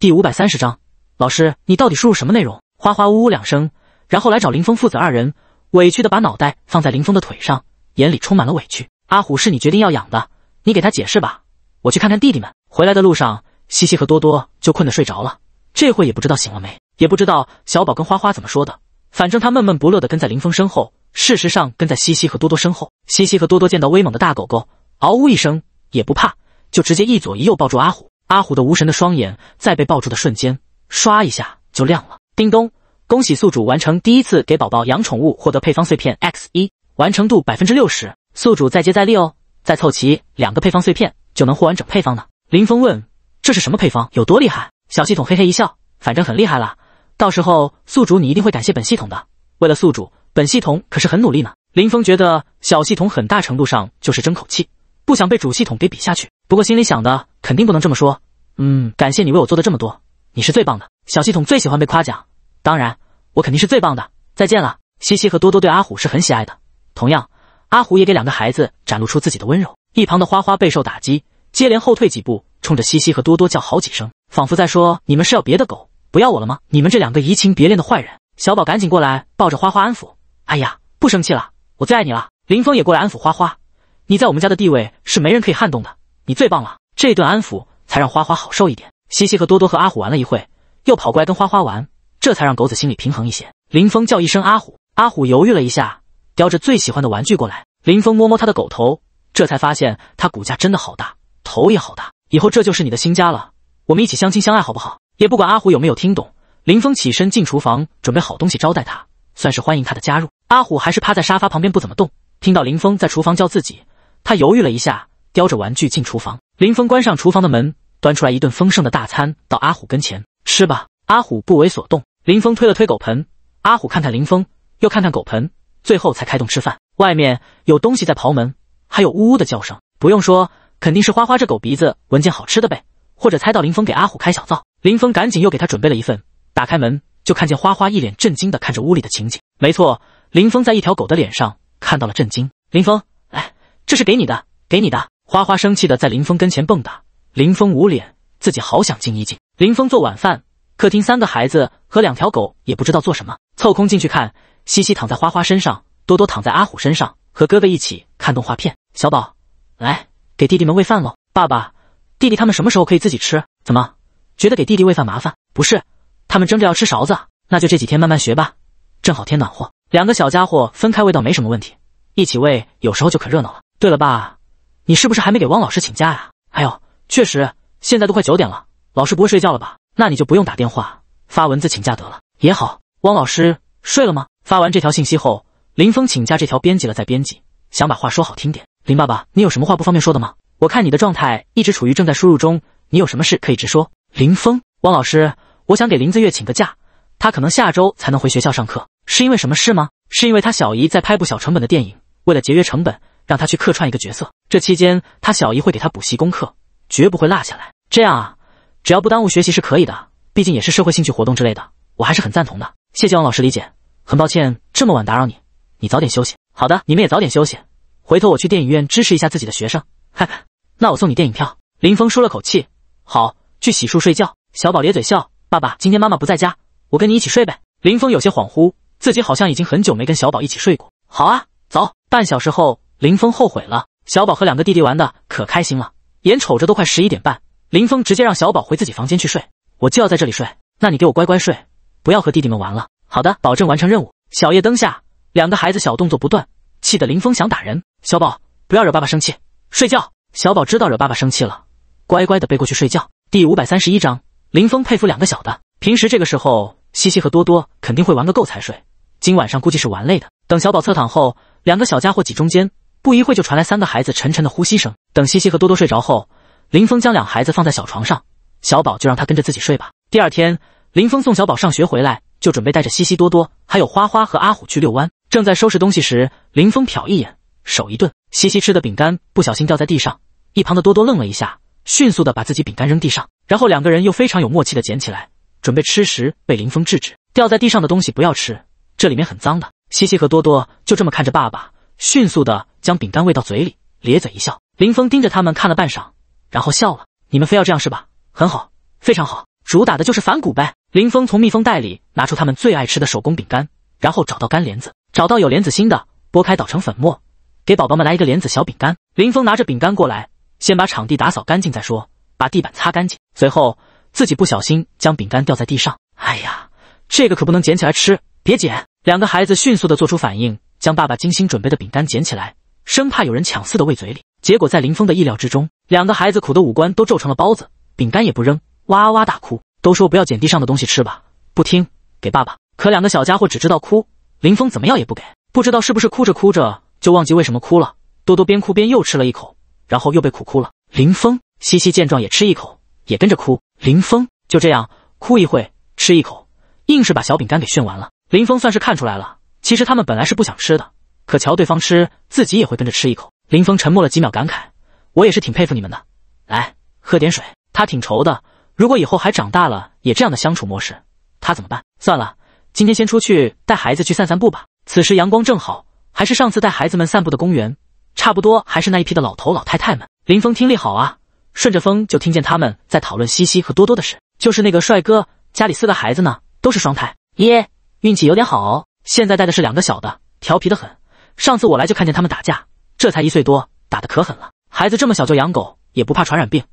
第五百三十章，老师，你到底输入什么内容？花花呜呜两声，然后来找林峰父子二人，委屈的把脑袋放在林峰的腿上，眼里充满了委屈。阿虎是你决定要养的，你给他解释吧，我去看看弟弟们。回来的路上，西西和多多就困得睡着了，这会也不知道醒了没，也不知道小宝跟花花怎么说的，反正他闷闷不乐的跟在林峰身后，事实上跟在西西和多多身后。西西和多多见到威猛的大狗狗，嗷呜一声也不怕，就直接一左一右抱住阿虎。阿虎的无神的双眼在被抱住的瞬间，唰一下就亮了。叮咚，恭喜宿主完成第一次给宝宝养宠物，获得配方碎片 x 一，完成度百分之六十。宿主再接再厉哦，再凑齐两个配方碎片就能获完整配方呢。林峰问：“这是什么配方？有多厉害？”小系统嘿嘿一笑，反正很厉害啦，到时候宿主你一定会感谢本系统的。为了宿主，本系统可是很努力呢。林峰觉得小系统很大程度上就是争口气，不想被主系统给比下去。不过心里想的肯定不能这么说，嗯，感谢你为我做的这么多，你是最棒的。小系统最喜欢被夸奖，当然我肯定是最棒的。再见了，西西和多多对阿虎是很喜爱的，同样阿虎也给两个孩子展露出自己的温柔。一旁的花花备受打击，接连后退几步，冲着西西和多多叫好几声，仿佛在说你们是要别的狗不要我了吗？你们这两个移情别恋的坏人。小宝赶紧过来抱着花花安抚，哎呀，不生气了，我最爱你了。林峰也过来安抚花花，你在我们家的地位是没人可以撼动的。你最棒了，这顿安抚才让花花好受一点。西西和多多和阿虎玩了一会，又跑过来跟花花玩，这才让狗子心里平衡一些。林峰叫一声阿虎，阿虎犹豫了一下，叼着最喜欢的玩具过来。林峰摸摸他的狗头，这才发现他骨架真的好大，头也好大。以后这就是你的新家了，我们一起相亲相爱，好不好？也不管阿虎有没有听懂。林峰起身进厨房，准备好东西招待他，算是欢迎他的加入。阿虎还是趴在沙发旁边不怎么动，听到林峰在厨房叫自己，他犹豫了一下。叼着玩具进厨房，林峰关上厨房的门，端出来一顿丰盛的大餐，到阿虎跟前吃吧。阿虎不为所动，林峰推了推狗盆，阿虎看看林峰，又看看狗盆，最后才开动吃饭。外面有东西在刨门，还有呜呜的叫声，不用说，肯定是花花这狗鼻子闻见好吃的呗，或者猜到林峰给阿虎开小灶。林峰赶紧又给他准备了一份，打开门就看见花花一脸震惊的看着屋里的情景。没错，林峰在一条狗的脸上看到了震惊。林峰，哎，这是给你的，给你的。花花生气的在林峰跟前蹦跶，林峰捂脸，自己好想静一静。林峰做晚饭，客厅三个孩子和两条狗也不知道做什么，凑空进去看。西西躺在花花身上，多多躺在阿虎身上，和哥哥一起看动画片。小宝，来给弟弟们喂饭喽。爸爸，弟弟他们什么时候可以自己吃？怎么觉得给弟弟喂饭麻烦？不是，他们争着要吃勺子，那就这几天慢慢学吧，正好天暖和。两个小家伙分开喂倒没什么问题，一起喂有时候就可热闹了。对了，爸。你是不是还没给汪老师请假呀？还有，确实，现在都快九点了，老师不会睡觉了吧？那你就不用打电话发文字请假得了，也好。汪老师睡了吗？发完这条信息后，林峰请假这条编辑了再编辑，想把话说好听点。林爸爸，你有什么话不方便说的吗？我看你的状态一直处于正在输入中，你有什么事可以直说。林峰，汪老师，我想给林子月请个假，她可能下周才能回学校上课，是因为什么事吗？是因为她小姨在拍部小成本的电影，为了节约成本。让他去客串一个角色，这期间他小姨会给他补习功课，绝不会落下来。这样啊，只要不耽误学习是可以的，毕竟也是社会兴趣活动之类的，我还是很赞同的。谢谢王老师理解，很抱歉这么晚打扰你，你早点休息。好的，你们也早点休息，回头我去电影院支持一下自己的学生。嗨，那我送你电影票。林峰舒了口气，好，去洗漱睡觉。小宝咧嘴笑，爸爸，今天妈妈不在家，我跟你一起睡呗。林峰有些恍惚，自己好像已经很久没跟小宝一起睡过。好啊，走。半小时后。林峰后悔了，小宝和两个弟弟玩的可开心了。眼瞅着都快十一点半，林峰直接让小宝回自己房间去睡，我就要在这里睡。那你给我乖乖睡，不要和弟弟们玩了。好的，保证完成任务。小夜灯下，两个孩子小动作不断，气得林峰想打人。小宝，不要惹爸爸生气，睡觉。小宝知道惹爸爸生气了，乖乖的背过去睡觉。第五百三十一章，林峰佩服两个小的。平时这个时候，西西和多多肯定会玩个够才睡，今晚上估计是玩累的。等小宝侧躺后，两个小家伙挤中间。不一会就传来三个孩子沉沉的呼吸声。等西西和多多睡着后，林峰将两孩子放在小床上，小宝就让他跟着自己睡吧。第二天，林峰送小宝上学回来，就准备带着西西、多多，还有花花和阿虎去遛弯。正在收拾东西时，林峰瞟一眼，手一顿，西西吃的饼干不小心掉在地上。一旁的多多愣了一下，迅速的把自己饼干扔地上，然后两个人又非常有默契的捡起来，准备吃时被林峰制止。掉在地上的东西不要吃，这里面很脏的。西西和多多就这么看着爸爸。迅速的将饼干喂到嘴里，咧嘴一笑。林峰盯着他们看了半晌，然后笑了。你们非要这样是吧？很好，非常好，主打的就是反骨呗。林峰从密封袋里拿出他们最爱吃的手工饼干，然后找到干莲子，找到有莲子心的，剥开捣成粉末，给宝宝们来一个莲子小饼干。林峰拿着饼干过来，先把场地打扫干净再说，把地板擦干净。随后自己不小心将饼干掉在地上，哎呀，这个可不能捡起来吃，别捡。两个孩子迅速的做出反应。将爸爸精心准备的饼干捡起来，生怕有人抢似的喂嘴里。结果在林峰的意料之中，两个孩子苦的五官都皱成了包子，饼干也不扔，哇哇大哭。都说不要捡地上的东西吃吧，不听，给爸爸。可两个小家伙只知道哭，林峰怎么样也不给。不知道是不是哭着哭着就忘记为什么哭了。多多边哭边又吃了一口，然后又被苦哭了。林峰，西西见状也吃一口，也跟着哭。林峰就这样哭一会，吃一口，硬是把小饼干给炫完了。林峰算是看出来了。其实他们本来是不想吃的，可瞧对方吃，自己也会跟着吃一口。林峰沉默了几秒，感慨：“我也是挺佩服你们的。来，喝点水。”他挺愁的，如果以后还长大了也这样的相处模式，他怎么办？算了，今天先出去带孩子去散散步吧。此时阳光正好，还是上次带孩子们散步的公园，差不多还是那一批的老头老太太们。林峰听力好啊，顺着风就听见他们在讨论西西和多多的事，就是那个帅哥家里四个孩子呢，都是双胎耶，运气有点好哦。现在带的是两个小的，调皮的很。上次我来就看见他们打架，这才一岁多，打得可狠了。孩子这么小就养狗，也不怕传染病？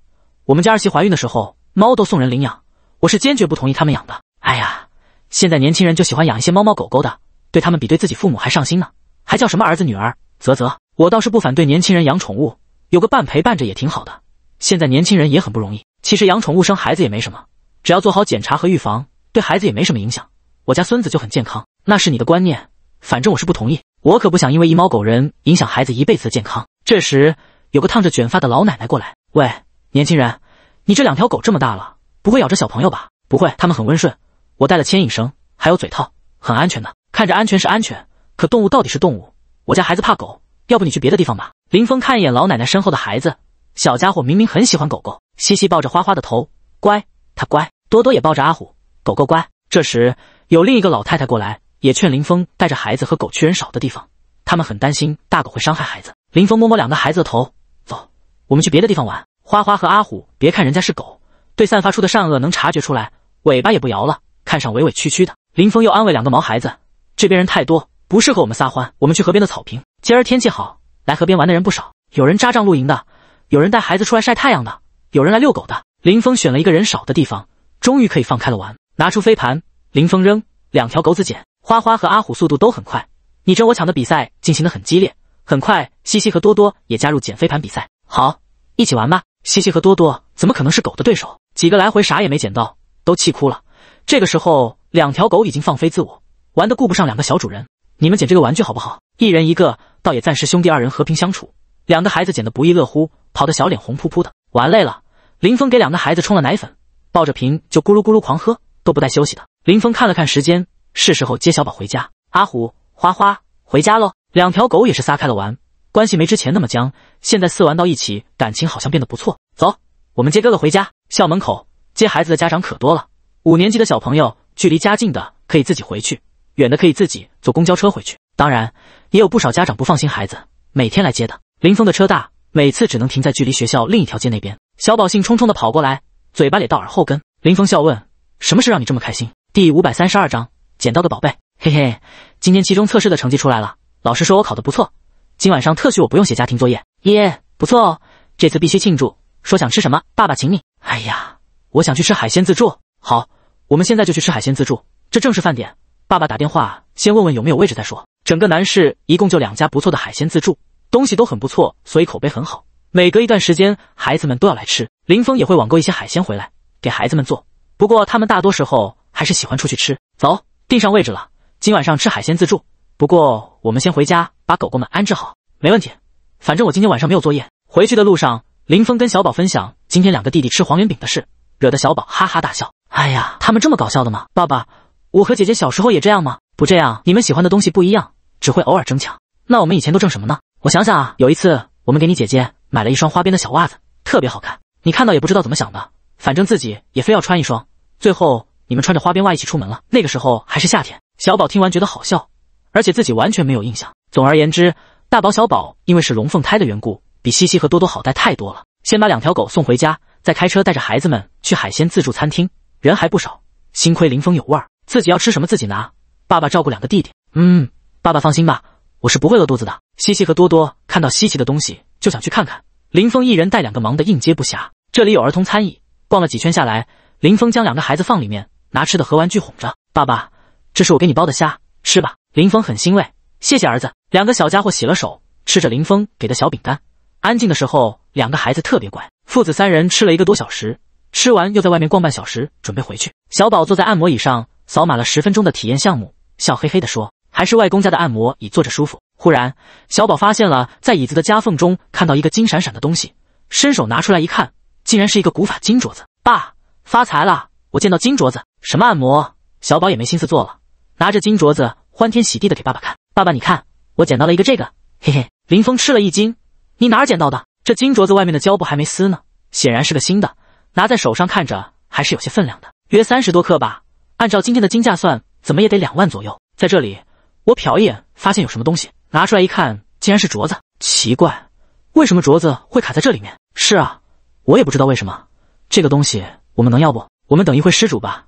我们家儿媳怀孕的时候，猫都送人领养，我是坚决不同意他们养的。哎呀，现在年轻人就喜欢养一些猫猫狗狗的，对他们比对自己父母还上心呢，还叫什么儿子女儿？啧啧，我倒是不反对年轻人养宠物，有个伴陪伴着也挺好的。现在年轻人也很不容易，其实养宠物生孩子也没什么，只要做好检查和预防，对孩子也没什么影响。我家孙子就很健康。那是你的观念，反正我是不同意。我可不想因为一猫狗人影响孩子一辈子的健康。这时，有个烫着卷发的老奶奶过来，喂，年轻人，你这两条狗这么大了，不会咬着小朋友吧？不会，它们很温顺，我带了牵引绳，还有嘴套，很安全的。看着安全是安全，可动物到底是动物，我家孩子怕狗，要不你去别的地方吧。林峰看一眼老奶奶身后的孩子，小家伙明明很喜欢狗狗，西西抱着花花的头，乖，它乖。多多也抱着阿虎，狗狗乖。这时，有另一个老太太过来。也劝林峰带着孩子和狗去人少的地方，他们很担心大狗会伤害孩子。林峰摸摸两个孩子的头，走，我们去别的地方玩。花花和阿虎，别看人家是狗，对散发出的善恶能察觉出来，尾巴也不摇了，看上委委屈屈的。林峰又安慰两个毛孩子，这边人太多，不适合我们撒欢，我们去河边的草坪。今儿天气好，来河边玩的人不少，有人扎帐露营的，有人带孩子出来晒太阳的，有人来遛狗的。林峰选了一个人少的地方，终于可以放开了玩。拿出飞盘，林峰扔，两条狗子捡。花花和阿虎速度都很快，你争我抢的比赛进行的很激烈。很快，西西和多多也加入减飞盘比赛。好，一起玩吧！西西和多多怎么可能是狗的对手？几个来回啥也没捡到，都气哭了。这个时候，两条狗已经放飞自我，玩的顾不上两个小主人。你们捡这个玩具好不好？一人一个，倒也暂时兄弟二人和平相处。两个孩子捡的不亦乐乎，跑的小脸红扑扑的。玩累了，林峰给两个孩子冲了奶粉，抱着瓶就咕噜咕噜狂喝，都不带休息的。林峰看了看时间。是时候接小宝回家，阿虎、花花回家喽。两条狗也是撒开了玩，关系没之前那么僵，现在四玩到一起，感情好像变得不错。走，我们接哥哥回家。校门口接孩子的家长可多了，五年级的小朋友距离家近的可以自己回去，远的可以自己坐公交车回去。当然，也有不少家长不放心孩子，每天来接的。林峰的车大，每次只能停在距离学校另一条街那边。小宝兴冲冲地跑过来，嘴巴咧到耳后根。林峰笑问：“什么事让你这么开心？”第五百三十二章。捡到的宝贝，嘿嘿！今天期中测试的成绩出来了，老师说我考的不错，今晚上特许我不用写家庭作业，耶！不错哦，这次必须庆祝。说想吃什么，爸爸请你。哎呀，我想去吃海鲜自助。好，我们现在就去吃海鲜自助，这正是饭点。爸爸打电话先问问有没有位置再说。整个南市一共就两家不错的海鲜自助，东西都很不错，所以口碑很好。每隔一段时间，孩子们都要来吃，林峰也会网购一些海鲜回来给孩子们做。不过他们大多时候还是喜欢出去吃。走。订上位置了，今晚上吃海鲜自助。不过我们先回家把狗狗们安置好，没问题。反正我今天晚上没有作业。回去的路上，林峰跟小宝分享今天两个弟弟吃黄连饼的事，惹得小宝哈哈大笑。哎呀，他们这么搞笑的吗？爸爸，我和姐姐小时候也这样吗？不这样，你们喜欢的东西不一样，只会偶尔争抢。那我们以前都争什么呢？我想想啊，有一次我们给你姐姐买了一双花边的小袜子，特别好看，你看到也不知道怎么想的，反正自己也非要穿一双，最后。你们穿着花边袜一起出门了，那个时候还是夏天。小宝听完觉得好笑，而且自己完全没有印象。总而言之，大宝小宝因为是龙凤胎的缘故，比西西和多多好带太多了。先把两条狗送回家，再开车带着孩子们去海鲜自助餐厅，人还不少。幸亏林峰有味儿，自己要吃什么自己拿。爸爸照顾两个弟弟，嗯，爸爸放心吧，我是不会饿肚子的。西西和多多看到稀奇的东西就想去看看。林峰一人带两个，忙得应接不暇。这里有儿童餐椅，逛了几圈下来，林峰将两个孩子放里面。拿吃的和玩具哄着爸爸，这是我给你包的虾，吃吧。林峰很欣慰，谢谢儿子。两个小家伙洗了手，吃着林峰给的小饼干。安静的时候，两个孩子特别乖。父子三人吃了一个多小时，吃完又在外面逛半小时，准备回去。小宝坐在按摩椅上，扫码了十分钟的体验项目，笑嘿嘿地说：“还是外公家的按摩椅坐着舒服。”忽然，小宝发现了，在椅子的夹缝中看到一个金闪闪的东西，伸手拿出来一看，竟然是一个古法金镯子。爸，发财了！我见到金镯子。什么按摩？小宝也没心思做了，拿着金镯子欢天喜地的给爸爸看。爸爸，你看，我捡到了一个这个，嘿嘿。林峰吃了一惊：“你哪捡到的？这金镯子外面的胶布还没撕呢，显然是个新的。拿在手上看着还是有些分量的，约三十多克吧。按照今天的金价算，怎么也得两万左右。在这里，我瞟一眼，发现有什么东西，拿出来一看，竟然是镯子。奇怪，为什么镯子会卡在这里面？是啊，我也不知道为什么。这个东西我们能要不？我们等一会失主吧。”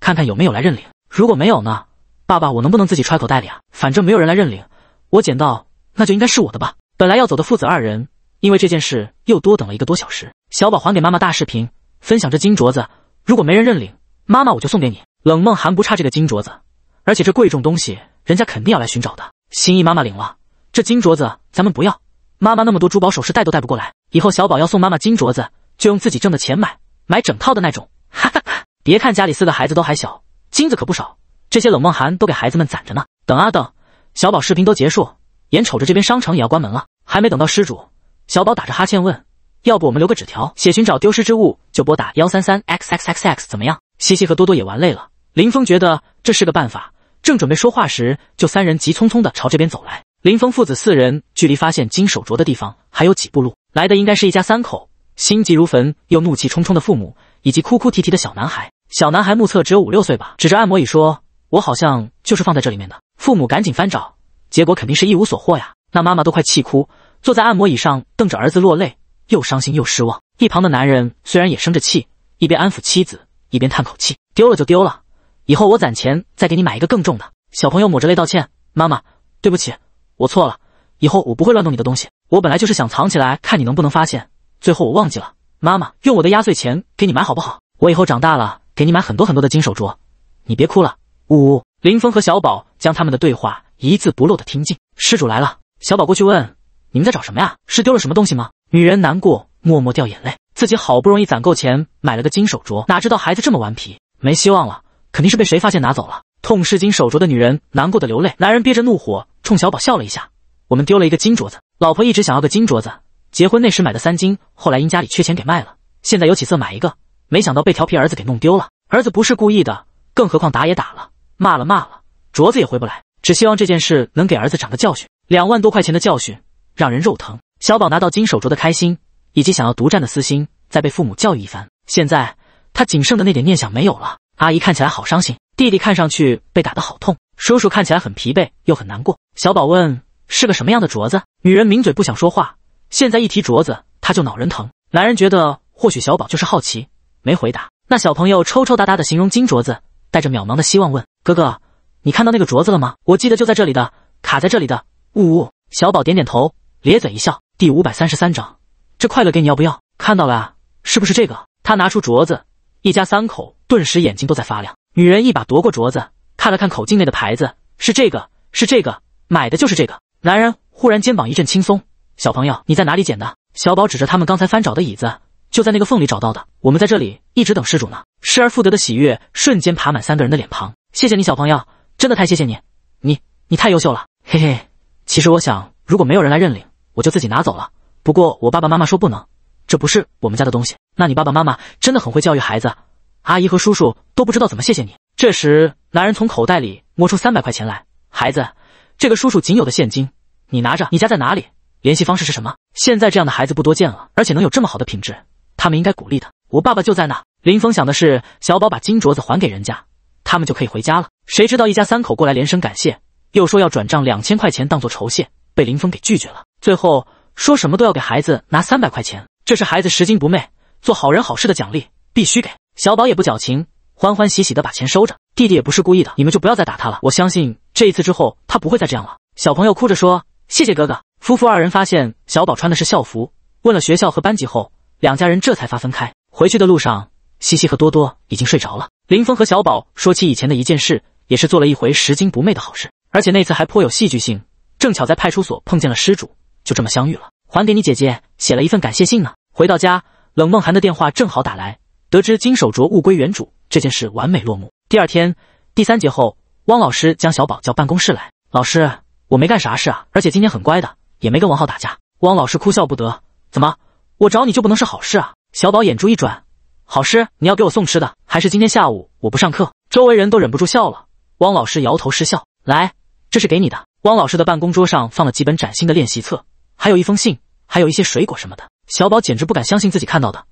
看看有没有来认领，如果没有呢？爸爸，我能不能自己揣口袋里啊？反正没有人来认领，我捡到那就应该是我的吧。本来要走的父子二人，因为这件事又多等了一个多小时。小宝还给妈妈大视频分享这金镯子，如果没人认领，妈妈我就送给你。冷梦寒不差这个金镯子，而且这贵重东西人家肯定要来寻找的。心意妈妈领了，这金镯子咱们不要。妈妈那么多珠宝首饰带都带不过来，以后小宝要送妈妈金镯子，就用自己挣的钱买，买整套的那种。别看家里四个孩子都还小，金子可不少，这些冷梦涵都给孩子们攒着呢。等啊等，小宝视频都结束，眼瞅着这边商城也要关门了，还没等到失主，小宝打着哈欠问：“要不我们留个纸条，写寻找丢失之物，就拨打幺三三 x x x x，怎么样？”西西和多多也玩累了，林峰觉得这是个办法，正准备说话时，就三人急匆匆的朝这边走来。林峰父子四人距离发现金手镯的地方还有几步路，来的应该是一家三口，心急如焚又怒气冲冲的父母，以及哭哭啼啼的小男孩。小男孩目测只有五六岁吧，指着按摩椅说：“我好像就是放在这里面的。”父母赶紧翻找，结果肯定是一无所获呀。那妈妈都快气哭，坐在按摩椅上瞪着儿子落泪，又伤心又失望。一旁的男人虽然也生着气，一边安抚妻子，一边叹口气：“丢了就丢了，以后我攒钱再给你买一个更重的。”小朋友抹着泪道歉：“妈妈，对不起，我错了。以后我不会乱动你的东西。我本来就是想藏起来看你能不能发现，最后我忘记了。妈妈，用我的压岁钱给你买好不好？我以后长大了。”给你买很多很多的金手镯，你别哭了，呜呜。林峰和小宝将他们的对话一字不漏的听进。施主来了，小宝过去问：“你们在找什么呀？是丢了什么东西吗？”女人难过，默默掉眼泪。自己好不容易攒够钱买了个金手镯，哪知道孩子这么顽皮，没希望了，肯定是被谁发现拿走了。痛失金手镯的女人难过的流泪，男人憋着怒火冲小宝笑了一下：“我们丢了一个金镯子，老婆一直想要个金镯子，结婚那时买的三金，后来因家里缺钱给卖了，现在有起色买一个。”没想到被调皮儿子给弄丢了，儿子不是故意的，更何况打也打了，骂了骂了，镯子也回不来，只希望这件事能给儿子长个教训。两万多块钱的教训让人肉疼。小宝拿到金手镯的开心，以及想要独占的私心，在被父母教育一番，现在他仅剩的那点念想没有了。阿姨看起来好伤心，弟弟看上去被打得好痛，叔叔看起来很疲惫又很难过。小宝问：“是个什么样的镯子？”女人抿嘴不想说话，现在一提镯子，他就脑仁疼。男人觉得或许小宝就是好奇。没回答，那小朋友抽抽搭搭的形容金镯子，带着渺茫的希望问哥哥：“你看到那个镯子了吗？我记得就在这里的，卡在这里的。”呜呜，小宝点点头，咧嘴一笑。第五百三十三章，这快乐给你，要不要？看到了啊，是不是这个？他拿出镯子，一家三口顿时眼睛都在发亮。女人一把夺过镯子，看了看口径内的牌子，是这个，是这个，买的就是这个。男人忽然肩膀一阵轻松，小朋友，你在哪里捡的？小宝指着他们刚才翻找的椅子。就在那个缝里找到的。我们在这里一直等失主呢。失而复得的喜悦瞬间爬满三个人的脸庞。谢谢你，小朋友，真的太谢谢你。你，你太优秀了。嘿嘿，其实我想，如果没有人来认领，我就自己拿走了。不过我爸爸妈妈说不能，这不是我们家的东西。那你爸爸妈妈真的很会教育孩子。阿姨和叔叔都不知道怎么谢谢你。这时，男人从口袋里摸出三百块钱来，孩子，这个叔叔仅有的现金，你拿着。你家在哪里？联系方式是什么？现在这样的孩子不多见了，而且能有这么好的品质。他们应该鼓励的。我爸爸就在那。林峰想的是，小宝把金镯子还给人家，他们就可以回家了。谁知道一家三口过来连声感谢，又说要转账两千块钱当做酬谢，被林峰给拒绝了。最后说什么都要给孩子拿三百块钱，这是孩子拾金不昧、做好人好事的奖励，必须给。小宝也不矫情，欢欢喜喜的把钱收着。弟弟也不是故意的，你们就不要再打他了。我相信这一次之后，他不会再这样了。小朋友哭着说：“谢谢哥哥。”夫妇二人发现小宝穿的是校服，问了学校和班级后。两家人这才发分开。回去的路上，西西和多多已经睡着了。林峰和小宝说起以前的一件事，也是做了一回拾金不昧的好事，而且那次还颇有戏剧性，正巧在派出所碰见了失主，就这么相遇了。还给你姐姐写了一份感谢信呢。回到家，冷梦涵的电话正好打来，得知金手镯物归原主这件事完美落幕。第二天第三节后，汪老师将小宝叫办公室来。老师，我没干啥事啊，而且今天很乖的，也没跟王浩打架。汪老师哭笑不得，怎么？我找你就不能是好事啊？小宝眼珠一转，好事？你要给我送吃的？还是今天下午我不上课？周围人都忍不住笑了。汪老师摇头失笑，来，这是给你的。汪老师的办公桌上放了几本崭新的练习册，还有一封信，还有一些水果什么的。小宝简直不敢相信自己看到的，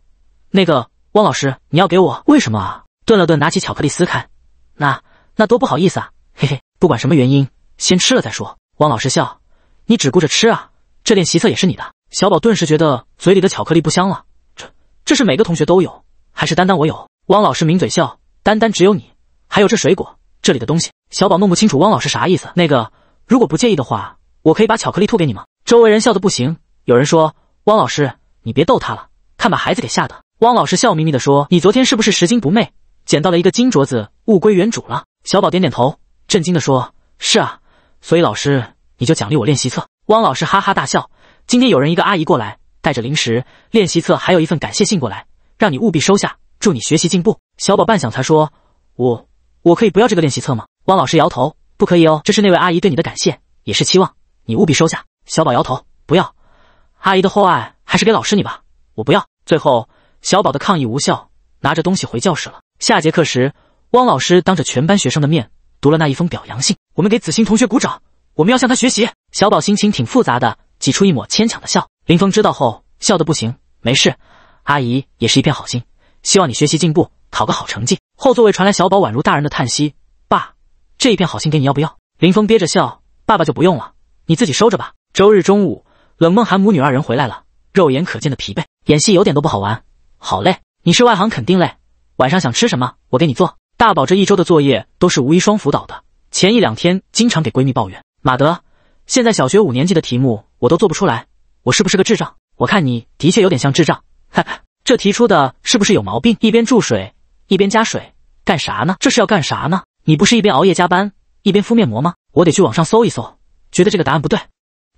那个汪老师，你要给我？为什么啊？顿了顿，拿起巧克力撕开，那那多不好意思啊，嘿嘿。不管什么原因，先吃了再说。汪老师笑，你只顾着吃啊？这练习册也是你的。小宝顿时觉得嘴里的巧克力不香了。这，这是每个同学都有，还是单单我有？汪老师抿嘴笑，单单只有你。还有这水果，这里的东西，小宝弄不清楚汪老师啥意思。那个，如果不介意的话，我可以把巧克力吐给你吗？周围人笑得不行，有人说：“汪老师，你别逗他了，看把孩子给吓的。”汪老师笑眯眯的说：“你昨天是不是拾金不昧，捡到了一个金镯子，物归原主了？”小宝点点头，震惊的说：“是啊，所以老师你就奖励我练习册。”汪老师哈哈大笑。今天有人，一个阿姨过来，带着零食、练习册，还有一份感谢信过来，让你务必收下，祝你学习进步。小宝半晌才说：“我我可以不要这个练习册吗？”汪老师摇头：“不可以哦，这是那位阿姨对你的感谢，也是期望，你务必收下。”小宝摇头：“不要，阿姨的厚爱还是给老师你吧，我不要。”最后，小宝的抗议无效，拿着东西回教室了。下节课时，汪老师当着全班学生的面读了那一封表扬信，我们给子欣同学鼓掌，我们要向他学习。小宝心情挺复杂的。挤出一抹牵强的笑，林峰知道后笑得不行。没事，阿姨也是一片好心，希望你学习进步，考个好成绩。后座位传来小宝宛如大人的叹息：“爸，这一片好心给你，要不要？”林峰憋着笑：“爸爸就不用了，你自己收着吧。”周日中午，冷梦寒母女二人回来了，肉眼可见的疲惫。演戏有点都不好玩，好累。你是外行，肯定累。晚上想吃什么，我给你做。大宝这一周的作业都是吴一双辅导的，前一两天经常给闺蜜抱怨：“马德，现在小学五年级的题目。”我都做不出来，我是不是个智障？我看你的确有点像智障，哈哈。这提出的是不是有毛病？一边注水一边加水，干啥呢？这是要干啥呢？你不是一边熬夜加班一边敷面膜吗？我得去网上搜一搜，觉得这个答案不对。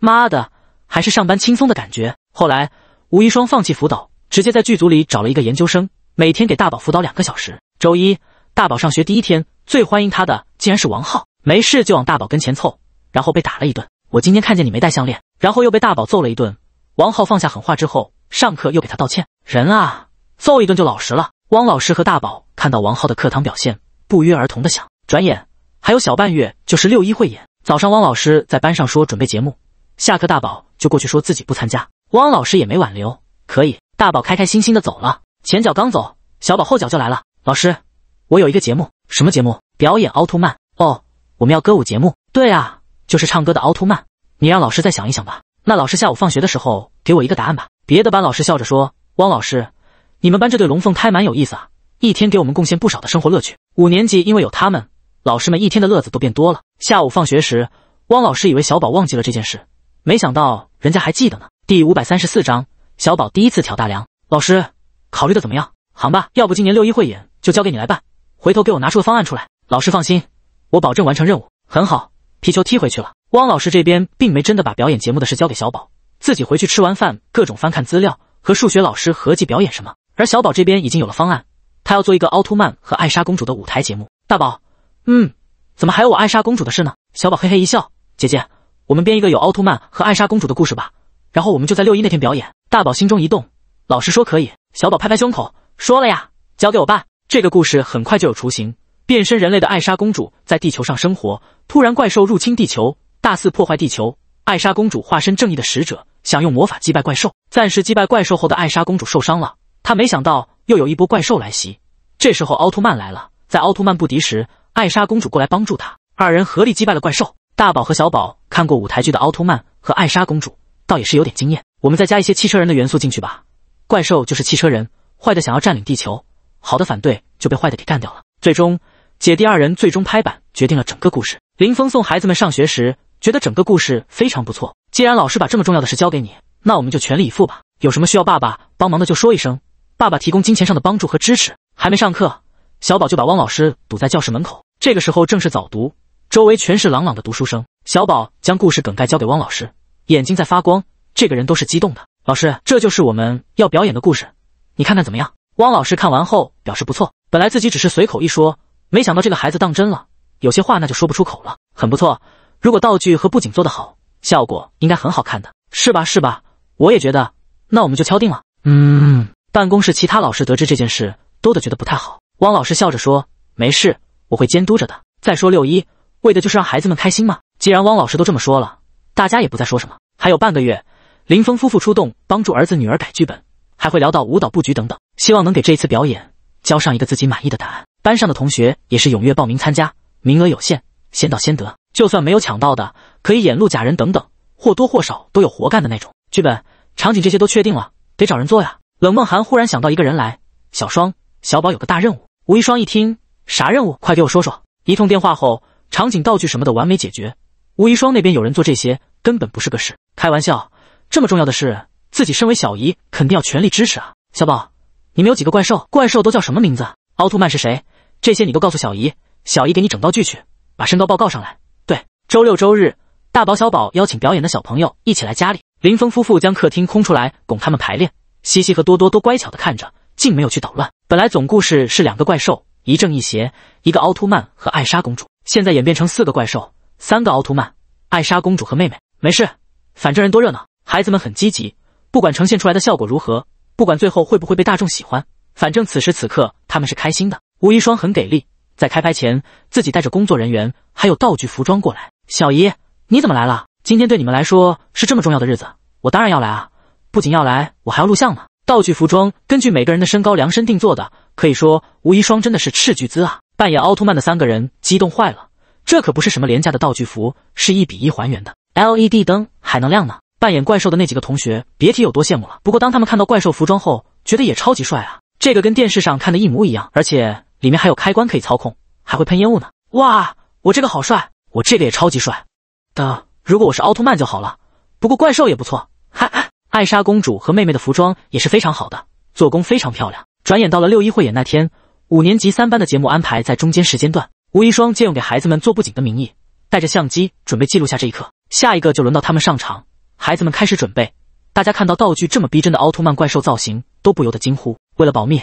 妈的，还是上班轻松的感觉。后来吴一双放弃辅导，直接在剧组里找了一个研究生，每天给大宝辅导两个小时。周一，大宝上学第一天，最欢迎他的竟然是王浩，没事就往大宝跟前凑，然后被打了一顿。我今天看见你没戴项链。然后又被大宝揍了一顿。王浩放下狠话之后，上课又给他道歉。人啊，揍一顿就老实了。汪老师和大宝看到王浩的课堂表现，不约而同的想：转眼还有小半月就是六一汇演。早上，汪老师在班上说准备节目，下课大宝就过去说自己不参加。汪老师也没挽留，可以。大宝开开心心的走了。前脚刚走，小宝后脚就来了。老师，我有一个节目。什么节目？表演奥特曼？哦，我们要歌舞节目。对啊，就是唱歌的奥特曼。你让老师再想一想吧。那老师下午放学的时候给我一个答案吧。别的班老师笑着说：“汪老师，你们班这对龙凤胎蛮有意思啊，一天给我们贡献不少的生活乐趣。五年级因为有他们，老师们一天的乐子都变多了。”下午放学时，汪老师以为小宝忘记了这件事，没想到人家还记得呢。第五百三十四章，小宝第一次挑大梁。老师考虑的怎么样？行吧，要不今年六一汇演就交给你来办，回头给我拿出个方案出来。老师放心，我保证完成任务。很好，皮球踢回去了。汪老师这边并没真的把表演节目的事交给小宝，自己回去吃完饭，各种翻看资料和数学老师合计表演什么。而小宝这边已经有了方案，他要做一个奥特曼和艾莎公主的舞台节目。大宝，嗯，怎么还有我艾莎公主的事呢？小宝嘿嘿一笑，姐姐，我们编一个有奥特曼和艾莎公主的故事吧，然后我们就在六一那天表演。大宝心中一动，老师说可以。小宝拍拍胸口，说了呀，交给我办。这个故事很快就有雏形，变身人类的艾莎公主在地球上生活，突然怪兽入侵地球。大肆破坏地球，艾莎公主化身正义的使者，想用魔法击败怪兽。暂时击败怪兽后的艾莎公主受伤了，她没想到又有一波怪兽来袭。这时候奥特曼来了，在奥特曼不敌时，艾莎公主过来帮助他，二人合力击败了怪兽。大宝和小宝看过舞台剧的奥特曼和艾莎公主，倒也是有点经验。我们再加一些汽车人的元素进去吧。怪兽就是汽车人，坏的想要占领地球，好的反对就被坏的给干掉了。最终姐弟二人最终拍板决定了整个故事。林峰送孩子们上学时。觉得整个故事非常不错。既然老师把这么重要的事交给你，那我们就全力以赴吧。有什么需要爸爸帮忙的，就说一声，爸爸提供金钱上的帮助和支持。还没上课，小宝就把汪老师堵在教室门口。这个时候正是早读，周围全是朗朗的读书声。小宝将故事梗概交给汪老师，眼睛在发光。这个人都是激动的。老师，这就是我们要表演的故事，你看看怎么样？汪老师看完后表示不错。本来自己只是随口一说，没想到这个孩子当真了。有些话那就说不出口了。很不错。如果道具和布景做得好，效果应该很好看的，是吧？是吧？我也觉得，那我们就敲定了。嗯，办公室其他老师得知这件事，都得觉得不太好。汪老师笑着说：“没事，我会监督着的。再说六一，为的就是让孩子们开心嘛。”既然汪老师都这么说了，大家也不再说什么。还有半个月，林峰夫妇出动帮助儿子女儿改剧本，还会聊到舞蹈布局等等，希望能给这一次表演交上一个自己满意的答案。班上的同学也是踊跃报名参加，名额有限，先到先得。就算没有抢到的，可以演路假人等等，或多或少都有活干的那种。剧本、场景这些都确定了，得找人做呀。冷梦寒忽然想到一个人来，小双、小宝有个大任务。吴一双一听，啥任务？快给我说说。一通电话后，场景、道具什么的完美解决。吴一双那边有人做这些，根本不是个事。开玩笑，这么重要的事，自己身为小姨，肯定要全力支持啊。小宝，你们有几个怪兽？怪兽都叫什么名字？奥特曼是谁？这些你都告诉小姨，小姨给你整道具去，把身高报告上来。周六周日，大宝小宝邀请表演的小朋友一起来家里。林峰夫妇将客厅空出来供他们排练。西西和多多都乖巧的看着，竟没有去捣乱。本来总故事是两个怪兽，一正一邪，一个奥特曼和艾莎公主。现在演变成四个怪兽，三个奥特曼，艾莎公主和妹妹。没事，反正人多热闹，孩子们很积极。不管呈现出来的效果如何，不管最后会不会被大众喜欢，反正此时此刻他们是开心的。吴一双很给力，在开拍前自己带着工作人员还有道具、服装过来。小姨，你怎么来了？今天对你们来说是这么重要的日子，我当然要来啊！不仅要来，我还要录像呢。道具服装根据每个人的身高量身定做的，可以说吴一霜真的是斥巨资啊！扮演奥特曼的三个人激动坏了，这可不是什么廉价的道具服，是一比一还原的，LED 灯还能亮呢。扮演怪兽的那几个同学别提有多羡慕了。不过当他们看到怪兽服装后，觉得也超级帅啊！这个跟电视上看的一模一样，而且里面还有开关可以操控，还会喷烟雾呢！哇，我这个好帅！我这个也超级帅的，如果我是奥特曼就好了。不过怪兽也不错，哈哈。艾莎公主和妹妹的服装也是非常好的，做工非常漂亮。转眼到了六一汇演那天，五年级三班的节目安排在中间时间段。吴一双借用给孩子们做布景的名义，带着相机准备记录下这一刻。下一个就轮到他们上场，孩子们开始准备。大家看到道具这么逼真的奥特曼怪兽造型，都不由得惊呼。为了保密，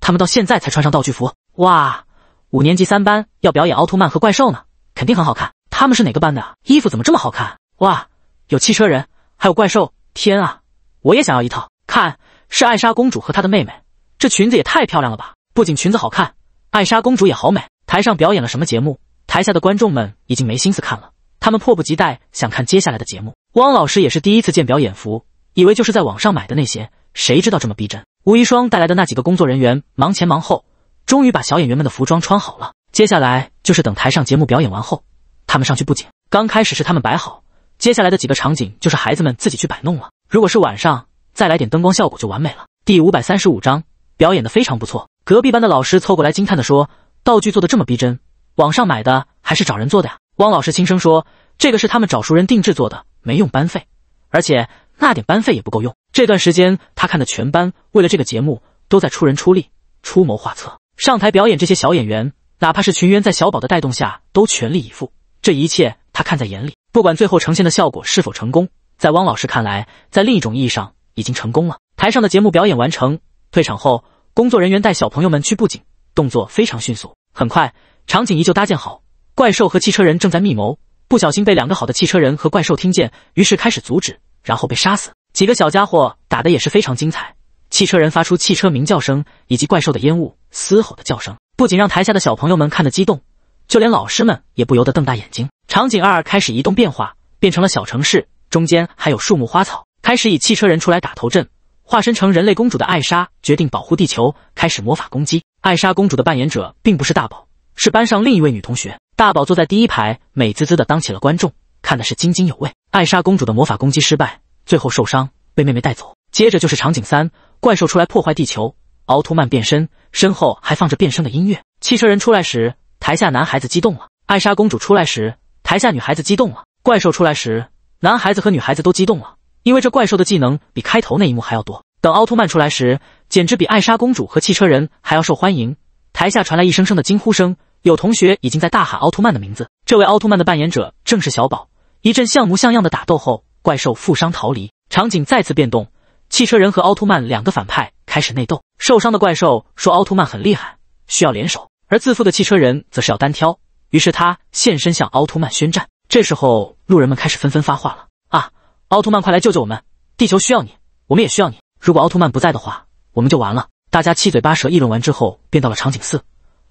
他们到现在才穿上道具服。哇，五年级三班要表演奥特曼和怪兽呢！肯定很好看，他们是哪个班的？衣服怎么这么好看？哇，有汽车人，还有怪兽！天啊，我也想要一套！看，是艾莎公主和她的妹妹，这裙子也太漂亮了吧！不仅裙子好看，艾莎公主也好美。台上表演了什么节目？台下的观众们已经没心思看了，他们迫不及待想看接下来的节目。汪老师也是第一次见表演服，以为就是在网上买的那些，谁知道这么逼真！吴一双带来的那几个工作人员忙前忙后，终于把小演员们的服装穿好了。接下来就是等台上节目表演完后，他们上去布景。刚开始是他们摆好，接下来的几个场景就是孩子们自己去摆弄了。如果是晚上再来点灯光效果就完美了。第五百三十五章表演的非常不错，隔壁班的老师凑过来惊叹的说：“道具做的这么逼真，网上买的还是找人做的呀？”汪老师轻声说：“这个是他们找熟人定制做的，没用班费，而且那点班费也不够用。这段时间他看的全班为了这个节目都在出人出力、出谋划策，上台表演这些小演员。”哪怕是群员在小宝的带动下都全力以赴，这一切他看在眼里。不管最后呈现的效果是否成功，在汪老师看来，在另一种意义上已经成功了。台上的节目表演完成，退场后，工作人员带小朋友们去布景，动作非常迅速。很快，场景依旧搭建好，怪兽和汽车人正在密谋，不小心被两个好的汽车人和怪兽听见，于是开始阻止，然后被杀死。几个小家伙打的也是非常精彩，汽车人发出汽车鸣叫声，以及怪兽的烟雾嘶吼的叫声。不仅让台下的小朋友们看得激动，就连老师们也不由得瞪大眼睛。场景二开始移动变化，变成了小城市，中间还有树木花草。开始以汽车人出来打头阵，化身成人类公主的艾莎决定保护地球，开始魔法攻击。艾莎公主的扮演者并不是大宝，是班上另一位女同学。大宝坐在第一排，美滋滋的当起了观众，看的是津津有味。艾莎公主的魔法攻击失败，最后受伤，被妹妹带走。接着就是场景三，怪兽出来破坏地球。奥特曼变身，身后还放着变声的音乐。汽车人出来时，台下男孩子激动了；艾莎公主出来时，台下女孩子激动了；怪兽出来时，男孩子和女孩子都激动了，因为这怪兽的技能比开头那一幕还要多。等奥特曼出来时，简直比艾莎公主和汽车人还要受欢迎。台下传来一声声的惊呼声，有同学已经在大喊奥特曼的名字。这位奥特曼的扮演者正是小宝。一阵像模像样的打斗后，怪兽负伤逃离。场景再次变动，汽车人和奥特曼两个反派。开始内斗，受伤的怪兽说：“奥特曼很厉害，需要联手。”而自负的汽车人则是要单挑，于是他现身向奥特曼宣战。这时候，路人们开始纷纷发话了：“啊，奥特曼，快来救救我们！地球需要你，我们也需要你。如果奥特曼不在的话，我们就完了。”大家七嘴八舌议论完之后，便到了场景四，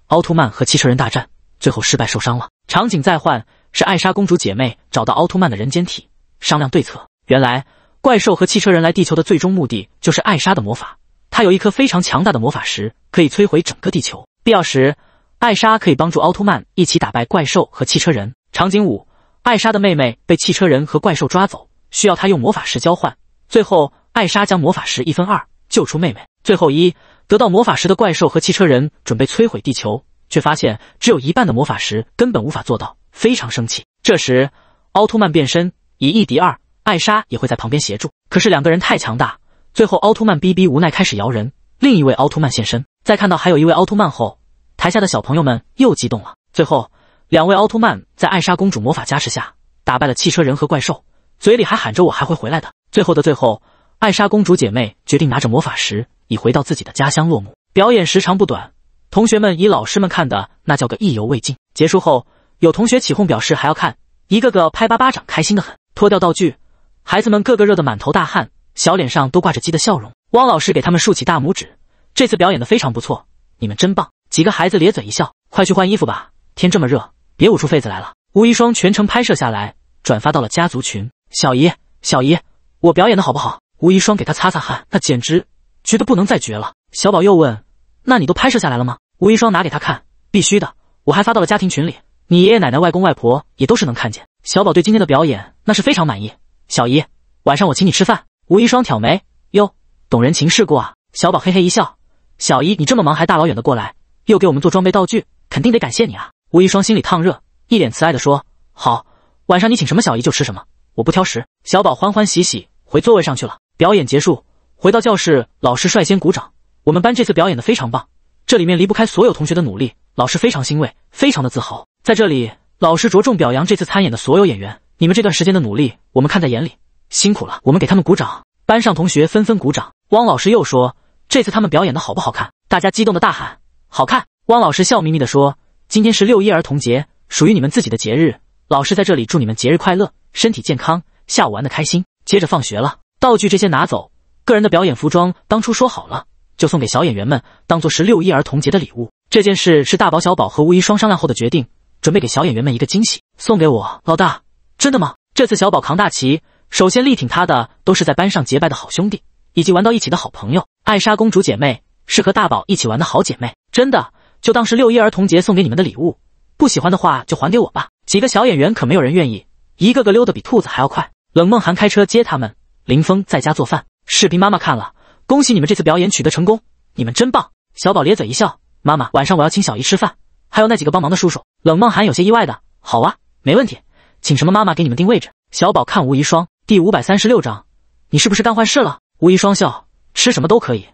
奥特曼和汽车人大战，最后失败受伤了。场景再换，是艾莎公主姐妹找到奥特曼的人间体，商量对策。原来，怪兽和汽车人来地球的最终目的就是艾莎的魔法。他有一颗非常强大的魔法石，可以摧毁整个地球。必要时，艾莎可以帮助奥特曼一起打败怪兽和汽车人。场景五，艾莎的妹妹被汽车人和怪兽抓走，需要她用魔法石交换。最后，艾莎将魔法石一分二，救出妹妹。最后一，得到魔法石的怪兽和汽车人准备摧毁地球，却发现只有一半的魔法石根本无法做到，非常生气。这时，奥特曼变身以一敌二，艾莎也会在旁边协助。可是两个人太强大。最后，奥特曼逼逼无奈开始摇人。另一位奥特曼现身，在看到还有一位奥特曼后，台下的小朋友们又激动了。最后，两位奥特曼在艾莎公主魔法加持下打败了汽车人和怪兽，嘴里还喊着“我还会回来的”。最后的最后，艾莎公主姐妹决定拿着魔法石，已回到自己的家乡落幕。表演时长不短，同学们以老师们看的那叫个意犹未尽。结束后，有同学起哄表示还要看，一个个拍巴巴掌，开心的很。脱掉道具，孩子们个个热得满头大汗。小脸上都挂着鸡的笑容，汪老师给他们竖起大拇指。这次表演的非常不错，你们真棒！几个孩子咧嘴一笑，快去换衣服吧，天这么热，别捂出痱子来了。吴一双全程拍摄下来，转发到了家族群。小姨，小姨，我表演的好不好？吴一双给他擦擦汗，那简直绝得不能再绝了。小宝又问：“那你都拍摄下来了吗？”吴一双拿给他看，必须的，我还发到了家庭群里，你爷爷奶奶、外公外婆也都是能看见。小宝对今天的表演那是非常满意。小姨，晚上我请你吃饭。吴一双挑眉，哟，懂人情世故啊！小宝嘿嘿一笑，小姨你这么忙还大老远的过来，又给我们做装备道具，肯定得感谢你啊！吴一双心里烫热，一脸慈爱的说：“好，晚上你请什么，小姨就吃什么，我不挑食。”小宝欢欢喜喜回座位上去了。表演结束，回到教室，老师率先鼓掌。我们班这次表演的非常棒，这里面离不开所有同学的努力，老师非常欣慰，非常的自豪。在这里，老师着重表扬这次参演的所有演员，你们这段时间的努力，我们看在眼里。辛苦了，我们给他们鼓掌。班上同学纷纷鼓掌。汪老师又说：“这次他们表演的好不好看？”大家激动的大喊：“好看！”汪老师笑眯眯的说：“今天是六一儿童节，属于你们自己的节日。老师在这里祝你们节日快乐，身体健康，下午玩的开心。”接着放学了，道具这些拿走，个人的表演服装当初说好了，就送给小演员们，当做是六一儿童节的礼物。这件事是大宝、小宝和巫一双商量后的决定，准备给小演员们一个惊喜。送给我，老大，真的吗？这次小宝扛大旗。首先力挺他的都是在班上结拜的好兄弟，以及玩到一起的好朋友。艾莎公主姐妹是和大宝一起玩的好姐妹，真的就当是六一儿童节送给你们的礼物。不喜欢的话就还给我吧。几个小演员可没有人愿意，一个个溜得比兔子还要快。冷梦涵开车接他们，林峰在家做饭，视频妈妈看了，恭喜你们这次表演取得成功，你们真棒。小宝咧嘴一笑，妈妈晚上我要请小姨吃饭，还有那几个帮忙的叔叔。冷梦涵有些意外的，好啊，没问题，请什么妈妈给你们定位置。小宝看吴怡霜。第五百三十六章，你是不是干坏事了？吴仪双笑，吃什么都可以，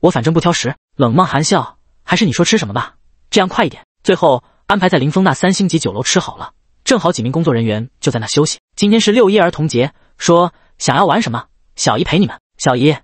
我反正不挑食。冷梦含笑，还是你说吃什么吧，这样快一点。最后安排在林峰那三星级酒楼吃好了，正好几名工作人员就在那休息。今天是六一儿童节，说想要玩什么，小姨陪你们。小姨，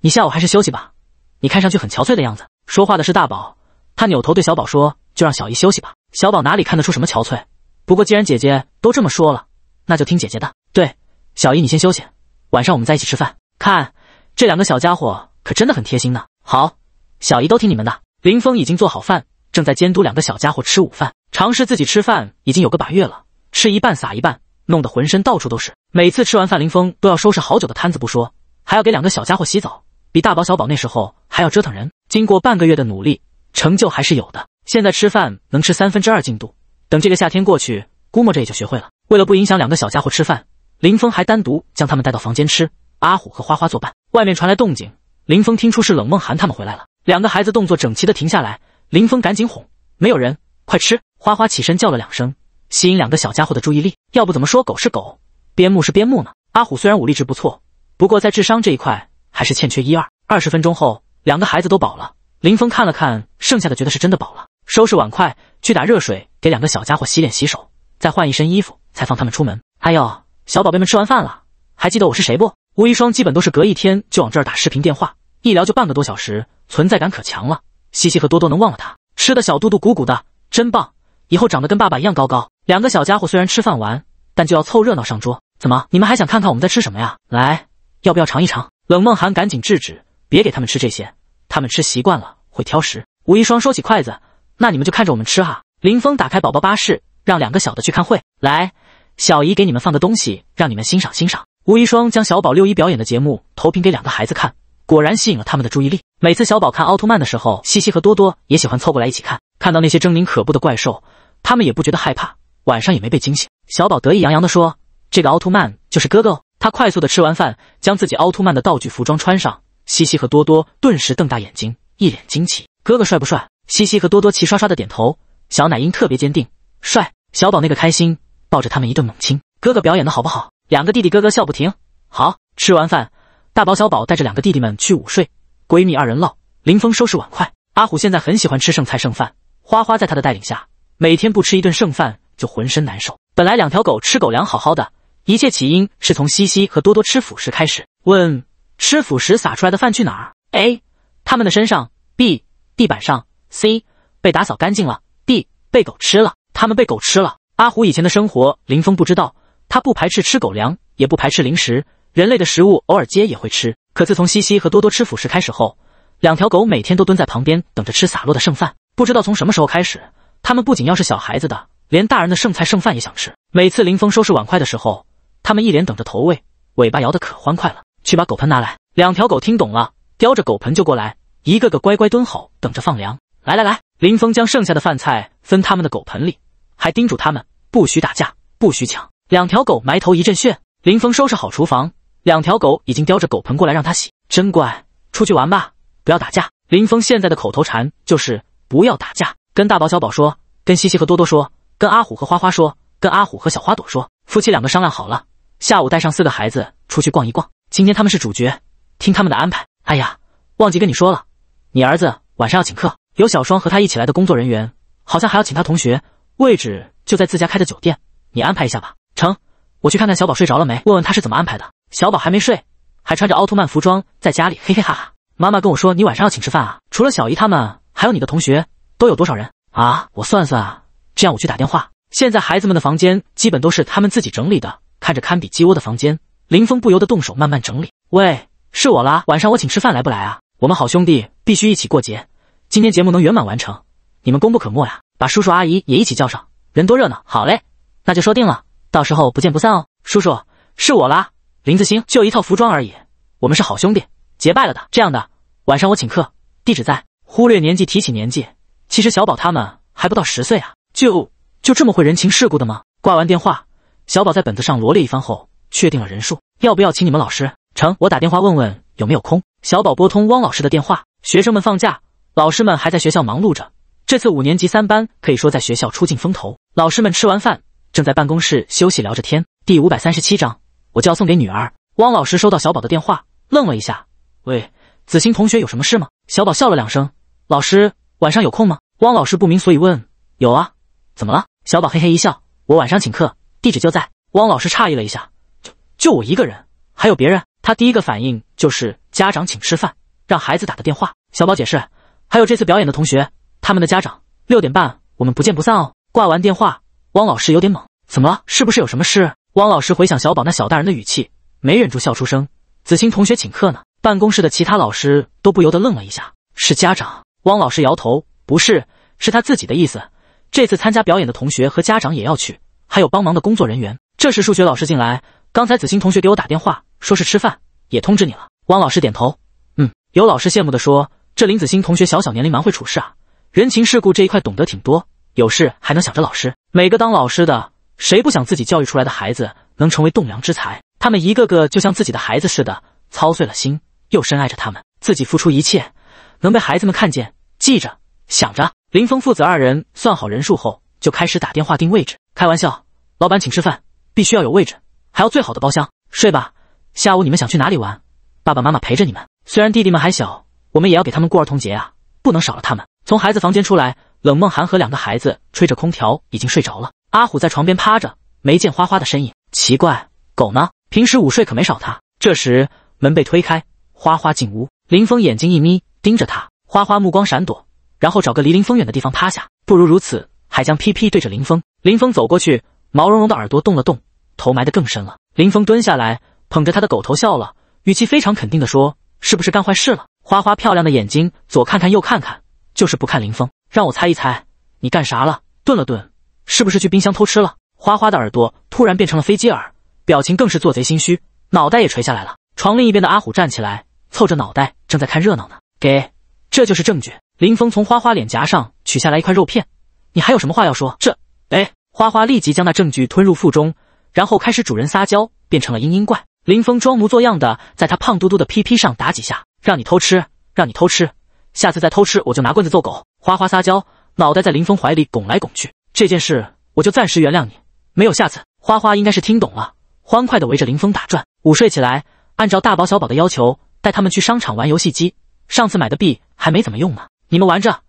你下午还是休息吧，你看上去很憔悴的样子。说话的是大宝，他扭头对小宝说：“就让小姨休息吧。”小宝哪里看得出什么憔悴？不过既然姐姐都这么说了，那就听姐姐的。对。小姨，你先休息，晚上我们再一起吃饭。看这两个小家伙可真的很贴心呢。好，小姨都听你们的。林峰已经做好饭，正在监督两个小家伙吃午饭。尝试自己吃饭已经有个把月了，吃一半撒一半，弄得浑身到处都是。每次吃完饭，林峰都要收拾好久的摊子不说，还要给两个小家伙洗澡，比大宝小宝那时候还要折腾人。经过半个月的努力，成就还是有的。现在吃饭能吃三分之二进度，等这个夏天过去，估摸着也就学会了。为了不影响两个小家伙吃饭。林峰还单独将他们带到房间吃，阿虎和花花作伴。外面传来动静，林峰听出是冷梦涵他们回来了。两个孩子动作整齐的停下来，林峰赶紧哄：“没有人，快吃！”花花起身叫了两声，吸引两个小家伙的注意力。要不怎么说狗是狗，边牧是边牧呢？阿虎虽然武力值不错，不过在智商这一块还是欠缺一二。二十分钟后，两个孩子都饱了。林峰看了看剩下的，觉得是真的饱了，收拾碗筷，去打热水给两个小家伙洗脸洗手，再换一身衣服，才放他们出门。哎呦，小宝贝们吃完饭了，还记得我是谁不？吴一双基本都是隔一天就往这儿打视频电话，一聊就半个多小时，存在感可强了。西西和多多能忘了他？吃的小肚肚鼓鼓的，真棒！以后长得跟爸爸一样高高。两个小家伙虽然吃饭完，但就要凑热闹上桌。怎么，你们还想看看我们在吃什么呀？来，要不要尝一尝？冷梦涵赶紧制止，别给他们吃这些，他们吃习惯了会挑食。吴一双收起筷子，那你们就看着我们吃哈。林峰打开宝宝巴士，让两个小的去看会来。小姨给你们放个东西，让你们欣赏欣赏。吴一双将小宝六一表演的节目投屏给两个孩子看，果然吸引了他们的注意力。每次小宝看奥特曼的时候，西西和多多也喜欢凑过来一起看。看到那些狰狞可怖的怪兽，他们也不觉得害怕，晚上也没被惊醒。小宝得意洋洋地说：“这个奥特曼就是哥哥哦。”他快速地吃完饭，将自己奥特曼的道具服装穿上。西西和多多顿时瞪大眼睛，一脸惊奇：“哥哥帅不帅？”西西和多多齐刷刷地点头。小奶音特别坚定：“帅！”小宝那个开心。抱着他们一顿猛亲，哥哥表演的好不好？两个弟弟咯咯笑不停。好，吃完饭，大宝小宝带着两个弟弟们去午睡。闺蜜二人唠，林峰收拾碗筷。阿虎现在很喜欢吃剩菜剩饭，花花在他的带领下，每天不吃一顿剩饭就浑身难受。本来两条狗吃狗粮好好的，一切起因是从西西和多多吃辅食开始。问吃辅食撒出来的饭去哪儿？A. 他们的身上。B. 地板上。C. 被打扫干净了。D. 被狗吃了。它们被狗吃了。阿虎以前的生活，林峰不知道。他不排斥吃狗粮，也不排斥零食，人类的食物偶尔接也会吃。可自从西西和多多吃辅食开始后，两条狗每天都蹲在旁边等着吃洒落的剩饭。不知道从什么时候开始，它们不仅要是小孩子的，连大人的剩菜剩饭也想吃。每次林峰收拾碗筷的时候，它们一脸等着投喂，尾巴摇得可欢快了。去把狗盆拿来。两条狗听懂了，叼着狗盆就过来，一个个乖乖蹲好，等着放粮。来来来，林峰将剩下的饭菜分他们的狗盆里，还叮嘱他们。不许打架，不许抢。两条狗埋头一阵炫。林峰收拾好厨房，两条狗已经叼着狗盆过来让他洗，真乖。出去玩吧，不要打架。林峰现在的口头禅就是不要打架。跟大宝、小宝说，跟西西和多多说，跟阿虎和花花说，跟阿虎和小花朵说。夫妻两个商量好了，下午带上四个孩子出去逛一逛。今天他们是主角，听他们的安排。哎呀，忘记跟你说了，你儿子晚上要请客，有小双和他一起来的工作人员，好像还要请他同学。位置就在自家开的酒店，你安排一下吧。成，我去看看小宝睡着了没，问问他是怎么安排的。小宝还没睡，还穿着奥特曼服装在家里，嘿嘿哈哈。妈妈跟我说你晚上要请吃饭啊，除了小姨他们，还有你的同学，都有多少人啊？我算算啊，这样我去打电话。现在孩子们的房间基本都是他们自己整理的，看着堪比鸡窝的房间，林峰不由得动手慢慢整理。喂，是我啦，晚上我请吃饭来不来啊？我们好兄弟必须一起过节，今天节目能圆满完成，你们功不可没呀。把叔叔阿姨也一起叫上，人多热闹。好嘞，那就说定了，到时候不见不散哦。叔叔，是我啦，林子星。就一套服装而已，我们是好兄弟，结拜了的。这样的，晚上我请客，地址在。忽略年纪，提起年纪，其实小宝他们还不到十岁啊，就就这么会人情世故的吗？挂完电话，小宝在本子上罗列一番后，确定了人数。要不要请你们老师？成，我打电话问问有没有空。小宝拨通汪老师的电话。学生们放假，老师们还在学校忙碌着。这次五年级三班可以说在学校出尽风头。老师们吃完饭，正在办公室休息聊着天。第五百三十七章，我就要送给女儿。汪老师收到小宝的电话，愣了一下：“喂，子欣同学有什么事吗？”小宝笑了两声：“老师，晚上有空吗？”汪老师不明所以问：“有啊，怎么了？”小宝嘿嘿一笑：“我晚上请客，地址就在。”汪老师诧异了一下：“就就我一个人，还有别人？”他第一个反应就是家长请吃饭，让孩子打的电话。小宝解释：“还有这次表演的同学。”他们的家长，六点半我们不见不散哦。挂完电话，汪老师有点懵，怎么了？是不是有什么事？汪老师回想小宝那小大人的语气，没忍住笑出声。子欣同学请客呢。办公室的其他老师都不由得愣了一下。是家长？汪老师摇头，不是，是他自己的意思。这次参加表演的同学和家长也要去，还有帮忙的工作人员。这时数学老师进来，刚才子欣同学给我打电话，说是吃饭，也通知你了。汪老师点头，嗯。有老师羡慕的说，这林子欣同学小小年龄蛮会处事啊。人情世故这一块懂得挺多，有事还能想着老师。每个当老师的，谁不想自己教育出来的孩子能成为栋梁之才？他们一个个就像自己的孩子似的，操碎了心，又深爱着他们，自己付出一切，能被孩子们看见、记着、想着。林峰父子二人算好人数后，就开始打电话定位置。开玩笑，老板请吃饭，必须要有位置，还要最好的包厢。睡吧，下午你们想去哪里玩？爸爸妈妈陪着你们。虽然弟弟们还小，我们也要给他们过儿童节啊，不能少了他们。从孩子房间出来，冷梦寒和两个孩子吹着空调已经睡着了。阿虎在床边趴着，没见花花的身影，奇怪，狗呢？平时午睡可没少它。这时门被推开，花花进屋。林峰眼睛一眯，盯着他。花花目光闪躲，然后找个离林峰远的地方趴下。不如如此，还将屁屁对着林峰。林峰走过去，毛茸茸的耳朵动了动，头埋得更深了。林峰蹲下来，捧着他的狗头笑了，语气非常肯定地说：“是不是干坏事了？”花花漂亮的眼睛左看看右看看。就是不看林峰，让我猜一猜，你干啥了？顿了顿，是不是去冰箱偷吃了？花花的耳朵突然变成了飞机耳，表情更是做贼心虚，脑袋也垂下来了。床另一边的阿虎站起来，凑着脑袋，正在看热闹呢。给，这就是证据。林峰从花花脸颊上取下来一块肉片，你还有什么话要说？这，哎，花花立即将那证据吞入腹中，然后开始主人撒娇，变成了嘤嘤怪。林峰装模作样的在他胖嘟嘟的屁屁上打几下，让你偷吃，让你偷吃。下次再偷吃，我就拿棍子揍狗。花花撒娇，脑袋在林峰怀里拱来拱去。这件事我就暂时原谅你，没有下次。花花应该是听懂了，欢快的围着林峰打转。午睡起来，按照大宝小宝的要求，带他们去商场玩游戏机。上次买的币还没怎么用呢，你们玩着，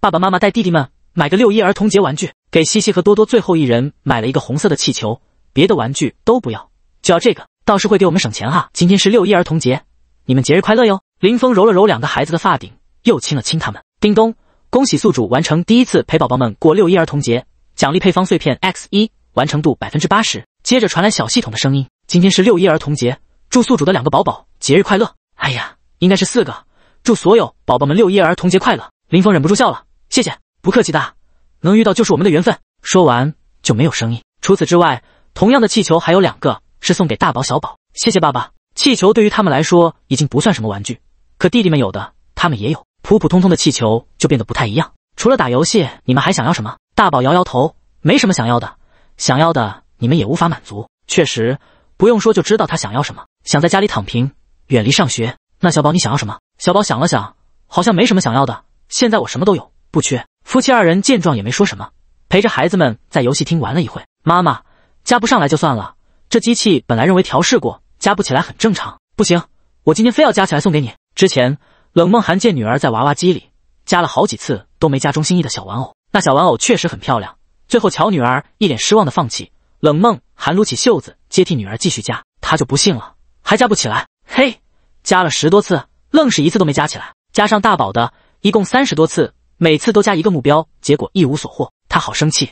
爸爸妈妈带弟弟们买个六一儿童节玩具。给西西和多多最后一人买了一个红色的气球，别的玩具都不要，就要这个，倒是会给我们省钱哈。今天是六一儿童节，你们节日快乐哟！林峰揉了揉两个孩子的发顶。又亲了亲他们。叮咚，恭喜宿主完成第一次陪宝宝们过六一儿童节，奖励配方碎片 X 一，完成度百分之八十。接着传来小系统的声音：“今天是六一儿童节，祝宿主的两个宝宝节日快乐。”哎呀，应该是四个，祝所有宝宝们六一儿童节快乐！林峰忍不住笑了：“谢谢，不客气的，能遇到就是我们的缘分。”说完就没有声音。除此之外，同样的气球还有两个是送给大宝小宝，谢谢爸爸。气球对于他们来说已经不算什么玩具，可弟弟们有的，他们也有。普普通通的气球就变得不太一样。除了打游戏，你们还想要什么？大宝摇摇头，没什么想要的，想要的你们也无法满足。确实，不用说就知道他想要什么，想在家里躺平，远离上学。那小宝，你想要什么？小宝想了想，好像没什么想要的。现在我什么都有，不缺。夫妻二人见状也没说什么，陪着孩子们在游戏厅玩了一会。妈妈，加不上来就算了，这机器本来认为调试过，加不起来很正常。不行，我今天非要加起来送给你。之前。冷梦寒见女儿在娃娃机里加了好几次都没加中心意的小玩偶，那小玩偶确实很漂亮。最后瞧女儿一脸失望的放弃，冷梦寒撸起袖子接替女儿继续加，她就不信了，还加不起来？嘿，加了十多次，愣是一次都没加起来。加上大宝的一共三十多次，每次都加一个目标，结果一无所获。他好生气，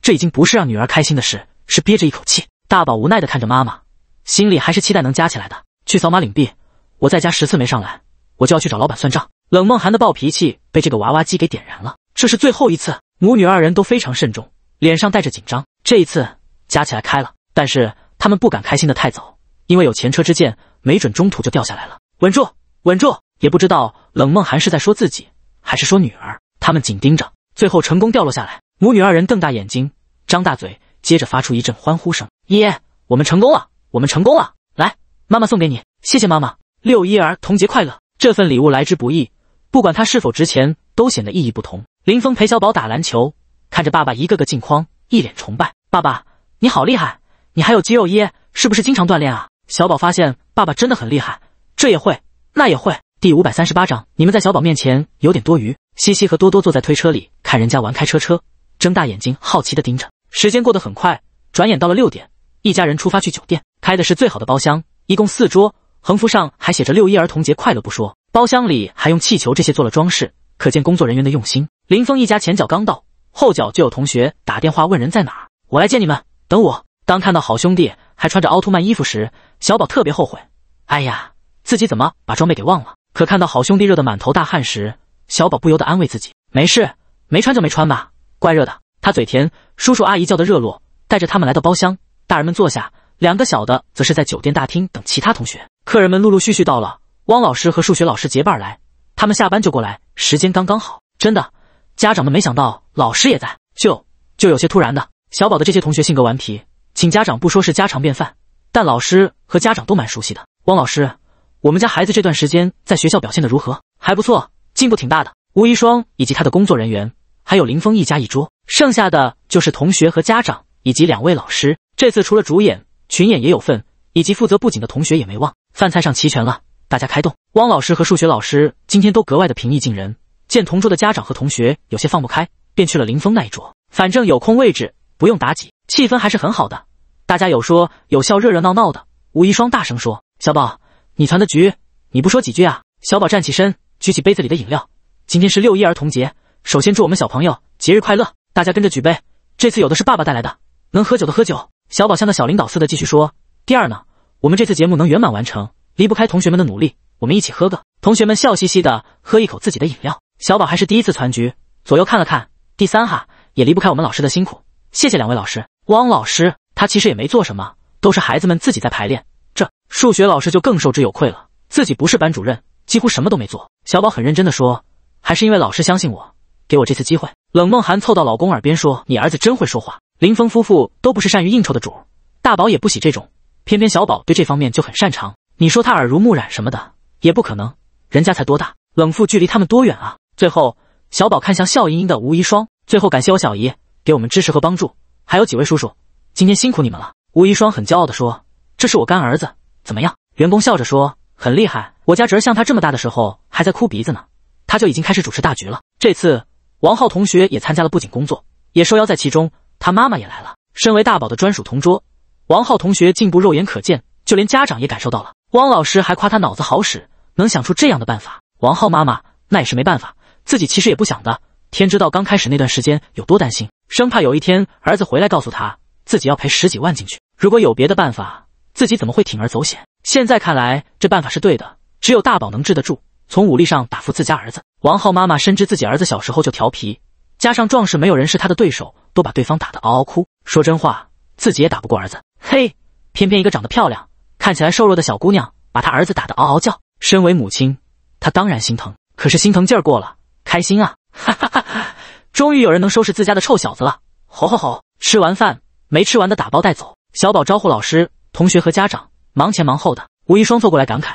这已经不是让女儿开心的事，是憋着一口气。大宝无奈的看着妈妈，心里还是期待能加起来的。去扫码领币，我再加十次没上来。我就要去找老板算账。冷梦涵的暴脾气被这个娃娃机给点燃了，这是最后一次。母女二人都非常慎重，脸上带着紧张。这一次加起来开了，但是他们不敢开心的太早，因为有前车之鉴，没准中途就掉下来了。稳住，稳住！也不知道冷梦涵是在说自己还是说女儿。他们紧盯着，最后成功掉落下来。母女二人瞪大眼睛，张大嘴，接着发出一阵欢呼声：“耶，我们成功了！我们成功了！来，妈妈送给你，谢谢妈妈。六一儿童节快乐！”这份礼物来之不易，不管它是否值钱，都显得意义不同。林峰陪小宝打篮球，看着爸爸一个个镜框，一脸崇拜。爸爸，你好厉害！你还有肌肉耶，是不是经常锻炼啊？小宝发现爸爸真的很厉害，这也会，那也会。第五百三十八章，你们在小宝面前有点多余。西西和多多坐在推车里，看人家玩开车车，睁大眼睛好奇的盯着。时间过得很快，转眼到了六点，一家人出发去酒店，开的是最好的包厢，一共四桌。横幅上还写着“六一儿童节快乐”不说，包厢里还用气球这些做了装饰，可见工作人员的用心。林峰一家前脚刚到，后脚就有同学打电话问人在哪儿。我来接你们，等我。当看到好兄弟还穿着奥特曼衣服时，小宝特别后悔。哎呀，自己怎么把装备给忘了？可看到好兄弟热得满头大汗时，小宝不由得安慰自己：没事，没穿就没穿吧，怪热的。他嘴甜，叔叔阿姨叫的热络，带着他们来到包厢，大人们坐下。两个小的则是在酒店大厅等其他同学。客人们陆陆续续到了，汪老师和数学老师结伴来，他们下班就过来，时间刚刚好。真的，家长们没想到老师也在，就就有些突然的。小宝的这些同学性格顽皮，请家长不说是家常便饭，但老师和家长都蛮熟悉的。汪老师，我们家孩子这段时间在学校表现的如何？还不错，进步挺大的。吴一双以及他的工作人员，还有林峰一家一桌，剩下的就是同学和家长以及两位老师。这次除了主演。群演也有份，以及负责布景的同学也没忘。饭菜上齐全了，大家开动。汪老师和数学老师今天都格外的平易近人，见同桌的家长和同学有些放不开，便去了林峰那一桌，反正有空位置，不用打挤，气氛还是很好的，大家有说有笑，热热闹闹的。吴一双大声说：“小宝，你团的局，你不说几句啊？”小宝站起身，举起杯子里的饮料：“今天是六一儿童节，首先祝我们小朋友节日快乐！”大家跟着举杯。这次有的是爸爸带来的，能喝酒的喝酒。小宝像个小领导似的继续说：“第二呢，我们这次节目能圆满完成，离不开同学们的努力。我们一起喝个。”同学们笑嘻嘻的喝一口自己的饮料。小宝还是第一次攒局，左右看了看。第三哈，也离不开我们老师的辛苦，谢谢两位老师。汪老师，他其实也没做什么，都是孩子们自己在排练。这数学老师就更受之有愧了，自己不是班主任，几乎什么都没做。小宝很认真的说：“还是因为老师相信我，给我这次机会。”冷梦涵凑到老公耳边说：“你儿子真会说话。”林峰夫妇都不是善于应酬的主，大宝也不喜这种，偏偏小宝对这方面就很擅长。你说他耳濡目染什么的也不可能，人家才多大，冷父距离他们多远啊？最后，小宝看向笑盈盈的吴一霜，最后感谢我小姨给我们支持和帮助，还有几位叔叔，今天辛苦你们了。吴一霜很骄傲地说：“这是我干儿子，怎么样？”员工笑着说：“很厉害，我家侄儿像他这么大的时候还在哭鼻子呢，他就已经开始主持大局了。这次王浩同学也参加了布景工作，也受邀在其中。”他妈妈也来了。身为大宝的专属同桌，王浩同学进步肉眼可见，就连家长也感受到了。汪老师还夸他脑子好使，能想出这样的办法。王浩妈妈那也是没办法，自己其实也不想的。天知道刚开始那段时间有多担心，生怕有一天儿子回来告诉他自己要赔十几万进去。如果有别的办法，自己怎么会铤而走险？现在看来，这办法是对的。只有大宝能治得住，从武力上打服自家儿子。王浩妈妈深知自己儿子小时候就调皮。加上壮士，没有人是他的对手，都把对方打得嗷嗷哭。说真话，自己也打不过儿子。嘿，偏偏一个长得漂亮、看起来瘦弱的小姑娘，把他儿子打得嗷嗷叫。身为母亲，她当然心疼，可是心疼劲儿过了，开心啊！哈哈哈哈！终于有人能收拾自家的臭小子了！吼吼吼！吃完饭没吃完的打包带走。小宝招呼老师、同学和家长，忙前忙后的。吴一双凑过来感慨：“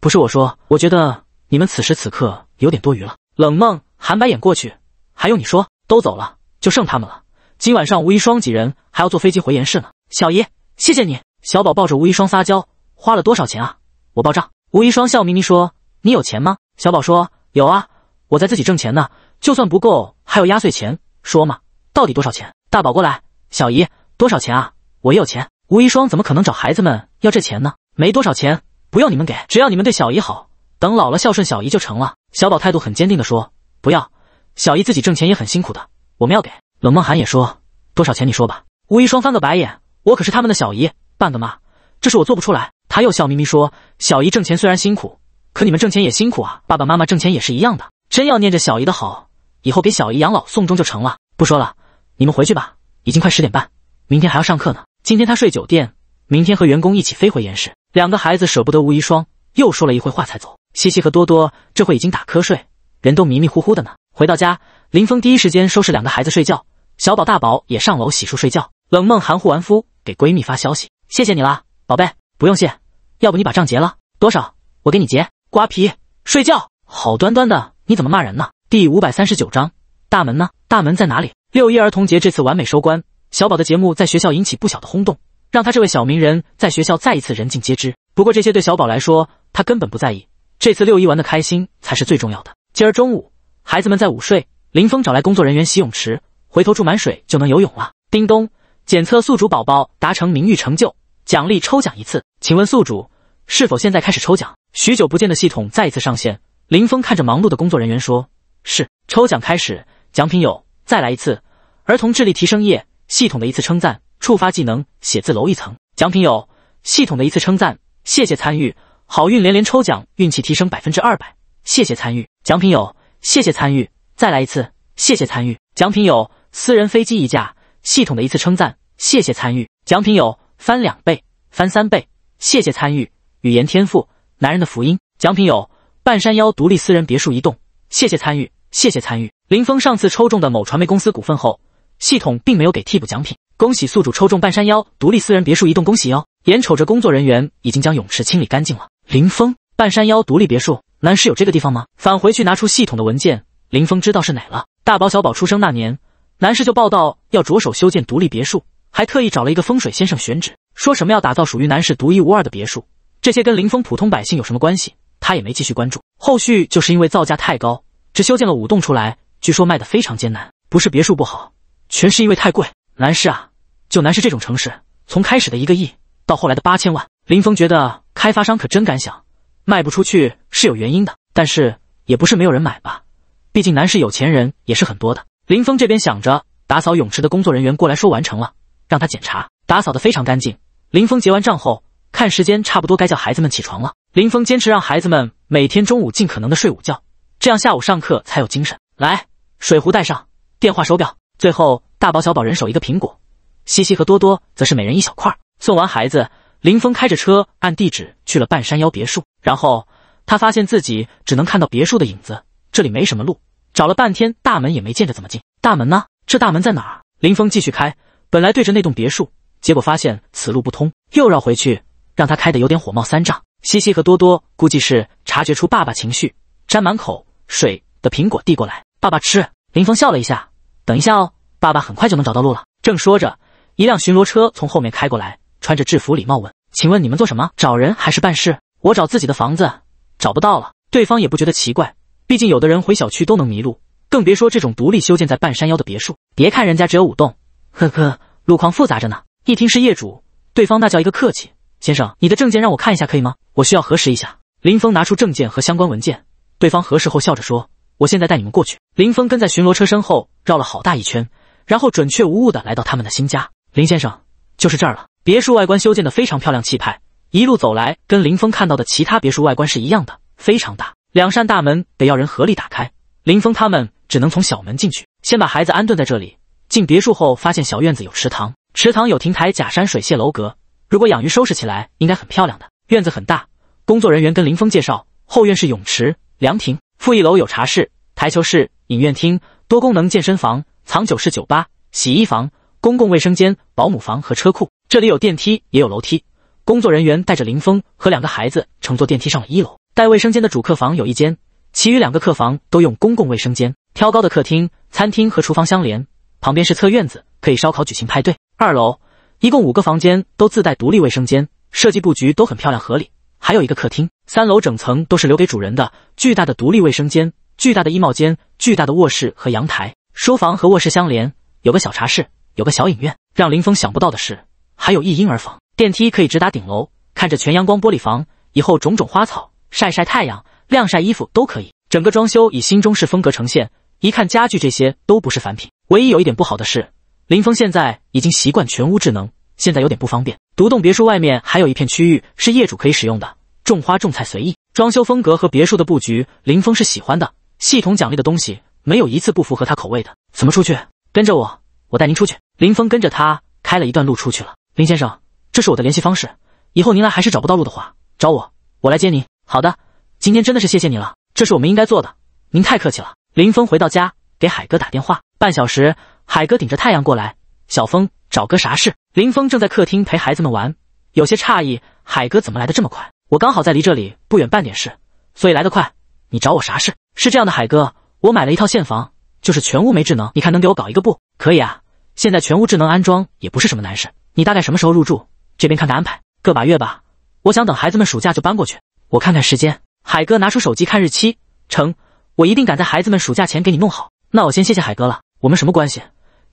不是我说，我觉得你们此时此刻有点多余了。”冷梦寒白眼过去。还用你说？都走了，就剩他们了。今晚上吴一双几人还要坐飞机回延市呢。小姨，谢谢你。小宝抱着吴一双撒娇。花了多少钱啊？我报账。吴一双笑眯眯说：“你有钱吗？”小宝说：“有啊，我在自己挣钱呢。就算不够，还有压岁钱。说嘛，到底多少钱？”大宝过来，小姨，多少钱啊？我也有钱。吴一双怎么可能找孩子们要这钱呢？没多少钱，不用你们给，只要你们对小姨好，等老了孝顺小姨就成了。小宝态度很坚定的说：“不要。”小姨自己挣钱也很辛苦的，我们要给冷梦寒也说多少钱你说吧。吴一双翻个白眼，我可是他们的小姨，半个妈，这事我做不出来。他又笑眯眯说，小姨挣钱虽然辛苦，可你们挣钱也辛苦啊，爸爸妈妈挣钱也是一样的。真要念着小姨的好，以后给小姨养老送终就成了。不说了，你们回去吧，已经快十点半，明天还要上课呢。今天他睡酒店，明天和员工一起飞回岩石。两个孩子舍不得吴一双，又说了一会话才走。西西和多多这会已经打瞌睡，人都迷迷糊糊的呢。回到家，林峰第一时间收拾两个孩子睡觉，小宝、大宝也上楼洗漱睡觉。冷梦含糊完夫，给闺蜜发消息：“谢谢你啦，宝贝，不用谢。要不你把账结了？多少？我给你结。”瓜皮，睡觉！好端端的你怎么骂人呢？第五百三十九章，大门呢？大门在哪里？六一儿童节这次完美收官，小宝的节目在学校引起不小的轰动，让他这位小名人在学校再一次人尽皆知。不过这些对小宝来说，他根本不在意。这次六一玩的开心才是最重要的。今儿中午。孩子们在午睡，林峰找来工作人员洗泳池，回头注满水就能游泳了。叮咚，检测宿主宝宝达成名誉成就，奖励抽奖一次。请问宿主是否现在开始抽奖？许久不见的系统再一次上线。林峰看着忙碌的工作人员说：“是，抽奖开始。奖品有，再来一次，儿童智力提升液。”系统的一次称赞触发技能，写字楼一层。奖品有，系统的一次称赞，谢谢参与，好运连连，抽奖运气提升百分之二百，谢谢参与，奖品有。谢谢参与，再来一次。谢谢参与，奖品有私人飞机一架。系统的一次称赞。谢谢参与，奖品有翻两倍、翻三倍。谢谢参与，语言天赋，男人的福音。奖品有半山腰独立私人别墅一栋。谢谢参与，谢谢参与。林峰上次抽中的某传媒公司股份后，系统并没有给替补奖品。恭喜宿主抽中半山腰独立私人别墅一栋，恭喜哟！眼瞅着工作人员已经将泳池清理干净了，林峰，半山腰独立别墅。南市有这个地方吗？返回去拿出系统的文件，林峰知道是哪了。大宝小宝出生那年，南市就报道要着手修建独立别墅，还特意找了一个风水先生选址，说什么要打造属于南市独一无二的别墅。这些跟林峰普通百姓有什么关系？他也没继续关注。后续就是因为造价太高，只修建了五栋出来，据说卖得非常艰难。不是别墅不好，全是因为太贵。南市啊，就南市这种城市，从开始的一个亿到后来的八千万，林峰觉得开发商可真敢想。卖不出去是有原因的，但是也不是没有人买吧，毕竟男士有钱人也是很多的。林峰这边想着，打扫泳池的工作人员过来说完成了，让他检查，打扫的非常干净。林峰结完账后，看时间差不多该叫孩子们起床了。林峰坚持让孩子们每天中午尽可能的睡午觉，这样下午上课才有精神。来，水壶带上，电话手表，最后大宝小宝人手一个苹果，西西和多多则是每人一小块。送完孩子，林峰开着车按地址去了半山腰别墅。然后他发现自己只能看到别墅的影子，这里没什么路，找了半天大门也没见着，怎么进大门呢？这大门在哪儿？林峰继续开，本来对着那栋别墅，结果发现此路不通，又绕回去，让他开的有点火冒三丈。西西和多多估计是察觉出爸爸情绪，沾满口水的苹果递过来，爸爸吃。林峰笑了一下，等一下哦，爸爸很快就能找到路了。正说着，一辆巡逻车从后面开过来，穿着制服礼貌问：“请问你们做什么？找人还是办事？”我找自己的房子找不到了，对方也不觉得奇怪，毕竟有的人回小区都能迷路，更别说这种独立修建在半山腰的别墅。别看人家只有五栋，呵呵，路况复杂着呢。一听是业主，对方那叫一个客气，先生，你的证件让我看一下可以吗？我需要核实一下。林峰拿出证件和相关文件，对方核实后笑着说：“我现在带你们过去。”林峰跟在巡逻车身后绕了好大一圈，然后准确无误的来到他们的新家。林先生，就是这儿了。别墅外观修建的非常漂亮气派。一路走来，跟林峰看到的其他别墅外观是一样的，非常大。两扇大门得要人合力打开，林峰他们只能从小门进去。先把孩子安顿在这里。进别墅后，发现小院子有池塘，池塘有亭台、假山、水榭、楼阁。如果养鱼，收拾起来应该很漂亮的。院子很大。工作人员跟林峰介绍，后院是泳池、凉亭，负一楼有茶室、台球室、影院厅、多功能健身房、藏酒室、酒吧、洗衣房、公共卫生间、保姆房和车库。这里有电梯，也有楼梯。工作人员带着林峰和两个孩子乘坐电梯上了一楼，带卫生间的主客房有一间，其余两个客房都用公共卫生间。挑高的客厅、餐厅和厨房相连，旁边是侧院子，可以烧烤、举行派对。二楼一共五个房间，都自带独立卫生间，设计布局都很漂亮合理。还有一个客厅。三楼整层都是留给主人的，巨大的独立卫生间、巨大的衣帽间、巨大的卧室和阳台。书房和卧室相连，有个小茶室，有个小影院。让林峰想不到的是，还有一婴儿房。电梯可以直达顶楼，看着全阳光玻璃房，以后种种花草、晒晒太阳、晾晒衣服都可以。整个装修以新中式风格呈现，一看家具这些都不是凡品。唯一有一点不好的是，林峰现在已经习惯全屋智能，现在有点不方便。独栋别墅外面还有一片区域是业主可以使用的，种花种菜随意。装修风格和别墅的布局，林峰是喜欢的。系统奖励的东西没有一次不符合他口味的。怎么出去？跟着我，我带您出去。林峰跟着他开了一段路出去了。林先生。这是我的联系方式，以后您来还是找不到路的话，找我，我来接您。好的，今天真的是谢谢你了，这是我们应该做的，您太客气了。林峰回到家，给海哥打电话，半小时，海哥顶着太阳过来。小峰，找哥啥事？林峰正在客厅陪孩子们玩，有些诧异，海哥怎么来的这么快？我刚好在离这里不远办点事，所以来得快。你找我啥事？是这样的，海哥，我买了一套现房，就是全屋没智能，你看能给我搞一个不？可以啊，现在全屋智能安装也不是什么难事。你大概什么时候入住？这边看看安排，个把月吧。我想等孩子们暑假就搬过去。我看看时间。海哥拿出手机看日期，成，我一定赶在孩子们暑假前给你弄好。那我先谢谢海哥了。我们什么关系？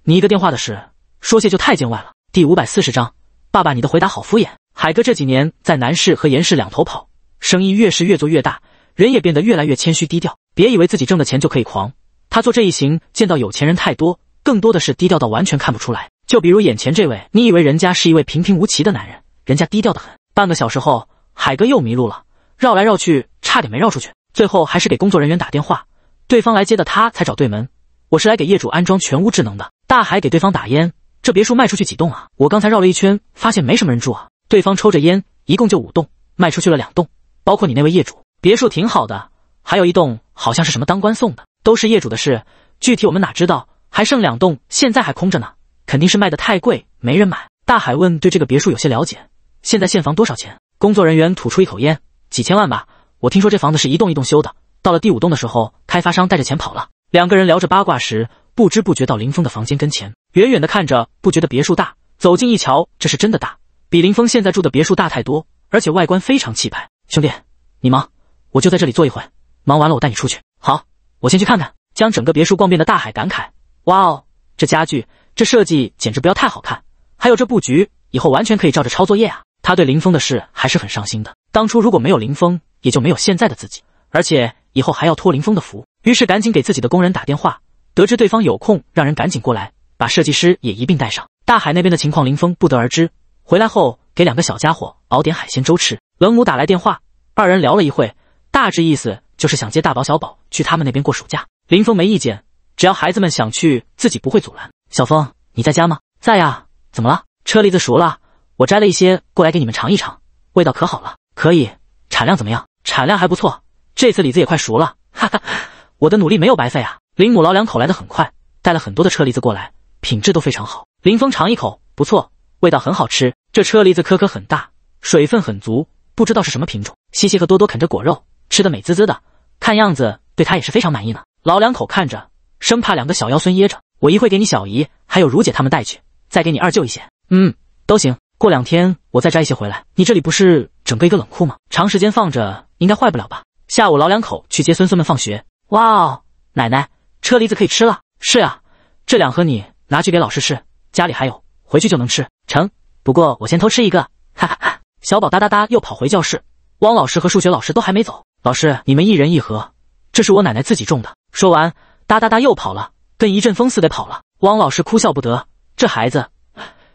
你一个电话的事，说谢就太见外了。第五百四十章，爸爸，你的回答好敷衍。海哥这几年在南市和严市两头跑，生意越是越做越大，人也变得越来越谦虚低调。别以为自己挣的钱就可以狂。他做这一行，见到有钱人太多，更多的是低调到完全看不出来。就比如眼前这位，你以为人家是一位平平无奇的男人，人家低调的很。半个小时后，海哥又迷路了，绕来绕去，差点没绕出去，最后还是给工作人员打电话，对方来接的他才找对门。我是来给业主安装全屋智能的。大海给对方打烟，这别墅卖出去几栋啊？我刚才绕了一圈，发现没什么人住啊。对方抽着烟，一共就五栋，卖出去了两栋，包括你那位业主。别墅挺好的，还有一栋好像是什么当官送的，都是业主的事，具体我们哪知道？还剩两栋，现在还空着呢。肯定是卖的太贵，没人买。大海问：“对这个别墅有些了解，现在现房多少钱？”工作人员吐出一口烟：“几千万吧。”我听说这房子是一栋一栋修的，到了第五栋的时候，开发商带着钱跑了。两个人聊着八卦时，不知不觉到林峰的房间跟前。远远的看着，不觉得别墅大；走近一瞧，这是真的大，比林峰现在住的别墅大太多，而且外观非常气派。兄弟，你忙，我就在这里坐一会。忙完了，我带你出去。好，我先去看看。将整个别墅逛遍的大海感慨：“哇哦，这家具！”这设计简直不要太好看！还有这布局，以后完全可以照着抄作业啊！他对林峰的事还是很上心的。当初如果没有林峰，也就没有现在的自己，而且以后还要托林峰的福。于是赶紧给自己的工人打电话，得知对方有空，让人赶紧过来，把设计师也一并带上。大海那边的情况，林峰不得而知。回来后，给两个小家伙熬点海鲜粥吃。冷母打来电话，二人聊了一会，大致意思就是想接大宝小宝去他们那边过暑假。林峰没意见，只要孩子们想去，自己不会阻拦。小峰，你在家吗？在呀，怎么了？车厘子熟了，我摘了一些过来给你们尝一尝，味道可好了。可以，产量怎么样？产量还不错，这次李子也快熟了，哈哈，我的努力没有白费啊！林母老两口来的很快，带了很多的车厘子过来，品质都非常好。林峰尝一口，不错，味道很好吃。这车厘子颗颗很大，水分很足，不知道是什么品种。西西和多多啃着果肉，吃的美滋滋的，看样子对他也是非常满意呢。老两口看着，生怕两个小妖孙噎着。我一会给你小姨，还有如姐他们带去，再给你二舅一些，嗯，都行。过两天我再摘一些回来。你这里不是整个一个冷库吗？长时间放着应该坏不了吧？下午老两口去接孙孙们放学。哇哦，奶奶，车厘子可以吃了。是啊，这两盒你拿去给老师吃，家里还有，回去就能吃成。不过我先偷吃一个，哈哈哈。小宝哒哒哒又跑回教室，汪老师和数学老师都还没走。老师，你们一人一盒，这是我奶奶自己种的。说完，哒哒哒又跑了。跟一阵风似的跑了，汪老师哭笑不得。这孩子，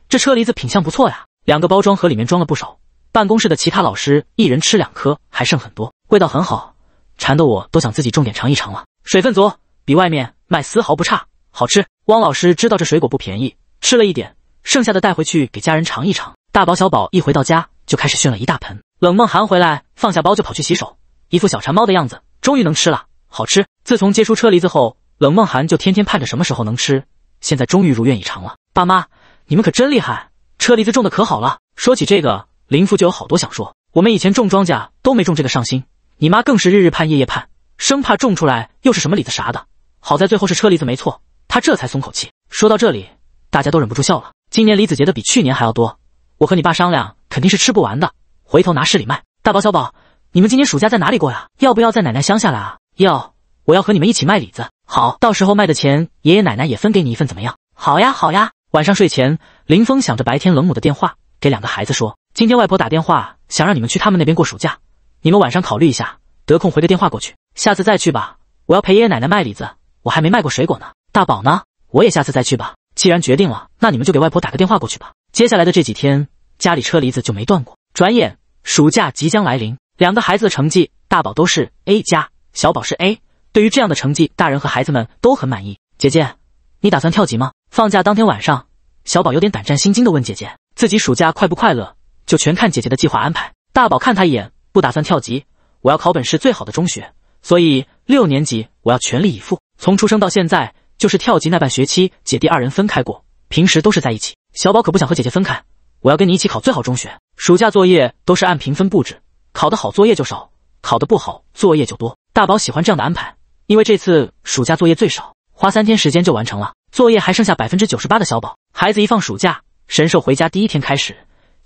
这车厘子品相不错呀。两个包装盒里面装了不少，办公室的其他老师一人吃两颗，还剩很多，味道很好，馋得我都想自己种点尝一尝了。水分足，比外面卖丝毫不差，好吃。汪老师知道这水果不便宜，吃了一点，剩下的带回去给家人尝一尝。大宝小宝一回到家就开始炫了一大盆。冷梦涵回来放下包就跑去洗手，一副小馋猫的样子。终于能吃了，好吃。自从接触车厘子后。冷梦涵就天天盼着什么时候能吃，现在终于如愿以偿了。爸妈，你们可真厉害，车厘子种的可好了。说起这个，林父就有好多想说。我们以前种庄稼都没种这个上心，你妈更是日日盼夜夜盼，生怕种出来又是什么李子啥的。好在最后是车厘子没错，他这才松口气。说到这里，大家都忍不住笑了。今年李子结的比去年还要多，我和你爸商量，肯定是吃不完的，回头拿市里卖。大宝小宝，你们今年暑假在哪里过呀？要不要在奶奶乡下来啊？要，我要和你们一起卖李子。好，到时候卖的钱，爷爷奶奶也分给你一份，怎么样？好呀，好呀。晚上睡前，林峰想着白天冷母的电话，给两个孩子说：今天外婆打电话，想让你们去他们那边过暑假，你们晚上考虑一下，得空回个电话过去。下次再去吧，我要陪爷爷奶奶卖李子，我还没卖过水果呢。大宝呢？我也下次再去吧。既然决定了，那你们就给外婆打个电话过去吧。接下来的这几天，家里车厘子就没断过。转眼暑假即将来临，两个孩子的成绩，大宝都是 A 加，小宝是 A。对于这样的成绩，大人和孩子们都很满意。姐姐，你打算跳级吗？放假当天晚上，小宝有点胆战心惊地问姐姐：“自己暑假快不快乐，就全看姐姐的计划安排。”大宝看他一眼，不打算跳级。我要考本市最好的中学，所以六年级我要全力以赴。从出生到现在，就是跳级那半学期，姐弟二人分开过，平时都是在一起。小宝可不想和姐姐分开，我要跟你一起考最好中学。暑假作业都是按评分布置，考得好作业就少，考得不好作业就多。大宝喜欢这样的安排。因为这次暑假作业最少，花三天时间就完成了。作业还剩下百分之九十八的小宝孩子。一放暑假，神兽回家第一天开始，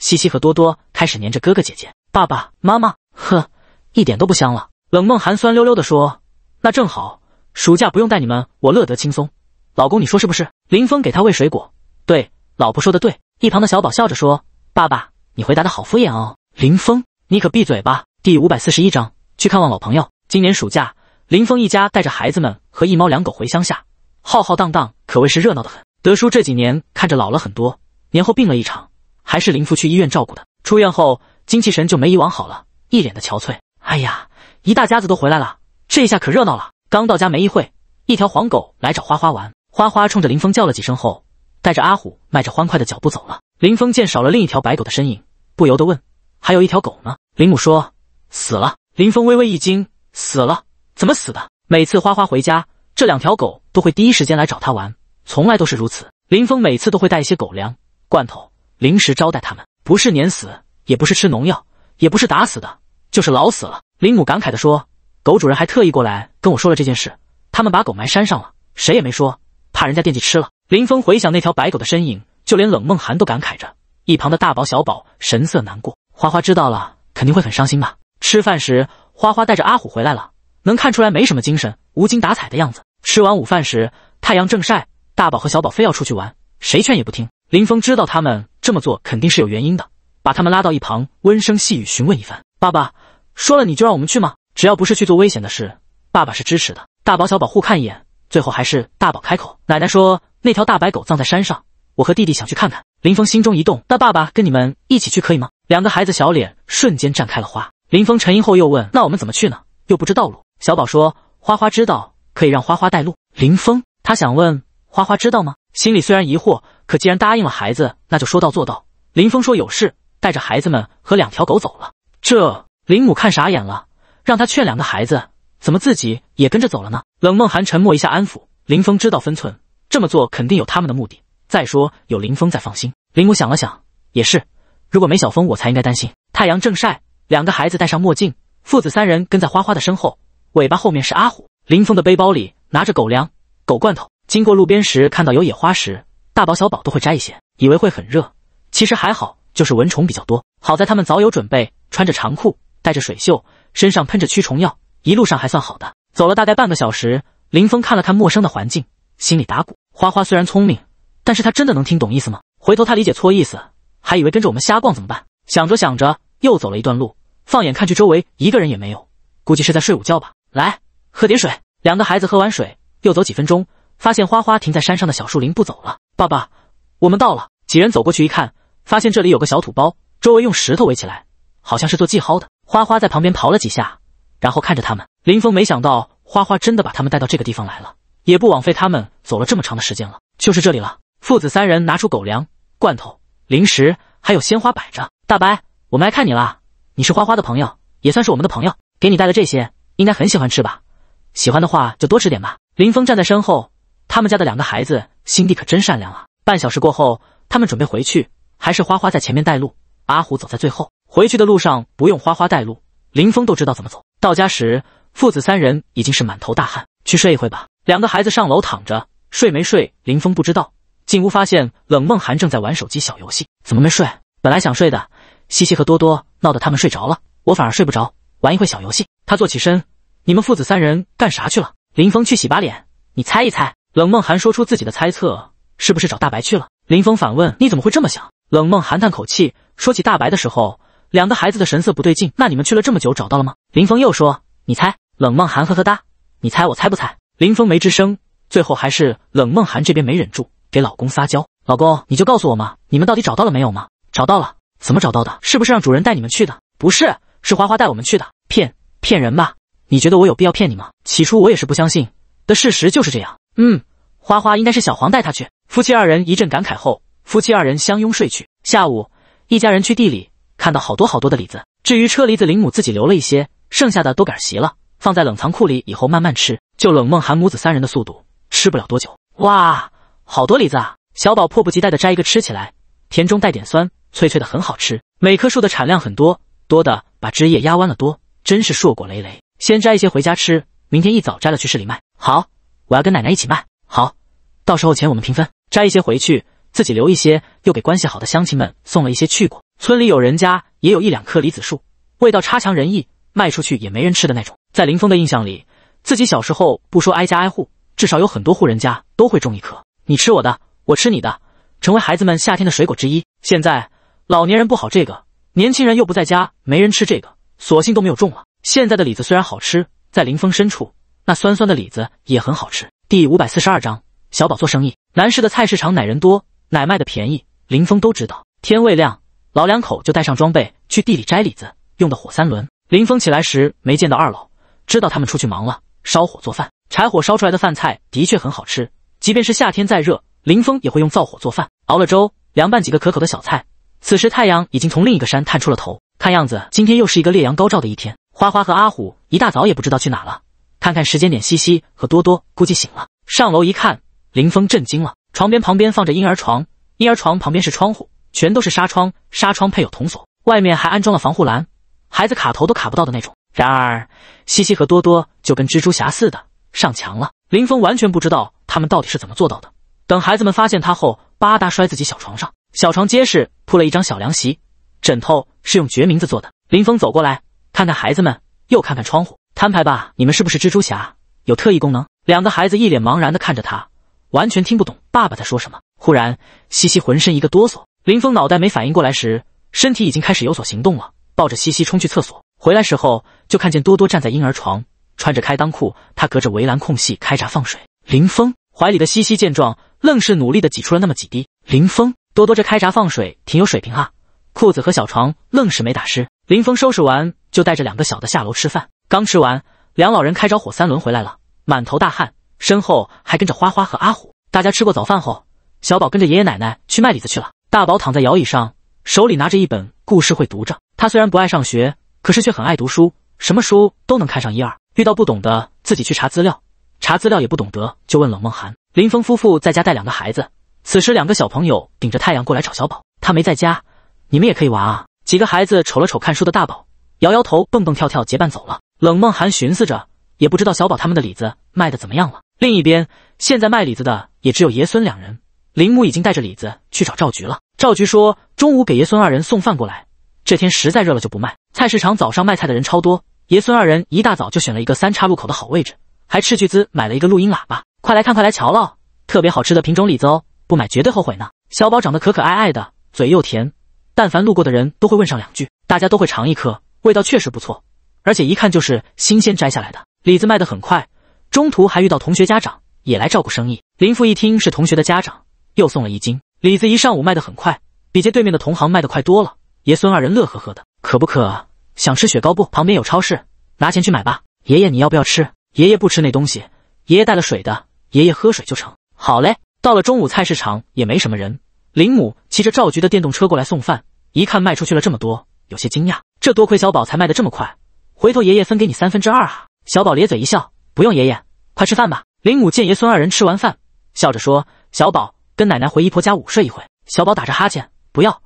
西西和多多开始黏着哥哥姐姐、爸爸妈妈。呵，一点都不香了。冷梦寒酸溜溜的说：“那正好，暑假不用带你们，我乐得轻松。老公，你说是不是？”林峰给他喂水果。对，老婆说的对。一旁的小宝笑着说：“爸爸，你回答的好敷衍哦。”林峰，你可闭嘴吧。第五百四十一章，去看望老朋友。今年暑假。林峰一家带着孩子们和一猫两狗回乡下，浩浩荡荡，可谓是热闹的很。德叔这几年看着老了很多，年后病了一场，还是林父去医院照顾的。出院后，精气神就没以往好了，一脸的憔悴。哎呀，一大家子都回来了，这下可热闹了。刚到家没一会，一条黄狗来找花花玩，花花冲着林峰叫了几声后，带着阿虎迈着欢快的脚步走了。林峰见少了另一条白狗的身影，不由得问：“还有一条狗呢？”林母说：“死了。”林峰微微一惊：“死了？”怎么死的？每次花花回家，这两条狗都会第一时间来找他玩，从来都是如此。林峰每次都会带一些狗粮、罐头、零食招待他们，不是碾死，也不是吃农药，也不是打死的，就是老死了。林母感慨地说：“狗主人还特意过来跟我说了这件事，他们把狗埋山上了，谁也没说，怕人家惦记吃了。”林峰回想那条白狗的身影，就连冷梦涵都感慨着，一旁的大宝、小宝神色难过。花花知道了肯定会很伤心吧？吃饭时，花花带着阿虎回来了。能看出来没什么精神，无精打采的样子。吃完午饭时，太阳正晒，大宝和小宝非要出去玩，谁劝也不听。林峰知道他们这么做肯定是有原因的，把他们拉到一旁，温声细语询问一番。爸爸说了，你就让我们去吗？只要不是去做危险的事，爸爸是支持的。大宝、小宝互看一眼，最后还是大宝开口：“奶奶说那条大白狗葬在山上，我和弟弟想去看看。”林峰心中一动，那爸爸跟你们一起去可以吗？两个孩子小脸瞬间绽开了花。林峰沉吟后又问：“那我们怎么去呢？又不知道路。”小宝说：“花花知道，可以让花花带路。”林峰他想问花花知道吗？心里虽然疑惑，可既然答应了孩子，那就说到做到。林峰说有事，带着孩子们和两条狗走了。这林母看傻眼了，让他劝两个孩子，怎么自己也跟着走了呢？冷梦寒沉默一下，安抚林峰，知道分寸，这么做肯定有他们的目的。再说有林峰在，放心。林母想了想，也是，如果没小峰，我才应该担心。太阳正晒，两个孩子戴上墨镜，父子三人跟在花花的身后。尾巴后面是阿虎。林峰的背包里拿着狗粮、狗罐头。经过路边时，看到有野花时，大宝、小宝都会摘一些，以为会很热，其实还好，就是蚊虫比较多。好在他们早有准备，穿着长裤，带着水袖，身上喷着驱虫药，一路上还算好的。走了大概半个小时，林峰看了看陌生的环境，心里打鼓。花花虽然聪明，但是他真的能听懂意思吗？回头他理解错意思，还以为跟着我们瞎逛怎么办？想着想着，又走了一段路，放眼看去，周围一个人也没有，估计是在睡午觉吧。来喝点水。两个孩子喝完水，又走几分钟，发现花花停在山上的小树林不走了。爸爸，我们到了。几人走过去一看，发现这里有个小土包，周围用石头围起来，好像是做记号的。花花在旁边刨了几下，然后看着他们。林峰没想到花花真的把他们带到这个地方来了，也不枉费他们走了这么长的时间了。就是这里了。父子三人拿出狗粮、罐头、零食，还有鲜花摆着。大白，我们来看你了。你是花花的朋友，也算是我们的朋友，给你带了这些。应该很喜欢吃吧，喜欢的话就多吃点吧。林峰站在身后，他们家的两个孩子心地可真善良啊。半小时过后，他们准备回去，还是花花在前面带路，阿虎走在最后。回去的路上不用花花带路，林峰都知道怎么走。到家时，父子三人已经是满头大汗，去睡一会吧。两个孩子上楼躺着睡没睡，林峰不知道。进屋发现冷梦涵正在玩手机小游戏，怎么没睡？本来想睡的，西西和多多闹得他们睡着了，我反而睡不着。玩一会小游戏。他坐起身，你们父子三人干啥去了？林峰去洗把脸，你猜一猜。冷梦寒说出自己的猜测，是不是找大白去了？林峰反问，你怎么会这么想？冷梦寒叹口气，说起大白的时候，两个孩子的神色不对劲。那你们去了这么久，找到了吗？林峰又说，你猜。冷梦寒呵呵哒，你猜我猜不猜？林峰没吱声，最后还是冷梦寒这边没忍住，给老公撒娇，老公你就告诉我嘛，你们到底找到了没有吗？找到了，怎么找到的？是不是让主人带你们去的？不是。是花花带我们去的，骗骗人吧？你觉得我有必要骗你吗？起初我也是不相信，的事实就是这样。嗯，花花应该是小黄带她去。夫妻二人一阵感慨后，夫妻二人相拥睡去。下午，一家人去地里，看到好多好多的李子。至于车厘子，林母自己留了一些，剩下的都儿席了，放在冷藏库里，以后慢慢吃。就冷梦寒母子三人的速度，吃不了多久。哇，好多李子！啊！小宝迫不及待的摘一个吃起来，甜中带点酸，脆脆的很好吃。每棵树的产量很多多的。把枝叶压弯了多，真是硕果累累。先摘一些回家吃，明天一早摘了去市里卖。好，我要跟奶奶一起卖。好，到时候钱我们平分。摘一些回去，自己留一些，又给关系好的乡亲们送了一些。去过村里有人家也有一两棵李子树，味道差强人意，卖出去也没人吃的那种。在林峰的印象里，自己小时候不说挨家挨户，至少有很多户人家都会种一棵。你吃我的，我吃你的，成为孩子们夏天的水果之一。现在老年人不好这个。年轻人又不在家，没人吃这个，索性都没有种了。现在的李子虽然好吃，在林峰深处，那酸酸的李子也很好吃。第五百四十二章，小宝做生意。南市的菜市场奶人多，奶卖的便宜，林峰都知道。天未亮，老两口就带上装备去地里摘李子，用的火三轮。林峰起来时没见到二老，知道他们出去忙了，烧火做饭。柴火烧出来的饭菜的确很好吃，即便是夏天再热，林峰也会用灶火做饭，熬了粥，凉拌几个可口的小菜。此时太阳已经从另一个山探出了头，看样子今天又是一个烈阳高照的一天。花花和阿虎一大早也不知道去哪了。看看时间点，西西和多多估计醒了。上楼一看，林峰震惊了。床边旁边放着婴儿床，婴儿床旁边是窗户，全都是纱窗，纱窗配有铜锁，外面还安装了防护栏，孩子卡头都卡不到的那种。然而西西和多多就跟蜘蛛侠似的上墙了，林峰完全不知道他们到底是怎么做到的。等孩子们发现他后，吧嗒摔自己小床上。小床结实，铺了一张小凉席，枕头是用决明子做的。林峰走过来，看看孩子们，又看看窗户，摊牌吧，你们是不是蜘蛛侠？有特异功能？两个孩子一脸茫然的看着他，完全听不懂爸爸在说什么。忽然，西西浑身一个哆嗦，林峰脑袋没反应过来时，身体已经开始有所行动了，抱着西西冲去厕所。回来时候就看见多多站在婴儿床，穿着开裆裤，他隔着围栏空隙开闸放水。林峰怀里的西西见状，愣是努力的挤出了那么几滴。林峰。多多这开闸放水挺有水平啊，裤子和小床愣是没打湿。林峰收拾完就带着两个小的下楼吃饭。刚吃完，两老人开着火三轮回来了，满头大汗，身后还跟着花花和阿虎。大家吃过早饭后，小宝跟着爷爷奶奶去卖李子去了。大宝躺在摇椅上，手里拿着一本故事会读着。他虽然不爱上学，可是却很爱读书，什么书都能看上一二。遇到不懂的自己去查资料，查资料也不懂得就问冷梦涵。林峰夫妇在家带两个孩子。此时，两个小朋友顶着太阳过来找小宝，他没在家，你们也可以玩啊。几个孩子瞅了瞅看书的大宝，摇摇头，蹦蹦跳跳结伴走了。冷梦涵寻思着，也不知道小宝他们的李子卖的怎么样了。另一边，现在卖李子的也只有爷孙两人，林母已经带着李子去找赵局了。赵局说中午给爷孙二人送饭过来，这天实在热了就不卖。菜市场早上卖菜的人超多，爷孙二人一大早就选了一个三岔路口的好位置，还斥巨资买了一个录音喇叭，快来看，快来瞧喽，特别好吃的品种李子哦。不买绝对后悔呢。小宝长得可可爱爱的，嘴又甜，但凡路过的人都会问上两句，大家都会尝一颗，味道确实不错，而且一看就是新鲜摘下来的李子卖得很快。中途还遇到同学家长也来照顾生意。林父一听是同学的家长，又送了一斤李子。一上午卖得很快，比街对面的同行卖得快多了。爷孙二人乐呵呵的，渴不渴？想吃雪糕不？旁边有超市，拿钱去买吧。爷爷你要不要吃？爷爷不吃那东西，爷爷带了水的，爷爷喝水就成。好嘞。到了中午，菜市场也没什么人。林母骑着赵局的电动车过来送饭，一看卖出去了这么多，有些惊讶。这多亏小宝才卖得这么快。回头爷爷分给你三分之二啊！小宝咧嘴一笑，不用爷爷，快吃饭吧。林母见爷孙二人吃完饭，笑着说：“小宝，跟奶奶回姨婆家午睡一会。”小宝打着哈欠：“不要，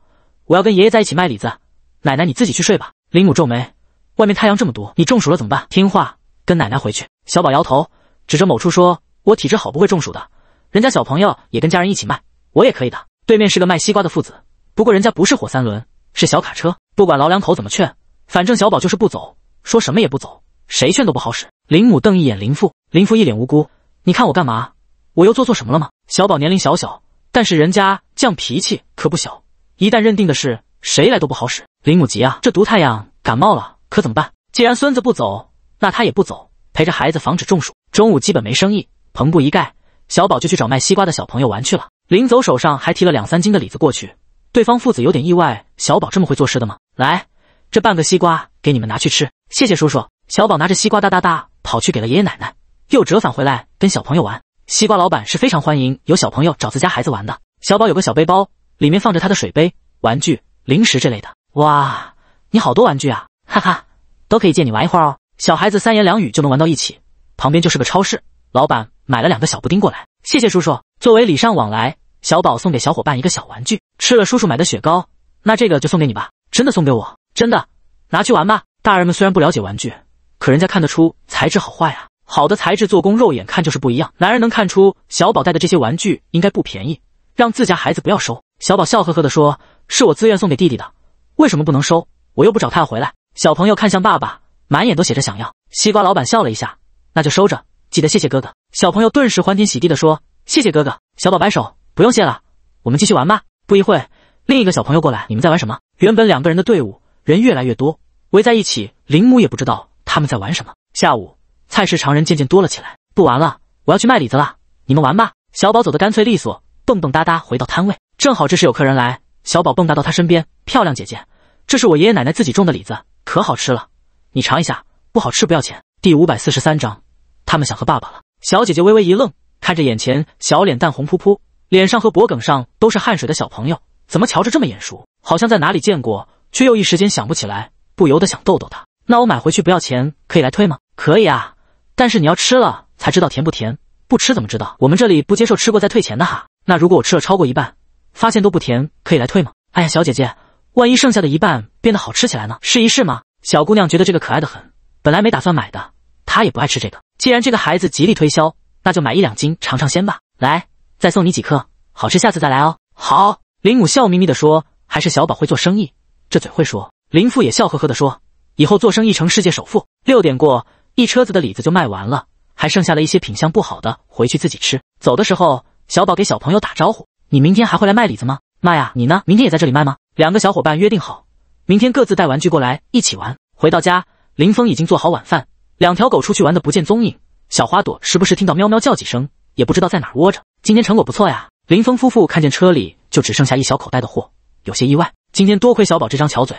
我要跟爷爷在一起卖李子。奶奶你自己去睡吧。”林母皱眉：“外面太阳这么毒，你中暑了怎么办？”听话，跟奶奶回去。”小宝摇头，指着某处说：“我体质好，不会中暑的。”人家小朋友也跟家人一起卖，我也可以的。对面是个卖西瓜的父子，不过人家不是火三轮，是小卡车。不管老两口怎么劝，反正小宝就是不走，说什么也不走，谁劝都不好使。林母瞪一眼林父，林父一脸无辜，你看我干嘛？我又做错什么了吗？小宝年龄小小，但是人家犟脾气可不小，一旦认定的事，谁来都不好使。林母急啊，这毒太阳，感冒了可怎么办？既然孙子不走，那他也不走，陪着孩子防止中暑。中午基本没生意，篷布一盖。小宝就去找卖西瓜的小朋友玩去了，临走手上还提了两三斤的李子过去。对方父子有点意外，小宝这么会做事的吗？来，这半个西瓜给你们拿去吃，谢谢叔叔。小宝拿着西瓜哒哒哒跑去给了爷爷奶奶，又折返回来跟小朋友玩。西瓜老板是非常欢迎有小朋友找自家孩子玩的。小宝有个小背包，里面放着他的水杯、玩具、零食这类的。哇，你好多玩具啊，哈哈，都可以借你玩一会儿哦。小孩子三言两语就能玩到一起，旁边就是个超市。老板买了两个小布丁过来，谢谢叔叔。作为礼尚往来，小宝送给小伙伴一个小玩具。吃了叔叔买的雪糕，那这个就送给你吧。真的送给我？真的，拿去玩吧。大人们虽然不了解玩具，可人家看得出材质好坏啊。好的材质做工，肉眼看就是不一样。男人能看出小宝带的这些玩具应该不便宜，让自家孩子不要收。小宝笑呵呵地说：“是我自愿送给弟弟的，为什么不能收？我又不找他要回来。”小朋友看向爸爸，满眼都写着想要。西瓜老板笑了一下，那就收着。记得谢谢哥哥。小朋友顿时欢天喜地地说：“谢谢哥哥。”小宝摆手：“不用谢了，我们继续玩吧。”不一会另一个小朋友过来：“你们在玩什么？”原本两个人的队伍，人越来越多，围在一起。林母也不知道他们在玩什么。下午，菜市场人渐渐多了起来。不玩了，我要去卖李子了。你们玩吧。小宝走得干脆利索，蹦蹦哒哒回到摊位。正好这时有客人来，小宝蹦跶到他身边：“漂亮姐姐，这是我爷爷奶奶自己种的李子，可好吃了，你尝一下。不好吃不要钱。”第五百四十三章。他们想和爸爸了。小姐姐微微一愣，看着眼前小脸蛋红扑扑，脸上和脖梗上都是汗水的小朋友，怎么瞧着这么眼熟，好像在哪里见过，却又一时间想不起来，不由得想逗逗他。那我买回去不要钱，可以来退吗？可以啊，但是你要吃了才知道甜不甜，不吃怎么知道？我们这里不接受吃过再退钱的哈。那如果我吃了超过一半，发现都不甜，可以来退吗？哎呀，小姐姐，万一剩下的一半变得好吃起来呢？试一试嘛。小姑娘觉得这个可爱的很，本来没打算买的，她也不爱吃这个。既然这个孩子极力推销，那就买一两斤尝尝鲜吧。来，再送你几颗，好吃，下次再来哦。好，林母笑眯眯地说：“还是小宝会做生意，这嘴会说。”林父也笑呵呵地说：“以后做生意成世界首富。”六点过，一车子的李子就卖完了，还剩下了一些品相不好的，回去自己吃。走的时候，小宝给小朋友打招呼：“你明天还会来卖李子吗？”“卖啊，你呢？明天也在这里卖吗？”两个小伙伴约定好，明天各自带玩具过来一起玩。回到家，林峰已经做好晚饭。两条狗出去玩的不见踪影，小花朵时不时听到喵喵叫几声，也不知道在哪儿窝着。今天成果不错呀！林峰夫妇看见车里就只剩下一小口袋的货，有些意外。今天多亏小宝这张巧嘴，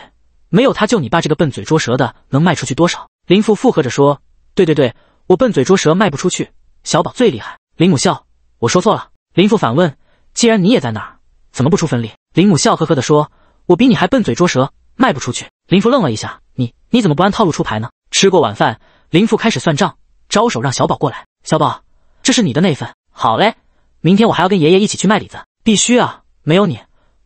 没有他就你爸这个笨嘴拙舌的能卖出去多少。林父附和着说：“对对对，我笨嘴拙舌卖不出去，小宝最厉害。”林母笑：“我说错了。”林父反问：“既然你也在那儿，怎么不出分力？”林母笑呵呵的说：“我比你还笨嘴拙舌，卖不出去。”林父愣了一下：“你你怎么不按套路出牌呢？”吃过晚饭。林父开始算账，招手让小宝过来。小宝，这是你的那份。好嘞，明天我还要跟爷爷一起去卖李子，必须啊！没有你，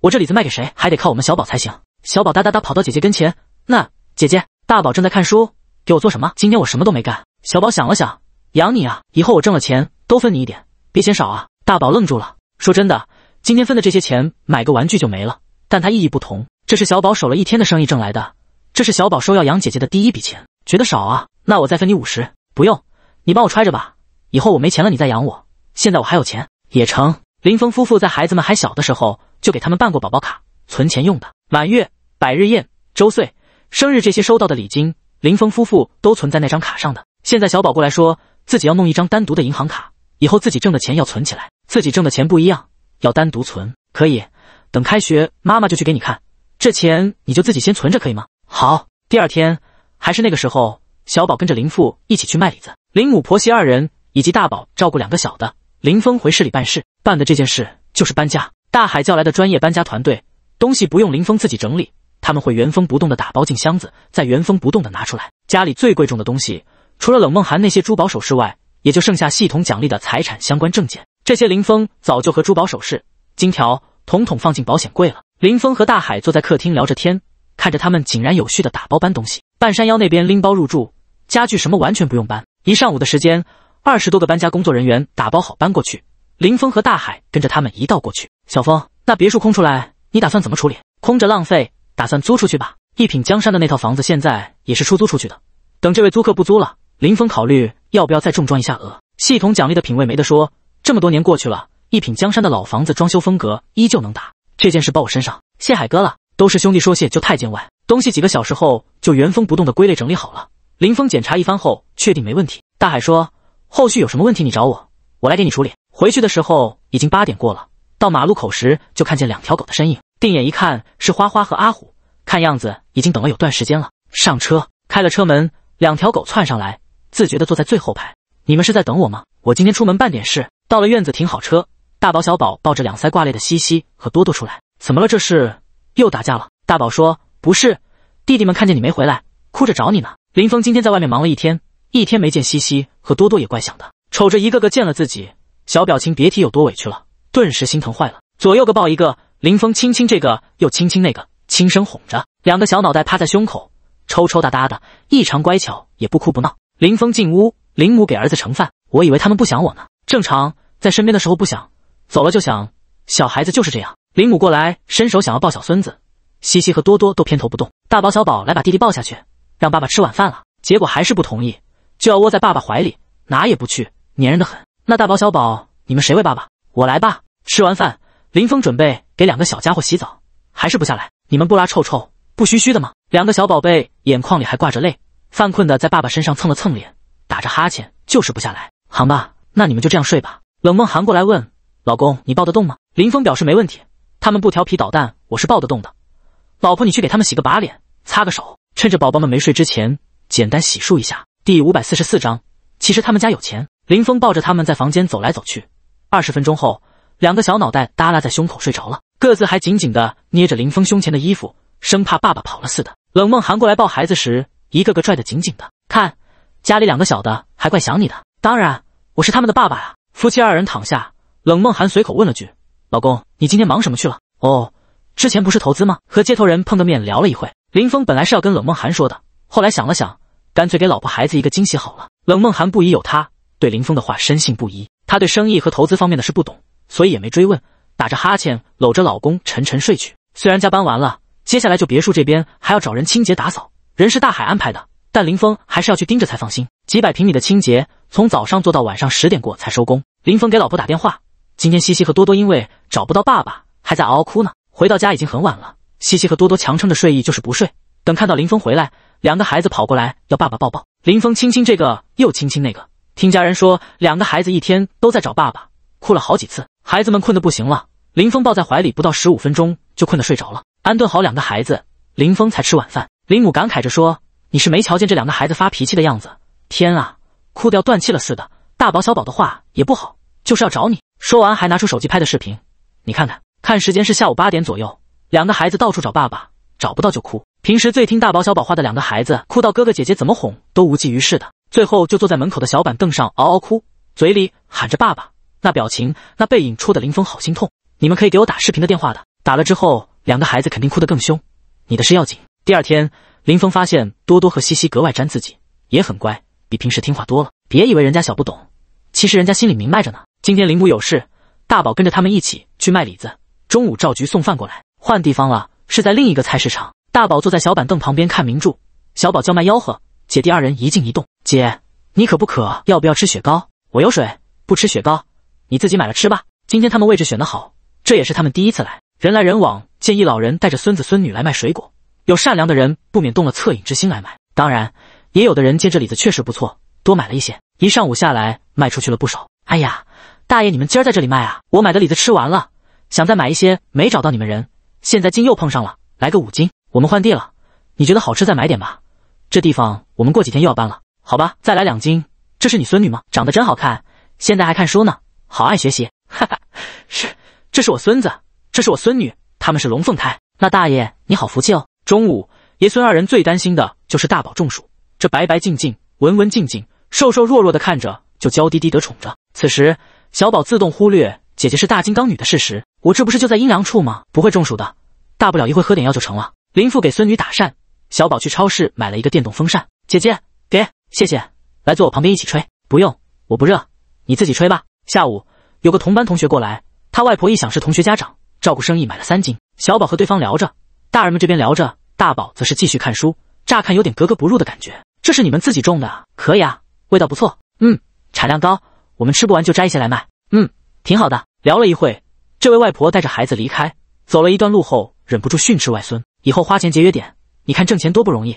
我这李子卖给谁还得靠我们小宝才行。小宝哒哒哒跑到姐姐跟前。那姐姐，大宝正在看书，给我做什么？今天我什么都没干。小宝想了想，养你啊！以后我挣了钱都分你一点，别嫌少啊。大宝愣住了，说真的，今天分的这些钱买个玩具就没了，但它意义不同，这是小宝守了一天的生意挣来的，这是小宝收要养姐姐的第一笔钱，觉得少啊？那我再分你五十，不用，你帮我揣着吧。以后我没钱了，你再养我。现在我还有钱也成。林峰夫妇在孩子们还小的时候就给他们办过宝宝卡，存钱用的。满月、百日宴、周岁、生日这些收到的礼金，林峰夫妇都存在那张卡上的。现在小宝过来说自己要弄一张单独的银行卡，以后自己挣的钱要存起来，自己挣的钱不一样，要单独存。可以，等开学妈妈就去给你看。这钱你就自己先存着，可以吗？好。第二天还是那个时候。小宝跟着林父一起去卖李子，林母婆媳二人以及大宝照顾两个小的。林峰回市里办事，办的这件事就是搬家。大海叫来的专业搬家团队，东西不用林峰自己整理，他们会原封不动的打包进箱子，再原封不动的拿出来。家里最贵重的东西，除了冷梦涵那些珠宝首饰外，也就剩下系统奖励的财产相关证件。这些林峰早就和珠宝首饰、金条统统放进保险柜了。林峰和大海坐在客厅聊着天，看着他们井然有序的打包搬东西。半山腰那边拎包入住，家具什么完全不用搬。一上午的时间，二十多个搬家工作人员打包好搬过去。林峰和大海跟着他们一道过去。小峰，那别墅空出来，你打算怎么处理？空着浪费，打算租出去吧。一品江山的那套房子现在也是出租出去的。等这位租客不租了，林峰考虑要不要再重装一下。额，系统奖励的品味没得说，这么多年过去了，一品江山的老房子装修风格依旧能打。这件事包我身上，谢海哥了，都是兄弟，说谢就太见外。东西几个小时后就原封不动的归类整理好了。林峰检查一番后，确定没问题。大海说：“后续有什么问题你找我，我来给你处理。”回去的时候已经八点过了。到马路口时就看见两条狗的身影，定眼一看是花花和阿虎，看样子已经等了有段时间了。上车开了车门，两条狗窜上来，自觉的坐在最后排。你们是在等我吗？我今天出门办点事。到了院子停好车，大宝小宝抱着两腮挂泪的西西和多多出来。怎么了？这是又打架了？大宝说。不是，弟弟们看见你没回来，哭着找你呢。林峰今天在外面忙了一天，一天没见，西西和多多也怪想的，瞅着一个个见了自己，小表情别提有多委屈了，顿时心疼坏了，左右个抱一个。林峰亲亲这个，又亲亲那个，轻声哄着，两个小脑袋趴在胸口，抽抽搭搭的，异常乖巧，也不哭不闹。林峰进屋，林母给儿子盛饭，我以为他们不想我呢，正常，在身边的时候不想，走了就想，小孩子就是这样。林母过来伸手想要抱小孙子。西西和多多都偏头不动，大宝小宝来把弟弟抱下去，让爸爸吃晚饭了。结果还是不同意，就要窝在爸爸怀里，哪也不去，粘人的很。那大宝小宝，你们谁喂爸爸？我来吧。吃完饭，林峰准备给两个小家伙洗澡，还是不下来？你们不拉臭臭，不嘘嘘的吗？两个小宝贝眼眶里还挂着泪，犯困的在爸爸身上蹭了蹭脸，打着哈欠就是不下来。行吧，那你们就这样睡吧。冷梦寒过来问老公：“你抱得动吗？”林峰表示没问题，他们不调皮捣蛋，我是抱得动的。老婆，你去给他们洗个把脸，擦个手，趁着宝宝们没睡之前，简单洗漱一下。第五百四十四章，其实他们家有钱。林峰抱着他们在房间走来走去，二十分钟后，两个小脑袋耷拉在胸口睡着了，各自还紧紧地捏着林峰胸前的衣服，生怕爸爸跑了似的。冷梦涵过来抱孩子时，一个个拽得紧紧的，看家里两个小的还怪想你的，当然我是他们的爸爸啊。夫妻二人躺下，冷梦涵随口问了句：“老公，你今天忙什么去了？”哦。之前不是投资吗？和接头人碰个面聊了一会，林峰本来是要跟冷梦涵说的，后来想了想，干脆给老婆孩子一个惊喜好了。冷梦涵不疑有他，对林峰的话深信不疑。他对生意和投资方面的事不懂，所以也没追问，打着哈欠搂着老公沉沉睡去。虽然加班完了，接下来就别墅这边还要找人清洁打扫，人是大海安排的，但林峰还是要去盯着才放心。几百平米的清洁，从早上做到晚上十点过才收工。林峰给老婆打电话，今天西西和多多因为找不到爸爸还在嗷嗷哭呢。回到家已经很晚了，西西和多多强撑着睡意就是不睡。等看到林峰回来，两个孩子跑过来要爸爸抱抱。林峰亲亲这个，又亲亲那个。听家人说，两个孩子一天都在找爸爸，哭了好几次。孩子们困得不行了，林峰抱在怀里，不到十五分钟就困得睡着了。安顿好两个孩子，林峰才吃晚饭。林母感慨着说：“你是没瞧见这两个孩子发脾气的样子，天啊，哭得要断气了似的。大宝小宝的话也不好，就是要找你。”说完还拿出手机拍的视频，你看看。看时间是下午八点左右，两个孩子到处找爸爸，找不到就哭。平时最听大宝小宝话的两个孩子，哭到哥哥姐姐怎么哄都无济于事的，最后就坐在门口的小板凳上嗷嗷哭，嘴里喊着爸爸，那表情、那背影，戳的林峰好心痛。你们可以给我打视频的电话的，打了之后，两个孩子肯定哭得更凶。你的事要紧。第二天，林峰发现多多和西西格外粘自己，也很乖，比平时听话多了。别以为人家小不懂，其实人家心里明白着呢。今天林母有事，大宝跟着他们一起去卖李子。中午，赵局送饭过来，换地方了，是在另一个菜市场。大宝坐在小板凳旁边看名著，小宝叫卖吆喝，姐弟二人一静一动。姐，你渴不渴，要不要吃雪糕？我有水，不吃雪糕，你自己买了吃吧。今天他们位置选得好，这也是他们第一次来，人来人往，见一老人带着孙子孙女来卖水果，有善良的人不免动了恻隐之心来买，当然，也有的人见这李子确实不错，多买了一些。一上午下来，卖出去了不少。哎呀，大爷，你们今儿在这里卖啊？我买的李子吃完了。想再买一些，没找到你们人，现在竟又碰上了，来个五斤，我们换地了。你觉得好吃，再买点吧。这地方我们过几天又要搬了，好吧，再来两斤。这是你孙女吗？长得真好看，现在还看书呢，好爱学习，哈哈。是，这是我孙子，这是我孙女，他们是龙凤胎。那大爷你好福气哦。中午，爷孙二人最担心的就是大宝中暑，这白白净净、文文静静、瘦瘦弱弱的看着就娇滴滴得宠着。此时，小宝自动忽略姐姐是大金刚女的事实。我这不是就在阴凉处吗？不会中暑的，大不了一会喝点药就成了。林父给孙女打扇，小宝去超市买了一个电动风扇。姐姐，给，谢谢。来坐我旁边一起吹，不用，我不热，你自己吹吧。下午有个同班同学过来，他外婆一想是同学家长，照顾生意买了三斤。小宝和对方聊着，大人们这边聊着，大宝则是继续看书。乍看有点格格不入的感觉。这是你们自己种的？可以啊，味道不错。嗯，产量高，我们吃不完就摘一些来卖。嗯，挺好的。聊了一会。这位外婆带着孩子离开，走了一段路后，忍不住训斥外孙：“以后花钱节约点，你看挣钱多不容易。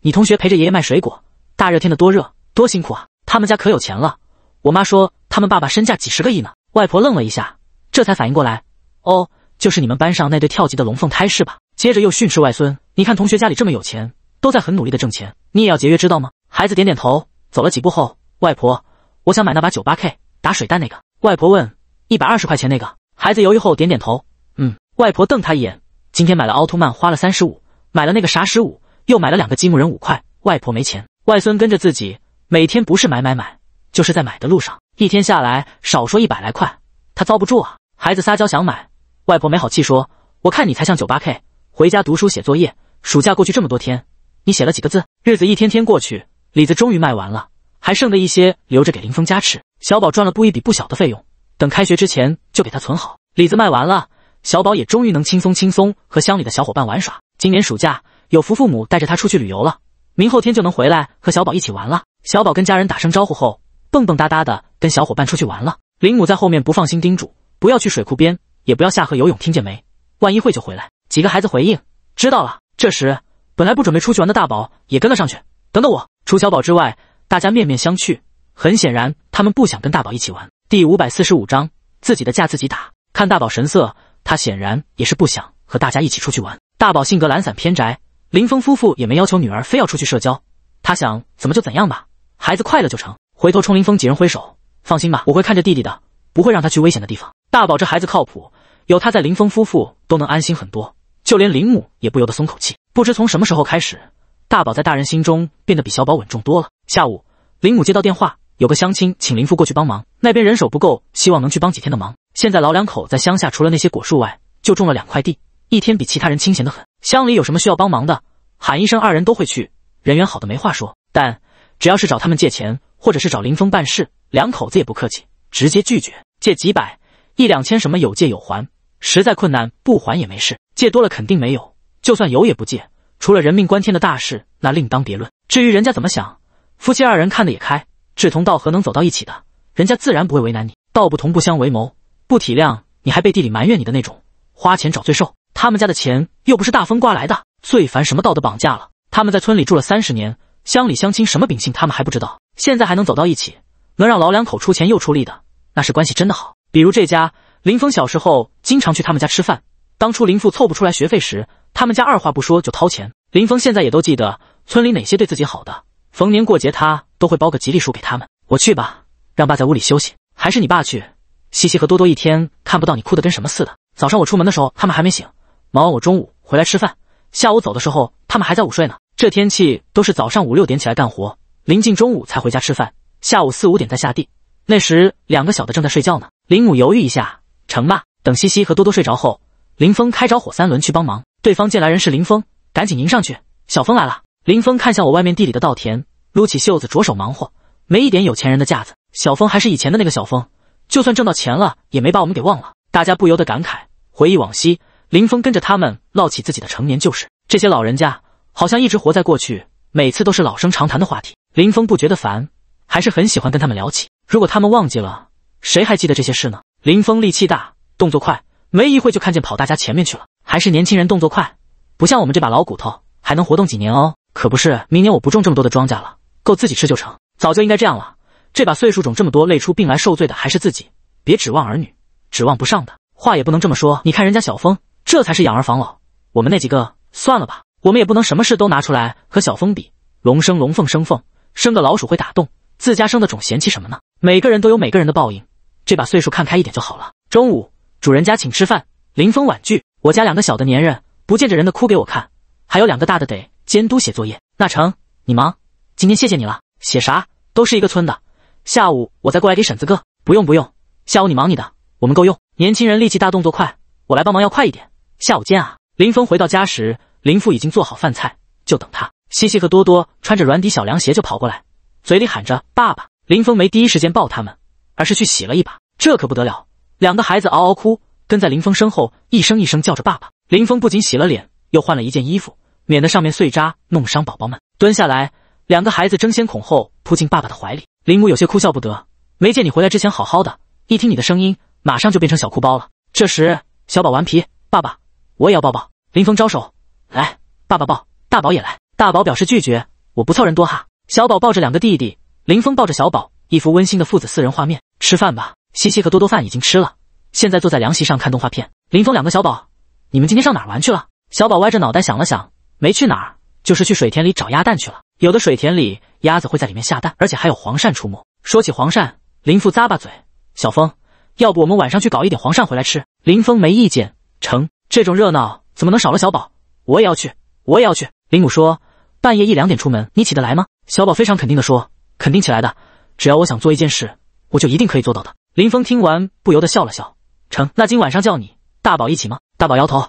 你同学陪着爷爷卖水果，大热天的多热，多辛苦啊！他们家可有钱了，我妈说他们爸爸身价几十个亿呢。”外婆愣了一下，这才反应过来：“哦，就是你们班上那对跳级的龙凤胎是吧？”接着又训斥外孙：“你看同学家里这么有钱，都在很努力的挣钱，你也要节约，知道吗？”孩子点点头，走了几步后，外婆：“我想买那把九八 K 打水弹那个。”外婆问：“一百二十块钱那个？”孩子犹豫后点点头，嗯。外婆瞪他一眼，今天买了奥特曼，花了三十五，买了那个啥十五，又买了两个积木人五块。外婆没钱，外孙跟着自己，每天不是买买买，就是在买的路上。一天下来少说一百来块，他遭不住啊。孩子撒娇想买，外婆没好气说：“我看你才像九八 K，回家读书写作业。暑假过去这么多天，你写了几个字？日子一天天过去，李子终于卖完了，还剩的一些留着给林峰家吃。小宝赚了不一笔不小的费用。”等开学之前就给他存好。李子卖完了，小宝也终于能轻松轻松和乡里的小伙伴玩耍。今年暑假有福父母带着他出去旅游了，明后天就能回来和小宝一起玩了。小宝跟家人打声招呼后，蹦蹦哒哒的跟小伙伴出去玩了。林母在后面不放心叮嘱：不要去水库边，也不要下河游泳，听见没？万一会就回来。几个孩子回应：知道了。这时，本来不准备出去玩的大宝也跟了上去。等等我！除小宝之外，大家面面相觑，很显然他们不想跟大宝一起玩。第五百四十五章，自己的架自己打。看大宝神色，他显然也是不想和大家一起出去玩。大宝性格懒散偏宅，林峰夫妇也没要求女儿非要出去社交。他想怎么就怎样吧，孩子快乐就成。回头冲林峰几人挥手，放心吧，我会看着弟弟的，不会让他去危险的地方。大宝这孩子靠谱，有他在，林峰夫妇都能安心很多。就连林母也不由得松口气。不知从什么时候开始，大宝在大人心中变得比小宝稳重多了。下午，林母接到电话。有个乡亲请林父过去帮忙，那边人手不够，希望能去帮几天的忙。现在老两口在乡下，除了那些果树外，就种了两块地，一天比其他人清闲的很。乡里有什么需要帮忙的，喊一声，二人都会去，人缘好的没话说。但只要是找他们借钱，或者是找林峰办事，两口子也不客气，直接拒绝。借几百、一两千什么，有借有还，实在困难不还也没事。借多了肯定没有，就算有也不借。除了人命关天的大事，那另当别论。至于人家怎么想，夫妻二人看的也开。志同道合能走到一起的人家自然不会为难你。道不同不相为谋，不体谅你还背地里埋怨你的那种，花钱找罪受。他们家的钱又不是大风刮来的，最烦什么道德绑架了。他们在村里住了三十年，乡里乡亲什么秉性他们还不知道。现在还能走到一起，能让老两口出钱又出力的，那是关系真的好。比如这家，林峰小时候经常去他们家吃饭。当初林父凑不出来学费时，他们家二话不说就掏钱。林峰现在也都记得村里哪些对自己好的。逢年过节，他都会包个吉利鼠给他们。我去吧，让爸在屋里休息。还是你爸去。西西和多多一天看不到你，哭的跟什么似的。早上我出门的时候，他们还没醒。忙完我中午回来吃饭，下午走的时候他们还在午睡呢。这天气都是早上五六点起来干活，临近中午才回家吃饭，下午四五点再下地。那时两个小的正在睡觉呢。林母犹豫一下，成吧。等西西和多多睡着后，林峰开着火三轮去帮忙。对方见来人是林峰，赶紧迎上去：“小峰来了。”林峰看向我外面地里的稻田，撸起袖子着手忙活，没一点有钱人的架子。小峰还是以前的那个小峰，就算挣到钱了，也没把我们给忘了。大家不由得感慨，回忆往昔。林峰跟着他们唠起自己的成年旧事，这些老人家好像一直活在过去，每次都是老生常谈的话题。林峰不觉得烦，还是很喜欢跟他们聊起。如果他们忘记了，谁还记得这些事呢？林峰力气大，动作快，没一会就看见跑大家前面去了。还是年轻人动作快，不像我们这把老骨头还能活动几年哦。可不是，明年我不种这么多的庄稼了，够自己吃就成。早就应该这样了，这把岁数种这么多，累出病来受罪的还是自己，别指望儿女，指望不上的。话也不能这么说，你看人家小峰，这才是养儿防老。我们那几个算了吧，我们也不能什么事都拿出来和小峰比。龙生龙，凤生凤，生个老鼠会打洞，自家生的种嫌弃什么呢？每个人都有每个人的报应，这把岁数看开一点就好了。中午主人家请吃饭，林峰婉拒。我家两个小的粘人，不见着人的哭给我看，还有两个大的得。监督写作业，那成，你忙。今天谢谢你了。写啥都是一个村的。下午我再过来给婶子哥。不用不用，下午你忙你的，我们够用。年轻人力气大，动作快，我来帮忙要快一点。下午见啊。林峰回到家时，林父已经做好饭菜，就等他。西西和多多穿着软底小凉鞋就跑过来，嘴里喊着爸爸。林峰没第一时间抱他们，而是去洗了一把。这可不得了，两个孩子嗷嗷哭，跟在林峰身后一声一声叫着爸爸。林峰不仅洗了脸，又换了一件衣服。免得上面碎渣弄伤宝宝们。蹲下来，两个孩子争先恐后扑进爸爸的怀里。林母有些哭笑不得，没见你回来之前好好的，一听你的声音，马上就变成小哭包了。这时，小宝顽皮：“爸爸，我也要抱抱。”林峰招手：“来，爸爸抱。”大宝也来。大宝表示拒绝：“我不凑人多哈。”小宝抱着两个弟弟，林峰抱着小宝，一幅温馨的父子四人画面。吃饭吧，西西和多多饭已经吃了，现在坐在凉席上看动画片。林峰：“两个小宝，你们今天上哪玩去了？”小宝歪着脑袋想了想。没去哪，儿，就是去水田里找鸭蛋去了。有的水田里鸭子会在里面下蛋，而且还有黄鳝出没。说起黄鳝，林父咂巴嘴。小峰，要不我们晚上去搞一点黄鳝回来吃？林峰没意见，成。这种热闹怎么能少了小宝？我也要去，我也要去。林母说：“半夜一两点出门，你起得来吗？”小宝非常肯定的说：“肯定起来的，只要我想做一件事，我就一定可以做到的。”林峰听完不由得笑了笑，成。那今晚上叫你大宝一起吗？大宝摇头：“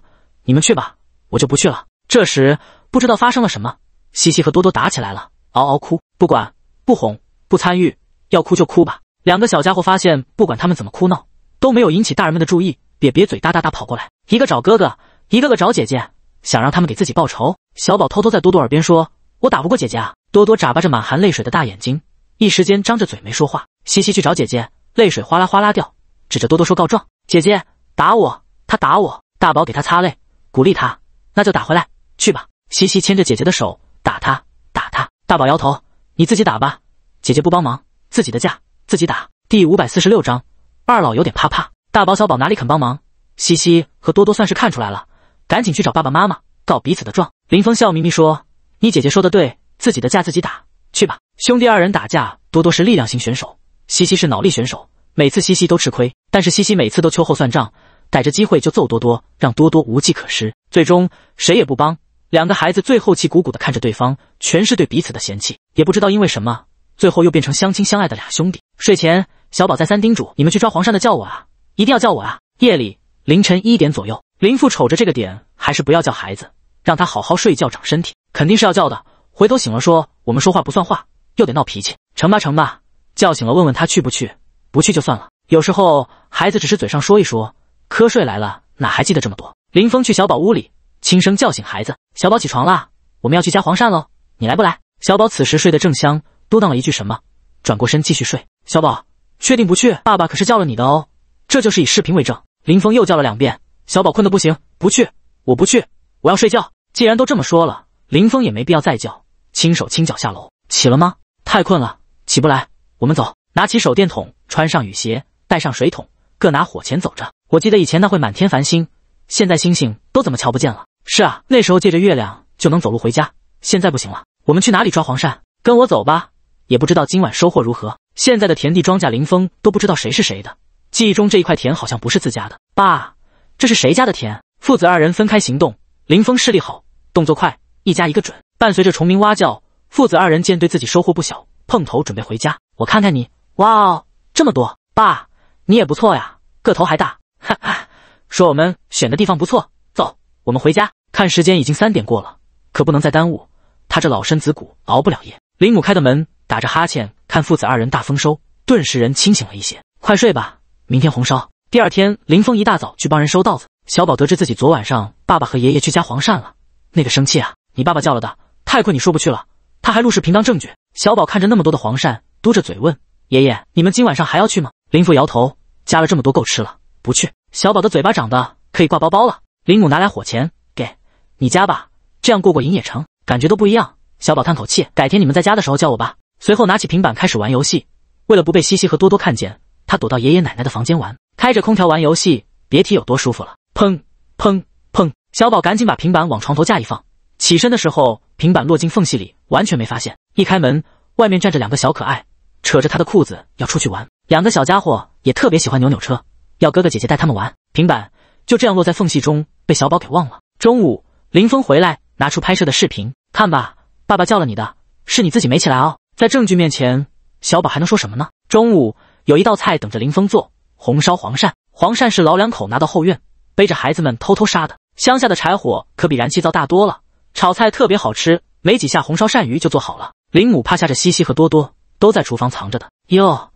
你们去吧，我就不去了。”这时，不知道发生了什么，西西和多多打起来了，嗷嗷哭，不管，不哄，不参与，要哭就哭吧。两个小家伙发现，不管他们怎么哭闹，都没有引起大人们的注意，瘪瘪嘴，哒哒哒跑过来，一个找哥哥，一个个找姐姐，想让他们给自己报仇。小宝偷偷在多多耳边说：“我打不过姐姐啊。”多多眨巴着满含泪水的大眼睛，一时间张着嘴没说话。西西去找姐姐，泪水哗啦哗啦掉，指着多多说：“告状，姐姐打我，她打我。”大宝给他擦泪，鼓励他。那就打回来，去吧！西西牵着姐姐的手，打他，打他！大宝摇头，你自己打吧，姐姐不帮忙，自己的架自己打。第五百四十六章，二老有点怕怕，大宝小宝哪里肯帮忙？西西和多多算是看出来了，赶紧去找爸爸妈妈告彼此的状。林峰笑眯眯说：“你姐姐说的对，自己的架自己打，去吧。”兄弟二人打架，多多是力量型选手，西西是脑力选手，每次西西都吃亏，但是西西每次都秋后算账。逮着机会就揍多多，让多多无计可施。最终谁也不帮，两个孩子最后气鼓鼓的看着对方，全是对彼此的嫌弃。也不知道因为什么，最后又变成相亲相爱的俩兄弟。睡前，小宝再三叮嘱：“你们去抓黄鳝的，叫我啊，一定要叫我啊！”夜里凌晨一点左右，林父瞅着这个点，还是不要叫孩子，让他好好睡觉，长身体。肯定是要叫的。回头醒了说：“我们说话不算话，又得闹脾气。”成吧成吧，叫醒了问问他去不去，不去就算了。有时候孩子只是嘴上说一说。瞌睡来了，哪还记得这么多？林峰去小宝屋里，轻声叫醒孩子：“小宝起床啦，我们要去夹黄鳝喽，你来不来？”小宝此时睡得正香，嘟囔了一句什么，转过身继续睡。小宝，确定不去？爸爸可是叫了你的哦，这就是以视频为证。林峰又叫了两遍，小宝困得不行，不去，我不去，我要睡觉。既然都这么说了，林峰也没必要再叫，轻手轻脚下楼。起了吗？太困了，起不来。我们走。拿起手电筒，穿上雨鞋，带上水桶。各拿火钳走着。我记得以前那会满天繁星，现在星星都怎么瞧不见了。是啊，那时候借着月亮就能走路回家，现在不行了。我们去哪里抓黄鳝？跟我走吧。也不知道今晚收获如何。现在的田地庄稼，林峰都不知道谁是谁的。记忆中这一块田好像不是自家的。爸，这是谁家的田？父子二人分开行动。林峰视力好，动作快，一家一个准。伴随着虫鸣蛙叫，父子二人见对自己收获不小，碰头准备回家。我看看你，哇，哦，这么多，爸。你也不错呀，个头还大，哈哈。说我们选的地方不错，走，我们回家。看时间已经三点过了，可不能再耽误。他这老身子骨熬不了夜。林母开的门，打着哈欠，看父子二人大丰收，顿时人清醒了一些。快睡吧，明天红烧。第二天，林峰一大早去帮人收稻子。小宝得知自己昨晚上爸爸和爷爷去夹黄鳝了，那个生气啊！你爸爸叫了的，太困，你说不去了，他还录视频当证据。小宝看着那么多的黄鳝，嘟着嘴问爷爷：“你们今晚上还要去吗？”林父摇头。加了这么多够吃了，不去。小宝的嘴巴长得可以挂包包了。林母拿来火钱，给你加吧，这样过过瘾也成，感觉都不一样。小宝叹口气，改天你们在家的时候叫我吧。随后拿起平板开始玩游戏，为了不被西西和多多看见，他躲到爷爷奶奶的房间玩，开着空调玩游戏，别提有多舒服了。砰砰砰！小宝赶紧把平板往床头架一放，起身的时候平板落进缝隙里，完全没发现。一开门，外面站着两个小可爱，扯着他的裤子要出去玩。两个小家伙。也特别喜欢扭扭车，要哥哥姐姐带他们玩。平板就这样落在缝隙中，被小宝给忘了。中午，林峰回来，拿出拍摄的视频，看吧，爸爸叫了你的是你自己没起来哦。在证据面前，小宝还能说什么呢？中午有一道菜等着林峰做，红烧黄鳝。黄鳝是老两口拿到后院，背着孩子们偷偷杀的。乡下的柴火可比燃气灶大多了，炒菜特别好吃。没几下，红烧鳝鱼就做好了。林母怕吓着西西和多多，都在厨房藏着的。哟，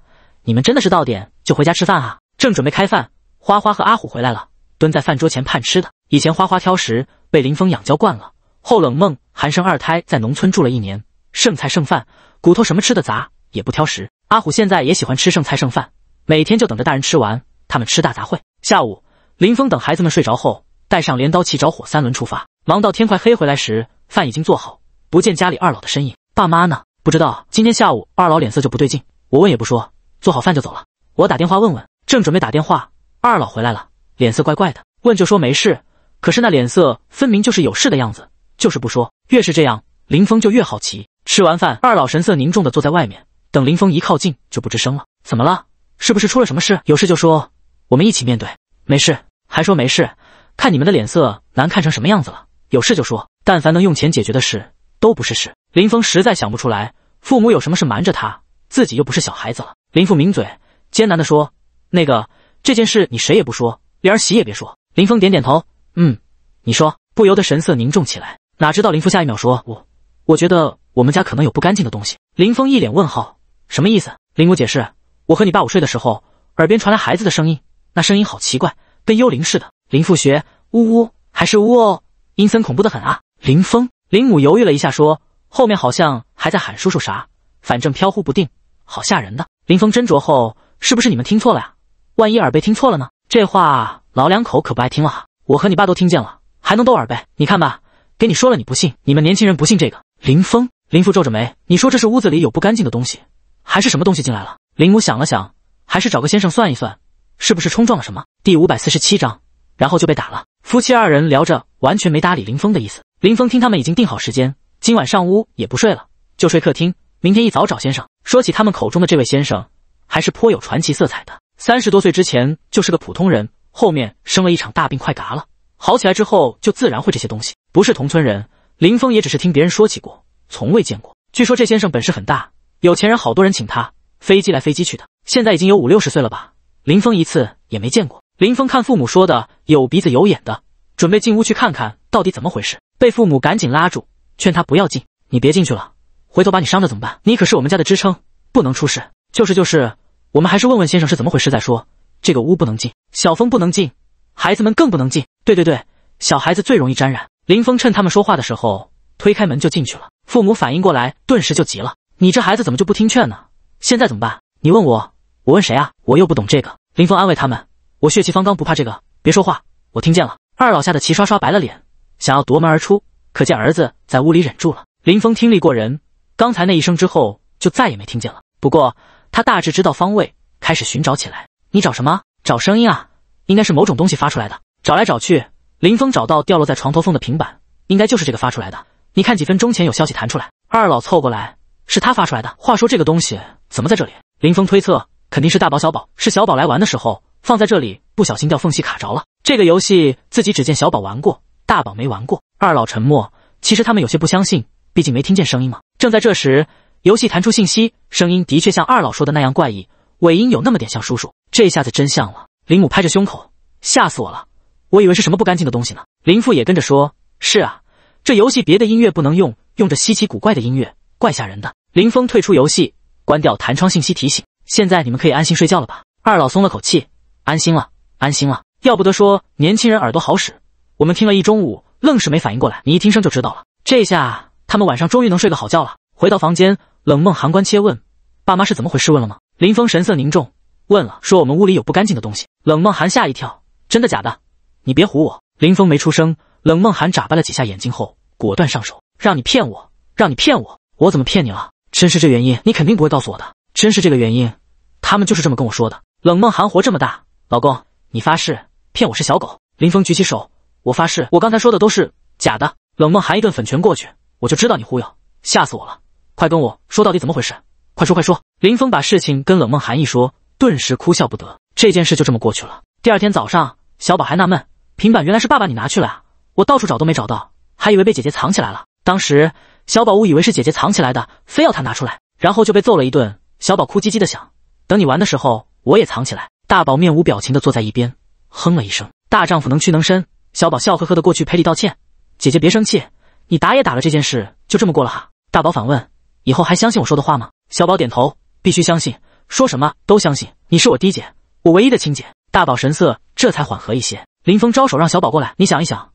你们真的是到点。就回家吃饭啊！正准备开饭，花花和阿虎回来了，蹲在饭桌前盼吃的。以前花花挑食，被林峰养娇惯了。后冷梦寒生二胎，在农村住了一年，剩菜剩饭、骨头什么吃的杂也不挑食。阿虎现在也喜欢吃剩菜剩饭，每天就等着大人吃完，他们吃大杂烩。下午，林峰等孩子们睡着后，带上镰刀、骑着火三轮出发，忙到天快黑回来时，饭已经做好，不见家里二老的身影。爸妈呢？不知道。今天下午二老脸色就不对劲，我问也不说，做好饭就走了。我打电话问问，正准备打电话，二老回来了，脸色怪怪的。问就说没事，可是那脸色分明就是有事的样子，就是不说。越是这样，林峰就越好奇。吃完饭，二老神色凝重的坐在外面，等林峰一靠近就不吱声了。怎么了？是不是出了什么事？有事就说，我们一起面对。没事，还说没事。看你们的脸色难看成什么样子了？有事就说。但凡能用钱解决的事都不是事。林峰实在想不出来，父母有什么事瞒着他，自己又不是小孩子了。林父抿嘴。艰难地说：“那个，这件事你谁也不说，连儿媳也别说。”林峰点点头，嗯，你说。不由得神色凝重起来。哪知道林父下一秒说：“我，我觉得我们家可能有不干净的东西。”林峰一脸问号，什么意思？林母解释：“我和你爸午睡的时候，耳边传来孩子的声音，那声音好奇怪，跟幽灵似的。”林父学：“呜呜，还是呜哦，阴森恐怖的很啊！”林峰、林母犹豫了一下，说：“后面好像还在喊叔叔啥，反正飘忽不定，好吓人的。”林峰斟酌后。是不是你们听错了呀？万一耳背听错了呢？这话老两口可不爱听了。我和你爸都听见了，还能逗耳背？你看吧，给你说了你不信，你们年轻人不信这个。林峰、林父皱着眉，你说这是屋子里有不干净的东西，还是什么东西进来了？林母想了想，还是找个先生算一算，是不是冲撞了什么？第五百四十七章，然后就被打了。夫妻二人聊着，完全没搭理林峰的意思。林峰听他们已经定好时间，今晚上屋也不睡了，就睡客厅，明天一早找先生。说起他们口中的这位先生。还是颇有传奇色彩的。三十多岁之前就是个普通人，后面生了一场大病，快嘎了。好起来之后就自然会这些东西。不是同村人，林峰也只是听别人说起过，从未见过。据说这先生本事很大，有钱人好多人请他，飞机来飞机去的。现在已经有五六十岁了吧？林峰一次也没见过。林峰看父母说的有鼻子有眼的，准备进屋去看看到底怎么回事，被父母赶紧拉住，劝他不要进，你别进去了，回头把你伤着怎么办？你可是我们家的支撑，不能出事。就是就是，我们还是问问先生是怎么回事再说。这个屋不能进，小风不能进，孩子们更不能进。对对对，小孩子最容易沾染。林峰趁他们说话的时候，推开门就进去了。父母反应过来，顿时就急了：“你这孩子怎么就不听劝呢？现在怎么办？你问我，我问谁啊？我又不懂这个。”林峰安慰他们：“我血气方刚，不怕这个。别说话，我听见了。”二老吓得齐刷刷白了脸，想要夺门而出，可见儿子在屋里忍住了。林峰听力过人，刚才那一声之后就再也没听见了。不过。他大致知道方位，开始寻找起来。你找什么？找声音啊，应该是某种东西发出来的。找来找去，林峰找到掉落在床头缝的平板，应该就是这个发出来的。你看，几分钟前有消息弹出来。二老凑过来，是他发出来的。话说这个东西怎么在这里？林峰推测，肯定是大宝小宝是小宝来玩的时候放在这里，不小心掉缝隙卡着了。这个游戏自己只见小宝玩过，大宝没玩过。二老沉默，其实他们有些不相信，毕竟没听见声音嘛。正在这时。游戏弹出信息，声音的确像二老说的那样怪异，尾音有那么点像叔叔。这下子真像了。林母拍着胸口，吓死我了，我以为是什么不干净的东西呢。林父也跟着说：“是啊，这游戏别的音乐不能用，用着稀奇古怪的音乐，怪吓人的。”林峰退出游戏，关掉弹窗信息提醒。现在你们可以安心睡觉了吧？二老松了口气，安心了，安心了。要不得说年轻人耳朵好使，我们听了一中午，愣是没反应过来。你一听声就知道了。这下他们晚上终于能睡个好觉了。回到房间。冷梦寒关切问：“爸妈是怎么回事？问了吗？”林峰神色凝重，问了，说我们屋里有不干净的东西。冷梦寒吓一跳：“真的假的？你别唬我！”林峰没出声。冷梦寒眨巴了几下眼睛后，果断上手：“让你骗我，让你骗我，我怎么骗你了？真是这原因，你肯定不会告诉我的。真是这个原因，他们就是这么跟我说的。”冷梦寒活这么大，老公，你发誓骗我是小狗？林峰举起手：“我发誓，我刚才说的都是假的。”冷梦寒一顿粉拳过去，我就知道你忽悠，吓死我了。快跟我说到底怎么回事！快说快说！林峰把事情跟冷梦寒一说，顿时哭笑不得。这件事就这么过去了。第二天早上，小宝还纳闷，平板原来是爸爸你拿去了，啊？我到处找都没找到，还以为被姐姐藏起来了。当时小宝误以为是姐姐藏起来的，非要她拿出来，然后就被揍了一顿。小宝哭唧唧的想，等你玩的时候我也藏起来。大宝面无表情的坐在一边，哼了一声。大丈夫能屈能伸。小宝笑呵呵的过去赔礼道歉：“姐姐别生气，你打也打了，这件事就这么过了哈。”大宝反问。以后还相信我说的话吗？小宝点头，必须相信，说什么都相信。你是我弟姐，我唯一的亲姐。大宝神色这才缓和一些。林峰招手让小宝过来，你想一想，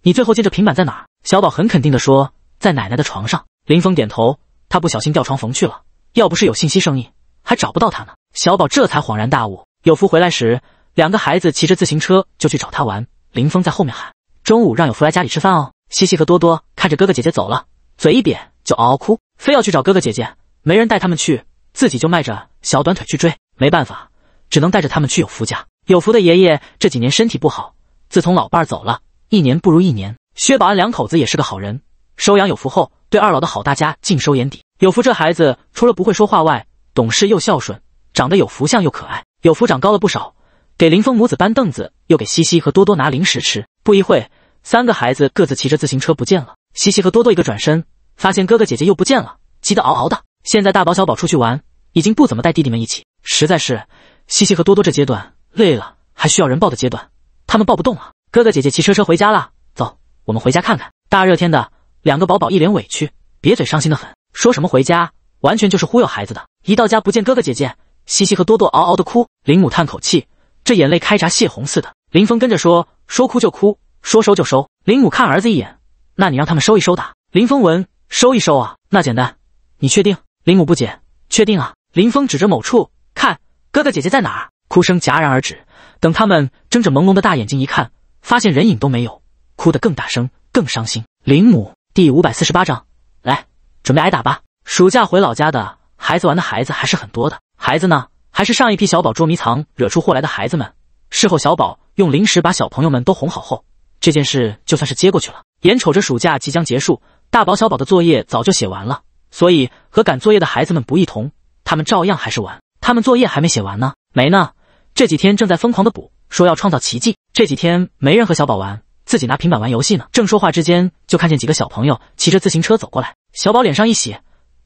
你最后见着平板在哪？小宝很肯定的说，在奶奶的床上。林峰点头，他不小心掉床缝去了，要不是有信息声音，还找不到他呢。小宝这才恍然大悟。有福回来时，两个孩子骑着自行车就去找他玩。林峰在后面喊，中午让有福来家里吃饭哦。西西和多多看着哥哥姐姐走了，嘴一瘪。就嗷嗷哭，非要去找哥哥姐姐，没人带他们去，自己就迈着小短腿去追。没办法，只能带着他们去有福家。有福的爷爷这几年身体不好，自从老伴儿走了，一年不如一年。薛保安两口子也是个好人，收养有福后，对二老的好大家尽收眼底。有福这孩子除了不会说话外，懂事又孝顺，长得有福相又可爱。有福长高了不少，给林峰母子搬凳子，又给西西和多多拿零食吃。不一会三个孩子各自骑着自行车不见了。西西和多多一个转身。发现哥哥姐姐又不见了，急得嗷嗷的。现在大宝小宝出去玩，已经不怎么带弟弟们一起，实在是西西和多多这阶段累了，还需要人抱的阶段，他们抱不动了。哥哥姐姐骑车车回家了，走，我们回家看看。大热天的，两个宝宝一脸委屈，瘪嘴伤心的很，说什么回家，完全就是忽悠孩子的。一到家不见哥哥姐姐，西西和多多嗷嗷的哭。林母叹口气，这眼泪开闸泄洪似的。林峰跟着说，说哭就哭，说收就收。林母看儿子一眼，那你让他们收一收的。林峰闻收一收啊，那简单。你确定？林母不解，确定啊？林峰指着某处，看哥哥姐姐在哪儿？哭声戛然而止。等他们睁着朦胧的大眼睛一看，发现人影都没有，哭得更大声，更伤心。林母第五百四十八章，来，准备挨打吧。暑假回老家的孩子玩的孩子还是很多的。孩子呢，还是上一批小宝捉迷藏惹出祸来的孩子们。事后小宝用零食把小朋友们都哄好后，这件事就算是接过去了。眼瞅着暑假即将结束。大宝、小宝的作业早就写完了，所以和赶作业的孩子们不一同，他们照样还是玩。他们作业还没写完呢？没呢，这几天正在疯狂的补，说要创造奇迹。这几天没人和小宝玩，自己拿平板玩游戏呢。正说话之间，就看见几个小朋友骑着自行车走过来。小宝脸上一喜：“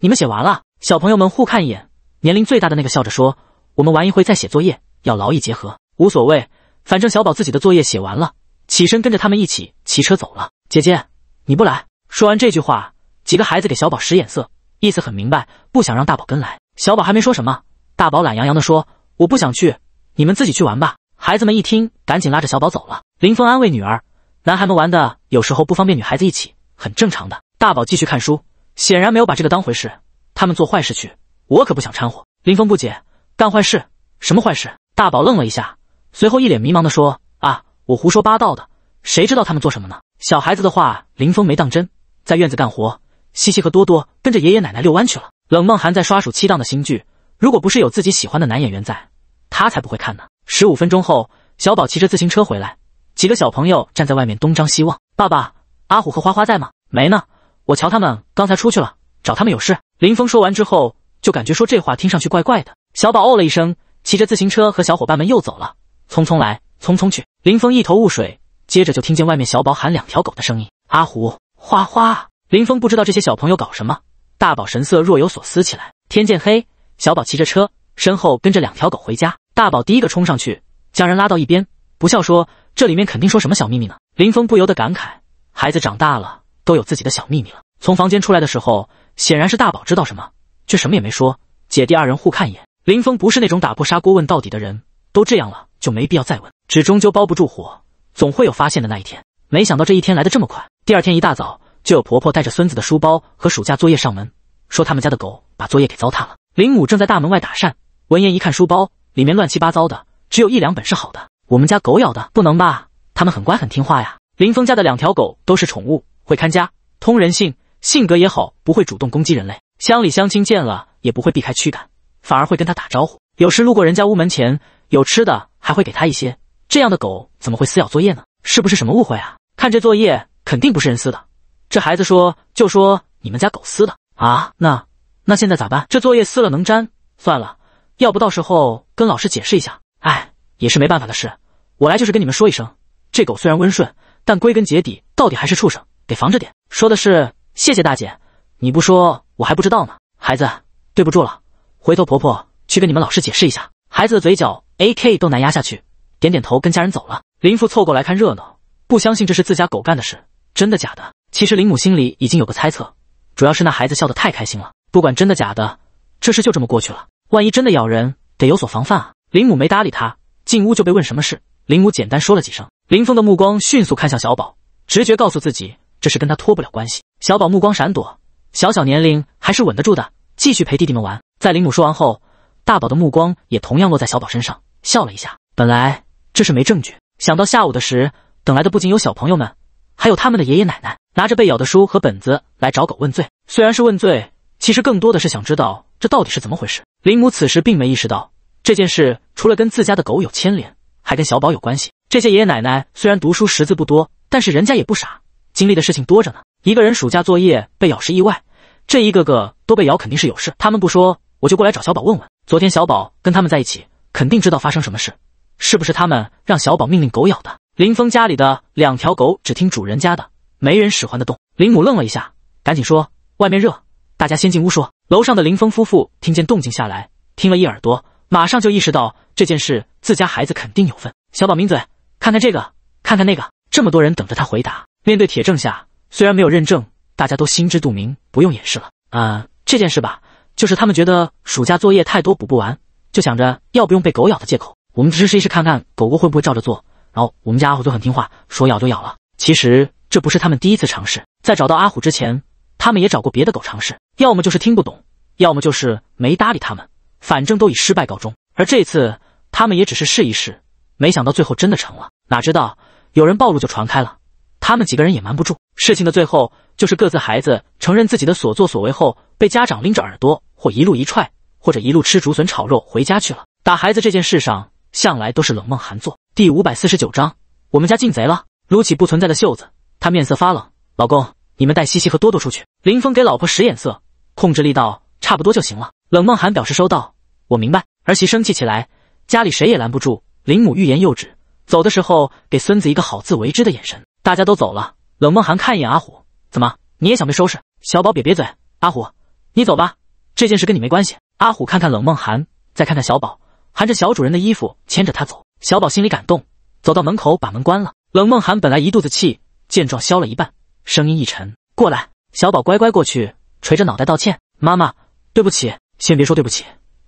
你们写完了？”小朋友们互看一眼，年龄最大的那个笑着说：“我们玩一会再写作业，要劳逸结合。”无所谓，反正小宝自己的作业写完了，起身跟着他们一起骑车走了。姐姐，你不来？说完这句话，几个孩子给小宝使眼色，意思很明白，不想让大宝跟来。小宝还没说什么，大宝懒洋洋地说：“我不想去，你们自己去玩吧。”孩子们一听，赶紧拉着小宝走了。林峰安慰女儿：“男孩们玩的有时候不方便，女孩子一起很正常的。”大宝继续看书，显然没有把这个当回事。他们做坏事去，我可不想掺和。林峰不解：“干坏事？什么坏事？”大宝愣了一下，随后一脸迷茫地说：“啊，我胡说八道的，谁知道他们做什么呢？”小孩子的话，林峰没当真。在院子干活，西西和多多跟着爷爷奶奶遛弯去了。冷梦涵在刷暑期档的新剧，如果不是有自己喜欢的男演员在，他才不会看呢。十五分钟后，小宝骑着自行车回来，几个小朋友站在外面东张西望。“爸爸，阿虎和花花在吗？”“没呢，我瞧他们刚才出去了，找他们有事。”林峰说完之后，就感觉说这话听上去怪怪的。小宝哦了一声，骑着自行车和小伙伴们又走了，匆匆来，匆匆去。林峰一头雾水，接着就听见外面小宝喊两条狗的声音：“阿虎。”花花，林峰不知道这些小朋友搞什么。大宝神色若有所思起来。天渐黑，小宝骑着车，身后跟着两条狗回家。大宝第一个冲上去，将人拉到一边，不笑说：“这里面肯定说什么小秘密呢。”林峰不由得感慨：孩子长大了，都有自己的小秘密了。从房间出来的时候，显然是大宝知道什么，却什么也没说。姐弟二人互看一眼。林峰不是那种打破砂锅问到底的人，都这样了，就没必要再问。纸终究包不住火，总会有发现的那一天。没想到这一天来得这么快。第二天一大早，就有婆婆带着孙子的书包和暑假作业上门，说他们家的狗把作业给糟蹋了。林母正在大门外打扇，闻言一看书包里面乱七八糟的，只有一两本是好的。我们家狗咬的，不能吧？他们很乖很听话呀。林峰家的两条狗都是宠物，会看家，通人性，性格也好，不会主动攻击人类。乡里乡亲见了也不会避开驱赶，反而会跟他打招呼。有时路过人家屋门前有吃的，还会给他一些。这样的狗怎么会撕咬作业呢？是不是什么误会啊？看这作业，肯定不是人撕的。这孩子说，就说你们家狗撕的啊？那那现在咋办？这作业撕了能粘？算了，要不到时候跟老师解释一下。哎，也是没办法的事。我来就是跟你们说一声，这狗虽然温顺，但归根结底到底还是畜生，得防着点。说的是，谢谢大姐，你不说我还不知道呢。孩子，对不住了，回头婆婆去跟你们老师解释一下。孩子的嘴角 AK 都难压下去，点点头，跟家人走了。林父凑过来看热闹，不相信这是自家狗干的事，真的假的？其实林母心里已经有个猜测，主要是那孩子笑得太开心了。不管真的假的，这事就这么过去了。万一真的咬人，得有所防范啊！林母没搭理他，进屋就被问什么事。林母简单说了几声，林峰的目光迅速看向小宝，直觉告诉自己，这是跟他脱不了关系。小宝目光闪躲，小小年龄还是稳得住的，继续陪弟弟们玩。在林母说完后，大宝的目光也同样落在小宝身上，笑了一下。本来这是没证据。想到下午的时，等来的不仅有小朋友们，还有他们的爷爷奶奶，拿着被咬的书和本子来找狗问罪。虽然是问罪，其实更多的是想知道这到底是怎么回事。林母此时并没意识到这件事除了跟自家的狗有牵连，还跟小宝有关系。这些爷爷奶奶虽然读书识字不多，但是人家也不傻，经历的事情多着呢。一个人暑假作业被咬是意外，这一个个都被咬肯定是有事。他们不说，我就过来找小宝问问。昨天小宝跟他们在一起，肯定知道发生什么事。是不是他们让小宝命令狗咬的？林峰家里的两条狗只听主人家的，没人使唤得动。林母愣了一下，赶紧说：“外面热，大家先进屋说。”楼上的林峰夫妇听见动静下来，听了一耳朵，马上就意识到这件事，自家孩子肯定有份。小宝抿嘴，看看这个，看看那个，这么多人等着他回答。面对铁证下，虽然没有认证，大家都心知肚明，不用掩饰了。啊，这件事吧，就是他们觉得暑假作业太多补不完，就想着要不用被狗咬的借口。我们只是试一试看看狗狗会不会照着做，然后我们家阿虎就很听话，说咬就咬了。其实这不是他们第一次尝试，在找到阿虎之前，他们也找过别的狗尝试，要么就是听不懂，要么就是没搭理他们，反正都以失败告终。而这次他们也只是试一试，没想到最后真的成了。哪知道有人暴露就传开了，他们几个人也瞒不住。事情的最后就是各自孩子承认自己的所作所为后，被家长拎着耳朵或一路一踹，或者一路吃竹笋炒肉回家去了。打孩子这件事上。向来都是冷梦寒做第五百四十九章，我们家进贼了。撸起不存在的袖子，他面色发冷。老公，你们带西西和多多出去。林峰给老婆使眼色，控制力道差不多就行了。冷梦寒表示收到，我明白。儿媳生气起来，家里谁也拦不住。林母欲言又止，走的时候给孙子一个好自为之的眼神。大家都走了，冷梦寒看一眼阿虎，怎么你也想被收拾？小宝瘪瘪嘴，阿虎，你走吧，这件事跟你没关系。阿虎看看冷梦寒，再看看小宝。含着小主人的衣服，牵着他走。小宝心里感动，走到门口把门关了。冷梦寒本来一肚子气，见状消了一半，声音一沉：“过来。”小宝乖乖过去，垂着脑袋道歉：“妈妈，对不起。”先别说对不起，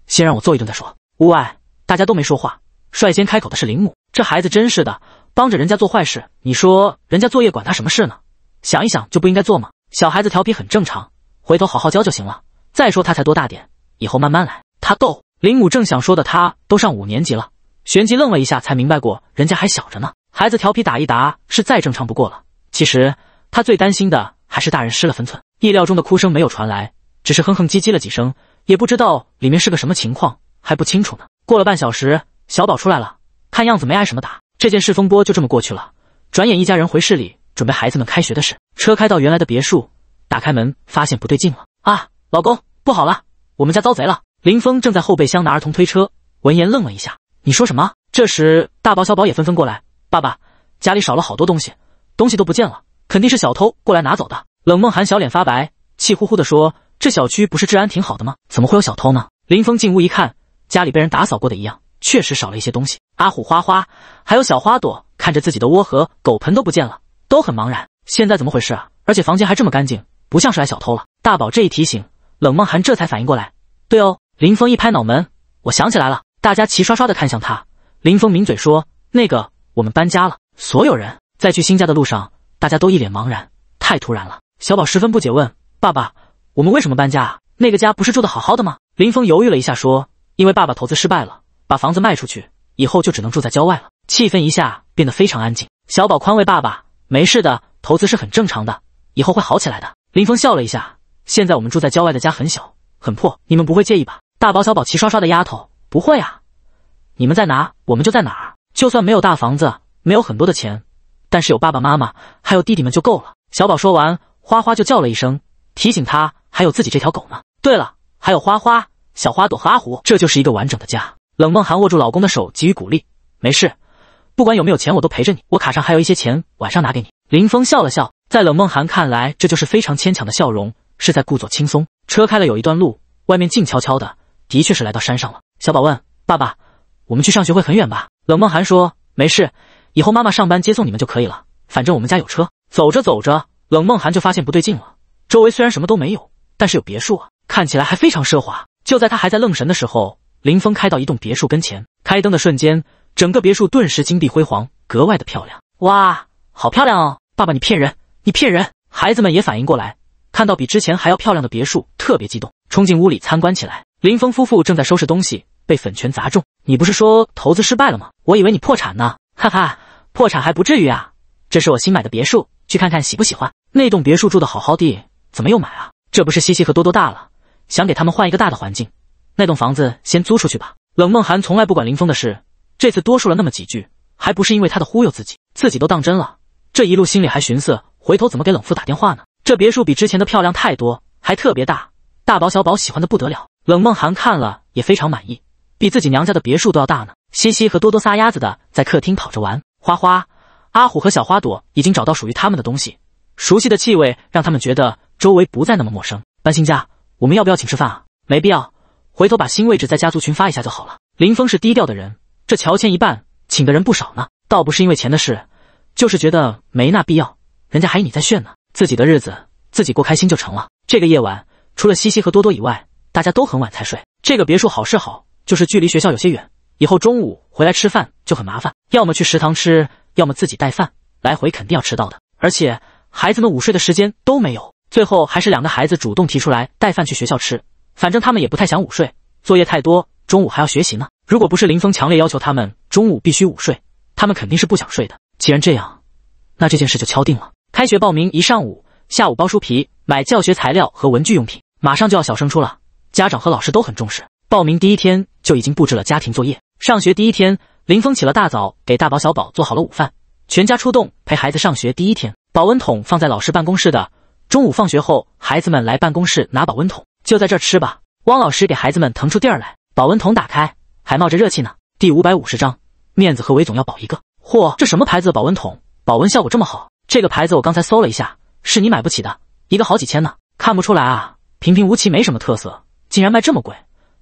先让我揍一顿再说。屋外大家都没说话，率先开口的是林母：“这孩子真是的，帮着人家做坏事，你说人家作业管他什么事呢？想一想就不应该做吗？小孩子调皮很正常，回头好好教就行了。再说他才多大点，以后慢慢来。他逗。”林母正想说的，他都上五年级了，旋即愣了一下，才明白过人家还小着呢，孩子调皮打一打是再正常不过了。其实他最担心的还是大人失了分寸。意料中的哭声没有传来，只是哼哼唧唧了几声，也不知道里面是个什么情况，还不清楚呢。过了半小时，小宝出来了，看样子没挨什么打。这件事风波就这么过去了。转眼一家人回市里，准备孩子们开学的事。车开到原来的别墅，打开门发现不对劲了啊！老公，不好了，我们家遭贼了！林峰正在后备箱拿儿童推车，闻言愣了一下：“你说什么？”这时，大宝、小宝也纷纷过来：“爸爸，家里少了好多东西，东西都不见了，肯定是小偷过来拿走的。”冷梦涵小脸发白，气呼呼地说：“这小区不是治安挺好的吗？怎么会有小偷呢？”林峰进屋一看，家里被人打扫过的一样，确实少了一些东西。阿虎、花花还有小花朵看着自己的窝和狗盆都不见了，都很茫然。现在怎么回事啊？而且房间还这么干净，不像是来小偷了。大宝这一提醒，冷梦涵这才反应过来：“对哦。”林峰一拍脑门，我想起来了。大家齐刷刷地看向他。林峰抿嘴说：“那个，我们搬家了。”所有人在去新家的路上，大家都一脸茫然，太突然了。小宝十分不解问：“爸爸，我们为什么搬家？那个家不是住得好好的吗？”林峰犹豫了一下说：“因为爸爸投资失败了，把房子卖出去，以后就只能住在郊外了。”气氛一下变得非常安静。小宝宽慰爸爸：“没事的，投资是很正常的，以后会好起来的。”林峰笑了一下：“现在我们住在郊外的家很小，很破，你们不会介意吧？”大宝、小宝齐刷刷的丫头不会啊！你们在哪，我们就在哪儿。就算没有大房子，没有很多的钱，但是有爸爸妈妈，还有弟弟们就够了。小宝说完，花花就叫了一声，提醒他还有自己这条狗呢。对了，还有花花、小花朵和阿虎，这就是一个完整的家。冷梦寒握住老公的手，给予鼓励：“没事，不管有没有钱，我都陪着你。我卡上还有一些钱，晚上拿给你。”林峰笑了笑，在冷梦寒看来，这就是非常牵强的笑容，是在故作轻松。车开了有一段路，外面静悄悄的。的确是来到山上了。小宝问爸爸：“我们去上学会很远吧？”冷梦寒说：“没事，以后妈妈上班接送你们就可以了。反正我们家有车。”走着走着，冷梦寒就发现不对劲了。周围虽然什么都没有，但是有别墅啊，看起来还非常奢华。就在他还在愣神的时候，林峰开到一栋别墅跟前，开灯的瞬间，整个别墅顿时金碧辉煌，格外的漂亮。哇，好漂亮哦！爸爸，你骗人，你骗人！孩子们也反应过来，看到比之前还要漂亮的别墅，特别激动，冲进屋里参观起来。林峰夫妇正在收拾东西，被粉拳砸中。你不是说投资失败了吗？我以为你破产呢，哈哈，破产还不至于啊。这是我新买的别墅，去看看喜不喜欢。那栋别墅住的好好的，怎么又买啊？这不是西西和多多大了，想给他们换一个大的环境。那栋房子先租出去吧。冷梦涵从来不管林峰的事，这次多说了那么几句，还不是因为他的忽悠自己，自己都当真了。这一路心里还寻思，回头怎么给冷父打电话呢？这别墅比之前的漂亮太多，还特别大，大宝小宝喜欢的不得了。冷梦涵看了也非常满意，比自己娘家的别墅都要大呢。西西和多多撒丫子的在客厅跑着玩。花花、阿虎和小花朵已经找到属于他们的东西，熟悉的气味让他们觉得周围不再那么陌生。搬新家，我们要不要请吃饭啊？没必要，回头把新位置在家族群发一下就好了。林峰是低调的人，这乔迁一办，请的人不少呢。倒不是因为钱的事，就是觉得没那必要，人家还以为你在炫呢。自己的日子自己过开心就成了。这个夜晚，除了西西和多多以外，大家都很晚才睡。这个别墅好是好，就是距离学校有些远，以后中午回来吃饭就很麻烦，要么去食堂吃，要么自己带饭，来回肯定要迟到的。而且孩子们午睡的时间都没有。最后还是两个孩子主动提出来带饭去学校吃，反正他们也不太想午睡，作业太多，中午还要学习呢。如果不是林峰强烈要求他们中午必须午睡，他们肯定是不想睡的。既然这样，那这件事就敲定了。开学报名一上午，下午包书皮、买教学材料和文具用品。马上就要小升初了。家长和老师都很重视，报名第一天就已经布置了家庭作业。上学第一天，林峰起了大早，给大宝小宝做好了午饭，全家出动陪孩子上学。第一天，保温桶放在老师办公室的。中午放学后，孩子们来办公室拿保温桶，就在这吃吧。汪老师给孩子们腾出地儿来，保温桶打开还冒着热气呢。第五百五十章，面子和韦总要保一个。嚯，这什么牌子的保温桶？保温效果这么好？这个牌子我刚才搜了一下，是你买不起的，一个好几千呢。看不出来啊，平平无奇，没什么特色。竟然卖这么贵，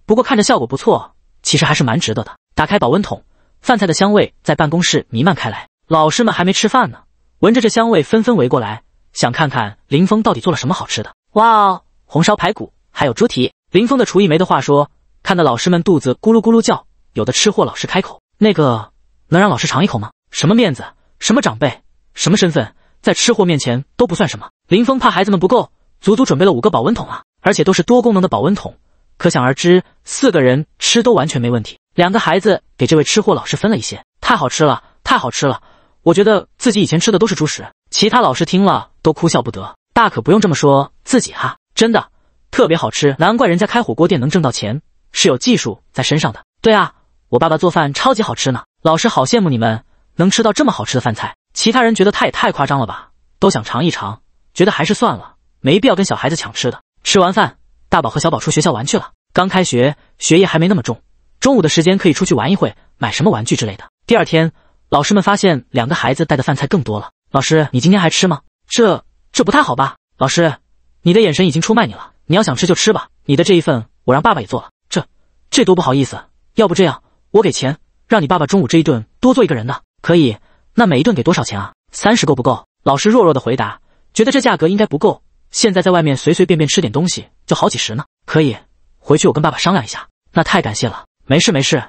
不过看着效果不错，其实还是蛮值得的。打开保温桶，饭菜的香味在办公室弥漫开来。老师们还没吃饭呢，闻着这香味，纷纷围过来，想看看林峰到底做了什么好吃的。哇哦，红烧排骨还有猪蹄。林峰的厨艺没得话说，看得老师们肚子咕噜咕噜叫。有的吃货老师开口：“那个能让老师尝一口吗？”什么面子，什么长辈，什么身份，在吃货面前都不算什么。林峰怕孩子们不够，足足准备了五个保温桶啊。而且都是多功能的保温桶，可想而知，四个人吃都完全没问题。两个孩子给这位吃货老师分了一些，太好吃了，太好吃了！我觉得自己以前吃的都是猪食。其他老师听了都哭笑不得，大可不用这么说自己哈，真的特别好吃，难怪人家开火锅店能挣到钱，是有技术在身上的。对啊，我爸爸做饭超级好吃呢，老师好羡慕你们能吃到这么好吃的饭菜。其他人觉得他也太夸张了吧，都想尝一尝，觉得还是算了，没必要跟小孩子抢吃的。吃完饭，大宝和小宝出学校玩去了。刚开学，学业还没那么重，中午的时间可以出去玩一会，买什么玩具之类的。第二天，老师们发现两个孩子带的饭菜更多了。老师，你今天还吃吗？这这不太好吧？老师，你的眼神已经出卖你了，你要想吃就吃吧。你的这一份我让爸爸也做了，这这多不好意思。要不这样，我给钱，让你爸爸中午这一顿多做一个人的。可以，那每一顿给多少钱啊？三十够不够？老师弱弱的回答，觉得这价格应该不够。现在在外面随随便便吃点东西就好几十呢，可以回去我跟爸爸商量一下。那太感谢了，没事没事。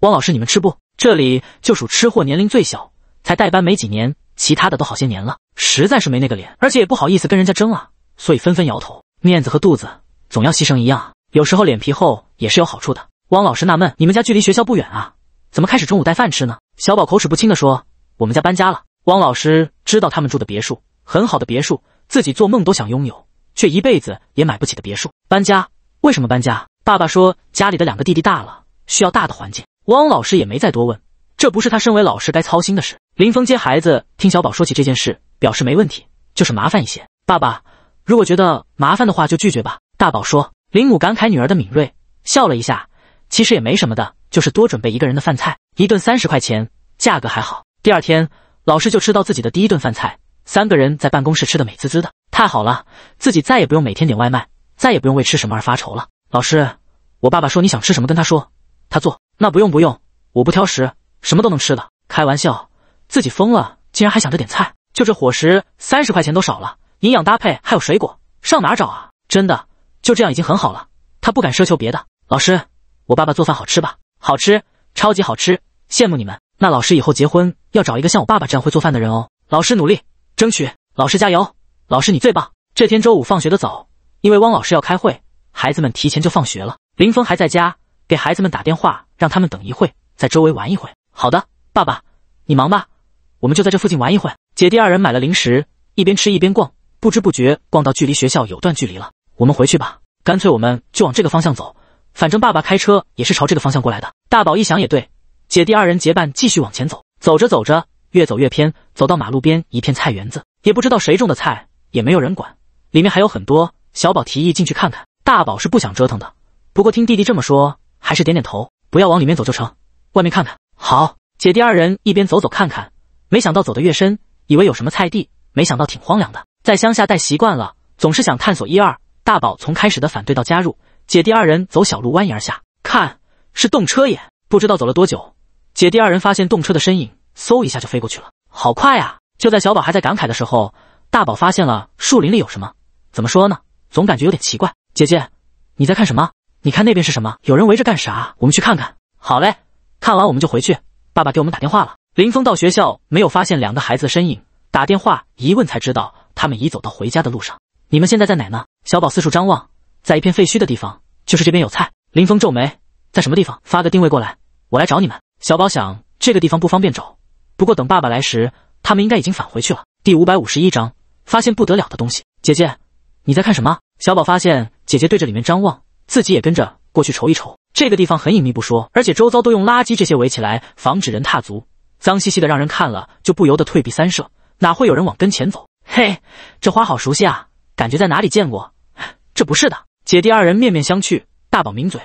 汪老师，你们吃不？这里就属吃货年龄最小，才带班没几年，其他的都好些年了，实在是没那个脸，而且也不好意思跟人家争啊，所以纷纷摇头。面子和肚子总要牺牲一样，有时候脸皮厚也是有好处的。汪老师纳闷，你们家距离学校不远啊，怎么开始中午带饭吃呢？小宝口齿不清地说：“我们家搬家了。”汪老师知道他们住的别墅，很好的别墅。自己做梦都想拥有，却一辈子也买不起的别墅。搬家？为什么搬家？爸爸说家里的两个弟弟大了，需要大的环境。汪老师也没再多问，这不是他身为老师该操心的事。林峰接孩子，听小宝说起这件事，表示没问题，就是麻烦一些。爸爸如果觉得麻烦的话，就拒绝吧。大宝说。林母感慨女儿的敏锐，笑了一下。其实也没什么的，就是多准备一个人的饭菜，一顿三十块钱，价格还好。第二天，老师就吃到自己的第一顿饭菜。三个人在办公室吃的美滋滋的，太好了，自己再也不用每天点外卖，再也不用为吃什么而发愁了。老师，我爸爸说你想吃什么跟他说，他做。那不用不用，我不挑食，什么都能吃的。开玩笑，自己疯了，竟然还想着点菜。就这伙食，三十块钱都少了，营养搭配还有水果，上哪找啊？真的，就这样已经很好了，他不敢奢求别的。老师，我爸爸做饭好吃吧？好吃，超级好吃，羡慕你们。那老师以后结婚要找一个像我爸爸这样会做饭的人哦。老师努力。争取老师加油，老师你最棒！这天周五放学的早，因为汪老师要开会，孩子们提前就放学了。林峰还在家，给孩子们打电话，让他们等一会，在周围玩一会。好的，爸爸，你忙吧，我们就在这附近玩一会。姐弟二人买了零食，一边吃一边逛，不知不觉逛到距离学校有段距离了。我们回去吧，干脆我们就往这个方向走，反正爸爸开车也是朝这个方向过来的。大宝一想也对，姐弟二人结伴继续往前走，走着走着。越走越偏，走到马路边一片菜园子，也不知道谁种的菜，也没有人管，里面还有很多。小宝提议进去看看，大宝是不想折腾的，不过听弟弟这么说，还是点点头，不要往里面走就成，外面看看。好，姐弟二人一边走走看看，没想到走得越深，以为有什么菜地，没想到挺荒凉的。在乡下待习惯了，总是想探索一二。大宝从开始的反对到加入，姐弟二人走小路蜿蜒而下，看是动车耶，不知道走了多久，姐弟二人发现动车的身影。嗖一下就飞过去了，好快呀！就在小宝还在感慨的时候，大宝发现了树林里有什么，怎么说呢？总感觉有点奇怪。姐姐，你在看什么？你看那边是什么？有人围着干啥？我们去看看。好嘞，看完我们就回去。爸爸给我们打电话了。林峰到学校没有发现两个孩子的身影，打电话一问才知道他们已走到回家的路上。你们现在在哪呢？小宝四处张望，在一片废墟的地方，就是这边有菜。林峰皱眉，在什么地方发个定位过来，我来找你们。小宝想，这个地方不方便找。不过等爸爸来时，他们应该已经返回去了。第五百五十一章，发现不得了的东西。姐姐，你在看什么？小宝发现姐姐对着里面张望，自己也跟着过去瞅一瞅。这个地方很隐秘不说，而且周遭都用垃圾这些围起来，防止人踏足。脏兮兮的，让人看了就不由得退避三舍，哪会有人往跟前走？嘿，这花好熟悉啊，感觉在哪里见过？这不是的。姐弟二人面面相觑，大宝抿嘴，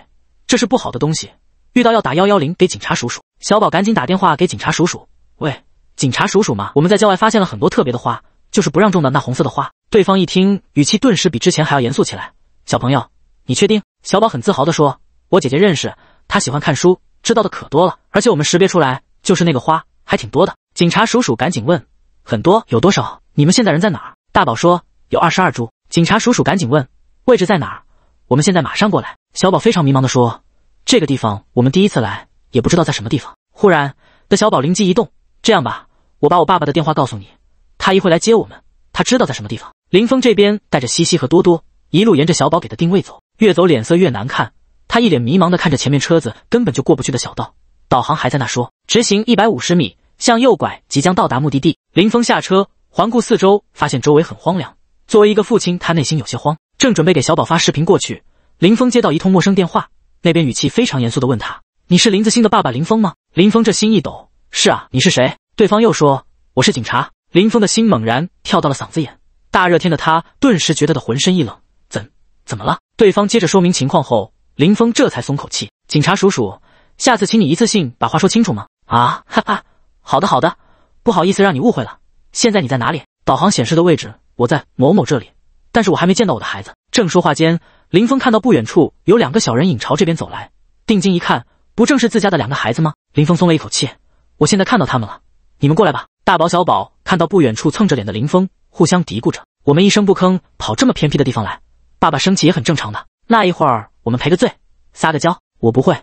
这是不好的东西，遇到要打幺幺零给警察叔叔。小宝赶紧打电话给警察叔叔。喂，警察叔叔嘛，我们在郊外发现了很多特别的花，就是不让种的那红色的花。对方一听，语气顿时比之前还要严肃起来。小朋友，你确定？小宝很自豪地说：“我姐姐认识，她喜欢看书，知道的可多了。而且我们识别出来就是那个花，还挺多的。”警察叔叔赶紧问：“很多？有多少？你们现在人在哪儿？”大宝说：“有二十二株。”警察叔叔赶紧问：“位置在哪儿？我们现在马上过来。”小宝非常迷茫地说：“这个地方我们第一次来，也不知道在什么地方。”忽然，的小宝灵机一动。这样吧，我把我爸爸的电话告诉你，他一会来接我们。他知道在什么地方。林峰这边带着西西和多多，一路沿着小宝给的定位走，越走脸色越难看。他一脸迷茫的看着前面车子根本就过不去的小道，导航还在那说：“直行一百五十米，向右拐，即将到达目的地。”林峰下车，环顾四周，发现周围很荒凉。作为一个父亲，他内心有些慌，正准备给小宝发视频过去，林峰接到一通陌生电话，那边语气非常严肃的问他：“你是林子欣的爸爸林峰吗？”林峰这心一抖。是啊，你是谁？对方又说我是警察。林峰的心猛然跳到了嗓子眼，大热天的他顿时觉得的浑身一冷。怎怎么了？对方接着说明情况后，林峰这才松口气。警察叔叔，下次请你一次性把话说清楚吗？啊哈哈，好的好的，不好意思让你误会了。现在你在哪里？导航显示的位置我在某某这里，但是我还没见到我的孩子。正说话间，林峰看到不远处有两个小人影朝这边走来，定睛一看，不正是自家的两个孩子吗？林峰松了一口气。我现在看到他们了，你们过来吧。大宝、小宝看到不远处蹭着脸的林峰，互相嘀咕着：“我们一声不吭跑这么偏僻的地方来，爸爸生气也很正常的。”那一会儿我们赔个罪，撒个娇。我不会，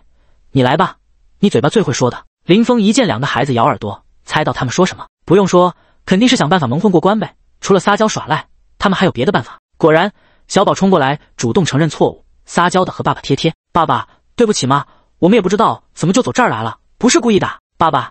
你来吧，你嘴巴最会说的。林峰一见两个孩子咬耳朵，猜到他们说什么。不用说，肯定是想办法蒙混过关呗。除了撒娇耍赖，他们还有别的办法。果然，小宝冲过来主动承认错误，撒娇的和爸爸贴贴：“爸爸，对不起嘛，我们也不知道怎么就走这儿来了，不是故意的，爸爸。”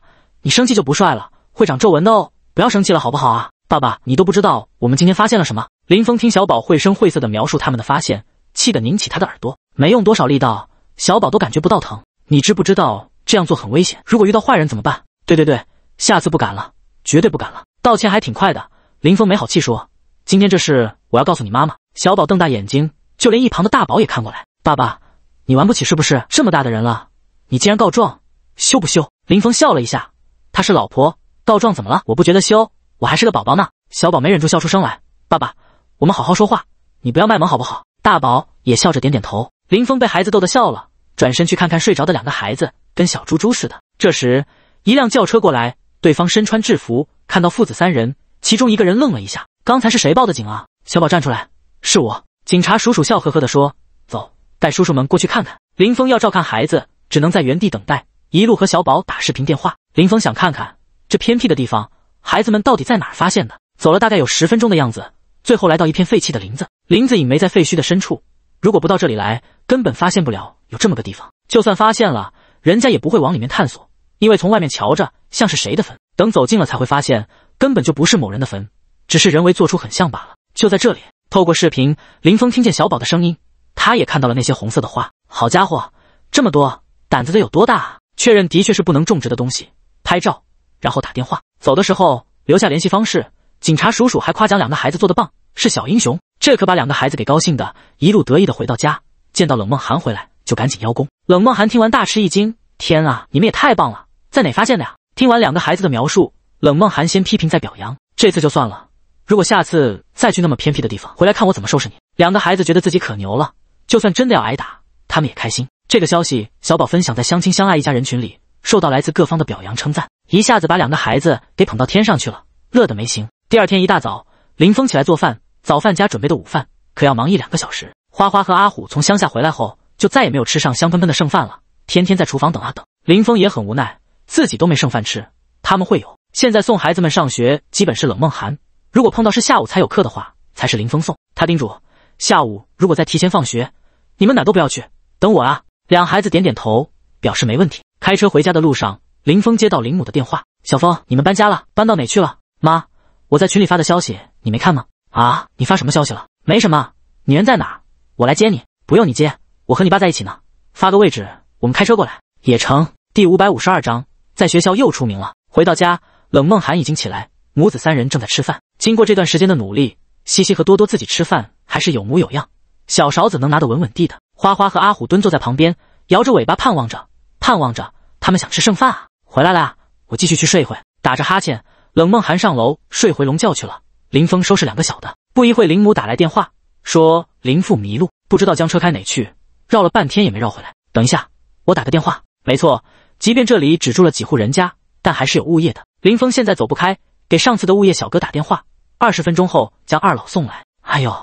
你生气就不帅了，会长皱纹的哦！不要生气了，好不好啊？爸爸，你都不知道我们今天发现了什么。林峰听小宝绘声绘色的描述他们的发现，气得拧起他的耳朵。没用多少力道，小宝都感觉不到疼。你知不知道这样做很危险？如果遇到坏人怎么办？对对对，下次不敢了，绝对不敢了。道歉还挺快的。林峰没好气说：“今天这事我要告诉你妈妈。”小宝瞪大眼睛，就连一旁的大宝也看过来。爸爸，你玩不起是不是？这么大的人了，你竟然告状，羞不羞？林峰笑了一下。她是老婆告状怎么了？我不觉得羞，我还是个宝宝呢。小宝没忍住笑出声来。爸爸，我们好好说话，你不要卖萌好不好？大宝也笑着点点头。林峰被孩子逗得笑了，转身去看看睡着的两个孩子，跟小猪猪似的。这时，一辆轿车过来，对方身穿制服，看到父子三人，其中一个人愣了一下。刚才是谁报的警啊？小宝站出来，是我。警察叔叔笑呵呵地说：“走，带叔叔们过去看看。”林峰要照看孩子，只能在原地等待，一路和小宝打视频电话。林峰想看看这偏僻的地方，孩子们到底在哪儿发现的？走了大概有十分钟的样子，最后来到一片废弃的林子。林子隐没在废墟的深处。如果不到这里来，根本发现不了有这么个地方。就算发现了，人家也不会往里面探索，因为从外面瞧着像是谁的坟。等走近了才会发现，根本就不是某人的坟，只是人为做出很像罢了。就在这里，透过视频，林峰听见小宝的声音，他也看到了那些红色的花。好家伙，这么多，胆子得有多大啊？确认的确是不能种植的东西。拍照，然后打电话。走的时候留下联系方式。警察叔叔还夸奖两个孩子做得棒，是小英雄。这可把两个孩子给高兴的，一路得意的回到家。见到冷梦涵回来，就赶紧邀功。冷梦涵听完大吃一惊：“天啊，你们也太棒了！在哪发现的呀？”听完两个孩子的描述，冷梦涵先批评再表扬：“这次就算了，如果下次再去那么偏僻的地方，回来看我怎么收拾你。”两个孩子觉得自己可牛了，就算真的要挨打，他们也开心。这个消息小宝分享在相亲相爱一家人群里。受到来自各方的表扬称赞，一下子把两个孩子给捧到天上去了，乐得没形。第二天一大早，林峰起来做饭，早饭加准备的午饭，可要忙一两个小时。花花和阿虎从乡下回来后，就再也没有吃上香喷喷的剩饭了，天天在厨房等啊等。林峰也很无奈，自己都没剩饭吃，他们会有。现在送孩子们上学，基本是冷梦寒。如果碰到是下午才有课的话，才是林峰送。他叮嘱：下午如果再提前放学，你们哪都不要去，等我啊。两孩子点点头，表示没问题。开车回家的路上，林峰接到林母的电话：“小峰，你们搬家了，搬到哪去了？”“妈，我在群里发的消息你没看吗？”“啊，你发什么消息了？”“没什么。”“你人在哪？我来接你。”“不用你接，我和你爸在一起呢。”“发个位置，我们开车过来也成。”第五百五十二章，在学校又出名了。回到家，冷梦寒已经起来，母子三人正在吃饭。经过这段时间的努力，西西和多多自己吃饭还是有模有样，小勺子能拿得稳稳地的。花花和阿虎蹲坐在旁边，摇着尾巴盼望着，盼望着。他们想吃剩饭啊！回来了，我继续去睡一会，打着哈欠，冷梦寒上楼睡回笼觉去了。林峰收拾两个小的，不一会，林母打来电话，说林父迷路，不知道将车开哪去，绕了半天也没绕回来。等一下，我打个电话。没错，即便这里只住了几户人家，但还是有物业的。林峰现在走不开，给上次的物业小哥打电话，二十分钟后将二老送来。哎呦，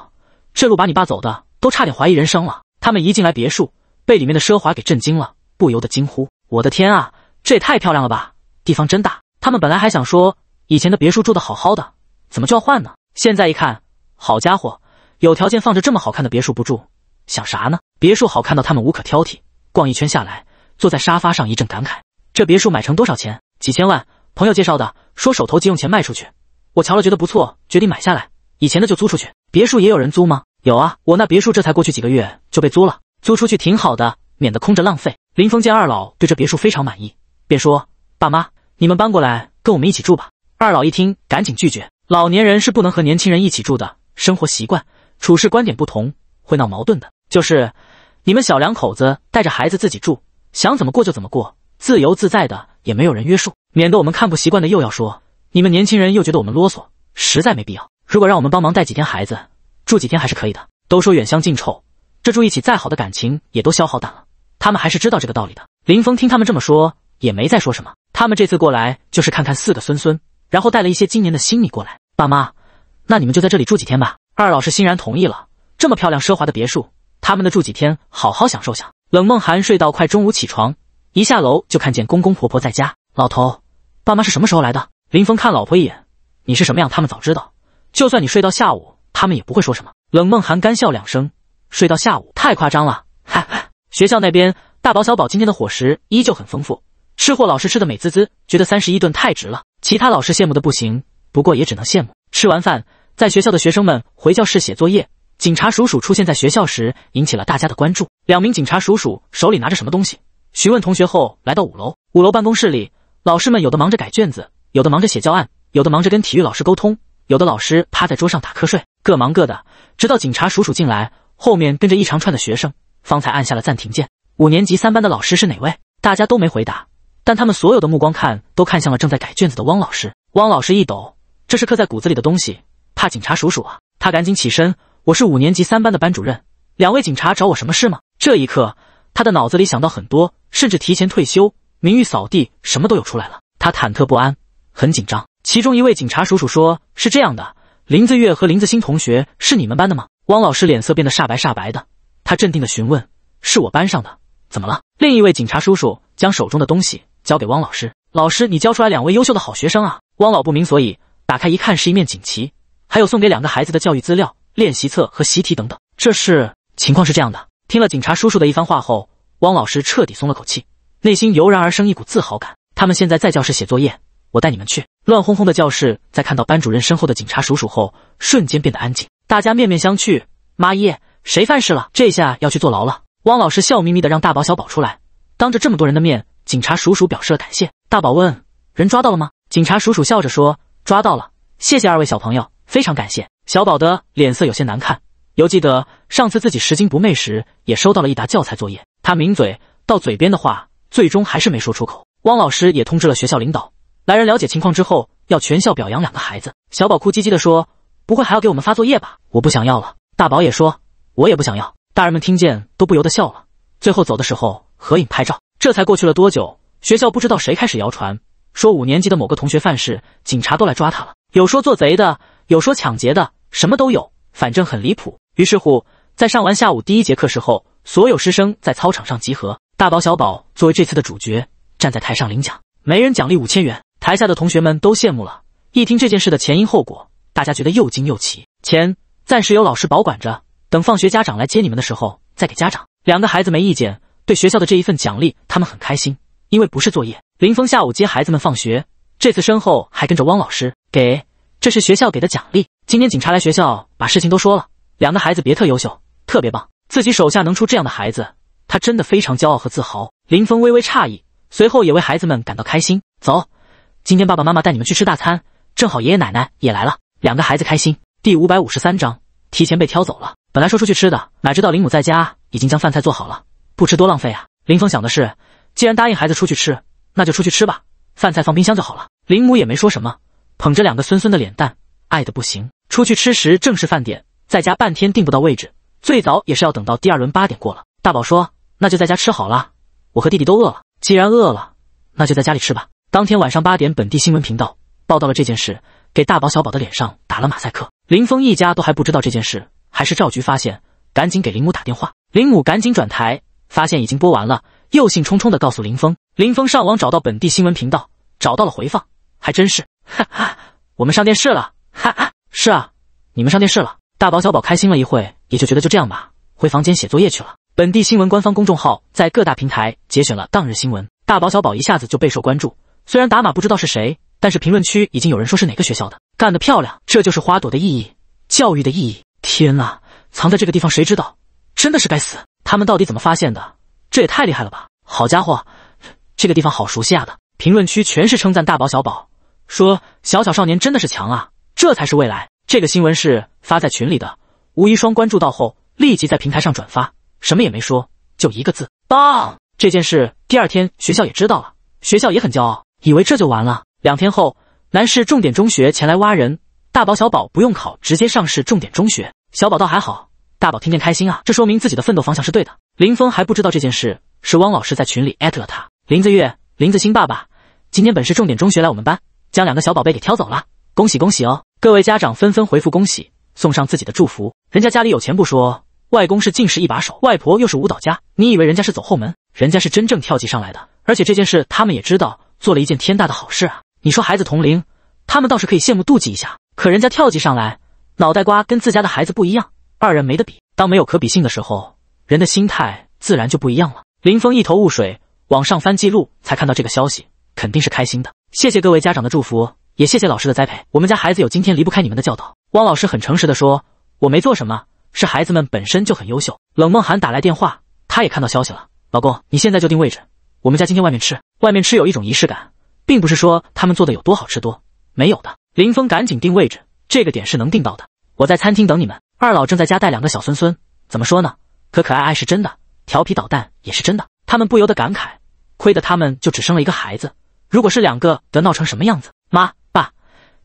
这路把你爸走的都差点怀疑人生了。他们一进来别墅，被里面的奢华给震惊了，不由得惊呼。我的天啊，这也太漂亮了吧！地方真大。他们本来还想说以前的别墅住的好好的，怎么就要换呢？现在一看，好家伙，有条件放着这么好看的别墅不住，想啥呢？别墅好看到他们无可挑剔。逛一圈下来，坐在沙发上一阵感慨：这别墅买成多少钱？几千万？朋友介绍的，说手头急用钱卖出去。我瞧了觉得不错，决定买下来。以前的就租出去。别墅也有人租吗？有啊，我那别墅这才过去几个月就被租了，租出去挺好的。免得空着浪费。林峰见二老对这别墅非常满意，便说：“爸妈，你们搬过来跟我们一起住吧。”二老一听，赶紧拒绝：“老年人是不能和年轻人一起住的，生活习惯、处事观点不同，会闹矛盾的。就是你们小两口子带着孩子自己住，想怎么过就怎么过，自由自在的，也没有人约束，免得我们看不习惯的又要说你们年轻人又觉得我们啰嗦，实在没必要。如果让我们帮忙带几天孩子，住几天还是可以的。都说远香近臭，这住一起再好的感情也都消耗淡了。”他们还是知道这个道理的。林峰听他们这么说，也没再说什么。他们这次过来就是看看四个孙孙，然后带了一些今年的新米过来。爸妈，那你们就在这里住几天吧。二老是欣然同意了。这么漂亮奢华的别墅，他们的住几天，好好享受下。冷梦寒睡到快中午起床，一下楼就看见公公婆婆在家。老头，爸妈是什么时候来的？林峰看老婆一眼，你是什么样，他们早知道。就算你睡到下午，他们也不会说什么。冷梦寒干笑两声，睡到下午太夸张了，哈哈。学校那边，大宝小宝今天的伙食依旧很丰富，吃货老师吃的美滋滋，觉得三十一顿太值了。其他老师羡慕的不行，不过也只能羡慕。吃完饭，在学校的学生们回教室写作业。警察叔叔出现在学校时，引起了大家的关注。两名警察叔叔手里拿着什么东西，询问同学后，来到五楼。五楼办公室里，老师们有的忙着改卷子，有的忙着写教案，有的忙着跟体育老师沟通，有的老师趴在桌上打瞌睡，各忙各的。直到警察叔叔进来，后面跟着一长串的学生。方才按下了暂停键。五年级三班的老师是哪位？大家都没回答，但他们所有的目光看都看向了正在改卷子的汪老师。汪老师一抖，这是刻在骨子里的东西，怕警察叔叔啊！他赶紧起身，我是五年级三班的班主任，两位警察找我什么事吗？这一刻，他的脑子里想到很多，甚至提前退休、名誉扫地什么都有出来了。他忐忑不安，很紧张。其中一位警察叔叔说：“是这样的，林子月和林子欣同学是你们班的吗？”汪老师脸色变得煞白煞白的。他镇定的询问：“是我班上的，怎么了？”另一位警察叔叔将手中的东西交给汪老师：“老师，你教出来两位优秀的好学生啊！”汪老不明所以，打开一看，是一面锦旗，还有送给两个孩子的教育资料、练习册和习题等等。这是情况是这样的。听了警察叔叔的一番话后，汪老师彻底松了口气，内心油然而生一股自豪感。他们现在在教室写作业，我带你们去。乱哄哄的教室，在看到班主任身后的警察叔叔后，瞬间变得安静。大家面面相觑：“妈耶！”谁犯事了？这下要去坐牢了。汪老师笑眯眯的让大宝、小宝出来，当着这么多人的面，警察叔叔表示了感谢。大宝问：“人抓到了吗？”警察叔叔笑着说：“抓到了，谢谢二位小朋友，非常感谢。”小宝的脸色有些难看，犹记得上次自己拾金不昧时也收到了一沓教材作业，他抿嘴到嘴边的话，最终还是没说出口。汪老师也通知了学校领导，来人了解情况之后，要全校表扬两个孩子。小宝哭唧唧的说：“不会还要给我们发作业吧？我不想要了。”大宝也说。我也不想要。大人们听见都不由得笑了。最后走的时候合影拍照，这才过去了多久？学校不知道谁开始谣传，说五年级的某个同学犯事，警察都来抓他了。有说做贼的，有说抢劫的，什么都有，反正很离谱。于是乎，在上完下午第一节课时候，所有师生在操场上集合。大宝小宝作为这次的主角，站在台上领奖，每人奖励五千元。台下的同学们都羡慕了。一听这件事的前因后果，大家觉得又惊又奇。钱暂时由老师保管着。等放学，家长来接你们的时候再给家长。两个孩子没意见，对学校的这一份奖励，他们很开心，因为不是作业。林峰下午接孩子们放学，这次身后还跟着汪老师。给，这是学校给的奖励。今天警察来学校把事情都说了，两个孩子别特优秀，特别棒。自己手下能出这样的孩子，他真的非常骄傲和自豪。林峰微微诧异，随后也为孩子们感到开心。走，今天爸爸妈妈带你们去吃大餐，正好爷爷奶奶也来了。两个孩子开心。第五百五十三章，提前被挑走了。本来说出去吃的，哪知道林母在家已经将饭菜做好了，不吃多浪费啊！林峰想的是，既然答应孩子出去吃，那就出去吃吧，饭菜放冰箱就好了。林母也没说什么，捧着两个孙孙的脸蛋，爱的不行。出去吃时正是饭点，在家半天订不到位置，最早也是要等到第二轮八点过了。大宝说，那就在家吃好了，我和弟弟都饿了。既然饿了，那就在家里吃吧。当天晚上八点，本地新闻频道报道了这件事，给大宝小宝的脸上打了马赛克。林峰一家都还不知道这件事。还是赵局发现，赶紧给林母打电话。林母赶紧转台，发现已经播完了，又兴冲冲地告诉林峰。林峰上网找到本地新闻频道，找到了回放，还真是，哈哈，我们上电视了，哈哈，是啊，你们上电视了。大宝小宝开心了一会，也就觉得就这样吧，回房间写作业去了。本地新闻官方公众号在各大平台节选了当日新闻，大宝小宝一下子就备受关注。虽然打码不知道是谁，但是评论区已经有人说是哪个学校的，干得漂亮，这就是花朵的意义，教育的意义。天哪，藏在这个地方谁知道？真的是该死！他们到底怎么发现的？这也太厉害了吧！好家伙，这个地方好熟悉啊！的评论区全是称赞大宝小宝，说小小少年真的是强啊！这才是未来。这个新闻是发在群里的，吴一双关注到后立即在平台上转发，什么也没说，就一个字：棒！这件事第二天学校也知道了，学校也很骄傲，以为这就完了。两天后，南市重点中学前来挖人，大宝小宝不用考，直接上市重点中学。小宝倒还好，大宝听见开心啊，这说明自己的奋斗方向是对的。林峰还不知道这件事，是汪老师在群里艾特了他。林子月、林子欣爸爸，今天本市重点中学来我们班，将两个小宝贝给挑走了，恭喜恭喜哦！各位家长纷纷回复恭喜，送上自己的祝福。人家家里有钱不说，外公是进士一把手，外婆又是舞蹈家，你以为人家是走后门？人家是真正跳级上来的，而且这件事他们也知道，做了一件天大的好事啊！你说孩子同龄，他们倒是可以羡慕妒忌一下，可人家跳级上来。脑袋瓜跟自家的孩子不一样，二人没得比。当没有可比性的时候，人的心态自然就不一样了。林峰一头雾水，往上翻记录才看到这个消息，肯定是开心的。谢谢各位家长的祝福，也谢谢老师的栽培。我们家孩子有今天离不开你们的教导。汪老师很诚实的说，我没做什么，是孩子们本身就很优秀。冷梦涵打来电话，他也看到消息了。老公，你现在就定位置，我们家今天外面吃，外面吃有一种仪式感，并不是说他们做的有多好吃，多没有的。林峰赶紧定位置。这个点是能定到的，我在餐厅等你们。二老正在家带两个小孙孙，怎么说呢？可可爱爱是真的，调皮捣蛋也是真的。他们不由得感慨，亏得他们就只生了一个孩子，如果是两个，得闹成什么样子？妈爸，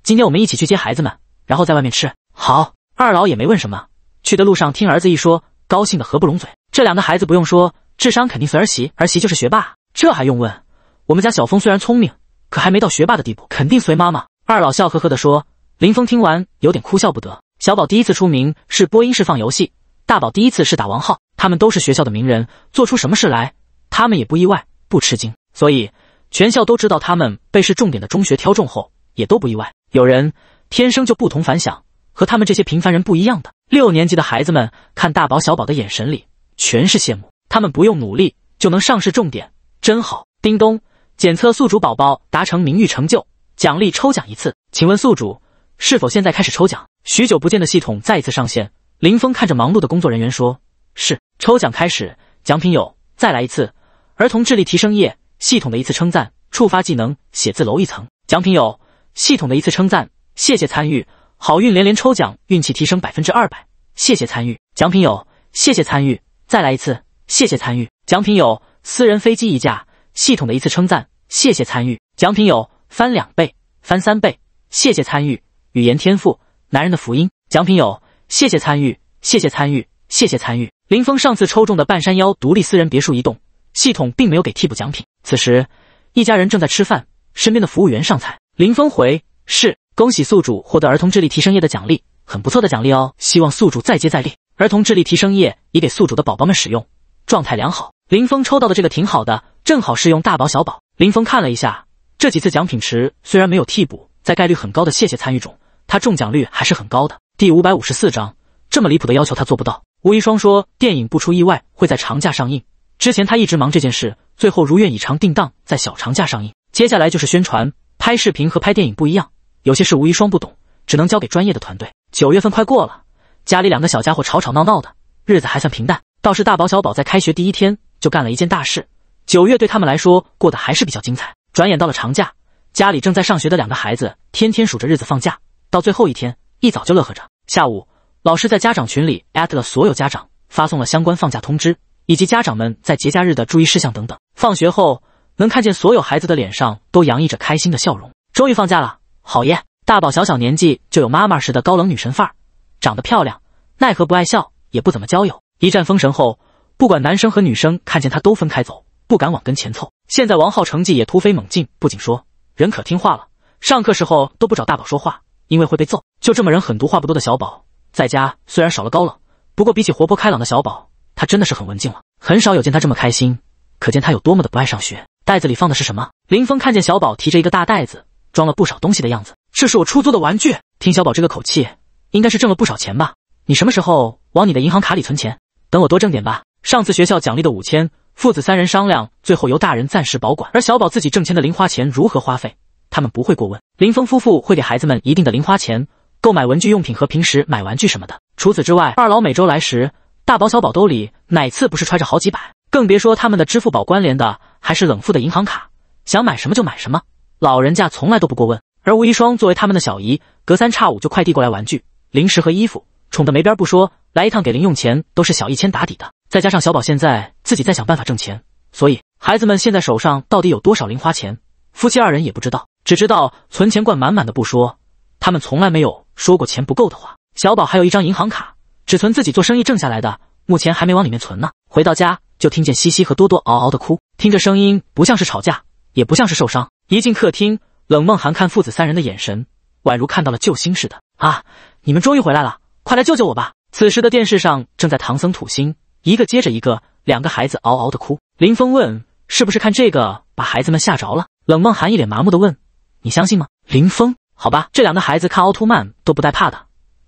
今天我们一起去接孩子们，然后在外面吃。好，二老也没问什么，去的路上听儿子一说，高兴的合不拢嘴。这两个孩子不用说，智商肯定随儿媳，儿媳就是学霸，这还用问？我们家小峰虽然聪明，可还没到学霸的地步，肯定随妈妈。二老笑呵呵的说。林峰听完，有点哭笑不得。小宝第一次出名是播音室放游戏，大宝第一次是打王浩，他们都是学校的名人，做出什么事来，他们也不意外，不吃惊。所以全校都知道他们被市重点的中学挑中后，也都不意外。有人天生就不同凡响，和他们这些平凡人不一样的。六年级的孩子们看大宝、小宝的眼神里全是羡慕，他们不用努力就能上市重点，真好。叮咚，检测宿主宝宝达成名誉成就，奖励抽奖一次。请问宿主？是否现在开始抽奖？许久不见的系统再一次上线。林峰看着忙碌的工作人员说：“是，抽奖开始。奖品有，再来一次，儿童智力提升液。”系统的一次称赞触发技能，写字楼一层。奖品有，系统的一次称赞，谢谢参与，好运连连，抽奖运气提升百分之二百。谢谢参与，奖品有，谢谢参与，再来一次，谢谢参与，奖品有，私人飞机一架。系统的一次称赞，谢谢参与，奖品有，翻两倍，翻三倍，谢谢参与。语言天赋，男人的福音。奖品有，谢谢参与，谢谢参与，谢谢参与。林峰上次抽中的半山腰独立私人别墅一栋，系统并没有给替补奖品。此时，一家人正在吃饭，身边的服务员上菜。林峰回：是，恭喜宿主获得儿童智力提升液的奖励，很不错的奖励哦。希望宿主再接再厉。儿童智力提升液已给宿主的宝宝们使用，状态良好。林峰抽到的这个挺好的，正好适用大宝小宝。林峰看了一下，这几次奖品池虽然没有替补，在概率很高的谢谢参与中。他中奖率还是很高的。第五百五十四章，这么离谱的要求他做不到。吴一双说，电影不出意外会在长假上映之前，他一直忙这件事，最后如愿以偿定档在小长假上映。接下来就是宣传。拍视频和拍电影不一样，有些事吴一双不懂，只能交给专业的团队。九月份快过了，家里两个小家伙吵吵闹闹的日子还算平淡，倒是大宝小宝在开学第一天就干了一件大事。九月对他们来说过得还是比较精彩。转眼到了长假，家里正在上学的两个孩子天天数着日子放假。到最后一天，一早就乐呵着。下午，老师在家长群里艾特了所有家长，发送了相关放假通知，以及家长们在节假日的注意事项等等。放学后，能看见所有孩子的脸上都洋溢着开心的笑容，终于放假了，好耶！大宝小小年纪就有妈妈似的高冷女神范儿，长得漂亮，奈何不爱笑，也不怎么交友。一战封神后，不管男生和女生看见他都分开走，不敢往跟前凑。现在王浩成绩也突飞猛进，不仅说人可听话了，上课时候都不找大宝说话。因为会被揍，就这么人狠毒话不多的小宝，在家虽然少了高冷，不过比起活泼开朗的小宝，他真的是很文静了。很少有见他这么开心，可见他有多么的不爱上学。袋子里放的是什么？林峰看见小宝提着一个大袋子，装了不少东西的样子。这是我出租的玩具。听小宝这个口气，应该是挣了不少钱吧？你什么时候往你的银行卡里存钱？等我多挣点吧。上次学校奖励的五千，父子三人商量，最后由大人暂时保管。而小宝自己挣钱的零花钱如何花费？他们不会过问，林峰夫妇会给孩子们一定的零花钱，购买文具用品和平时买玩具什么的。除此之外，二老每周来时，大宝小宝兜里哪次不是揣着好几百？更别说他们的支付宝关联的还是冷富的银行卡，想买什么就买什么，老人家从来都不过问。而吴一双作为他们的小姨，隔三差五就快递过来玩具、零食和衣服，宠得没边不说，来一趟给零用钱都是小一千打底的。再加上小宝现在自己在想办法挣钱，所以孩子们现在手上到底有多少零花钱，夫妻二人也不知道。只知道存钱罐满满的不说，他们从来没有说过钱不够的话。小宝还有一张银行卡，只存自己做生意挣下来的，目前还没往里面存呢。回到家就听见西西和多多嗷嗷的哭，听着声音不像是吵架，也不像是受伤。一进客厅，冷梦寒看父子三人的眼神，宛如看到了救星似的啊！你们终于回来了，快来救救我吧！此时的电视上正在唐僧吐星，一个接着一个，两个孩子嗷嗷的哭。林峰问：“是不是看这个把孩子们吓着了？”冷梦寒一脸麻木的问。你相信吗，林峰？好吧，这两个孩子看奥特曼都不带怕的，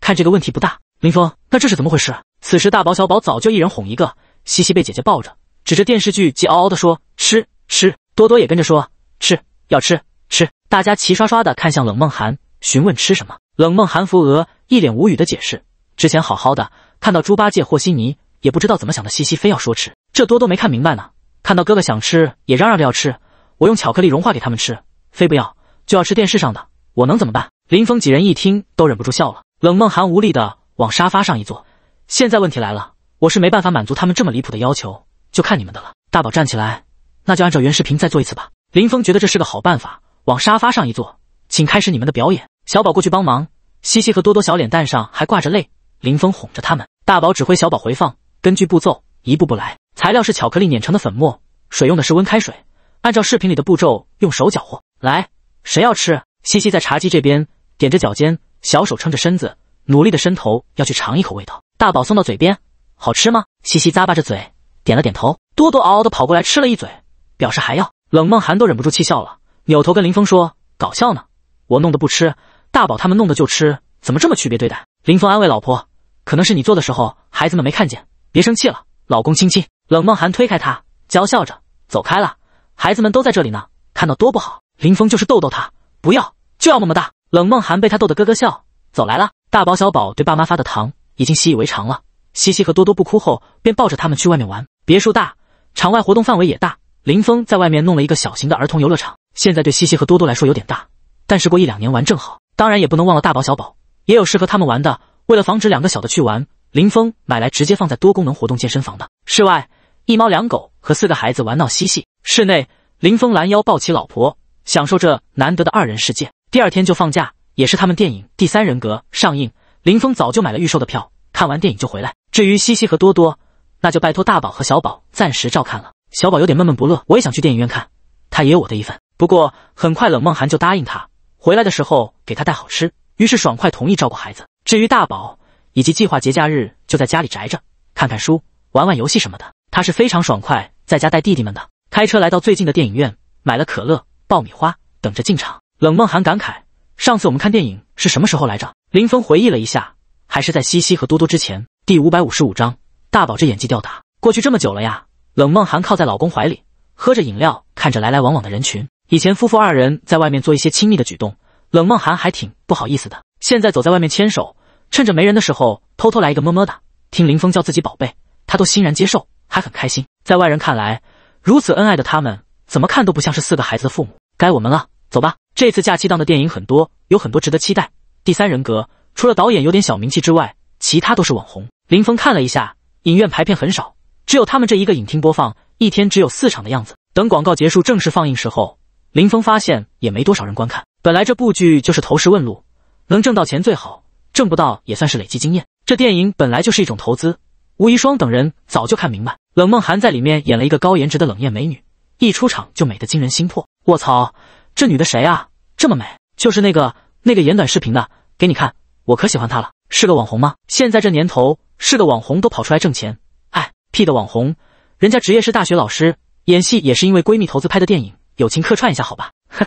看这个问题不大。林峰，那这是怎么回事？此时大宝小宝早就一人哄一个，西西被姐姐抱着，指着电视剧急嗷嗷的说吃吃，多多也跟着说吃要吃吃。大家齐刷刷的看向冷梦涵，询问吃什么。冷梦涵扶额，一脸无语的解释，之前好好的，看到猪八戒和稀泥，也不知道怎么想的西西非要说吃，这多多没看明白呢，看到哥哥想吃也嚷嚷着要吃，我用巧克力融化给他们吃，非不要。就要吃电视上的，我能怎么办？林峰几人一听都忍不住笑了。冷梦寒无力的往沙发上一坐。现在问题来了，我是没办法满足他们这么离谱的要求，就看你们的了。大宝站起来，那就按照原视频再做一次吧。林峰觉得这是个好办法，往沙发上一坐，请开始你们的表演。小宝过去帮忙，西西和多多小脸蛋上还挂着泪，林峰哄着他们。大宝指挥小宝回放，根据步骤一步步来。材料是巧克力碾成的粉末，水用的是温开水，按照视频里的步骤用手搅和来。谁要吃？西西在茶几这边，踮着脚尖，小手撑着身子，努力的伸头要去尝一口味道。大宝送到嘴边，好吃吗？西西咂巴着嘴，点了点头。多多嗷嗷的跑过来吃了一嘴，表示还要。冷梦涵都忍不住气笑了，扭头跟林峰说：“搞笑呢，我弄的不吃，大宝他们弄的就吃，怎么这么区别对待？”林峰安慰老婆：“可能是你做的时候，孩子们没看见，别生气了，老公亲亲。”冷梦涵推开他，娇笑着走开了。孩子们都在这里呢，看到多不好。林峰就是逗逗他，不要就要么么哒。冷梦涵被他逗得咯咯笑，走来了。大宝小宝对爸妈发的糖已经习以为常了。西西和多多不哭后，便抱着他们去外面玩。别墅大，场外活动范围也大。林峰在外面弄了一个小型的儿童游乐场，现在对西西和多多来说有点大，但是过一两年玩正好。当然也不能忘了大宝小宝，也有适合他们玩的。为了防止两个小的去玩，林峰买来直接放在多功能活动健身房的。室外一猫两狗和四个孩子玩闹嬉戏，室内林峰拦腰抱起老婆。享受这难得的二人世界。第二天就放假，也是他们电影《第三人格》上映。林峰早就买了预售的票，看完电影就回来。至于西西和多多，那就拜托大宝和小宝暂时照看了。小宝有点闷闷不乐，我也想去电影院看，他也有我的一份。不过很快，冷梦涵就答应他，回来的时候给他带好吃。于是爽快同意照顾孩子。至于大宝，以及计划节假日就在家里宅着，看看书，玩玩游戏什么的，他是非常爽快在家带弟弟们的。开车来到最近的电影院，买了可乐。爆米花等着进场。冷梦涵感慨：“上次我们看电影是什么时候来着？”林峰回忆了一下，还是在西西和多多之前。第五百五十五章，大宝这演技吊打。过去这么久了呀？冷梦涵靠在老公怀里，喝着饮料，看着来来往往的人群。以前夫妇二人在外面做一些亲密的举动，冷梦涵还挺不好意思的。现在走在外面牵手，趁着没人的时候偷偷来一个么么哒。听林峰叫自己宝贝，他都欣然接受，还很开心。在外人看来，如此恩爱的他们，怎么看都不像是四个孩子的父母。该我们了，走吧。这次假期档的电影很多，有很多值得期待。第三人格除了导演有点小名气之外，其他都是网红。林峰看了一下影院排片很少，只有他们这一个影厅播放，一天只有四场的样子。等广告结束正式放映时候，林峰发现也没多少人观看。本来这部剧就是投石问路，能挣到钱最好，挣不到也算是累积经验。这电影本来就是一种投资，吴怡双等人早就看明白。冷梦涵在里面演了一个高颜值的冷艳美女。一出场就美得惊人心魄，卧槽，这女的谁啊？这么美，就是那个那个演短视频的，给你看，我可喜欢她了。是个网红吗？现在这年头，是个网红都跑出来挣钱。哎，屁的网红，人家职业是大学老师，演戏也是因为闺蜜投资拍的电影，友情客串一下好吧？哼，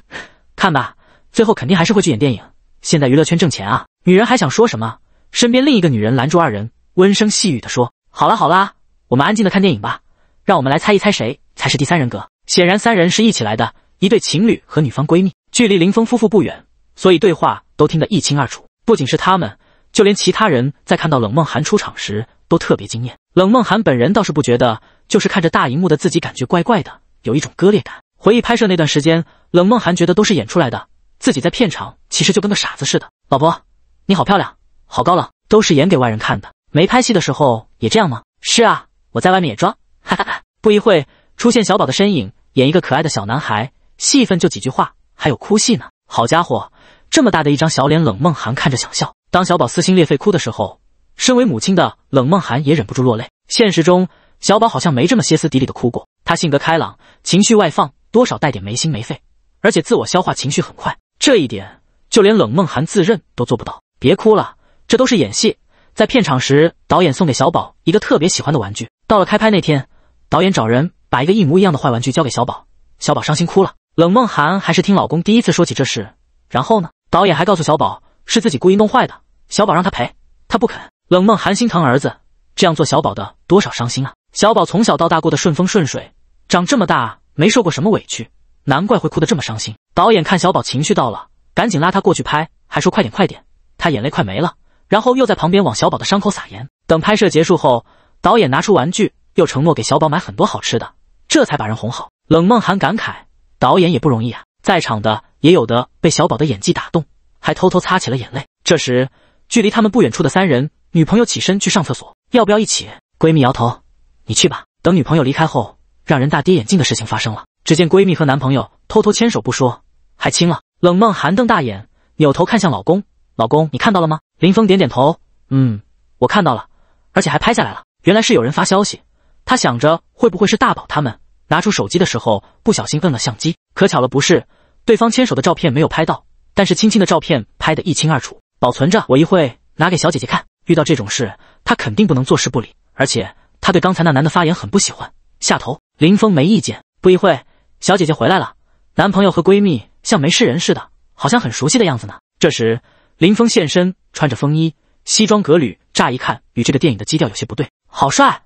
看吧，最后肯定还是会去演电影。现在娱乐圈挣钱啊！女人还想说什么？身边另一个女人拦住二人，温声细语的说：“好啦好啦，我们安静的看电影吧。让我们来猜一猜谁才是第三人格。”显然三人是一起来的，一对情侣和女方闺蜜，距离林峰夫妇不远，所以对话都听得一清二楚。不仅是他们，就连其他人在看到冷梦涵出场时都特别惊艳。冷梦涵本人倒是不觉得，就是看着大荧幕的自己感觉怪怪的，有一种割裂感。回忆拍摄那段时间，冷梦涵觉得都是演出来的，自己在片场其实就跟个傻子似的。老婆，你好漂亮，好高冷，都是演给外人看的。没拍戏的时候也这样吗？是啊，我在外面也装，哈哈哈。不一会，出现小宝的身影。演一个可爱的小男孩，戏份就几句话，还有哭戏呢。好家伙，这么大的一张小脸，冷梦涵看着想笑。当小宝撕心裂肺哭的时候，身为母亲的冷梦涵也忍不住落泪。现实中，小宝好像没这么歇斯底里的哭过。他性格开朗，情绪外放，多少带点没心没肺，而且自我消化情绪很快。这一点，就连冷梦涵自认都做不到。别哭了，这都是演戏。在片场时，导演送给小宝一个特别喜欢的玩具。到了开拍那天，导演找人。把一个一模一样的坏玩具交给小宝，小宝伤心哭了。冷梦涵还是听老公第一次说起这事，然后呢？导演还告诉小宝是自己故意弄坏的，小宝让他赔，他不肯。冷梦涵心疼儿子，这样做小宝的多少伤心啊！小宝从小到大过得顺风顺水，长这么大没受过什么委屈，难怪会哭得这么伤心。导演看小宝情绪到了，赶紧拉他过去拍，还说快点快点，他眼泪快没了。然后又在旁边往小宝的伤口撒盐。等拍摄结束后，导演拿出玩具，又承诺给小宝买很多好吃的。这才把人哄好。冷梦涵感慨：“导演也不容易啊。”在场的也有的被小宝的演技打动，还偷偷擦起了眼泪。这时，距离他们不远处的三人，女朋友起身去上厕所，要不要一起？闺蜜摇头：“你去吧。”等女朋友离开后，让人大跌眼镜的事情发生了。只见闺蜜和男朋友偷偷牵手不说，还亲了。冷梦涵瞪大眼，扭头看向老公：“老公，你看到了吗？”林峰点点头：“嗯，我看到了，而且还拍下来了。原来是有人发消息。”他想着会不会是大宝他们拿出手机的时候不小心摁了相机？可巧了，不是对方牵手的照片没有拍到，但是青青的照片拍得一清二楚，保存着，我一会拿给小姐姐看。遇到这种事，他肯定不能坐视不理。而且他对刚才那男的发言很不喜欢。下头，林峰没意见。不一会小姐姐回来了，男朋友和闺蜜像没事人似的，好像很熟悉的样子呢。这时，林峰现身，穿着风衣，西装革履，乍一看与这个电影的基调有些不对。好帅。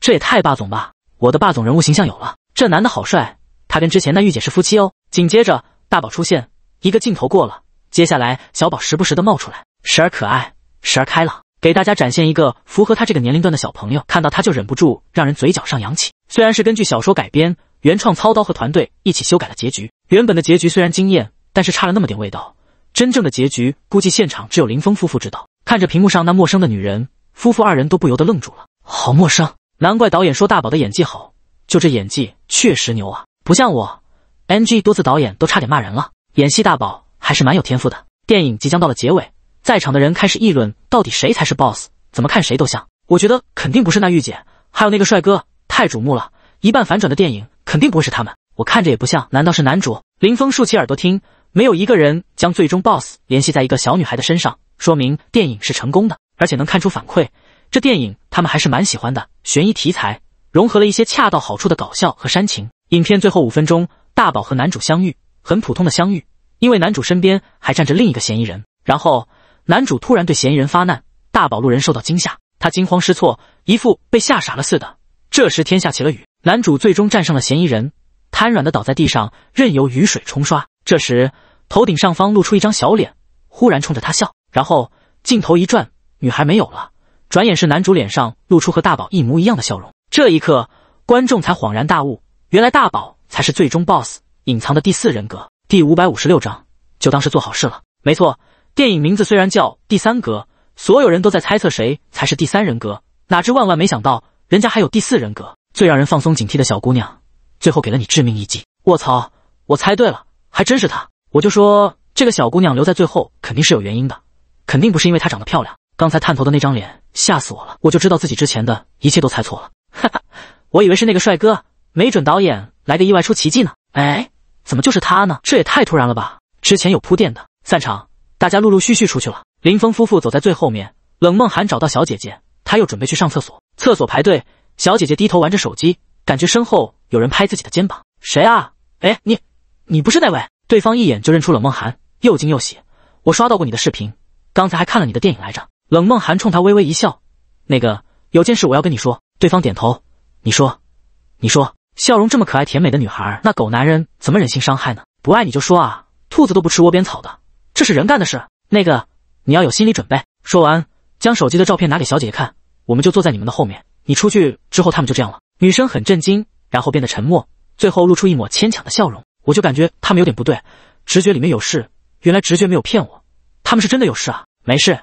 这也太霸总吧！我的霸总人物形象有了。这男的好帅，他跟之前那御姐是夫妻哦。紧接着大宝出现，一个镜头过了，接下来小宝时不时的冒出来，时而可爱，时而开朗，给大家展现一个符合他这个年龄段的小朋友。看到他就忍不住让人嘴角上扬起。虽然是根据小说改编，原创操刀和团队一起修改了结局。原本的结局虽然惊艳，但是差了那么点味道。真正的结局估计现场只有林峰夫妇知道。看着屏幕上那陌生的女人，夫妇二人都不由得愣住了，好陌生。难怪导演说大宝的演技好，就这演技确实牛啊！不像我，NG 多次导演都差点骂人了。演戏大宝还是蛮有天赋的。电影即将到了结尾，在场的人开始议论，到底谁才是 BOSS？怎么看谁都像。我觉得肯定不是那御姐，还有那个帅哥太瞩目了。一半反转的电影肯定不会是他们，我看着也不像。难道是男主林峰？竖起耳朵听，没有一个人将最终 BOSS 联系在一个小女孩的身上，说明电影是成功的，而且能看出反馈。这电影他们还是蛮喜欢的，悬疑题材融合了一些恰到好处的搞笑和煽情。影片最后五分钟，大宝和男主相遇，很普通的相遇，因为男主身边还站着另一个嫌疑人。然后男主突然对嫌疑人发难，大宝路人受到惊吓，他惊慌失措，一副被吓傻了似的。这时天下起了雨，男主最终战胜了嫌疑人，瘫软的倒在地上，任由雨水冲刷。这时头顶上方露出一张小脸，忽然冲着他笑，然后镜头一转，女孩没有了。转眼是男主脸上露出和大宝一模一样的笑容，这一刻观众才恍然大悟，原来大宝才是最终 boss 隐藏的第四人格。第五百五十六章，就当是做好事了。没错，电影名字虽然叫《第三格》，所有人都在猜测谁才是第三人格，哪知万万没想到，人家还有第四人格。最让人放松警惕的小姑娘，最后给了你致命一击。卧槽，我猜对了，还真是她。我就说这个小姑娘留在最后肯定是有原因的，肯定不是因为她长得漂亮。刚才探头的那张脸吓死我了！我就知道自己之前的一切都猜错了。哈哈，我以为是那个帅哥，没准导演来个意外出奇迹呢。哎，怎么就是他呢？这也太突然了吧！之前有铺垫的。散场，大家陆陆续续出去了。林峰夫妇走在最后面。冷梦寒找到小姐姐，她又准备去上厕所。厕所排队，小姐姐低头玩着手机，感觉身后有人拍自己的肩膀。谁啊？哎，你，你不是那位？对方一眼就认出冷梦寒，又惊又喜。我刷到过你的视频，刚才还看了你的电影来着。冷梦寒冲他微微一笑，那个有件事我要跟你说。对方点头，你说，你说。笑容这么可爱甜美的女孩，那狗男人怎么忍心伤害呢？不爱你就说啊，兔子都不吃窝边草的，这是人干的事。那个你要有心理准备。说完，将手机的照片拿给小姐姐看。我们就坐在你们的后面，你出去之后，他们就这样了。女生很震惊，然后变得沉默，最后露出一抹牵强的笑容。我就感觉他们有点不对，直觉里面有事。原来直觉没有骗我，他们是真的有事啊。没事。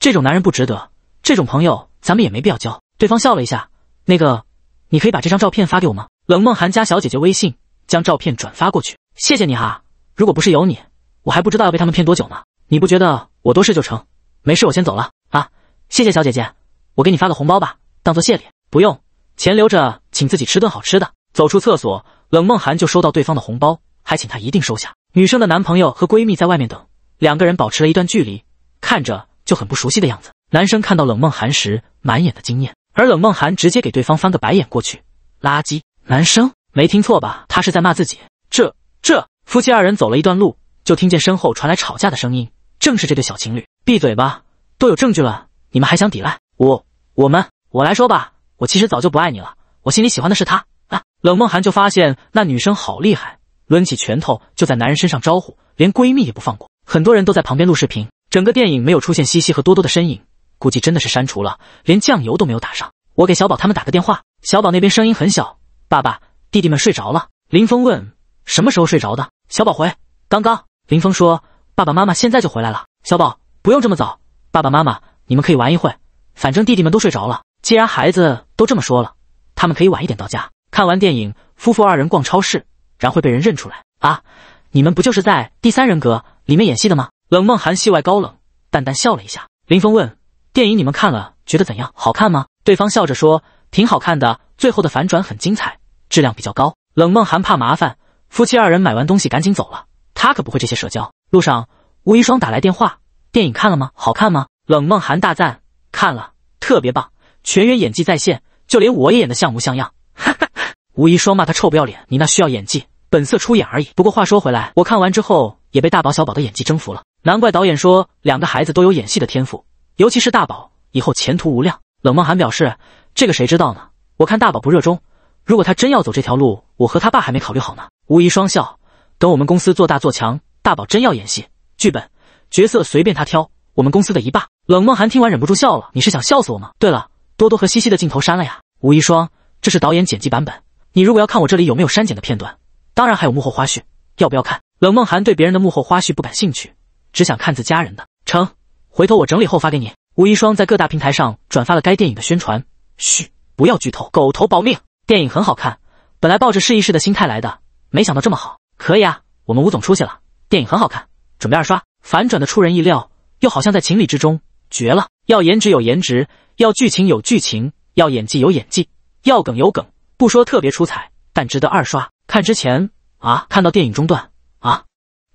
这种男人不值得，这种朋友咱们也没必要交。对方笑了一下，那个，你可以把这张照片发给我吗？冷梦寒加小姐姐微信，将照片转发过去。谢谢你哈，如果不是有你，我还不知道要被他们骗多久呢。你不觉得我多事就成，没事我先走了啊。谢谢小姐姐，我给你发个红包吧，当做谢礼。不用，钱留着请自己吃顿好吃的。走出厕所，冷梦寒就收到对方的红包，还请他一定收下。女生的男朋友和闺蜜在外面等，两个人保持了一段距离，看着。就很不熟悉的样子。男生看到冷梦寒时，满眼的惊艳，而冷梦寒直接给对方翻个白眼过去。垃圾！男生没听错吧？他是在骂自己？这这！夫妻二人走了一段路，就听见身后传来吵架的声音，正是这对小情侣。闭嘴吧，都有证据了，你们还想抵赖？我我们我来说吧，我其实早就不爱你了，我心里喜欢的是他啊！冷梦寒就发现那女生好厉害，抡起拳头就在男人身上招呼，连闺蜜也不放过。很多人都在旁边录视频。整个电影没有出现西西和多多的身影，估计真的是删除了，连酱油都没有打上。我给小宝他们打个电话。小宝那边声音很小，爸爸，弟弟们睡着了。林峰问：什么时候睡着的？小宝回：刚刚。林峰说：爸爸妈妈现在就回来了。小宝不用这么早，爸爸妈妈你们可以玩一会，反正弟弟们都睡着了。既然孩子都这么说了，他们可以晚一点到家。看完电影，夫妇二人逛超市，然会被人认出来啊！你们不就是在第三人格里面演戏的吗？冷梦涵戏外高冷，淡淡笑了一下。林峰问：“电影你们看了，觉得怎样？好看吗？”对方笑着说：“挺好看的，最后的反转很精彩，质量比较高。”冷梦涵怕麻烦，夫妻二人买完东西赶紧走了。他可不会这些社交。路上，吴一双打来电话：“电影看了吗？好看吗？”冷梦涵大赞：“看了，特别棒，全员演技在线，就连我也演得像模像样。”哈哈。吴一双骂他臭不要脸：“你那需要演技，本色出演而已。不过话说回来，我看完之后也被大宝小宝的演技征服了。”难怪导演说两个孩子都有演戏的天赋，尤其是大宝，以后前途无量。冷梦涵表示：“这个谁知道呢？我看大宝不热衷。如果他真要走这条路，我和他爸还没考虑好呢。”吴一双笑：“等我们公司做大做强，大宝真要演戏，剧本、角色随便他挑。我们公司的一霸。”冷梦涵听完忍不住笑了：“你是想笑死我吗？”对了，多多和西西的镜头删了呀？吴一双，这是导演剪辑版本。你如果要看我这里有没有删减的片段，当然还有幕后花絮，要不要看？冷梦涵对别人的幕后花絮不感兴趣。只想看自家人的成，回头我整理后发给你。吴一双在各大平台上转发了该电影的宣传。嘘，不要剧透，狗头保命。电影很好看，本来抱着试一试的心态来的，没想到这么好。可以啊，我们吴总出息了。电影很好看，准备二刷。反转的出人意料，又好像在情理之中，绝了。要颜值有颜值，要剧情有剧情，要演技有演技，要梗有梗，不说特别出彩，但值得二刷。看之前啊，看到电影中断啊，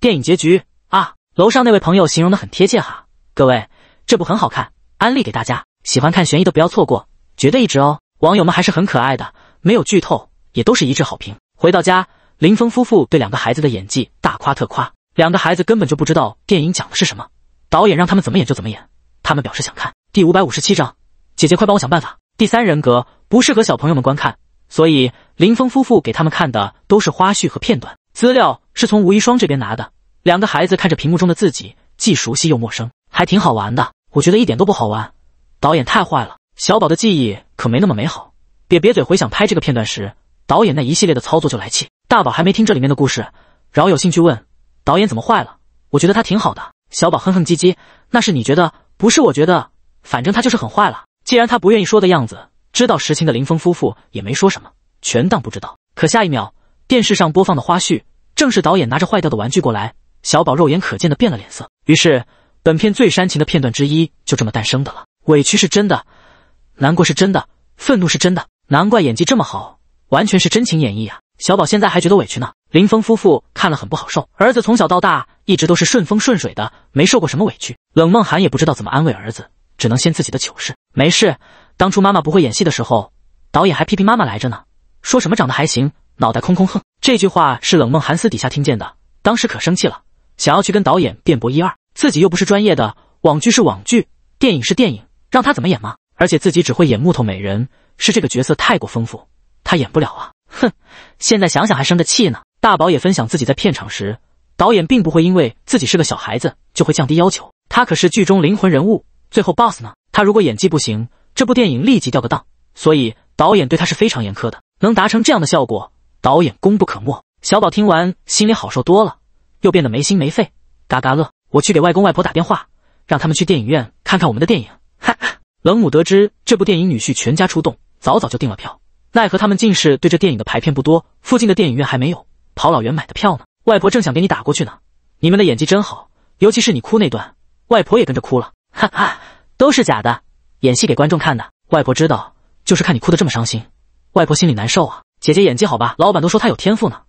电影结局啊。楼上那位朋友形容的很贴切哈，各位，这部很好看，安利给大家，喜欢看悬疑的不要错过，绝对一值哦。网友们还是很可爱的，没有剧透，也都是一致好评。回到家，林峰夫妇对两个孩子的演技大夸特夸，两个孩子根本就不知道电影讲的是什么，导演让他们怎么演就怎么演，他们表示想看。第五百五十七章，姐姐快帮我想办法。第三人格不适合小朋友们观看，所以林峰夫妇给他们看的都是花絮和片段，资料是从吴一双这边拿的。两个孩子看着屏幕中的自己，既熟悉又陌生，还挺好玩的。我觉得一点都不好玩，导演太坏了。小宝的记忆可没那么美好，瘪瘪嘴回想拍这个片段时，导演那一系列的操作就来气。大宝还没听这里面的故事，饶有兴趣问：“导演怎么坏了？”我觉得他挺好的。小宝哼哼唧唧：“那是你觉得，不是我觉得，反正他就是很坏了。”既然他不愿意说的样子，知道实情的林峰夫妇也没说什么，全当不知道。可下一秒，电视上播放的花絮正是导演拿着坏掉的玩具过来。小宝肉眼可见的变了脸色，于是本片最煽情的片段之一就这么诞生的了。委屈是真的，难过是真的，愤怒是真的，难怪演技这么好，完全是真情演绎啊！小宝现在还觉得委屈呢。林峰夫妇看了很不好受，儿子从小到大一直都是顺风顺水的，没受过什么委屈。冷梦涵也不知道怎么安慰儿子，只能先自己的糗事。没事，当初妈妈不会演戏的时候，导演还批评妈妈来着呢，说什么长得还行，脑袋空空哼。这句话是冷梦涵私底下听见的，当时可生气了。想要去跟导演辩驳一二，自己又不是专业的，网剧是网剧，电影是电影，让他怎么演吗？而且自己只会演木头美人，是这个角色太过丰富，他演不了啊！哼，现在想想还生着气呢。大宝也分享自己在片场时，导演并不会因为自己是个小孩子就会降低要求，他可是剧中灵魂人物，最后 boss 呢，他如果演技不行，这部电影立即掉个档，所以导演对他是非常严苛的，能达成这样的效果，导演功不可没。小宝听完心里好受多了。又变得没心没肺，嘎嘎乐！我去给外公外婆打电话，让他们去电影院看看我们的电影。哈，冷母得知这部电影，女婿全家出动，早早就订了票。奈何他们近视，对这电影的排片不多，附近的电影院还没有。跑老远买的票呢。外婆正想给你打过去呢。你们的演技真好，尤其是你哭那段，外婆也跟着哭了。哈哈，都是假的，演戏给观众看的。外婆知道，就是看你哭得这么伤心，外婆心里难受啊。姐姐演技好吧，老板都说她有天赋呢。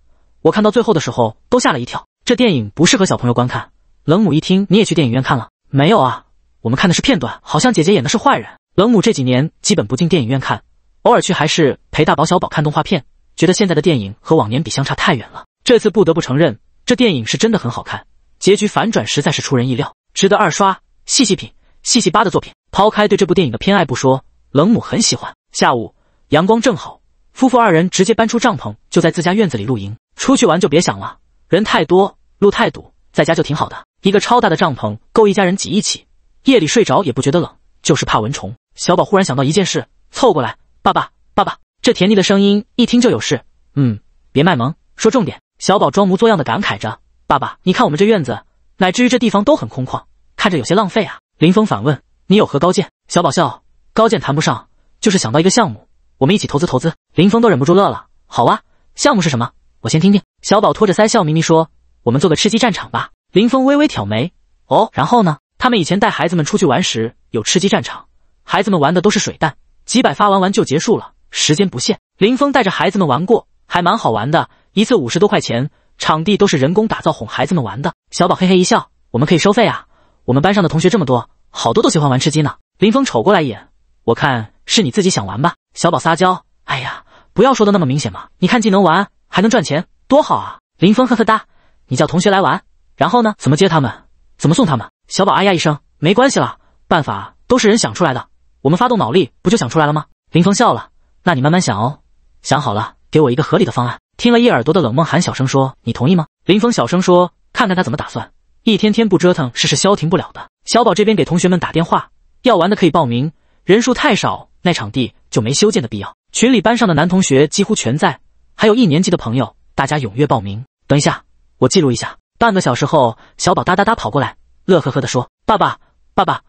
我看到最后的时候都吓了一跳。这电影不适合小朋友观看。冷母一听，你也去电影院看了？没有啊，我们看的是片段，好像姐姐演的是坏人。冷母这几年基本不进电影院看，偶尔去还是陪大宝小宝看动画片，觉得现在的电影和往年比相差太远了。这次不得不承认，这电影是真的很好看，结局反转实在是出人意料，值得二刷细细品细细扒的作品。抛开对这部电影的偏爱不说，冷母很喜欢。下午阳光正好，夫妇二人直接搬出帐篷，就在自家院子里露营。出去玩就别想了，人太多。路太堵，在家就挺好的。一个超大的帐篷够一家人挤一起，夜里睡着也不觉得冷，就是怕蚊虫。小宝忽然想到一件事，凑过来：“爸爸，爸爸！”这甜腻的声音一听就有事。嗯，别卖萌，说重点。小宝装模作样的感慨着：“爸爸，你看我们这院子，乃至于这地方都很空旷，看着有些浪费啊。”林峰反问：“你有何高见？”小宝笑：“高见谈不上，就是想到一个项目，我们一起投资投资。”林峰都忍不住乐了：“好啊，项目是什么？我先听听。”小宝托着腮笑眯眯说。我们做个吃鸡战场吧。林峰微微挑眉，哦，然后呢？他们以前带孩子们出去玩时有吃鸡战场，孩子们玩的都是水弹，几百发玩完就结束了，时间不限。林峰带着孩子们玩过，还蛮好玩的，一次五十多块钱，场地都是人工打造，哄孩子们玩的。小宝嘿嘿一笑，我们可以收费啊，我们班上的同学这么多，好多都喜欢玩吃鸡呢。林峰瞅过来一眼，我看是你自己想玩吧。小宝撒娇，哎呀，不要说的那么明显嘛，你看技能玩还能赚钱，多好啊。林峰呵呵哒。你叫同学来玩，然后呢？怎么接他们？怎么送他们？小宝哎呀一声，没关系了，办法都是人想出来的，我们发动脑力不就想出来了吗？林峰笑了，那你慢慢想哦，想好了给我一个合理的方案。听了一耳朵的冷梦寒小声说：“你同意吗？”林峰小声说：“看看他怎么打算。一天天不折腾是是消停不了的。”小宝这边给同学们打电话，要玩的可以报名，人数太少那场地就没修建的必要。群里班上的男同学几乎全在，还有一年级的朋友，大家踊跃报名。等一下。我记录一下。半个小时后，小宝哒哒哒跑过来，乐呵呵的说：“爸爸，爸爸，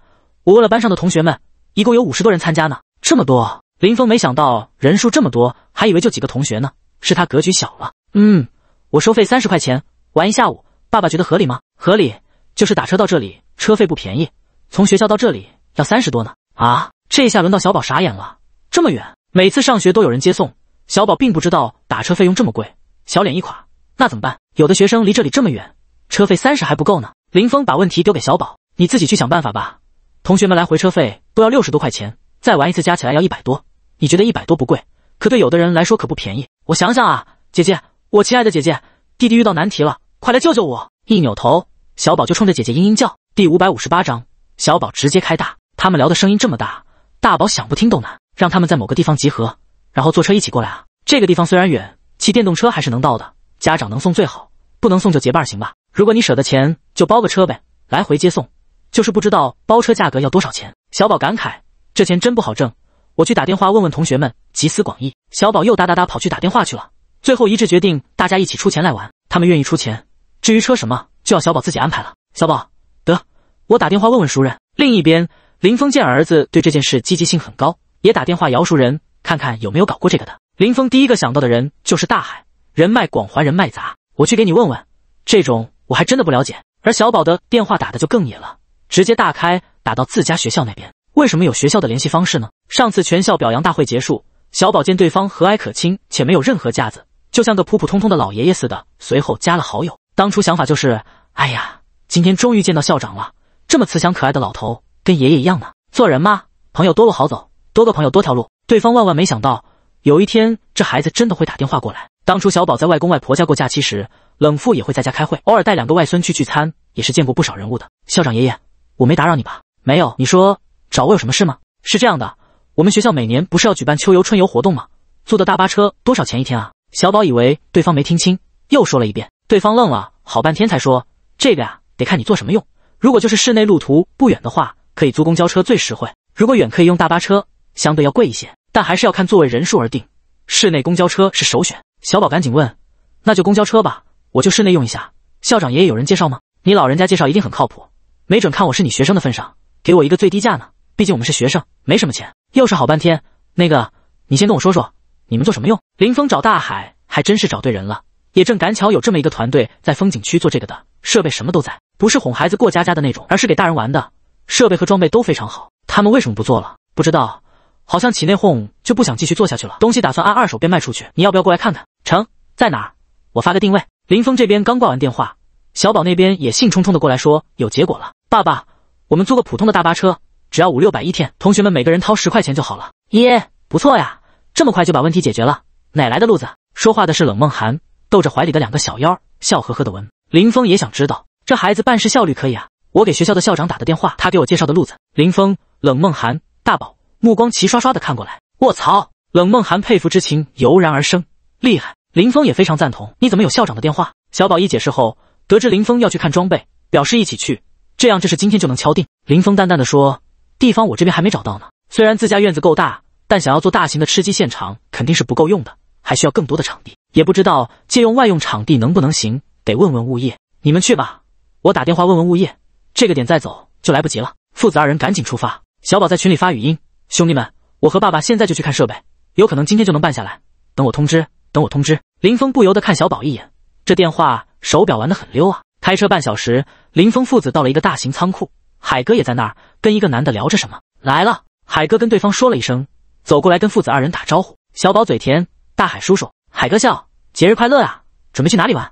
我问了班上的同学们，一共有五十多人参加呢，这么多。”林峰没想到人数这么多，还以为就几个同学呢，是他格局小了。嗯，我收费三十块钱玩一下午，爸爸觉得合理吗？合理，就是打车到这里，车费不便宜，从学校到这里要三十多呢。啊，这下轮到小宝傻眼了，这么远，每次上学都有人接送，小宝并不知道打车费用这么贵，小脸一垮。那怎么办？有的学生离这里这么远，车费三十还不够呢。林峰把问题丢给小宝，你自己去想办法吧。同学们来回车费都要六十多块钱，再玩一次加起来要一百多。你觉得一百多不贵？可对有的人来说可不便宜。我想想啊，姐姐，我亲爱的姐姐，弟弟遇到难题了，快来救救我！一扭头，小宝就冲着姐姐嘤嘤叫。第五百五十八章，小宝直接开大。他们聊的声音这么大，大宝想不听都难。让他们在某个地方集合，然后坐车一起过来啊。这个地方虽然远，骑电动车还是能到的。家长能送最好，不能送就结伴行吧。如果你舍得钱，就包个车呗，来回接送。就是不知道包车价格要多少钱。小宝感慨：“这钱真不好挣。”我去打电话问问同学们，集思广益。小宝又哒哒哒跑去打电话去了。最后一致决定，大家一起出钱来玩。他们愿意出钱，至于车什么，就要小宝自己安排了。小宝得，我打电话问问熟人。另一边，林峰见儿子对这件事积极性很高，也打电话摇熟人，看看有没有搞过这个的。林峰第一个想到的人就是大海。人脉广还人脉杂，我去给你问问，这种我还真的不了解。而小宝的电话打的就更野了，直接大开打到自家学校那边。为什么有学校的联系方式呢？上次全校表扬大会结束，小宝见对方和蔼可亲且没有任何架子，就像个普普通通的老爷爷似的，随后加了好友。当初想法就是，哎呀，今天终于见到校长了，这么慈祥可爱的老头，跟爷爷一样呢。做人嘛，朋友多路好走，多个朋友多条路。对方万万没想到，有一天这孩子真的会打电话过来。当初小宝在外公外婆家过假期时，冷父也会在家开会，偶尔带两个外孙去聚餐，也是见过不少人物的。校长爷爷，我没打扰你吧？没有，你说找我有什么事吗？是这样的，我们学校每年不是要举办秋游春游活动吗？租的大巴车多少钱一天啊？小宝以为对方没听清，又说了一遍。对方愣了好半天才说：“这个呀，得看你做什么用。如果就是市内路途不远的话，可以租公交车最实惠；如果远，可以用大巴车，相对要贵一些，但还是要看座位人数而定。市内公交车是首选。”小宝赶紧问：“那就公交车吧，我就室内用一下。校长爷爷有人介绍吗？你老人家介绍一定很靠谱，没准看我是你学生的份上，给我一个最低价呢。毕竟我们是学生，没什么钱。又是好半天，那个，你先跟我说说，你们做什么用？”林峰找大海还真是找对人了，也正赶巧有这么一个团队在风景区做这个的，设备什么都在，不是哄孩子过家家的那种，而是给大人玩的，设备和装备都非常好。他们为什么不做了？不知道，好像起内讧就不想继续做下去了，东西打算按二手变卖出去，你要不要过来看看？成在哪？我发个定位。林峰这边刚挂完电话，小宝那边也兴冲冲的过来说有结果了。爸爸，我们租个普通的大巴车，只要五六百一天，同学们每个人掏十块钱就好了。耶，不错呀，这么快就把问题解决了，哪来的路子？说话的是冷梦涵，逗着怀里的两个小妖，笑呵呵的问。林峰也想知道这孩子办事效率可以啊。我给学校的校长打的电话，他给我介绍的路子。林峰、冷梦涵、大宝目光齐刷刷的看过来。卧槽！冷梦涵佩服之情油然而生，厉害。林峰也非常赞同。你怎么有校长的电话？小宝一解释后，得知林峰要去看装备，表示一起去。这样，这事今天就能敲定。林峰淡淡的说：“地方我这边还没找到呢。虽然自家院子够大，但想要做大型的吃鸡现场，肯定是不够用的，还需要更多的场地。也不知道借用外用场地能不能行，得问问物业。你们去吧，我打电话问问物业。这个点再走就来不及了。”父子二人赶紧出发。小宝在群里发语音：“兄弟们，我和爸爸现在就去看设备，有可能今天就能办下来。等我通知，等我通知。”林峰不由得看小宝一眼，这电话手表玩的很溜啊！开车半小时，林峰父子到了一个大型仓库，海哥也在那儿，跟一个男的聊着什么。来了，海哥跟对方说了一声，走过来跟父子二人打招呼。小宝嘴甜，大海叔叔，海哥笑，节日快乐啊！准备去哪里玩？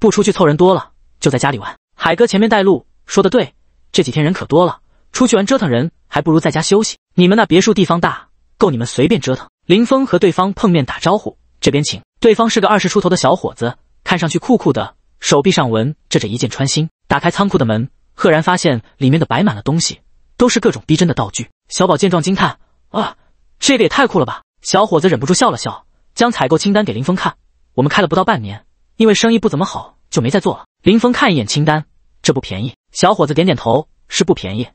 不出去凑人多了，就在家里玩。海哥前面带路，说的对，这几天人可多了，出去玩折腾人，还不如在家休息。你们那别墅地方大，够你们随便折腾。林峰和对方碰面打招呼，这边请。对方是个二十出头的小伙子，看上去酷酷的，手臂上纹着着一箭穿心。打开仓库的门，赫然发现里面的摆满了东西，都是各种逼真的道具。小宝见状惊叹：“啊，这个也太酷了吧！”小伙子忍不住笑了笑，将采购清单给林峰看：“我们开了不到半年，因为生意不怎么好，就没再做了。”林峰看一眼清单，这不便宜。小伙子点点头：“是不便宜，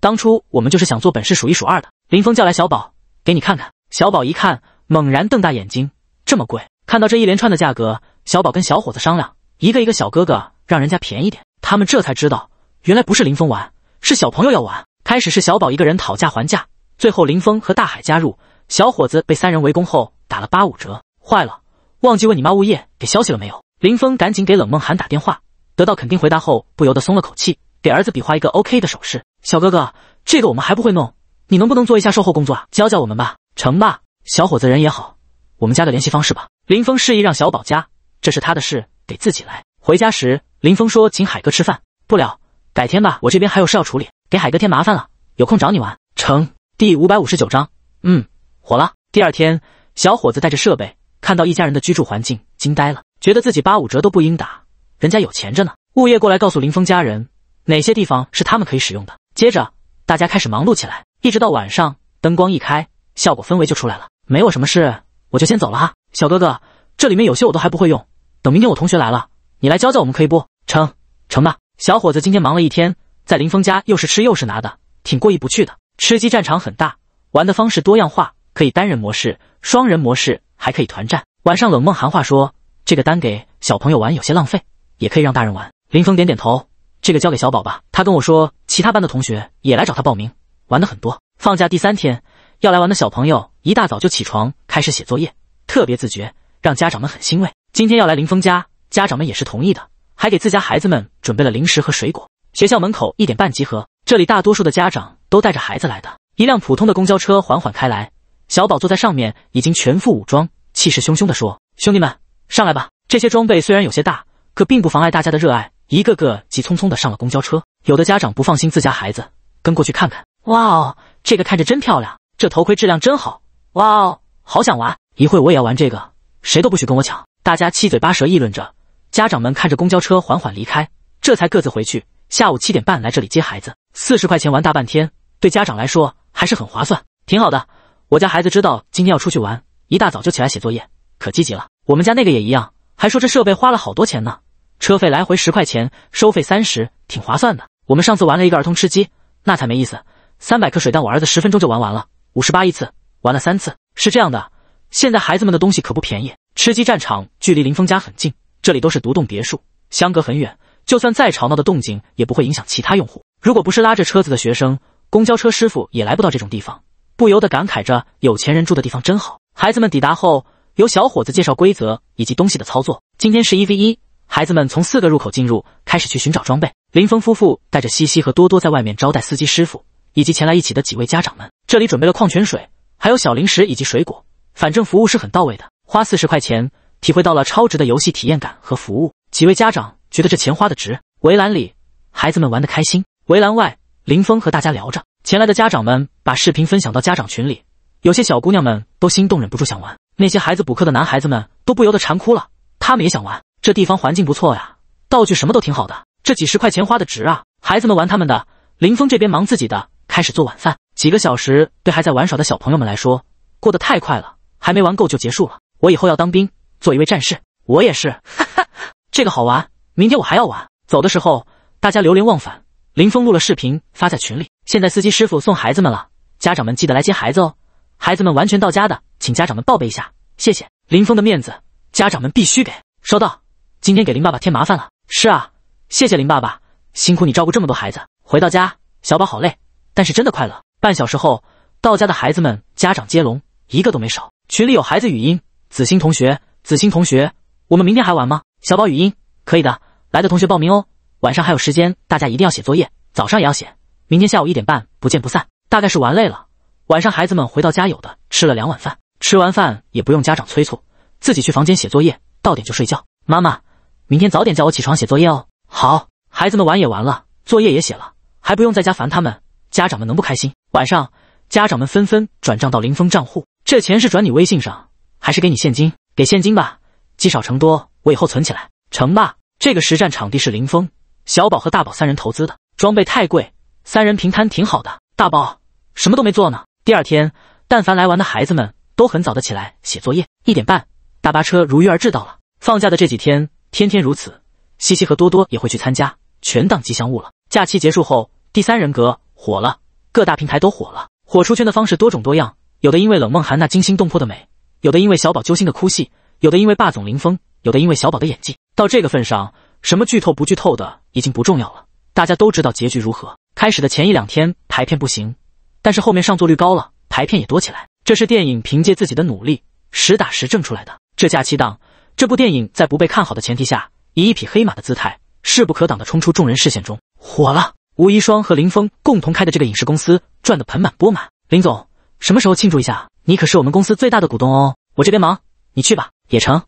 当初我们就是想做本市数一数二的。”林峰叫来小宝：“给你看看。”小宝一看，猛然瞪大眼睛：“这么贵！”看到这一连串的价格，小宝跟小伙子商量，一个一个小哥哥让人家便宜点。他们这才知道，原来不是林峰玩，是小朋友要玩。开始是小宝一个人讨价还价，最后林峰和大海加入，小伙子被三人围攻后打了八五折。坏了，忘记问你妈物业给消息了没有？林峰赶紧给冷梦涵打电话，得到肯定回答后，不由得松了口气，给儿子比划一个 OK 的手势。小哥哥，这个我们还不会弄，你能不能做一下售后工作，啊？教教我们吧？成吧，小伙子人也好。我们加个联系方式吧。林峰示意让小宝加，这是他的事，得自己来。回家时，林峰说请海哥吃饭，不了，改天吧，我这边还有事要处理，给海哥添麻烦了。有空找你玩。成。第五百五十九章，嗯，火了。第二天，小伙子带着设备，看到一家人的居住环境，惊呆了，觉得自己八五折都不应打，人家有钱着呢。物业过来告诉林峰家人，哪些地方是他们可以使用的。接着，大家开始忙碌起来，一直到晚上，灯光一开，效果氛围就出来了。没我什么事。我就先走了哈，小哥哥，这里面有些我都还不会用，等明天我同学来了，你来教教我们可以不？成，成吧。小伙子今天忙了一天，在林峰家又是吃又是拿的，挺过意不去的。吃鸡战场很大，玩的方式多样化，可以单人模式、双人模式，还可以团战。晚上冷梦寒话说，这个单给小朋友玩有些浪费，也可以让大人玩。林峰点点头，这个交给小宝吧。他跟我说，其他班的同学也来找他报名，玩的很多。放假第三天要来玩的小朋友。一大早就起床开始写作业，特别自觉，让家长们很欣慰。今天要来林峰家，家长们也是同意的，还给自家孩子们准备了零食和水果。学校门口一点半集合，这里大多数的家长都带着孩子来的。一辆普通的公交车缓缓开来，小宝坐在上面，已经全副武装，气势汹汹地说：“兄弟们，上来吧！”这些装备虽然有些大，可并不妨碍大家的热爱。一个个急匆匆地上了公交车，有的家长不放心自家孩子，跟过去看看。哇，哦，这个看着真漂亮，这头盔质量真好。哇哦，好想玩！一会我也要玩这个，谁都不许跟我抢！大家七嘴八舌议论着。家长们看着公交车缓缓离开，这才各自回去。下午七点半来这里接孩子，四十块钱玩大半天，对家长来说还是很划算，挺好的。我家孩子知道今天要出去玩，一大早就起来写作业，可积极了。我们家那个也一样，还说这设备花了好多钱呢。车费来回十块钱，收费三十，挺划算的。我们上次玩了一个儿童吃鸡，那才没意思，三百克水弹，我儿子十分钟就玩完了，五十八一次。玩了三次，是这样的，现在孩子们的东西可不便宜。吃鸡战场距离林峰家很近，这里都是独栋别墅，相隔很远，就算再吵闹的动静也不会影响其他用户。如果不是拉着车子的学生，公交车师傅也来不到这种地方，不由得感慨着有钱人住的地方真好。孩子们抵达后，由小伙子介绍规则以及东西的操作。今天是一 v 一，孩子们从四个入口进入，开始去寻找装备。林峰夫妇带着西西和多多在外面招待司机师傅以及前来一起的几位家长们，这里准备了矿泉水。还有小零食以及水果，反正服务是很到位的。花四十块钱，体会到了超值的游戏体验感和服务。几位家长觉得这钱花的值。围栏里，孩子们玩得开心；围栏外，林峰和大家聊着。前来的家长们把视频分享到家长群里，有些小姑娘们都心动，忍不住想玩。那些孩子补课的男孩子们都不由得馋哭了，他们也想玩。这地方环境不错呀，道具什么都挺好的，这几十块钱花的值啊！孩子们玩他们的，林峰这边忙自己的，开始做晚饭。几个小时对还在玩耍的小朋友们来说过得太快了，还没玩够就结束了。我以后要当兵，做一位战士。我也是，哈哈，这个好玩。明天我还要玩。走的时候，大家流连忘返。林峰录了视频发在群里。现在司机师傅送孩子们了，家长们记得来接孩子哦。孩子们完全到家的，请家长们报备一下，谢谢。林峰的面子，家长们必须给。收到。今天给林爸爸添麻烦了。是啊，谢谢林爸爸，辛苦你照顾这么多孩子。回到家，小宝好累，但是真的快乐。半小时后到家的孩子们，家长接龙一个都没少。群里有孩子语音：子欣同学，子欣同学，我们明天还玩吗？小宝语音：可以的，来的同学报名哦。晚上还有时间，大家一定要写作业，早上也要写。明天下午一点半不见不散。大概是玩累了，晚上孩子们回到家，有的吃了两碗饭，吃完饭也不用家长催促，自己去房间写作业，到点就睡觉。妈妈，明天早点叫我起床写作业哦。好，孩子们玩也玩了，作业也写了，还不用在家烦他们。家长们能不开心？晚上，家长们纷纷转账到林峰账户。这钱是转你微信上，还是给你现金？给现金吧，积少成多，我以后存起来。成吧。这个实战场地是林峰、小宝和大宝三人投资的，装备太贵，三人平摊挺好的。大宝什么都没做呢。第二天，但凡来玩的孩子们都很早的起来写作业。一点半，大巴车如约而至到了。放假的这几天，天天如此。西西和多多也会去参加，全当吉祥物了。假期结束后，第三人格。火了，各大平台都火了。火出圈的方式多种多样，有的因为冷梦涵那惊心动魄的美，有的因为小宝揪心的哭戏，有的因为霸总林峰，有的因为小宝的演技。到这个份上，什么剧透不剧透的已经不重要了，大家都知道结局如何。开始的前一两天排片不行，但是后面上座率高了，排片也多起来。这是电影凭借自己的努力，实打实挣出来的。这假期档，这部电影在不被看好的前提下，以一匹黑马的姿态，势不可挡的冲出众人视线中，火了。吴一双和林峰共同开的这个影视公司赚得盆满钵满。林总，什么时候庆祝一下？你可是我们公司最大的股东哦。我这边忙，你去吧，也成。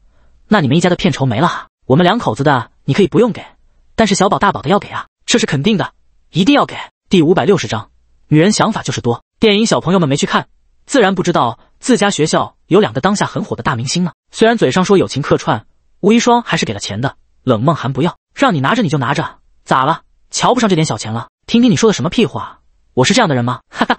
那你们一家的片酬没了哈，我们两口子的你可以不用给，但是小宝大宝的要给啊，这是肯定的，一定要给。第五百六十章，女人想法就是多。电影小朋友们没去看，自然不知道自家学校有两个当下很火的大明星呢。虽然嘴上说友情客串，吴一双还是给了钱的。冷梦涵不要，让你拿着你就拿着，咋了？瞧不上这点小钱了？听听你说的什么屁话！我是这样的人吗？哈哈，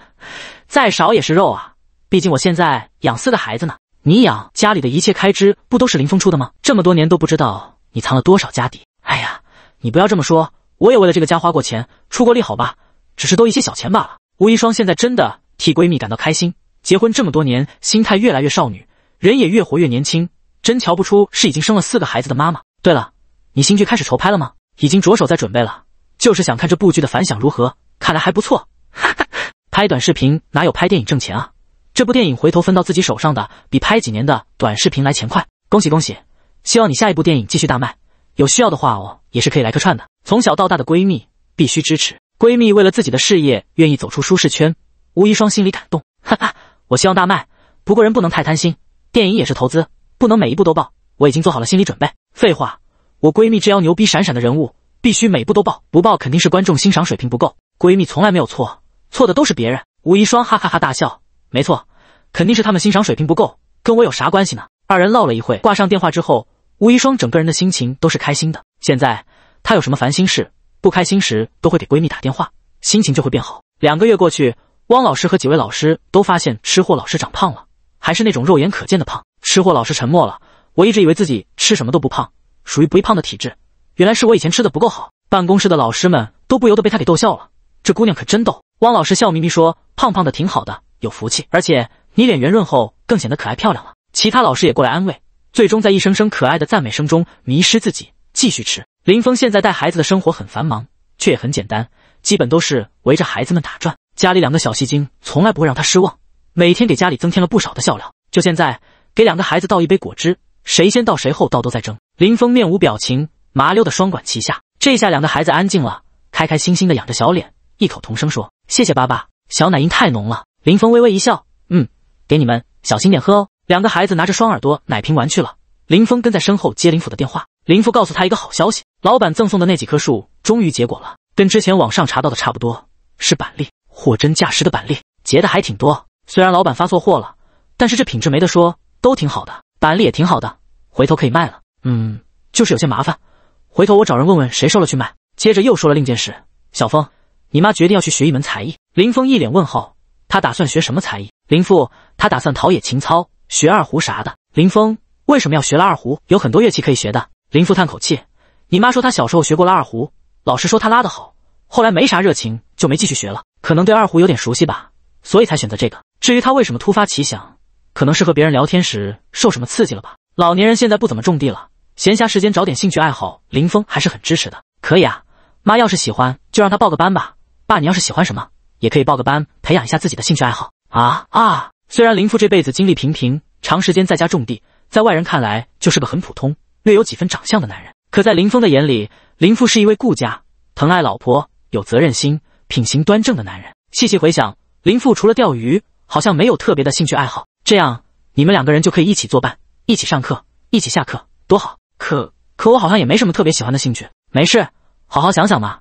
再少也是肉啊！毕竟我现在养四个孩子呢。你养家里的一切开支不都是林峰出的吗？这么多年都不知道你藏了多少家底。哎呀，你不要这么说，我也为了这个家花过钱，出过力，好吧？只是都一些小钱罢了。吴一双现在真的替闺蜜感到开心，结婚这么多年，心态越来越少女，人也越活越年轻，真瞧不出是已经生了四个孩子的妈妈。对了，你新剧开始筹拍了吗？已经着手在准备了。就是想看这部剧的反响如何，看来还不错。哈哈，拍短视频哪有拍电影挣钱啊？这部电影回头分到自己手上的，比拍几年的短视频来钱快。恭喜恭喜！希望你下一部电影继续大卖，有需要的话哦，也是可以来客串的。从小到大的闺蜜必须支持，闺蜜为了自己的事业愿意走出舒适圈，吴一双心里感动。哈哈，我希望大卖，不过人不能太贪心，电影也是投资，不能每一步都爆。我已经做好了心理准备。废话，我闺蜜这妖牛逼闪闪的人物。必须每部都爆，不爆肯定是观众欣赏水平不够。闺蜜从来没有错，错的都是别人。吴一霜哈哈哈大笑，没错，肯定是他们欣赏水平不够，跟我有啥关系呢？二人唠了一会，挂上电话之后，吴一霜整个人的心情都是开心的。现在她有什么烦心事、不开心时，都会给闺蜜打电话，心情就会变好。两个月过去，汪老师和几位老师都发现吃货老师长胖了，还是那种肉眼可见的胖。吃货老师沉默了，我一直以为自己吃什么都不胖，属于不易胖的体质。原来是我以前吃的不够好，办公室的老师们都不由得被他给逗笑了。这姑娘可真逗！汪老师笑眯眯说：“胖胖的挺好的，有福气，而且你脸圆润后更显得可爱漂亮了。”其他老师也过来安慰，最终在一声声可爱的赞美声中迷失自己，继续吃。林峰现在带孩子的生活很繁忙，却也很简单，基本都是围着孩子们打转。家里两个小戏精从来不会让他失望，每天给家里增添了不少的笑料。就现在，给两个孩子倒一杯果汁，谁先倒谁后倒都在争。林峰面无表情。麻溜的双管齐下，这下两个孩子安静了，开开心心的仰着小脸，异口同声说：“谢谢爸爸。”小奶音太浓了。林峰微微一笑：“嗯，给你们小心点喝哦。”两个孩子拿着双耳朵奶瓶玩去了。林峰跟在身后接林父的电话。林父告诉他一个好消息：老板赠送的那几棵树终于结果了，跟之前网上查到的差不多，是板栗，货真价实的板栗，结的还挺多。虽然老板发错货了，但是这品质没得说，都挺好的。板栗也挺好的，回头可以卖了。嗯，就是有些麻烦。回头我找人问问谁收了去卖。接着又说了另一件事：小峰，你妈决定要去学一门才艺。林峰一脸问号，他打算学什么才艺？林父，他打算陶冶情操，学二胡啥的。林峰为什么要学拉二胡？有很多乐器可以学的。林父叹口气，你妈说她小时候学过拉二胡，老师说她拉得好，后来没啥热情就没继续学了。可能对二胡有点熟悉吧，所以才选择这个。至于她为什么突发奇想，可能是和别人聊天时受什么刺激了吧。老年人现在不怎么种地了。闲暇时间找点兴趣爱好，林峰还是很支持的。可以啊，妈要是喜欢，就让他报个班吧。爸，你要是喜欢什么，也可以报个班，培养一下自己的兴趣爱好啊啊！虽然林父这辈子经历平平，长时间在家种地，在外人看来就是个很普通、略有几分长相的男人。可在林峰的眼里，林父是一位顾家、疼爱老婆、有责任心、品行端正的男人。细细回想，林父除了钓鱼，好像没有特别的兴趣爱好。这样，你们两个人就可以一起作伴，一起上课，一起下课，多好！可可，我好像也没什么特别喜欢的兴趣。没事，好好想想嘛。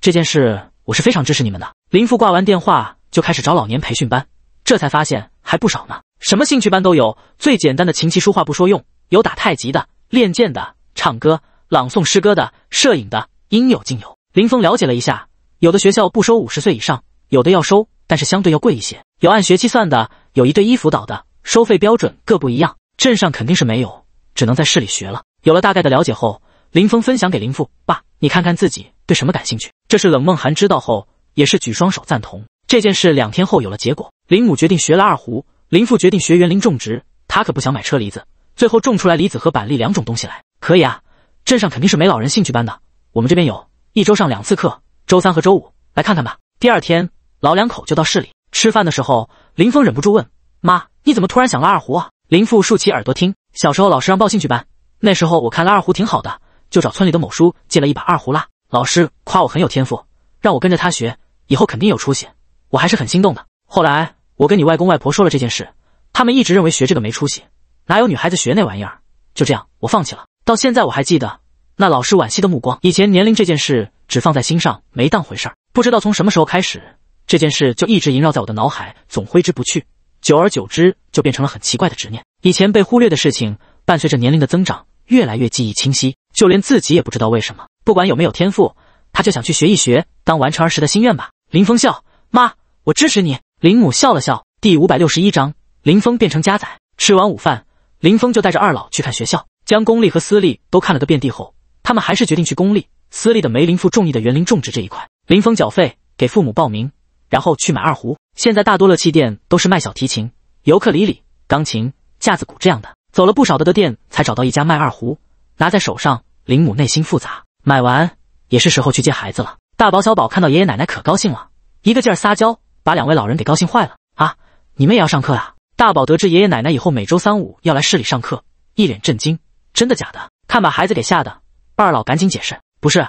这件事我是非常支持你们的。林父挂完电话就开始找老年培训班，这才发现还不少呢，什么兴趣班都有。最简单的琴棋书画不说，用有打太极的、练剑的、唱歌朗诵诗歌的、摄影的，应有尽有。林峰了解了一下，有的学校不收五十岁以上，有的要收，但是相对要贵一些。有按学期算的，有一对一辅导的，收费标准各不一样。镇上肯定是没有，只能在市里学了。有了大概的了解后，林峰分享给林父：“爸，你看看自己对什么感兴趣。”这是冷梦涵知道后也是举双手赞同这件事。两天后有了结果，林母决定学拉二胡，林父决定学园林种植。他可不想买车厘子，最后种出来梨子和板栗两种东西来。可以啊，镇上肯定是没老人兴趣班的，我们这边有一周上两次课，周三和周五，来看看吧。第二天，老两口就到市里吃饭的时候，林峰忍不住问：“妈，你怎么突然想拉二胡啊？”林父竖起耳朵听，小时候老师让报兴趣班。那时候我看拉二胡挺好的，就找村里的某叔借了一把二胡拉。老师夸我很有天赋，让我跟着他学，以后肯定有出息。我还是很心动的。后来我跟你外公外婆说了这件事，他们一直认为学这个没出息，哪有女孩子学那玩意儿？就这样，我放弃了。到现在我还记得那老师惋惜的目光。以前年龄这件事只放在心上，没当回事儿。不知道从什么时候开始，这件事就一直萦绕在我的脑海，总挥之不去。久而久之，就变成了很奇怪的执念。以前被忽略的事情，伴随着年龄的增长。越来越记忆清晰，就连自己也不知道为什么。不管有没有天赋，他就想去学一学，当完成儿时的心愿吧。林峰笑，妈，我支持你。林母笑了笑。第五百六十一章，林峰变成家仔。吃完午饭，林峰就带着二老去看学校，将公立和私立都看了个遍地后，他们还是决定去公立私立的梅林负中，意的园林种植这一块。林峰缴费给父母报名，然后去买二胡。现在大多乐器店都是卖小提琴、尤克里里、钢琴、架子鼓这样的。走了不少的的店，才找到一家卖二胡，拿在手上。林母内心复杂，买完也是时候去接孩子了。大宝、小宝看到爷爷奶奶可高兴了，一个劲儿撒娇，把两位老人给高兴坏了啊！你们也要上课啊？大宝得知爷爷奶奶以后每周三五要来市里上课，一脸震惊，真的假的？看把孩子给吓的，二老赶紧解释，不是，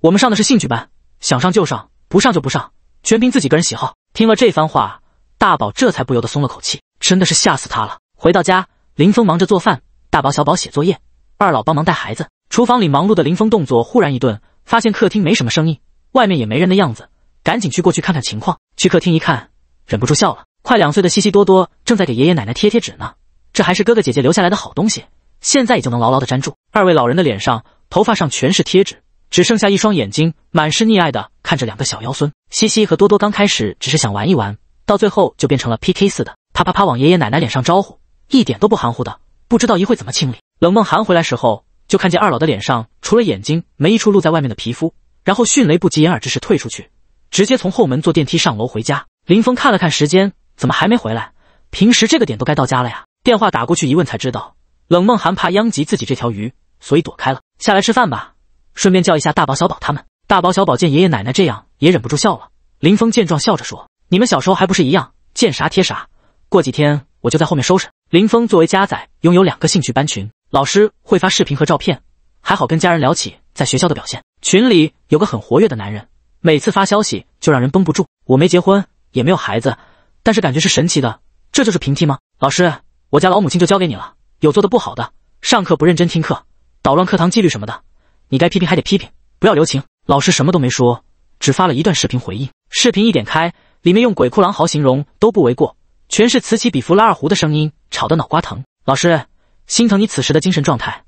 我们上的是兴趣班，想上就上，不上就不上，全凭自己个人喜好。听了这番话，大宝这才不由得松了口气，真的是吓死他了。回到家。林峰忙着做饭，大宝小宝写作业，二老帮忙带孩子。厨房里忙碌的林峰动作忽然一顿，发现客厅没什么声音，外面也没人的样子，赶紧去过去看看情况。去客厅一看，忍不住笑了。快两岁的西西多多正在给爷爷奶奶贴贴纸呢，这还是哥哥姐姐留下来的好东西，现在也就能牢牢的粘住。二位老人的脸上、头发上全是贴纸，只剩下一双眼睛满是溺爱的看着两个小妖孙。西西和多多刚开始只是想玩一玩，到最后就变成了 PK 似的，啪啪啪往爷爷奶奶脸上招呼。一点都不含糊的，不知道一会怎么清理。冷梦寒回来时候，就看见二老的脸上除了眼睛，没一处露在外面的皮肤，然后迅雷不及掩耳之势退出去，直接从后门坐电梯上楼回家。林峰看了看时间，怎么还没回来？平时这个点都该到家了呀。电话打过去一问才知道，冷梦寒怕殃及自己这条鱼，所以躲开了。下来吃饭吧，顺便叫一下大宝小宝他们。大宝小宝见爷爷奶奶这样，也忍不住笑了。林峰见状，笑着说：“你们小时候还不是一样，见啥贴啥。过几天我就在后面收拾。”林峰作为家仔，拥有两个兴趣班群，老师会发视频和照片，还好跟家人聊起在学校的表现。群里有个很活跃的男人，每次发消息就让人绷不住。我没结婚，也没有孩子，但是感觉是神奇的，这就是平替吗？老师，我家老母亲就交给你了。有做的不好的，上课不认真听课，捣乱课堂纪律什么的，你该批评还得批评，不要留情。老师什么都没说，只发了一段视频回应。视频一点开，里面用鬼哭狼嚎形容都不为过。全是此起彼伏拉二胡的声音，吵得脑瓜疼。老师心疼你此时的精神状态，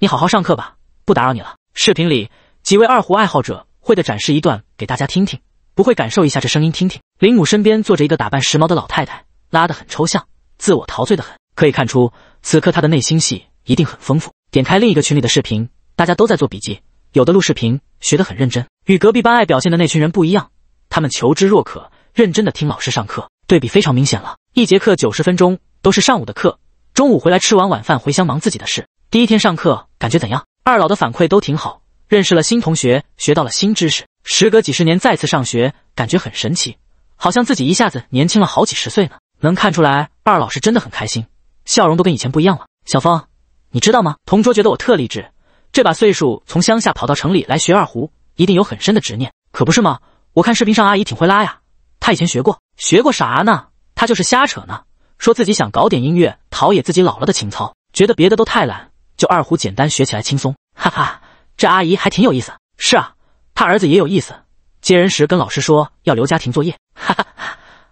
你好好上课吧，不打扰你了。视频里几位二胡爱好者会的展示一段给大家听听，不会感受一下这声音听听。林母身边坐着一个打扮时髦的老太太，拉得很抽象，自我陶醉的很，可以看出此刻她的内心戏一定很丰富。点开另一个群里的视频，大家都在做笔记，有的录视频，学得很认真。与隔壁班爱表现的那群人不一样，他们求知若渴，认真的听老师上课，对比非常明显了。一节课九十分钟，都是上午的课。中午回来吃完晚饭，回乡忙自己的事。第一天上课感觉怎样？二老的反馈都挺好，认识了新同学，学到了新知识。时隔几十年再次上学，感觉很神奇，好像自己一下子年轻了好几十岁呢。能看出来二老是真的很开心，笑容都跟以前不一样了。小峰，你知道吗？同桌觉得我特励志，这把岁数从乡下跑到城里来学二胡，一定有很深的执念。可不是吗？我看视频上阿姨挺会拉呀，她以前学过，学过啥呢？他就是瞎扯呢，说自己想搞点音乐陶冶自己老了的情操，觉得别的都太懒，就二胡简单学起来轻松。哈哈，这阿姨还挺有意思。是啊，他儿子也有意思，接人时跟老师说要留家庭作业。哈哈，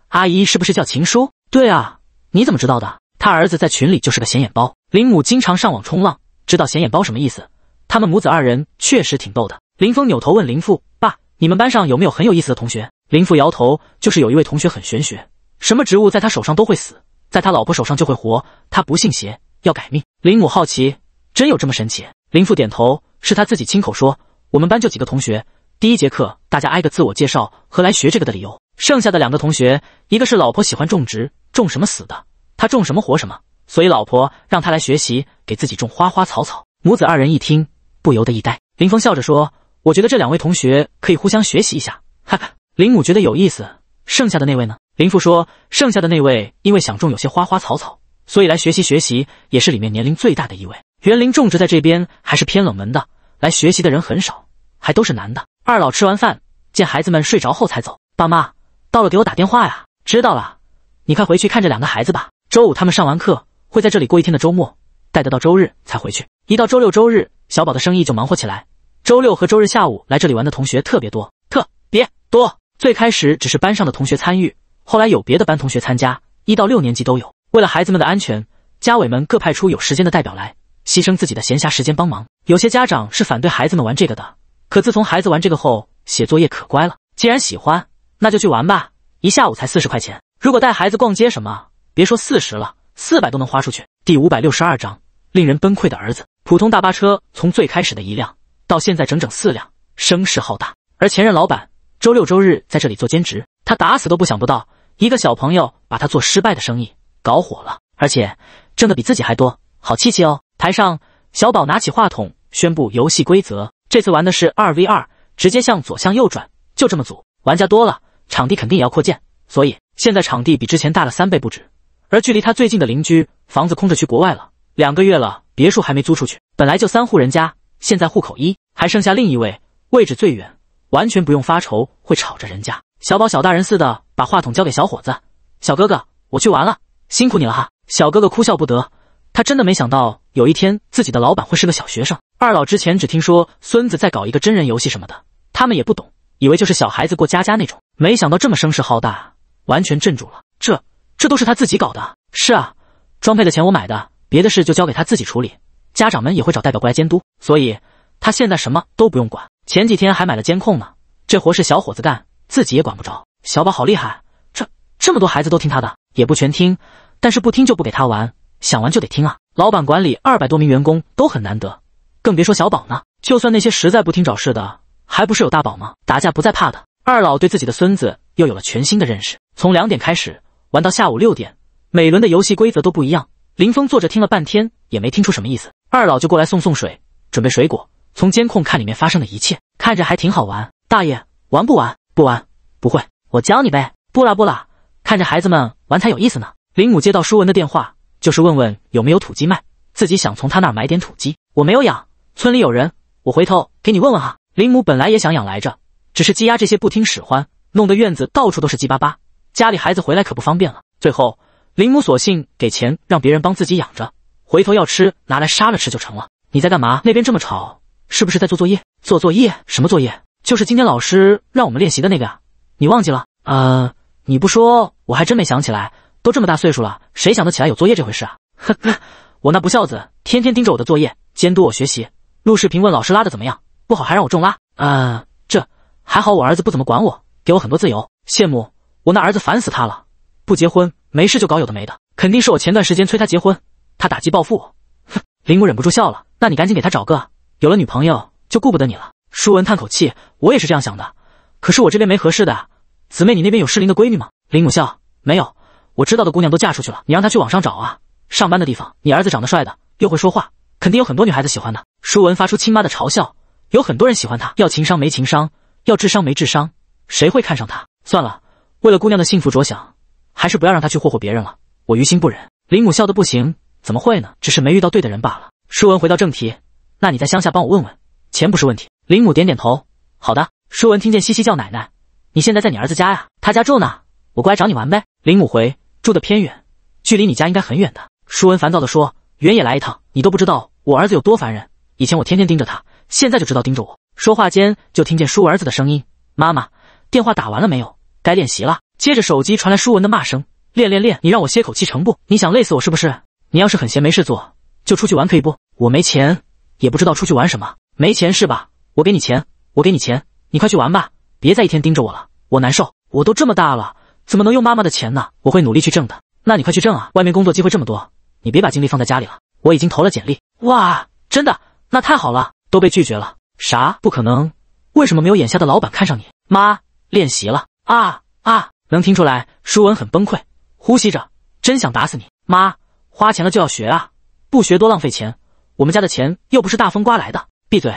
阿姨是不是叫秦叔？对啊，你怎么知道的？他儿子在群里就是个显眼包，林母经常上网冲浪，知道显眼包什么意思。他们母子二人确实挺逗的。林峰扭头问林父：“爸，你们班上有没有很有意思的同学？”林父摇头：“就是有一位同学很玄学。”什么植物在他手上都会死，在他老婆手上就会活。他不信邪，要改命。林母好奇，真有这么神奇？林父点头，是他自己亲口说。我们班就几个同学，第一节课大家挨个自我介绍和来学这个的理由。剩下的两个同学，一个是老婆喜欢种植，种什么死的，他种什么活什么，所以老婆让他来学习给自己种花花草草。母子二人一听，不由得一呆。林峰笑着说：“我觉得这两位同学可以互相学习一下。”哈哈。林母觉得有意思，剩下的那位呢？林父说：“剩下的那位因为想种有些花花草草，所以来学习学习，也是里面年龄最大的一位。园林种植在这边还是偏冷门的，来学习的人很少，还都是男的。”二老吃完饭，见孩子们睡着后才走。爸妈到了，给我打电话呀！知道了，你快回去看着两个孩子吧。周五他们上完课会在这里过一天的周末，待得到周日才回去。一到周六周日，小宝的生意就忙活起来。周六和周日下午来这里玩的同学特别多，特别多。最开始只是班上的同学参与。后来有别的班同学参加，一到六年级都有。为了孩子们的安全，家委们各派出有时间的代表来，牺牲自己的闲暇时间帮忙。有些家长是反对孩子们玩这个的，可自从孩子玩这个后，写作业可乖了。既然喜欢，那就去玩吧，一下午才四十块钱。如果带孩子逛街什么，别说四十了，四百都能花出去。第五百六十二章，令人崩溃的儿子。普通大巴车从最开始的一辆，到现在整整四辆，声势浩大。而前任老板周六周日在这里做兼职，他打死都不想不到。一个小朋友把他做失败的生意搞火了，而且挣的比自己还多，好气气哦！台上小宝拿起话筒宣布游戏规则，这次玩的是二 v 二，直接向左向右转，就这么组。玩家多了，场地肯定也要扩建，所以现在场地比之前大了三倍不止。而距离他最近的邻居房子空着去国外了，两个月了，别墅还没租出去。本来就三户人家，现在户口一还剩下另一位，位置最远，完全不用发愁会吵着人家。小宝小大人似的把话筒交给小伙子，小哥哥，我去玩了，辛苦你了哈。小哥哥哭笑不得，他真的没想到有一天自己的老板会是个小学生。二老之前只听说孙子在搞一个真人游戏什么的，他们也不懂，以为就是小孩子过家家那种。没想到这么声势浩大，完全镇住了。这这都是他自己搞的。是啊，装配的钱我买的，别的事就交给他自己处理。家长们也会找代表过来监督，所以他现在什么都不用管。前几天还买了监控呢，这活是小伙子干。自己也管不着，小宝好厉害，这这么多孩子都听他的，也不全听，但是不听就不给他玩，想玩就得听啊。老板管理二百多名员工都很难得，更别说小宝呢。就算那些实在不听找事的，还不是有大宝吗？打架不再怕的。二老对自己的孙子又有了全新的认识。从两点开始玩到下午六点，每轮的游戏规则都不一样。林峰坐着听了半天也没听出什么意思，二老就过来送送水，准备水果，从监控看里面发生的一切，看着还挺好玩。大爷，玩不玩？不玩，不会，我教你呗。不啦不啦，看着孩子们玩才有意思呢。林母接到舒文的电话，就是问问有没有土鸡卖，自己想从他那儿买点土鸡。我没有养，村里有人，我回头给你问问哈。林母本来也想养来着，只是鸡鸭这些不听使唤，弄得院子到处都是鸡巴巴，家里孩子回来可不方便了。最后林母索性给钱让别人帮自己养着，回头要吃拿来杀了吃就成了。你在干嘛？那边这么吵，是不是在做作业？做作业？什么作业？就是今天老师让我们练习的那个啊，你忘记了？呃，你不说我还真没想起来。都这么大岁数了，谁想得起来有作业这回事啊？呵 呵，我那不孝子天天盯着我的作业，监督我学习，录视频问老师拉的怎么样，不好还让我重拉。啊，这还好，我儿子不怎么管我，给我很多自由。羡慕我那儿子烦死他了，不结婚，没事就搞有的没的，肯定是我前段时间催他结婚，他打击报复我。哼，林 母忍不住笑了。那你赶紧给他找个，有了女朋友就顾不得你了。舒文叹口气，我也是这样想的，可是我这边没合适的。姊妹，你那边有适龄的闺女吗？林母笑，没有，我知道的姑娘都嫁出去了。你让她去网上找啊，上班的地方。你儿子长得帅的，又会说话，肯定有很多女孩子喜欢的。舒文发出亲妈的嘲笑，有很多人喜欢他，要情商没情商，要智商没智商，谁会看上他？算了，为了姑娘的幸福着想，还是不要让她去霍霍别人了，我于心不忍。林母笑的不行，怎么会呢？只是没遇到对的人罢了。舒文回到正题，那你在乡下帮我问问，钱不是问题。林母点点头，好的。舒文听见西西叫奶奶，你现在在你儿子家呀？他家住呢，我过来找你玩呗。林母回住的偏远，距离你家应该很远的。舒文烦躁地说，远也来一趟，你都不知道我儿子有多烦人。以前我天天盯着他，现在就知道盯着我。说话间就听见文儿子的声音，妈妈，电话打完了没有？该练习了。接着手机传来舒文的骂声，练练练，你让我歇口气成不？你想累死我是不是？你要是很闲没事做，就出去玩可以不？我没钱，也不知道出去玩什么。没钱是吧？我给你钱，我给你钱，你快去玩吧，别再一天盯着我了，我难受。我都这么大了，怎么能用妈妈的钱呢？我会努力去挣的。那你快去挣啊，外面工作机会这么多，你别把精力放在家里了。我已经投了简历，哇，真的，那太好了，都被拒绝了。啥？不可能，为什么没有眼瞎的老板看上你？妈，练习了啊啊！能听出来，舒文很崩溃，呼吸着，真想打死你妈。花钱了就要学啊，不学多浪费钱。我们家的钱又不是大风刮来的，闭嘴。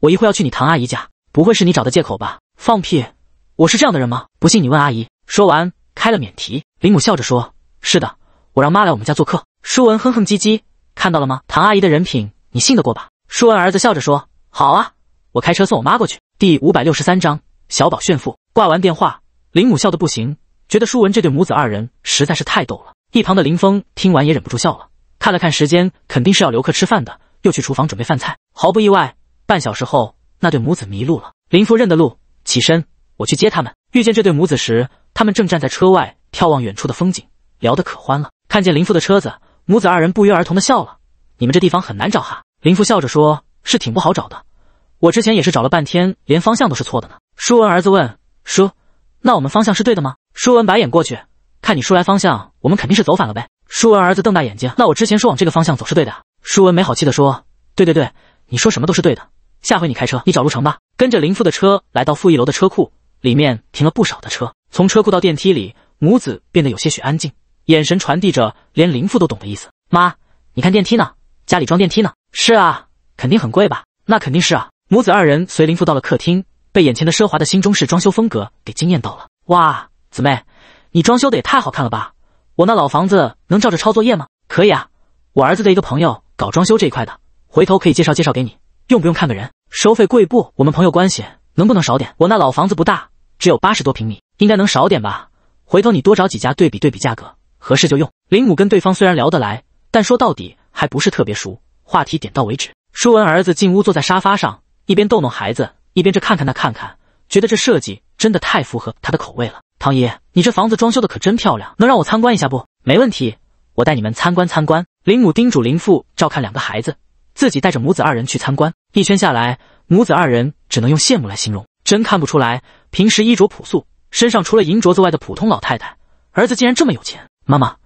我一会要去你唐阿姨家，不会是你找的借口吧？放屁！我是这样的人吗？不信你问阿姨。说完开了免提，林母笑着说：“是的，我让妈来我们家做客。”舒文哼哼唧唧：“看到了吗？唐阿姨的人品，你信得过吧？”舒文儿子笑着说：“好啊，我开车送我妈过去。”第五百六十三章小宝炫富。挂完电话，林母笑得不行，觉得舒文这对母子二人实在是太逗了。一旁的林峰听完也忍不住笑了，看了看时间，肯定是要留客吃饭的，又去厨房准备饭菜。毫不意外。半小时后，那对母子迷路了。林父认得路，起身，我去接他们。遇见这对母子时，他们正站在车外眺望远处的风景，聊得可欢了。看见林父的车子，母子二人不约而同的笑了。你们这地方很难找哈，林父笑着说，是挺不好找的。我之前也是找了半天，连方向都是错的呢。舒文儿子问叔，那我们方向是对的吗？舒文白眼过去，看你叔来方向，我们肯定是走反了呗。舒文儿子瞪大眼睛，那我之前说往这个方向走是对的。舒文没好气的说，对对对，你说什么都是对的。下回你开车，你找路程吧。跟着林父的车来到负一楼的车库，里面停了不少的车。从车库到电梯里，母子变得有些许安静，眼神传递着连林父都懂的意思。妈，你看电梯呢，家里装电梯呢。是啊，肯定很贵吧？那肯定是啊。母子二人随林父到了客厅，被眼前的奢华的新中式装修风格给惊艳到了。哇，姊妹，你装修的也太好看了吧？我那老房子能照着抄作业吗？可以啊，我儿子的一个朋友搞装修这一块的，回头可以介绍介绍给你。用不用看个人？收费贵不？我们朋友关系，能不能少点？我那老房子不大，只有八十多平米，应该能少点吧？回头你多找几家对比对比价格，合适就用。林母跟对方虽然聊得来，但说到底还不是特别熟，话题点到为止。舒文儿子进屋，坐在沙发上，一边逗弄孩子，一边这看看那看看，觉得这设计真的太符合他的口味了。唐姨，你这房子装修的可真漂亮，能让我参观一下不？没问题，我带你们参观参观。林母叮嘱林父照看两个孩子。自己带着母子二人去参观，一圈下来，母子二人只能用羡慕来形容。真看不出来，平时衣着朴素，身上除了银镯子外的普通老太太，儿子竟然这么有钱。妈妈，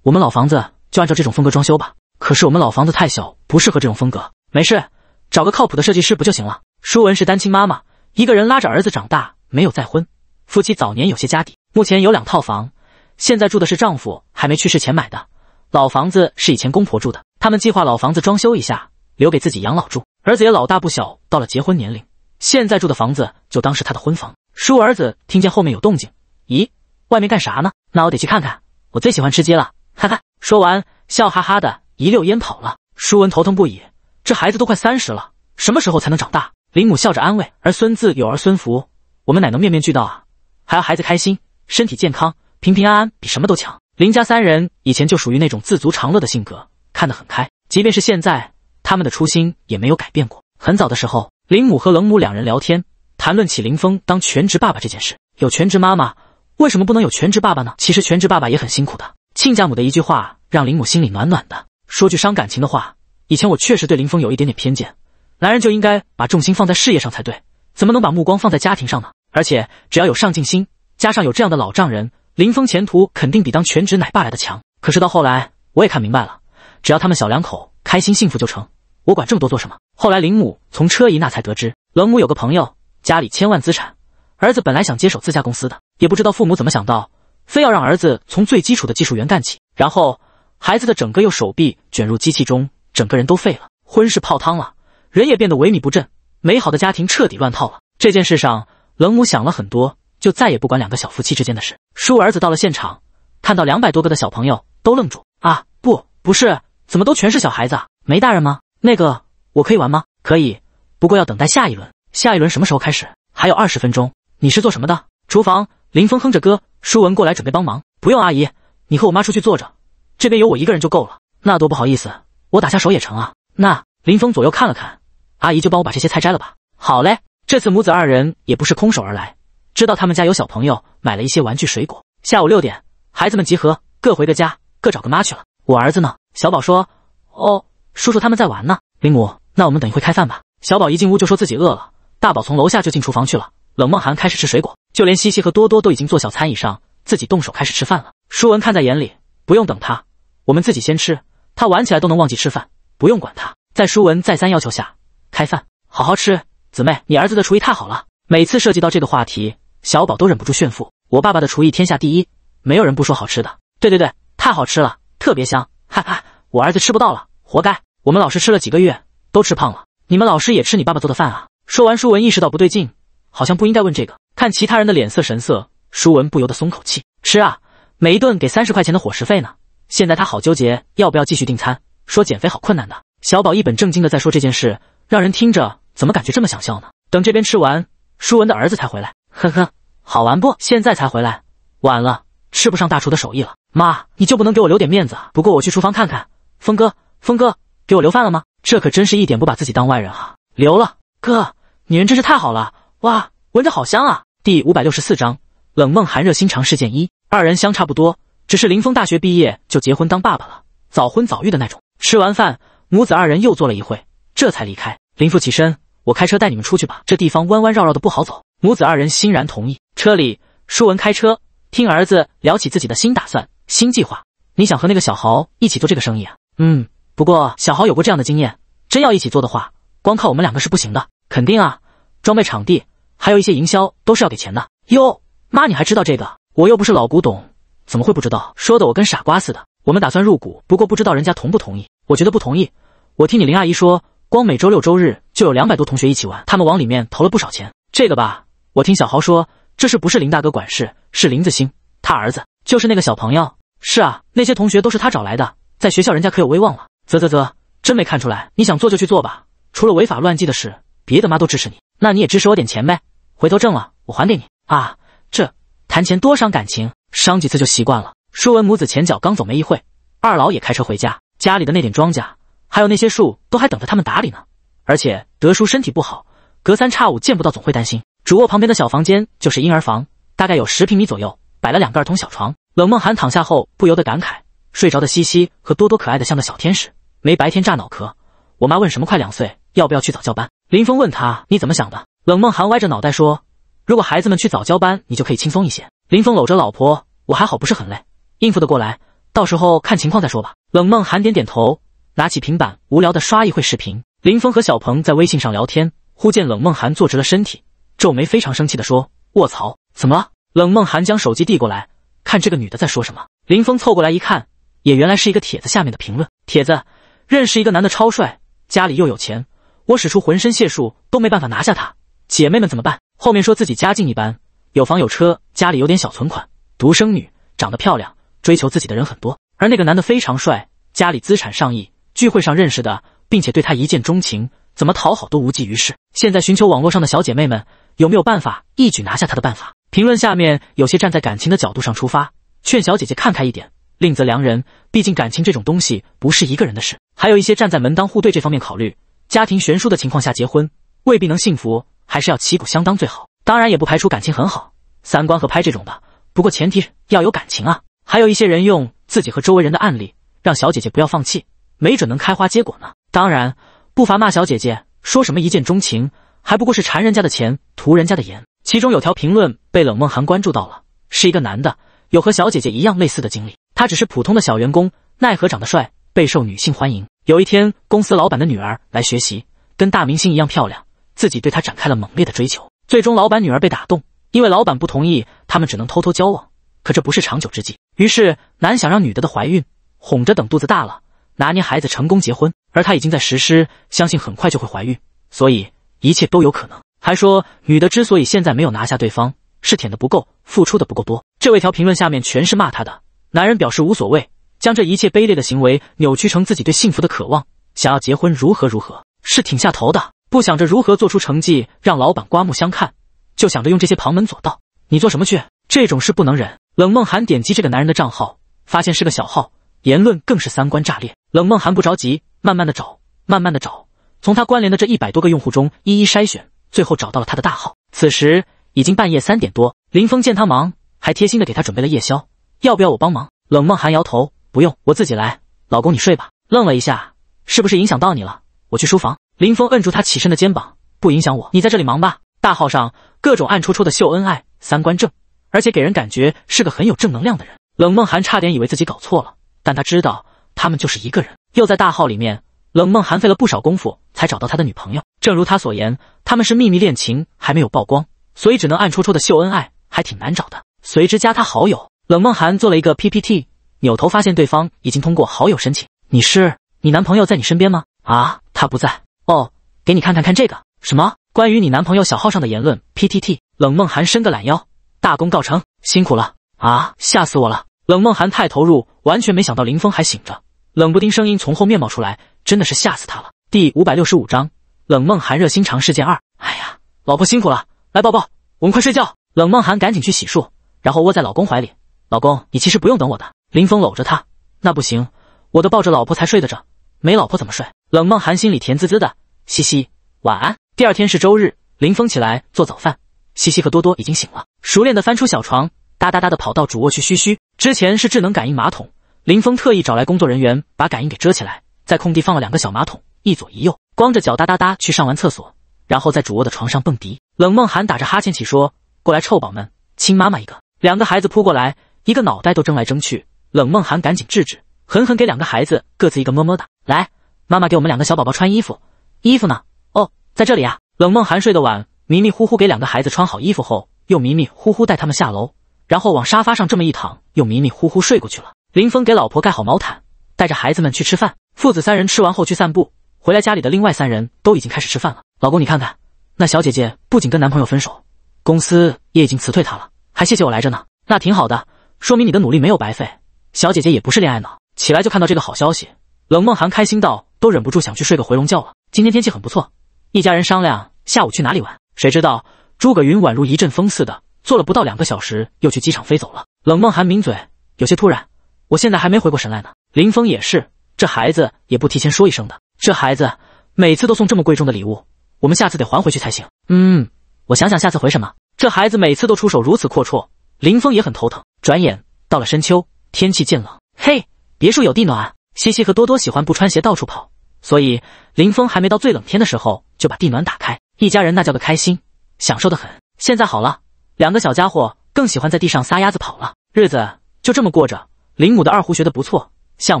我们老房子就按照这种风格装修吧。可是我们老房子太小，不适合这种风格。没事，找个靠谱的设计师不就行了。舒文是单亲妈妈，一个人拉着儿子长大，没有再婚。夫妻早年有些家底，目前有两套房，现在住的是丈夫还没去世前买的。老房子是以前公婆住的，他们计划老房子装修一下。留给自己养老住，儿子也老大不小，到了结婚年龄。现在住的房子就当是他的婚房。叔儿子听见后面有动静，咦，外面干啥呢？那我得去看看。我最喜欢吃鸡了，哈哈！说完笑哈哈的一溜烟跑了。舒文头疼不已，这孩子都快三十了，什么时候才能长大？林母笑着安慰：“儿孙自有儿孙福，我们哪能面面俱到啊？还要孩子开心，身体健康，平平安安比什么都强。”林家三人以前就属于那种自足常乐的性格，看得很开，即便是现在。他们的初心也没有改变过。很早的时候，林母和冷母两人聊天，谈论起林峰当全职爸爸这件事。有全职妈妈，为什么不能有全职爸爸呢？其实全职爸爸也很辛苦的。亲家母的一句话让林母心里暖暖的。说句伤感情的话，以前我确实对林峰有一点点偏见，男人就应该把重心放在事业上才对，怎么能把目光放在家庭上呢？而且只要有上进心，加上有这样的老丈人，林峰前途肯定比当全职奶爸来的强。可是到后来，我也看明白了，只要他们小两口开心幸福就成。我管这么多做什么？后来林母从车姨那才得知，冷母有个朋友家里千万资产，儿子本来想接手自家公司的，也不知道父母怎么想到，非要让儿子从最基础的技术员干起。然后孩子的整个右手臂卷入机器中，整个人都废了，婚事泡汤了，人也变得萎靡不振，美好的家庭彻底乱套了。这件事上，冷母想了很多，就再也不管两个小夫妻之间的事。叔儿子到了现场，看到两百多个的小朋友都愣住啊，不，不是，怎么都全是小孩子，没大人吗？那个我可以玩吗？可以，不过要等待下一轮。下一轮什么时候开始？还有二十分钟。你是做什么的？厨房。林峰哼着歌，舒文过来准备帮忙。不用，阿姨，你和我妈出去坐着，这边有我一个人就够了。那多不好意思，我打下手也成啊。那林峰左右看了看，阿姨就帮我把这些菜摘了吧。好嘞，这次母子二人也不是空手而来，知道他们家有小朋友，买了一些玩具、水果。下午六点，孩子们集合，各回各家，各找个妈去了。我儿子呢？小宝说：“哦。”叔叔他们在玩呢，林母，那我们等一会开饭吧。小宝一进屋就说自己饿了，大宝从楼下就进厨房去了。冷梦涵开始吃水果，就连西西和多多都已经坐小餐椅上，自己动手开始吃饭了。舒文看在眼里，不用等他，我们自己先吃。他玩起来都能忘记吃饭，不用管他。在舒文再三要求下，开饭，好好吃。姊妹，你儿子的厨艺太好了，每次涉及到这个话题，小宝都忍不住炫富。我爸爸的厨艺天下第一，没有人不说好吃的。对对对，太好吃了，特别香，哈哈，我儿子吃不到了，活该。我们老师吃了几个月，都吃胖了。你们老师也吃你爸爸做的饭啊？说完，舒文意识到不对劲，好像不应该问这个。看其他人的脸色神色，舒文不由得松口气。吃啊，每一顿给三十块钱的伙食费呢。现在他好纠结，要不要继续订餐？说减肥好困难的。小宝一本正经的在说这件事，让人听着怎么感觉这么想笑呢？等这边吃完，舒文的儿子才回来。呵呵，好玩不？现在才回来，晚了，吃不上大厨的手艺了。妈，你就不能给我留点面子啊？不过我去厨房看看。峰哥，峰哥。给我留饭了吗？这可真是一点不把自己当外人啊！留了，哥，你人真是太好了哇，闻着好香啊！第五百六十四章冷梦寒热心肠事件一，二人相差不多，只是林峰大学毕业就结婚当爸爸了，早婚早育的那种。吃完饭，母子二人又坐了一会，这才离开。林父起身，我开车带你们出去吧，这地方弯弯绕绕的不好走。母子二人欣然同意。车里，舒文开车，听儿子聊起自己的新打算、新计划。你想和那个小豪一起做这个生意啊？嗯。不过小豪有过这样的经验，真要一起做的话，光靠我们两个是不行的。肯定啊，装备、场地，还有一些营销都是要给钱的哟。妈，你还知道这个？我又不是老古董，怎么会不知道？说的我跟傻瓜似的。我们打算入股，不过不知道人家同不同意。我觉得不同意。我听你林阿姨说，光每周六周日就有两百多同学一起玩，他们往里面投了不少钱。这个吧，我听小豪说，这事不是林大哥管事，是林子星他儿子，就是那个小朋友。是啊，那些同学都是他找来的，在学校人家可有威望了。啧啧啧，真没看出来，你想做就去做吧，除了违法乱纪的事，别的妈都支持你。那你也支持我点钱呗，回头挣了我还给你。啊，这谈钱多伤感情，伤几次就习惯了。舒文母子前脚刚走没一会，二老也开车回家，家里的那点庄稼，还有那些树都还等着他们打理呢。而且德叔身体不好，隔三差五见不到总会担心。主卧旁边的小房间就是婴儿房，大概有十平米左右，摆了两个儿童小床。冷梦涵躺下后不由得感慨。睡着的西西和多多可爱的像个小天使，没白天炸脑壳。我妈问什么快两岁，要不要去早教班？林峰问他你怎么想的？冷梦涵歪着脑袋说：“如果孩子们去早教班，你就可以轻松一些。”林峰搂着老婆，我还好，不是很累，应付的过来，到时候看情况再说吧。冷梦涵点点头，拿起平板，无聊的刷一会视频。林峰和小鹏在微信上聊天，忽见冷梦涵坐直了身体，皱眉，非常生气地说：“卧槽，怎么了？”冷梦涵将手机递过来，看这个女的在说什么。林峰凑过来一看。也原来是一个帖子下面的评论。帖子认识一个男的超帅，家里又有钱，我使出浑身解数都没办法拿下他。姐妹们怎么办？后面说自己家境一般，有房有车，家里有点小存款，独生女，长得漂亮，追求自己的人很多。而那个男的非常帅，家里资产上亿，聚会上认识的，并且对他一见钟情，怎么讨好都无济于事。现在寻求网络上的小姐妹们，有没有办法一举拿下他的办法？评论下面有些站在感情的角度上出发，劝小姐姐看开一点。另择良人，毕竟感情这种东西不是一个人的事。还有一些站在门当户对这方面考虑，家庭悬殊的情况下结婚未必能幸福，还是要旗鼓相当最好。当然也不排除感情很好，三观合拍这种的，不过前提要有感情啊。还有一些人用自己和周围人的案例，让小姐姐不要放弃，没准能开花结果呢。当然不乏骂小姐姐，说什么一见钟情还不过是馋人家的钱，图人家的颜。其中有条评论被冷梦涵关注到了，是一个男的，有和小姐姐一样类似的经历。他只是普通的小员工，奈何长得帅，备受女性欢迎。有一天，公司老板的女儿来学习，跟大明星一样漂亮，自己对她展开了猛烈的追求。最终，老板女儿被打动，因为老板不同意，他们只能偷偷交往。可这不是长久之计，于是男想让女的的怀孕，哄着等肚子大了，拿捏孩子，成功结婚。而他已经在实施，相信很快就会怀孕，所以一切都有可能。还说女的之所以现在没有拿下对方，是舔的不够，付出的不够多。这位条评论下面全是骂他的。男人表示无所谓，将这一切卑劣的行为扭曲成自己对幸福的渴望，想要结婚如何如何是挺下头的，不想着如何做出成绩让老板刮目相看，就想着用这些旁门左道。你做什么去？这种事不能忍。冷梦涵点击这个男人的账号，发现是个小号，言论更是三观炸裂。冷梦涵不着急，慢慢的找，慢慢的找，从他关联的这一百多个用户中一一筛选，最后找到了他的大号。此时已经半夜三点多，林峰见他忙，还贴心的给他准备了夜宵。要不要我帮忙？冷梦寒摇头，不用，我自己来。老公，你睡吧。愣了一下，是不是影响到你了？我去书房。林峰摁住他起身的肩膀，不影响我，你在这里忙吧。大号上各种暗戳戳的秀恩爱，三观正，而且给人感觉是个很有正能量的人。冷梦寒差点以为自己搞错了，但他知道他们就是一个人。又在大号里面，冷梦寒费了不少功夫才找到他的女朋友。正如他所言，他们是秘密恋情，还没有曝光，所以只能暗戳戳的秀恩爱，还挺难找的。随之加他好友。冷梦涵做了一个 PPT，扭头发现对方已经通过好友申请。你是你男朋友在你身边吗？啊，他不在。哦，给你看看看这个什么关于你男朋友小号上的言论 PPT。冷梦涵伸个懒腰，大功告成，辛苦了啊！吓死我了！冷梦涵太投入，完全没想到林峰还醒着。冷不丁声音从后面冒出来，真的是吓死他了。第五百六十五章冷梦涵热心肠事件二。哎呀，老婆辛苦了，来抱抱，我们快睡觉。冷梦涵赶紧去洗漱，然后窝在老公怀里。老公，你其实不用等我的。林峰搂着她，那不行，我都抱着老婆才睡得着，没老婆怎么睡？冷梦寒心里甜滋滋的，嘻嘻，晚安。第二天是周日，林峰起来做早饭，西西和多多已经醒了，熟练的翻出小床，哒哒哒的跑到主卧去嘘嘘。之前是智能感应马桶，林峰特意找来工作人员把感应给遮起来，在空地放了两个小马桶，一左一右。光着脚哒哒哒去上完厕所，然后在主卧的床上蹦迪。冷梦寒打着哈欠起说：“过来，臭宝们，亲妈妈一个。”两个孩子扑过来。一个脑袋都争来争去，冷梦涵赶紧制止，狠狠给两个孩子各自一个么么哒。来，妈妈给我们两个小宝宝穿衣服，衣服呢？哦，在这里啊。冷梦涵睡得晚，迷迷糊糊给两个孩子穿好衣服后，又迷迷糊糊带他们下楼，然后往沙发上这么一躺，又迷迷糊糊睡过去了。林峰给老婆盖好毛毯，带着孩子们去吃饭。父子三人吃完后去散步，回来家里的另外三人都已经开始吃饭了。老公，你看看，那小姐姐不仅跟男朋友分手，公司也已经辞退她了，还谢谢我来着呢。那挺好的。说明你的努力没有白费，小姐姐也不是恋爱脑，起来就看到这个好消息。冷梦涵开心到都忍不住想去睡个回笼觉了。今天天气很不错，一家人商量下午去哪里玩，谁知道诸葛云宛如一阵风似的，坐了不到两个小时又去机场飞走了。冷梦涵抿嘴，有些突然，我现在还没回过神来呢。林峰也是，这孩子也不提前说一声的，这孩子每次都送这么贵重的礼物，我们下次得还回去才行。嗯，我想想下次回什么，这孩子每次都出手如此阔绰。林峰也很头疼。转眼到了深秋，天气渐冷。嘿，别墅有地暖。西西和多多喜欢不穿鞋到处跑，所以林峰还没到最冷天的时候就把地暖打开，一家人那叫个开心，享受的很。现在好了，两个小家伙更喜欢在地上撒丫子跑了。日子就这么过着。林母的二胡学的不错，像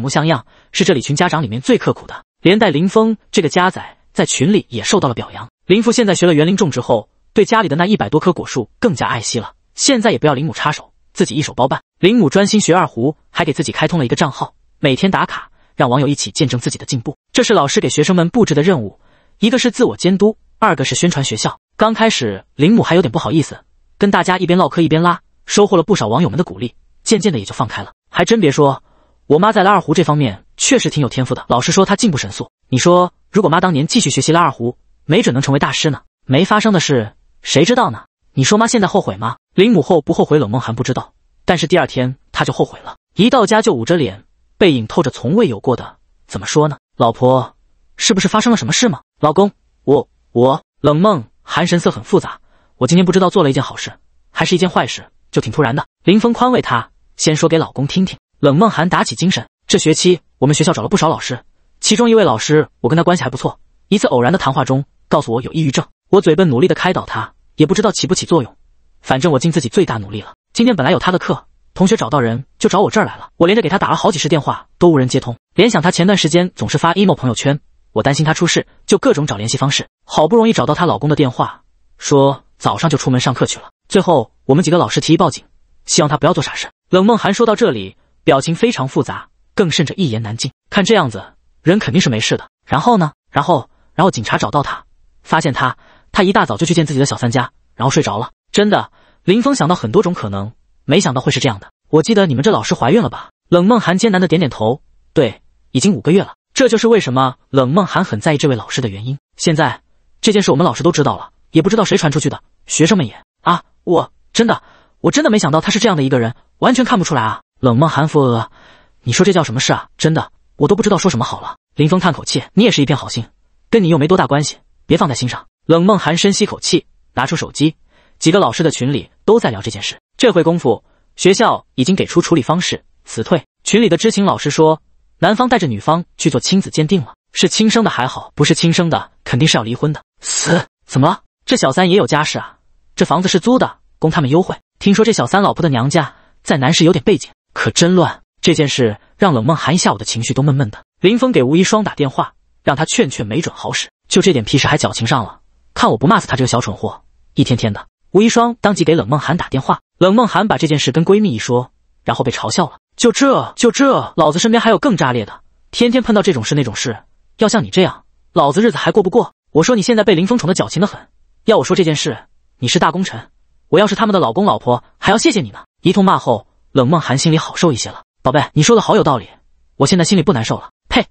模像样，是这里群家长里面最刻苦的。连带林峰这个家仔在群里也受到了表扬。林父现在学了园林种植后，对家里的那一百多棵果树更加爱惜了。现在也不要林母插手，自己一手包办。林母专心学二胡，还给自己开通了一个账号，每天打卡，让网友一起见证自己的进步。这是老师给学生们布置的任务，一个是自我监督，二个是宣传学校。刚开始林母还有点不好意思，跟大家一边唠嗑一边拉，收获了不少网友们的鼓励。渐渐的也就放开了。还真别说，我妈在拉二胡这方面确实挺有天赋的。老师说她进步神速，你说如果妈当年继续学习拉二胡，没准能成为大师呢？没发生的事谁知道呢？你说妈现在后悔吗？林母后不后悔，冷梦涵不知道，但是第二天她就后悔了。一到家就捂着脸，背影透着从未有过的怎么说呢？老婆，是不是发生了什么事吗？老公，我我……冷梦涵神色很复杂。我今天不知道做了一件好事，还是一件坏事，就挺突然的。林峰宽慰她，先说给老公听听。冷梦涵打起精神。这学期我们学校找了不少老师，其中一位老师我跟他关系还不错。一次偶然的谈话中，告诉我有抑郁症。我嘴笨，努力的开导他，也不知道起不起作用。反正我尽自己最大努力了。今天本来有他的课，同学找到人就找我这儿来了。我连着给他打了好几十电话，都无人接通。联想他前段时间总是发 emo 朋友圈，我担心他出事，就各种找联系方式。好不容易找到她老公的电话，说早上就出门上课去了。最后我们几个老师提议报警，希望他不要做傻事。冷梦涵说到这里，表情非常复杂，更甚着一言难尽。看这样子，人肯定是没事的。然后呢？然后，然后警察找到他，发现他，他一大早就去见自己的小三家，然后睡着了。真的，林峰想到很多种可能，没想到会是这样的。我记得你们这老师怀孕了吧？冷梦涵艰难的点点头，对，已经五个月了。这就是为什么冷梦涵很在意这位老师的原因。现在这件事我们老师都知道了，也不知道谁传出去的。学生们也啊，我真的，我真的没想到他是这样的一个人，完全看不出来啊。冷梦涵扶额，你说这叫什么事啊？真的，我都不知道说什么好了。林峰叹口气，你也是一片好心，跟你又没多大关系，别放在心上。冷梦涵深吸口气，拿出手机。几个老师的群里都在聊这件事。这回功夫，学校已经给出处理方式，辞退。群里的知情老师说，男方带着女方去做亲子鉴定了，是亲生的还好，不是亲生的肯定是要离婚的。死，怎么了？这小三也有家室啊！这房子是租的，供他们幽会。听说这小三老婆的娘家在南市有点背景，可真乱。这件事让冷梦寒一下午的情绪都闷闷的。林峰给吴一双打电话，让他劝劝，没准好使。就这点屁事还矫情上了，看我不骂死他这个小蠢货！一天天的。吴一双当即给冷梦寒打电话，冷梦寒把这件事跟闺蜜一说，然后被嘲笑了。就这，就这，老子身边还有更炸裂的，天天碰到这种事那种事，要像你这样，老子日子还过不过？我说你现在被林峰宠得矫情的很，要我说这件事，你是大功臣，我要是他们的老公老婆，还要谢谢你呢。一通骂后，冷梦寒心里好受一些了。宝贝，你说的好有道理，我现在心里不难受了。呸，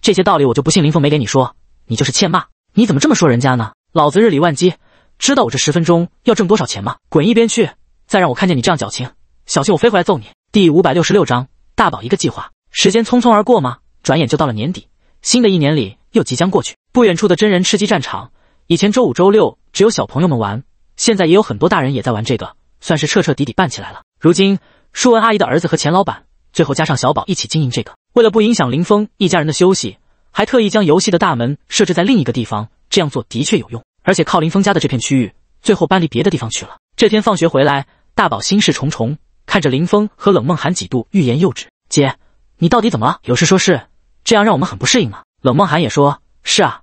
这些道理我就不信林峰没给你说，你就是欠骂。你怎么这么说人家呢？老子日理万机。知道我这十分钟要挣多少钱吗？滚一边去！再让我看见你这样矫情，小心我飞回来揍你！第五百六十六章大宝一个计划。时间匆匆而过吗？转眼就到了年底，新的一年里又即将过去。不远处的真人吃鸡战场，以前周五周六只有小朋友们玩，现在也有很多大人也在玩这个，算是彻彻底底办起来了。如今，舒文阿姨的儿子和钱老板，最后加上小宝一起经营这个。为了不影响林峰一家人的休息，还特意将游戏的大门设置在另一个地方，这样做的确有用。而且靠林峰家的这片区域，最后搬离别的地方去了。这天放学回来，大宝心事重重，看着林峰和冷梦涵几度欲言又止。姐，你到底怎么了？有事说事，这样让我们很不适应吗？冷梦涵也说：“是啊，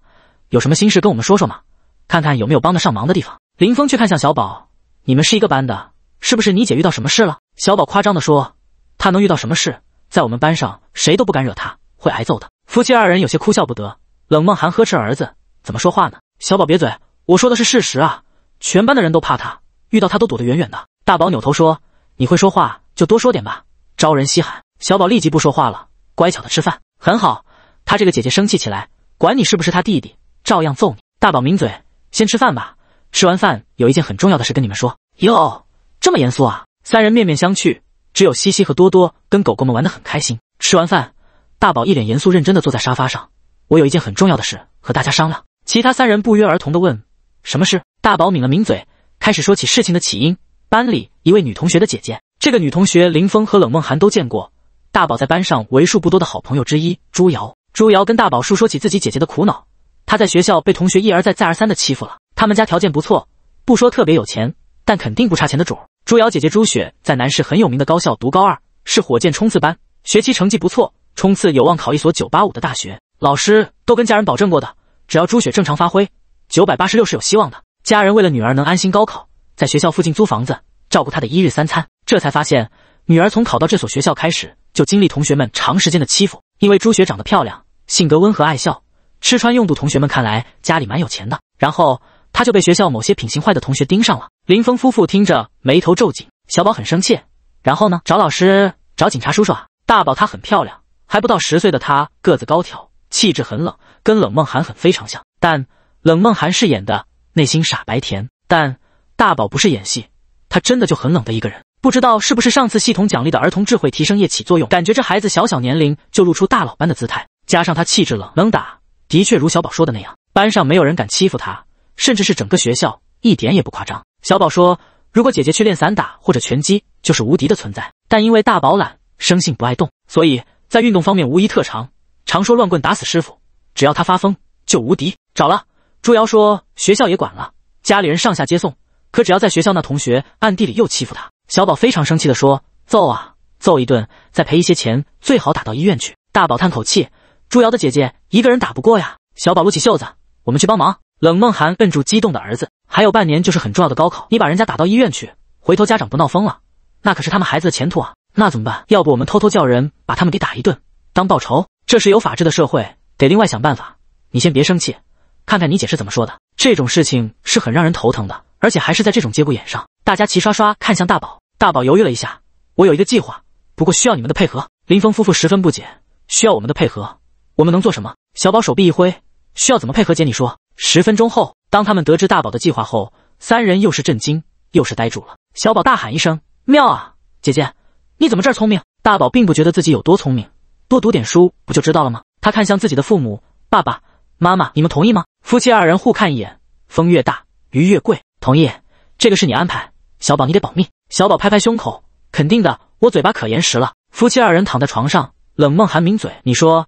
有什么心事跟我们说说嘛，看看有没有帮得上忙的地方。”林峰却看向小宝：“你们是一个班的，是不是你姐遇到什么事了？”小宝夸张地说：“她能遇到什么事？在我们班上，谁都不敢惹她，会挨揍的。”夫妻二人有些哭笑不得。冷梦涵呵斥儿子：“怎么说话呢？”小宝瘪嘴。我说的是事实啊！全班的人都怕他，遇到他都躲得远远的。大宝扭头说：“你会说话就多说点吧，招人稀罕。”小宝立即不说话了，乖巧的吃饭。很好，他这个姐姐生气起来，管你是不是他弟弟，照样揍你。大宝抿嘴，先吃饭吧。吃完饭，有一件很重要的事跟你们说哟，这么严肃啊！三人面面相觑，只有西西和多多跟狗狗们玩得很开心。吃完饭，大宝一脸严肃认真的坐在沙发上，我有一件很重要的事和大家商量。其他三人不约而同的问。什么事？大宝抿了抿嘴，开始说起事情的起因。班里一位女同学的姐姐，这个女同学林峰和冷梦涵都见过，大宝在班上为数不多的好朋友之一。朱瑶，朱瑶跟大宝述说起自己姐姐的苦恼，她在学校被同学一而再再而三的欺负了。他们家条件不错，不说特别有钱，但肯定不差钱的主儿。朱瑶姐姐朱雪在南市很有名的高校读高二，是火箭冲刺班，学期成绩不错，冲刺有望考一所九八五的大学。老师都跟家人保证过的，只要朱雪正常发挥。九百八十六是有希望的。家人为了女儿能安心高考，在学校附近租房子，照顾她的一日三餐。这才发现，女儿从考到这所学校开始，就经历同学们长时间的欺负。因为朱学长得漂亮，性格温和爱笑，吃穿用度，同学们看来家里蛮有钱的。然后她就被学校某些品行坏的同学盯上了。林峰夫妇听着，眉头皱紧。小宝很生气。然后呢？找老师，找警察叔叔啊！大宝她很漂亮，还不到十岁的她，个子高挑，气质很冷，跟冷梦寒很非常像。但。冷梦涵饰演的内心傻白甜，但大宝不是演戏，他真的就很冷的一个人。不知道是不是上次系统奖励的儿童智慧提升液起作用，感觉这孩子小小年龄就露出大佬般的姿态，加上他气质冷，能打，的确如小宝说的那样，班上没有人敢欺负他，甚至是整个学校一点也不夸张。小宝说，如果姐姐去练散打或者拳击，就是无敌的存在。但因为大宝懒，生性不爱动，所以在运动方面无一特长，常说乱棍打死师傅。只要他发疯，就无敌。找了。朱瑶说：“学校也管了，家里人上下接送，可只要在学校，那同学暗地里又欺负他。”小宝非常生气地说：“揍啊，揍一顿，再赔一些钱，最好打到医院去。”大宝叹口气：“朱瑶的姐姐一个人打不过呀。”小宝撸起袖子：“我们去帮忙。”冷梦寒摁住激动的儿子：“还有半年就是很重要的高考，你把人家打到医院去，回头家长不闹疯了？那可是他们孩子的前途啊！那怎么办？要不我们偷偷叫人把他们给打一顿，当报仇？这是有法治的社会，得另外想办法。你先别生气。”看看你姐是怎么说的。这种事情是很让人头疼的，而且还是在这种节骨眼上，大家齐刷刷看向大宝。大宝犹豫了一下，我有一个计划，不过需要你们的配合。林峰夫妇十分不解，需要我们的配合，我们能做什么？小宝手臂一挥，需要怎么配合姐？你说。十分钟后，当他们得知大宝的计划后，三人又是震惊又是呆住了。小宝大喊一声：“妙啊，姐姐，你怎么这聪明？”大宝并不觉得自己有多聪明，多读点书不就知道了吗？他看向自己的父母，爸爸妈妈，你们同意吗？夫妻二人互看一眼，风越大，鱼越贵。同意，这个是你安排，小宝你得保密。小宝拍拍胸口，肯定的，我嘴巴可严实了。夫妻二人躺在床上，冷梦寒抿嘴，你说，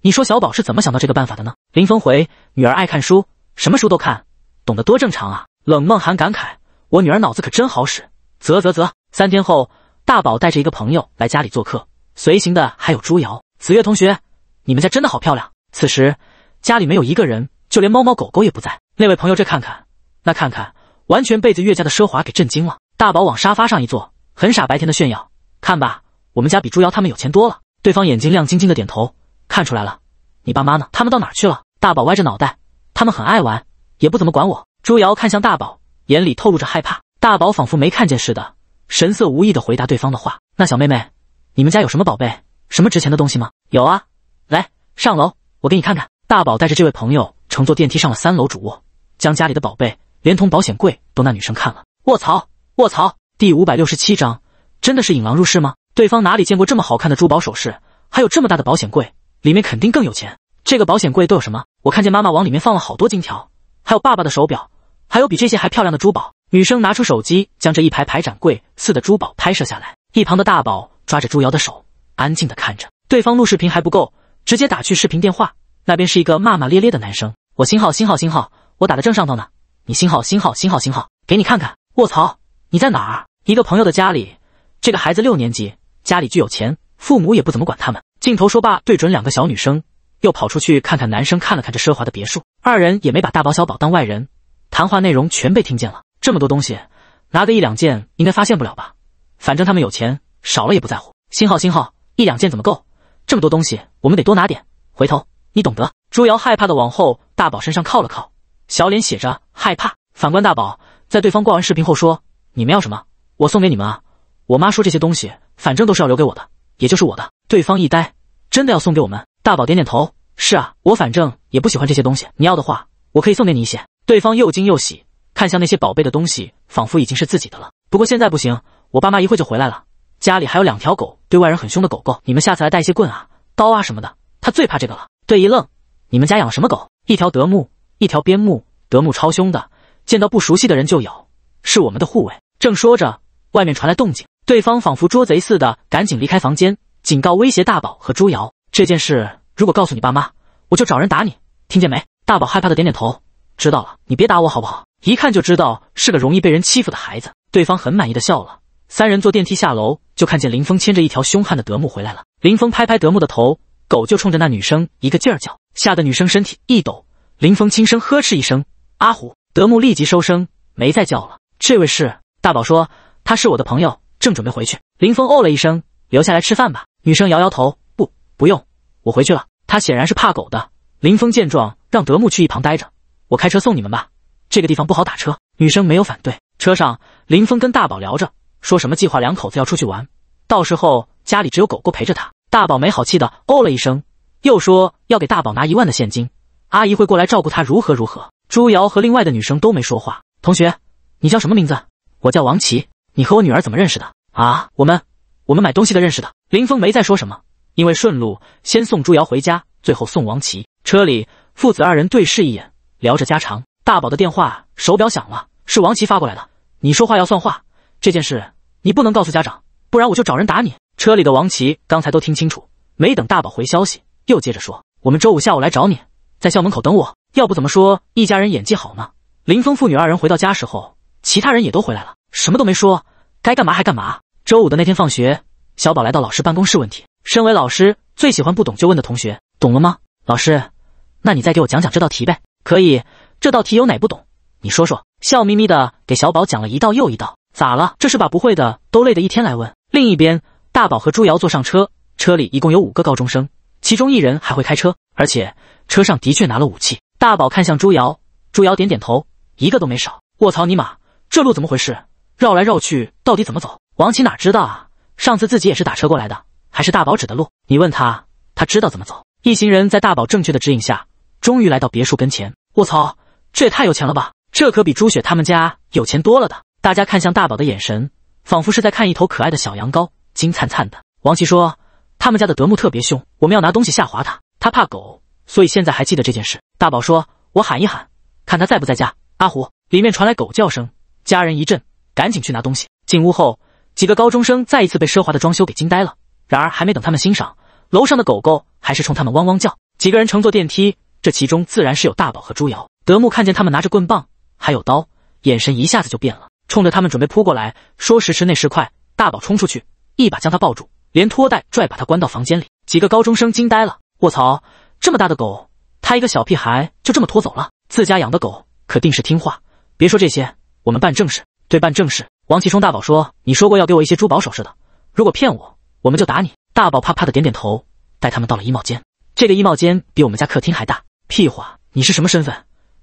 你说小宝是怎么想到这个办法的呢？林峰回，女儿爱看书，什么书都看，懂得多正常啊。冷梦寒感慨，我女儿脑子可真好使。啧啧啧。三天后，大宝带着一个朋友来家里做客，随行的还有朱瑶、子月同学。你们家真的好漂亮。此时家里没有一个人。就连猫猫狗狗也不在。那位朋友这看看那看看，完全被子岳家的奢华给震惊了。大宝往沙发上一坐，很傻白甜的炫耀：“看吧，我们家比朱瑶他们有钱多了。”对方眼睛亮晶晶的点头：“看出来了，你爸妈呢？他们到哪去了？”大宝歪着脑袋：“他们很爱玩，也不怎么管我。”朱瑶看向大宝，眼里透露着害怕。大宝仿佛没看见似的，神色无意的回答对方的话：“那小妹妹，你们家有什么宝贝、什么值钱的东西吗？有啊，来上楼，我给你看看。”大宝带着这位朋友。乘坐电梯上了三楼主卧，将家里的宝贝连同保险柜都那女生看了。卧槽！卧槽！第五百六十七章，真的是引狼入室吗？对方哪里见过这么好看的珠宝首饰，还有这么大的保险柜，里面肯定更有钱。这个保险柜都有什么？我看见妈妈往里面放了好多金条，还有爸爸的手表，还有比这些还漂亮的珠宝。女生拿出手机，将这一排排展柜似的珠宝拍摄下来。一旁的大宝抓着朱瑶的手，安静的看着。对方录视频还不够，直接打去视频电话。那边是一个骂骂咧咧的男生，我新号新号新号，我打的正上头呢。你新号新号新号新号，给你看看。卧槽，你在哪儿？一个朋友的家里，这个孩子六年级，家里巨有钱，父母也不怎么管他们。镜头说罢，对准两个小女生，又跑出去看看男生，看了看这奢华的别墅，二人也没把大宝小宝当外人，谈话内容全被听见了。这么多东西，拿个一两件应该发现不了吧？反正他们有钱，少了也不在乎。新号新号，一两件怎么够？这么多东西，我们得多拿点。回头。你懂得。朱瑶害怕的往后大宝身上靠了靠，小脸写着害怕。反观大宝，在对方挂完视频后说：“你们要什么，我送给你们啊！我妈说这些东西反正都是要留给我的，也就是我的。”对方一呆，真的要送给我们？大宝点点头：“是啊，我反正也不喜欢这些东西。你要的话，我可以送给你一些。”对方又惊又喜，看向那些宝贝的东西，仿佛已经是自己的了。不过现在不行，我爸妈一会就回来了，家里还有两条狗，对外人很凶的狗狗。你们下次来带一些棍啊、刀啊什么的，他最怕这个了。对，一愣，你们家养了什么狗？一条德牧，一条边牧。德牧超凶的，见到不熟悉的人就咬，是我们的护卫。正说着，外面传来动静，对方仿佛捉贼似的，赶紧离开房间，警告威胁大宝和朱瑶。这件事如果告诉你爸妈，我就找人打你，听见没？大宝害怕的点点头，知道了，你别打我好不好？一看就知道是个容易被人欺负的孩子。对方很满意的笑了。三人坐电梯下楼，就看见林峰牵着一条凶悍的德牧回来了。林峰拍拍德牧的头。狗就冲着那女生一个劲儿叫，吓得女生身体一抖。林峰轻声呵斥一声：“阿虎，德牧立即收声，没再叫了。”这位是大宝，说他是我的朋友，正准备回去。林峰哦了一声：“留下来吃饭吧。”女生摇摇头：“不，不用，我回去了。”她显然是怕狗的。林峰见状，让德牧去一旁待着，我开车送你们吧。这个地方不好打车。女生没有反对。车上，林峰跟大宝聊着，说什么计划，两口子要出去玩，到时候家里只有狗狗陪着他。大宝没好气的哦了一声，又说要给大宝拿一万的现金，阿姨会过来照顾他如何如何。朱瑶和另外的女生都没说话。同学，你叫什么名字？我叫王琦。你和我女儿怎么认识的？啊，我们我们买东西的认识的。林峰没再说什么，因为顺路先送朱瑶回家，最后送王琦。车里父子二人对视一眼，聊着家常。大宝的电话手表响了，是王琦发过来的。你说话要算话，这件事你不能告诉家长。不然我就找人打你。车里的王琦刚才都听清楚，没等大宝回消息，又接着说：“我们周五下午来找你，在校门口等我。要不怎么说一家人演技好呢？”林峰父女二人回到家时候，其他人也都回来了，什么都没说，该干嘛还干嘛。周五的那天放学，小宝来到老师办公室问题。身为老师，最喜欢不懂就问的同学，懂了吗？老师，那你再给我讲讲这道题呗？可以，这道题有哪不懂？你说说。笑眯眯的给小宝讲了一道又一道。咋了？这是把不会的都累的一天来问。另一边，大宝和朱瑶坐上车，车里一共有五个高中生，其中一人还会开车，而且车上的确拿了武器。大宝看向朱瑶，朱瑶点点头，一个都没少。卧槽，你妈，这路怎么回事？绕来绕去，到底怎么走？王琦哪知道啊？上次自己也是打车过来的，还是大宝指的路。你问他，他知道怎么走。一行人在大宝正确的指引下，终于来到别墅跟前。卧槽，这也太有钱了吧！这可比朱雪他们家有钱多了的。大家看向大宝的眼神。仿佛是在看一头可爱的小羊羔，金灿灿的。王琦说：“他们家的德牧特别凶，我们要拿东西吓唬它，它怕狗，所以现在还记得这件事。”大宝说：“我喊一喊，看他在不在家。”阿虎里面传来狗叫声，家人一震，赶紧去拿东西。进屋后，几个高中生再一次被奢华的装修给惊呆了。然而还没等他们欣赏，楼上的狗狗还是冲他们汪汪叫。几个人乘坐电梯，这其中自然是有大宝和朱瑶。德牧看见他们拿着棍棒，还有刀，眼神一下子就变了。冲着他们准备扑过来，说时迟那时快，大宝冲出去，一把将他抱住，连拖带拽把他关到房间里。几个高中生惊呆了，卧槽，这么大的狗，他一个小屁孩就这么拖走了？自家养的狗可定是听话。别说这些，我们办正事。对，办正事。王琦冲大宝说：“你说过要给我一些珠宝首饰的，如果骗我，我们就打你。”大宝啪啪的点点头，带他们到了衣帽间。这个衣帽间比我们家客厅还大。屁话，你是什么身份？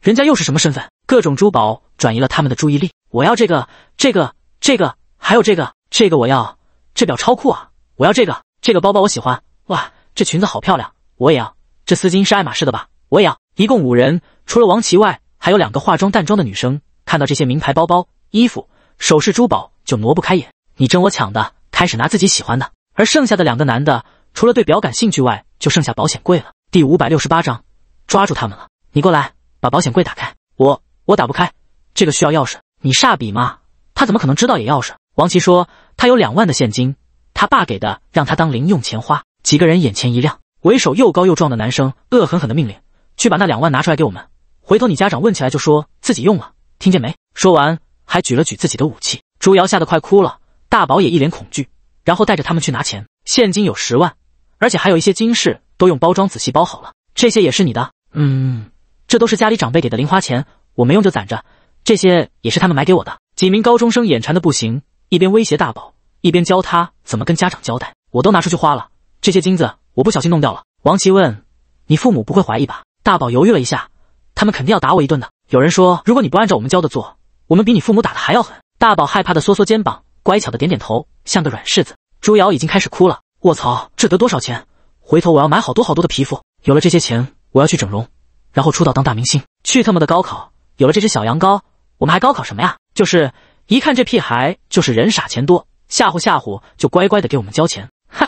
人家又是什么身份？各种珠宝转移了他们的注意力。我要这个，这个，这个，还有这个，这个我要。这表超酷啊！我要这个，这个包包我喜欢。哇，这裙子好漂亮，我也要。这丝巾是爱马仕的吧？我也要。一共五人，除了王琦外，还有两个化妆淡妆的女生，看到这些名牌包包、衣服、首饰、珠宝就挪不开眼，你争我抢的，开始拿自己喜欢的。而剩下的两个男的，除了对表感兴趣外，就剩下保险柜了。第五百六十八章，抓住他们了！你过来。把保险柜打开，我我打不开，这个需要钥匙。你煞笔吗？他怎么可能知道也钥匙？王琦说他有两万的现金，他爸给的，让他当零用钱花。几个人眼前一亮，为首又高又壮的男生恶狠狠的命令：“去把那两万拿出来给我们，回头你家长问起来就说自己用了，听见没？”说完还举了举自己的武器。朱瑶吓得快哭了，大宝也一脸恐惧，然后带着他们去拿钱。现金有十万，而且还有一些金饰，都用包装仔细包好了，这些也是你的。嗯。这都是家里长辈给的零花钱，我没用就攒着。这些也是他们买给我的。几名高中生眼馋的不行，一边威胁大宝，一边教他怎么跟家长交代。我都拿出去花了，这些金子我不小心弄掉了。王琦问：“你父母不会怀疑吧？”大宝犹豫了一下，他们肯定要打我一顿的。有人说：“如果你不按照我们教的做，我们比你父母打的还要狠。”大宝害怕的缩缩肩膀，乖巧的点点头，像个软柿子。朱瑶已经开始哭了。卧槽，这得多少钱？回头我要买好多好多的皮肤。有了这些钱，我要去整容。然后出道当大明星，去他妈的高考！有了这只小羊羔，我们还高考什么呀？就是一看这屁孩，就是人傻钱多，吓唬吓唬就乖乖的给我们交钱。哈，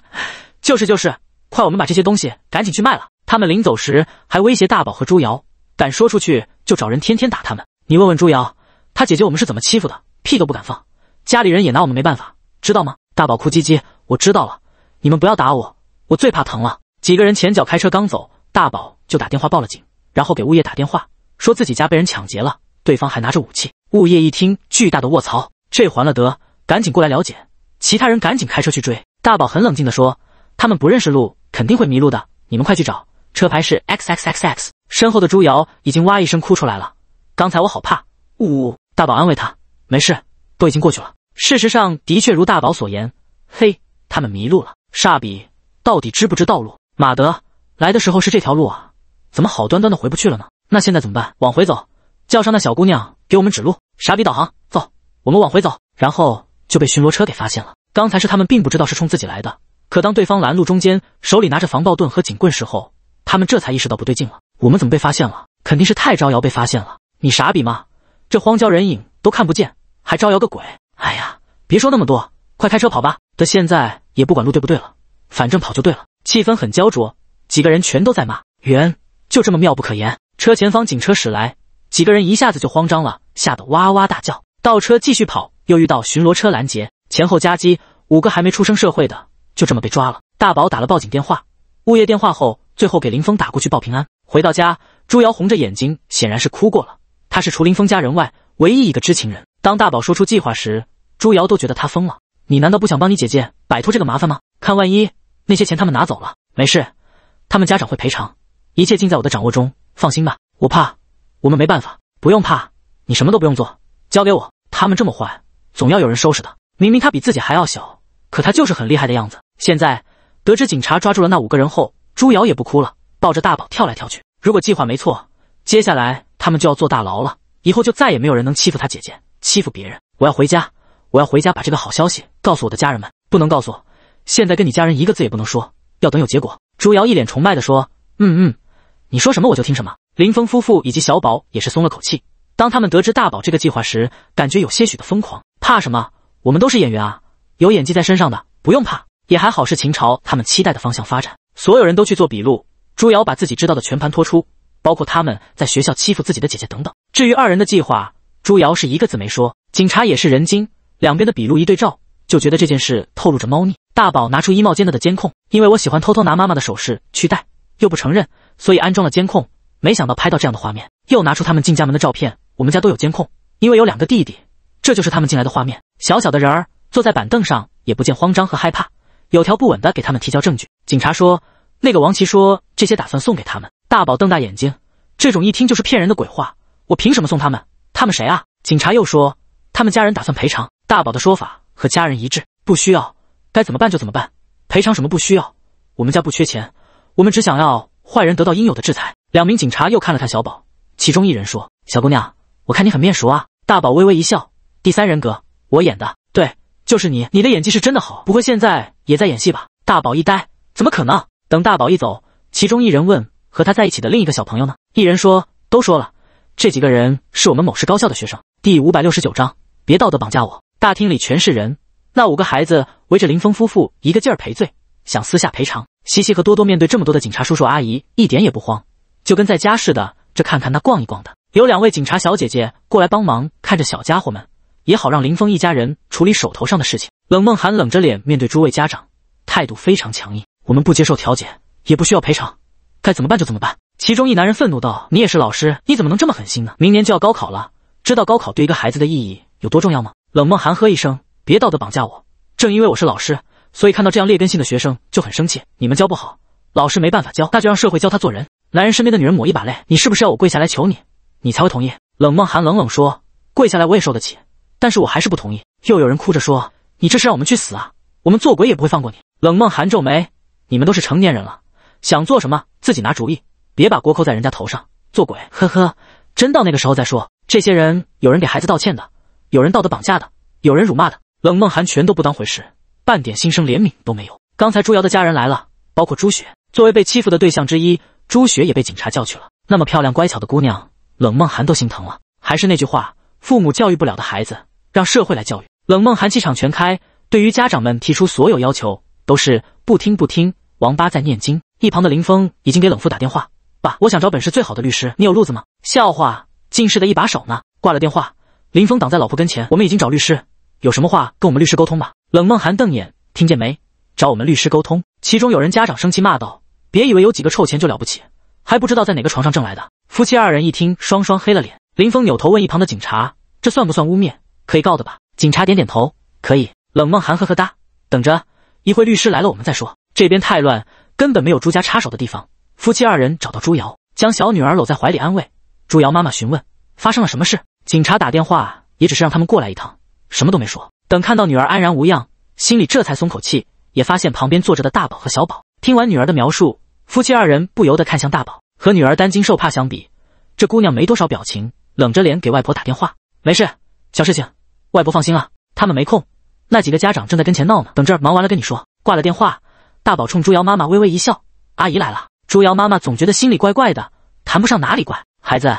就是就是，快，我们把这些东西赶紧去卖了。他们临走时还威胁大宝和朱瑶，敢说出去就找人天天打他们。你问问朱瑶，他姐姐我们是怎么欺负的，屁都不敢放，家里人也拿我们没办法，知道吗？大宝哭唧唧，我知道了，你们不要打我，我最怕疼了。几个人前脚开车刚走，大宝就打电话报了警。然后给物业打电话，说自己家被人抢劫了，对方还拿着武器。物业一听，巨大的卧槽，这还了得！赶紧过来了解。其他人赶紧开车去追。大宝很冷静地说：“他们不认识路，肯定会迷路的。你们快去找，车牌是 X X X X。”身后的朱瑶已经哇一声哭出来了。刚才我好怕，呜呜。大宝安慰他：“没事，都已经过去了。”事实上的确如大宝所言，嘿，他们迷路了。煞笔，到底知不知道路？马德，来的时候是这条路啊。怎么好端端的回不去了呢？那现在怎么办？往回走，叫上那小姑娘给我们指路。傻逼导航，走，我们往回走。然后就被巡逻车给发现了。刚才是他们并不知道是冲自己来的，可当对方拦路中间手里拿着防爆盾和警棍时候，他们这才意识到不对劲了。我们怎么被发现了？肯定是太招摇被发现了。你傻逼吗？这荒郊人影都看不见，还招摇个鬼？哎呀，别说那么多，快开车跑吧！的现在也不管路对不对了，反正跑就对了。气氛很焦灼，几个人全都在骂袁。就这么妙不可言，车前方警车驶来，几个人一下子就慌张了，吓得哇哇大叫，倒车继续跑，又遇到巡逻车拦截，前后夹击，五个还没出生社会的就这么被抓了。大宝打了报警电话、物业电话后，最后给林峰打过去报平安。回到家，朱瑶红着眼睛，显然是哭过了。他是除林峰家人外唯一一个知情人。当大宝说出计划时，朱瑶都觉得他疯了。你难道不想帮你姐姐摆脱这个麻烦吗？看万一那些钱他们拿走了，没事，他们家长会赔偿。一切尽在我的掌握中，放心吧。我怕，我们没办法。不用怕，你什么都不用做，交给我。他们这么坏，总要有人收拾的。明明他比自己还要小，可他就是很厉害的样子。现在得知警察抓住了那五个人后，朱瑶也不哭了，抱着大宝跳来跳去。如果计划没错，接下来他们就要坐大牢了，以后就再也没有人能欺负他姐姐，欺负别人。我要回家，我要回家把这个好消息告诉我的家人们。不能告诉，现在跟你家人一个字也不能说，要等有结果。朱瑶一脸崇拜地说：“嗯嗯。”你说什么我就听什么。林峰夫妇以及小宝也是松了口气。当他们得知大宝这个计划时，感觉有些许的疯狂。怕什么？我们都是演员啊，有演技在身上的不用怕。也还好是秦朝他们期待的方向发展。所有人都去做笔录，朱瑶把自己知道的全盘托出，包括他们在学校欺负自己的姐姐等等。至于二人的计划，朱瑶是一个字没说。警察也是人精，两边的笔录一对照，就觉得这件事透露着猫腻。大宝拿出衣帽间的的监控，因为我喜欢偷偷拿妈妈的首饰去戴。又不承认，所以安装了监控，没想到拍到这样的画面。又拿出他们进家门的照片，我们家都有监控，因为有两个弟弟，这就是他们进来的画面。小小的人儿坐在板凳上，也不见慌张和害怕，有条不紊的给他们提交证据。警察说，那个王琦说这些打算送给他们。大宝瞪大眼睛，这种一听就是骗人的鬼话，我凭什么送他们？他们谁啊？警察又说，他们家人打算赔偿。大宝的说法和家人一致，不需要，该怎么办就怎么办，赔偿什么不需要，我们家不缺钱。我们只想要坏人得到应有的制裁。两名警察又看了看小宝，其中一人说：“小姑娘，我看你很面熟啊。”大宝微微一笑：“第三人格，我演的，对，就是你，你的演技是真的好。不会现在也在演戏吧？”大宝一呆：“怎么可能？”等大宝一走，其中一人问：“和他在一起的另一个小朋友呢？”一人说：“都说了，这几个人是我们某市高校的学生。”第五百六十九章别道德绑架我。大厅里全是人，那五个孩子围着林峰夫妇一个劲儿赔罪，想私下赔偿。西西和多多面对这么多的警察叔叔阿姨一点也不慌，就跟在家似的，这看看那逛一逛的。有两位警察小姐姐过来帮忙，看着小家伙们也好，让林峰一家人处理手头上的事情。冷梦寒冷着脸面对诸位家长，态度非常强硬。我们不接受调解，也不需要赔偿，该怎么办就怎么办。其中一男人愤怒道：“你也是老师，你怎么能这么狠心呢？明年就要高考了，知道高考对一个孩子的意义有多重要吗？”冷梦寒喝一声：“别道德绑架我，正因为我是老师。”所以看到这样劣根性的学生就很生气，你们教不好，老师没办法教，那就让社会教他做人。男人身边的女人抹一把泪，你是不是要我跪下来求你，你才会同意？冷梦寒冷冷说：“跪下来我也受得起，但是我还是不同意。”又有人哭着说：“你这是让我们去死啊！我们做鬼也不会放过你。”冷梦寒皱眉：“你们都是成年人了，想做什么自己拿主意，别把锅扣在人家头上。做鬼，呵呵，真到那个时候再说。”这些人有人给孩子道歉的，有人道德绑架的，有人辱骂的，冷梦寒全都不当回事。半点心生怜悯都没有。刚才朱瑶的家人来了，包括朱雪。作为被欺负的对象之一，朱雪也被警察叫去了。那么漂亮乖巧的姑娘，冷梦寒都心疼了。还是那句话，父母教育不了的孩子，让社会来教育。冷梦寒气场全开，对于家长们提出所有要求，都是不听不听，王八在念经。一旁的林峰已经给冷父打电话：“爸，我想找本市最好的律师，你有路子吗？”笑话，近视的一把手呢。挂了电话，林峰挡在老婆跟前：“我们已经找律师，有什么话跟我们律师沟通吧。”冷梦寒瞪眼，听见没？找我们律师沟通。其中有人家长生气骂道：“别以为有几个臭钱就了不起，还不知道在哪个床上挣来的。”夫妻二人一听，双双黑了脸。林峰扭头问一旁的警察：“这算不算污蔑？可以告的吧？”警察点点头：“可以。”冷梦寒呵呵哒，等着，一会律师来了我们再说。这边太乱，根本没有朱家插手的地方。夫妻二人找到朱瑶，将小女儿搂在怀里安慰。朱瑶妈妈询问：“发生了什么事？”警察打电话也只是让他们过来一趟，什么都没说。等看到女儿安然无恙，心里这才松口气，也发现旁边坐着的大宝和小宝。听完女儿的描述，夫妻二人不由得看向大宝。和女儿担惊受怕相比，这姑娘没多少表情，冷着脸给外婆打电话：“没事，小事情，外婆放心了。他们没空，那几个家长正在跟前闹呢。等这儿忙完了跟你说。”挂了电话，大宝冲朱瑶妈妈微微一笑：“阿姨来了。”朱瑶妈妈总觉得心里怪怪的，谈不上哪里怪。孩子，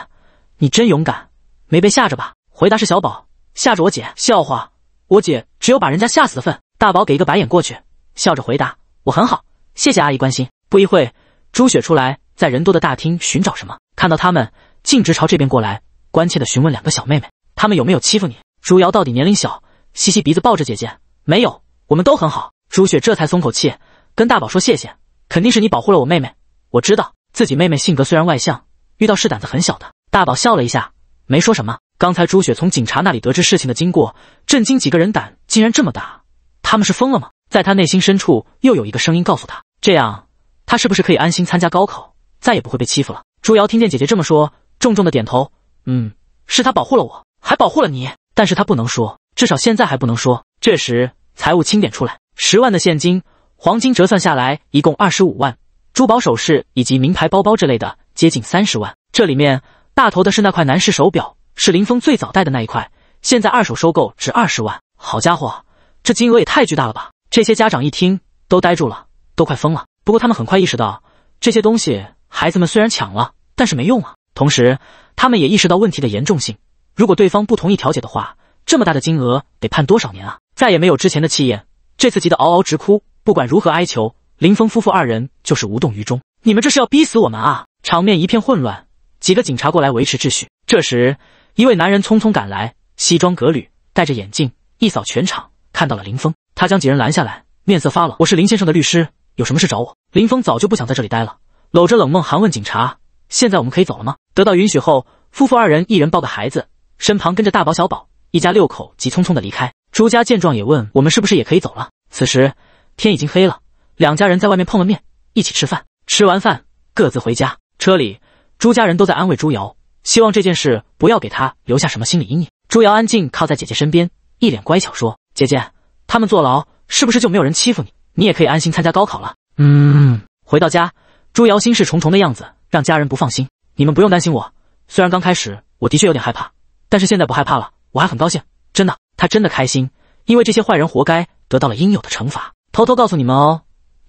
你真勇敢，没被吓着吧？回答是小宝吓着我姐，笑话。我姐只有把人家吓死的份。大宝给一个白眼过去，笑着回答：“我很好，谢谢阿姨关心。”不一会朱雪出来，在人多的大厅寻找什么，看到他们，径直朝这边过来，关切地询问两个小妹妹：“他们有没有欺负你？”朱瑶到底年龄小，吸吸鼻子，抱着姐姐：“没有，我们都很好。”朱雪这才松口气，跟大宝说：“谢谢，肯定是你保护了我妹妹。我知道自己妹妹性格虽然外向，遇到事胆子很小的。”大宝笑了一下，没说什么。刚才朱雪从警察那里得知事情的经过，震惊几个人胆竟然这么大，他们是疯了吗？在他内心深处又有一个声音告诉他，这样他是不是可以安心参加高考，再也不会被欺负了？朱瑶听见姐姐这么说，重重的点头，嗯，是他保护了我，还保护了你，但是他不能说，至少现在还不能说。这时财务清点出来，十万的现金，黄金折算下来一共二十五万，珠宝首饰以及名牌包包之类的接近三十万，这里面大头的是那块男士手表。是林峰最早带的那一块，现在二手收购值二十万。好家伙，这金额也太巨大了吧！这些家长一听都呆住了，都快疯了。不过他们很快意识到，这些东西孩子们虽然抢了，但是没用啊。同时，他们也意识到问题的严重性。如果对方不同意调解的话，这么大的金额得判多少年啊？再也没有之前的气焰，这次急得嗷嗷直哭。不管如何哀求，林峰夫妇二人就是无动于衷。你们这是要逼死我们啊！场面一片混乱，几个警察过来维持秩序。这时。一位男人匆匆赶来，西装革履，戴着眼镜，一扫全场，看到了林峰，他将几人拦下来，面色发冷。我是林先生的律师，有什么事找我？林峰早就不想在这里待了，搂着冷梦寒问警察：“现在我们可以走了吗？”得到允许后，夫妇二人一人抱个孩子，身旁跟着大宝小宝，一家六口急匆匆的离开。朱家见状也问：“我们是不是也可以走了？”此时天已经黑了，两家人在外面碰了面，一起吃饭，吃完饭各自回家。车里，朱家人都在安慰朱瑶。希望这件事不要给他留下什么心理阴影。朱瑶安静靠在姐姐身边，一脸乖巧说：“姐姐，他们坐牢是不是就没有人欺负你？你也可以安心参加高考了。”嗯。回到家，朱瑶心事重重的样子让家人不放心。你们不用担心我，虽然刚开始我的确有点害怕，但是现在不害怕了，我还很高兴，真的。他真的开心，因为这些坏人活该得到了应有的惩罚。偷偷告诉你们哦，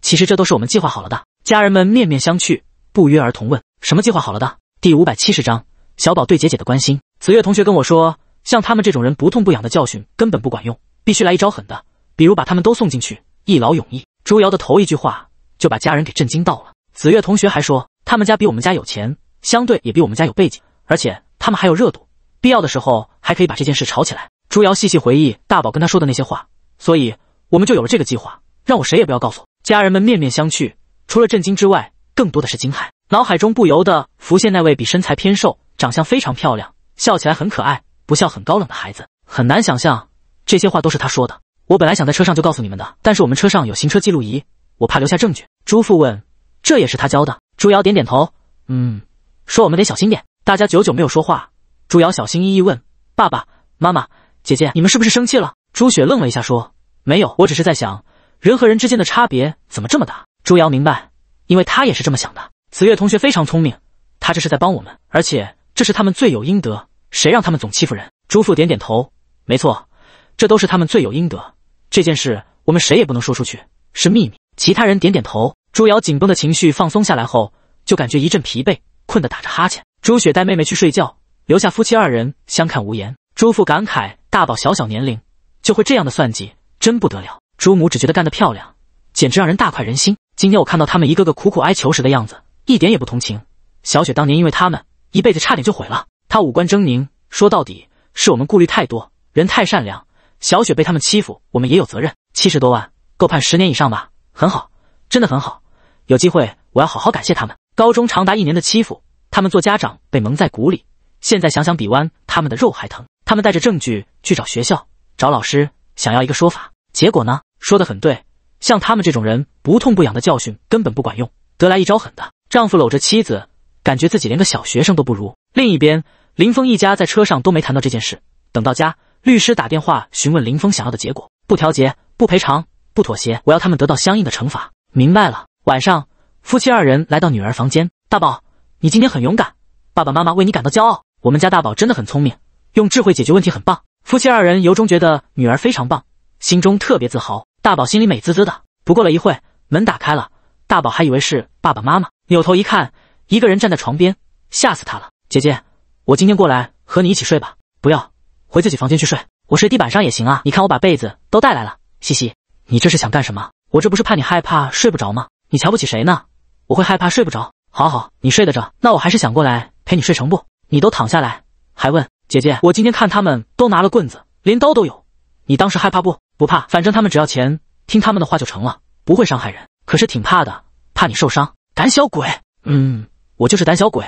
其实这都是我们计划好了的。家人们面面相觑，不约而同问：“什么计划好了的？”第五百七十章。小宝对姐姐的关心，子月同学跟我说，像他们这种人不痛不痒的教训根本不管用，必须来一招狠的，比如把他们都送进去，一劳永逸。朱瑶的头一句话就把家人给震惊到了。子月同学还说，他们家比我们家有钱，相对也比我们家有背景，而且他们还有热度，必要的时候还可以把这件事炒起来。朱瑶细细回忆大宝跟他说的那些话，所以我们就有了这个计划，让我谁也不要告诉。家人们面面相觑，除了震惊之外，更多的是惊骇，脑海中不由得浮现那位比身材偏瘦。长相非常漂亮，笑起来很可爱，不笑很高冷的孩子，很难想象。这些话都是他说的。我本来想在车上就告诉你们的，但是我们车上有行车记录仪，我怕留下证据。朱父问：“这也是他教的？”朱瑶点点头，嗯，说我们得小心点。大家久久没有说话。朱瑶小心翼翼问：“爸爸妈妈，姐姐，你们是不是生气了？”朱雪愣了一下，说：“没有，我只是在想，人和人之间的差别怎么这么大？”朱瑶明白，因为他也是这么想的。子越同学非常聪明，他这是在帮我们，而且。这是他们罪有应得，谁让他们总欺负人？朱父点点头，没错，这都是他们罪有应得。这件事我们谁也不能说出去，是秘密。其他人点点头。朱瑶紧绷的情绪放松下来后，就感觉一阵疲惫，困得打着哈欠。朱雪带妹妹去睡觉，留下夫妻二人相看无言。朱父感慨：大宝小小年龄就会这样的算计，真不得了。朱母只觉得干得漂亮，简直让人大快人心。今天我看到他们一个个苦苦哀求时的样子，一点也不同情。小雪当年因为他们。一辈子差点就毁了。他五官狰狞，说到底是我们顾虑太多，人太善良。小雪被他们欺负，我们也有责任。七十多万够判十年以上吧？很好，真的很好。有机会我要好好感谢他们。高中长达一年的欺负，他们做家长被蒙在鼓里，现在想想比弯他们的肉还疼。他们带着证据去找学校、找老师，想要一个说法。结果呢？说的很对，像他们这种人，不痛不痒的教训根本不管用，得来一招狠的。丈夫搂着妻子。感觉自己连个小学生都不如。另一边，林峰一家在车上都没谈到这件事。等到家，律师打电话询问林峰想要的结果：不调解、不赔偿、不妥协，我要他们得到相应的惩罚。明白了。晚上，夫妻二人来到女儿房间。大宝，你今天很勇敢，爸爸妈妈为你感到骄傲。我们家大宝真的很聪明，用智慧解决问题很棒。夫妻二人由衷觉得女儿非常棒，心中特别自豪。大宝心里美滋滋的。不过了一会，门打开了，大宝还以为是爸爸妈妈，扭头一看。一个人站在床边，吓死他了。姐姐，我今天过来和你一起睡吧。不要，回自己房间去睡。我睡地板上也行啊。你看我把被子都带来了，嘻嘻。你这是想干什么？我这不是怕你害怕睡不着吗？你瞧不起谁呢？我会害怕睡不着。好好，你睡得着，那我还是想过来陪你睡成不？你都躺下来还问？姐姐，我今天看他们都拿了棍子，连刀都有，你当时害怕不？不怕，反正他们只要钱，听他们的话就成了，不会伤害人。可是挺怕的，怕你受伤。胆小鬼。嗯。我就是胆小鬼，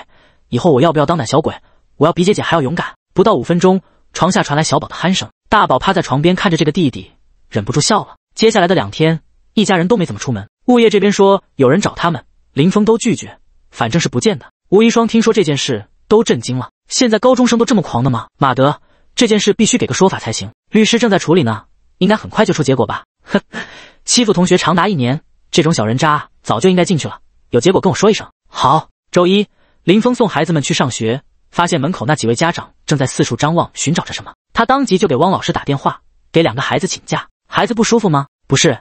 以后我要不要当胆小鬼？我要比姐姐还要勇敢。不到五分钟，床下传来小宝的鼾声，大宝趴在床边看着这个弟弟，忍不住笑了。接下来的两天，一家人都没怎么出门。物业这边说有人找他们，林峰都拒绝，反正是不见的。吴一双听说这件事都震惊了，现在高中生都这么狂的吗？马德，这件事必须给个说法才行。律师正在处理呢，应该很快就出结果吧？哼，欺负同学长达一年，这种小人渣早就应该进去了。有结果跟我说一声。好。周一，林峰送孩子们去上学，发现门口那几位家长正在四处张望，寻找着什么。他当即就给汪老师打电话，给两个孩子请假。孩子不舒服吗？不是，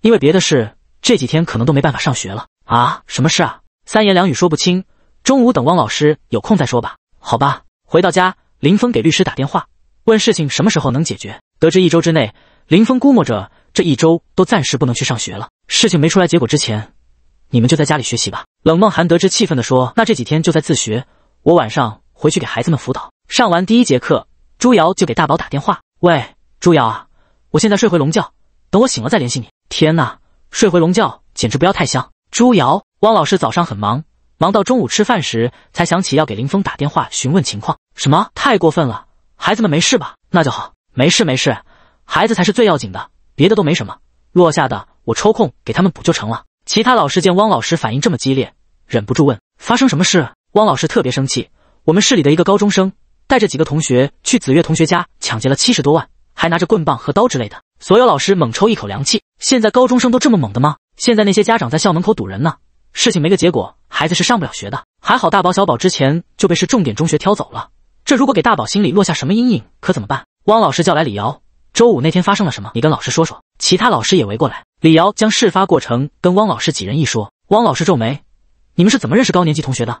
因为别的事，这几天可能都没办法上学了啊？什么事啊？三言两语说不清，中午等汪老师有空再说吧。好吧。回到家，林峰给律师打电话，问事情什么时候能解决。得知一周之内，林峰估摸着这一周都暂时不能去上学了。事情没出来结果之前，你们就在家里学习吧。冷梦寒得知，气愤地说：“那这几天就在自学，我晚上回去给孩子们辅导。”上完第一节课，朱瑶就给大宝打电话：“喂，朱瑶啊，我现在睡回笼觉，等我醒了再联系你。”天哪，睡回笼觉简直不要太香！朱瑶，汪老师早上很忙，忙到中午吃饭时才想起要给林峰打电话询问情况。什么？太过分了！孩子们没事吧？那就好，没事没事，孩子才是最要紧的，别的都没什么，落下的我抽空给他们补就成了。其他老师见汪老师反应这么激烈，忍不住问：“发生什么事？”汪老师特别生气：“我们市里的一个高中生带着几个同学去子月同学家抢劫了七十多万，还拿着棍棒和刀之类的。”所有老师猛抽一口凉气：“现在高中生都这么猛的吗？”现在那些家长在校门口堵人呢，事情没个结果，孩子是上不了学的。还好大宝小宝之前就被市重点中学挑走了，这如果给大宝心里落下什么阴影，可怎么办？汪老师叫来李瑶：“周五那天发生了什么？你跟老师说说。”其他老师也围过来，李瑶将事发过程跟汪老师几人一说，汪老师皱眉：“你们是怎么认识高年级同学的？”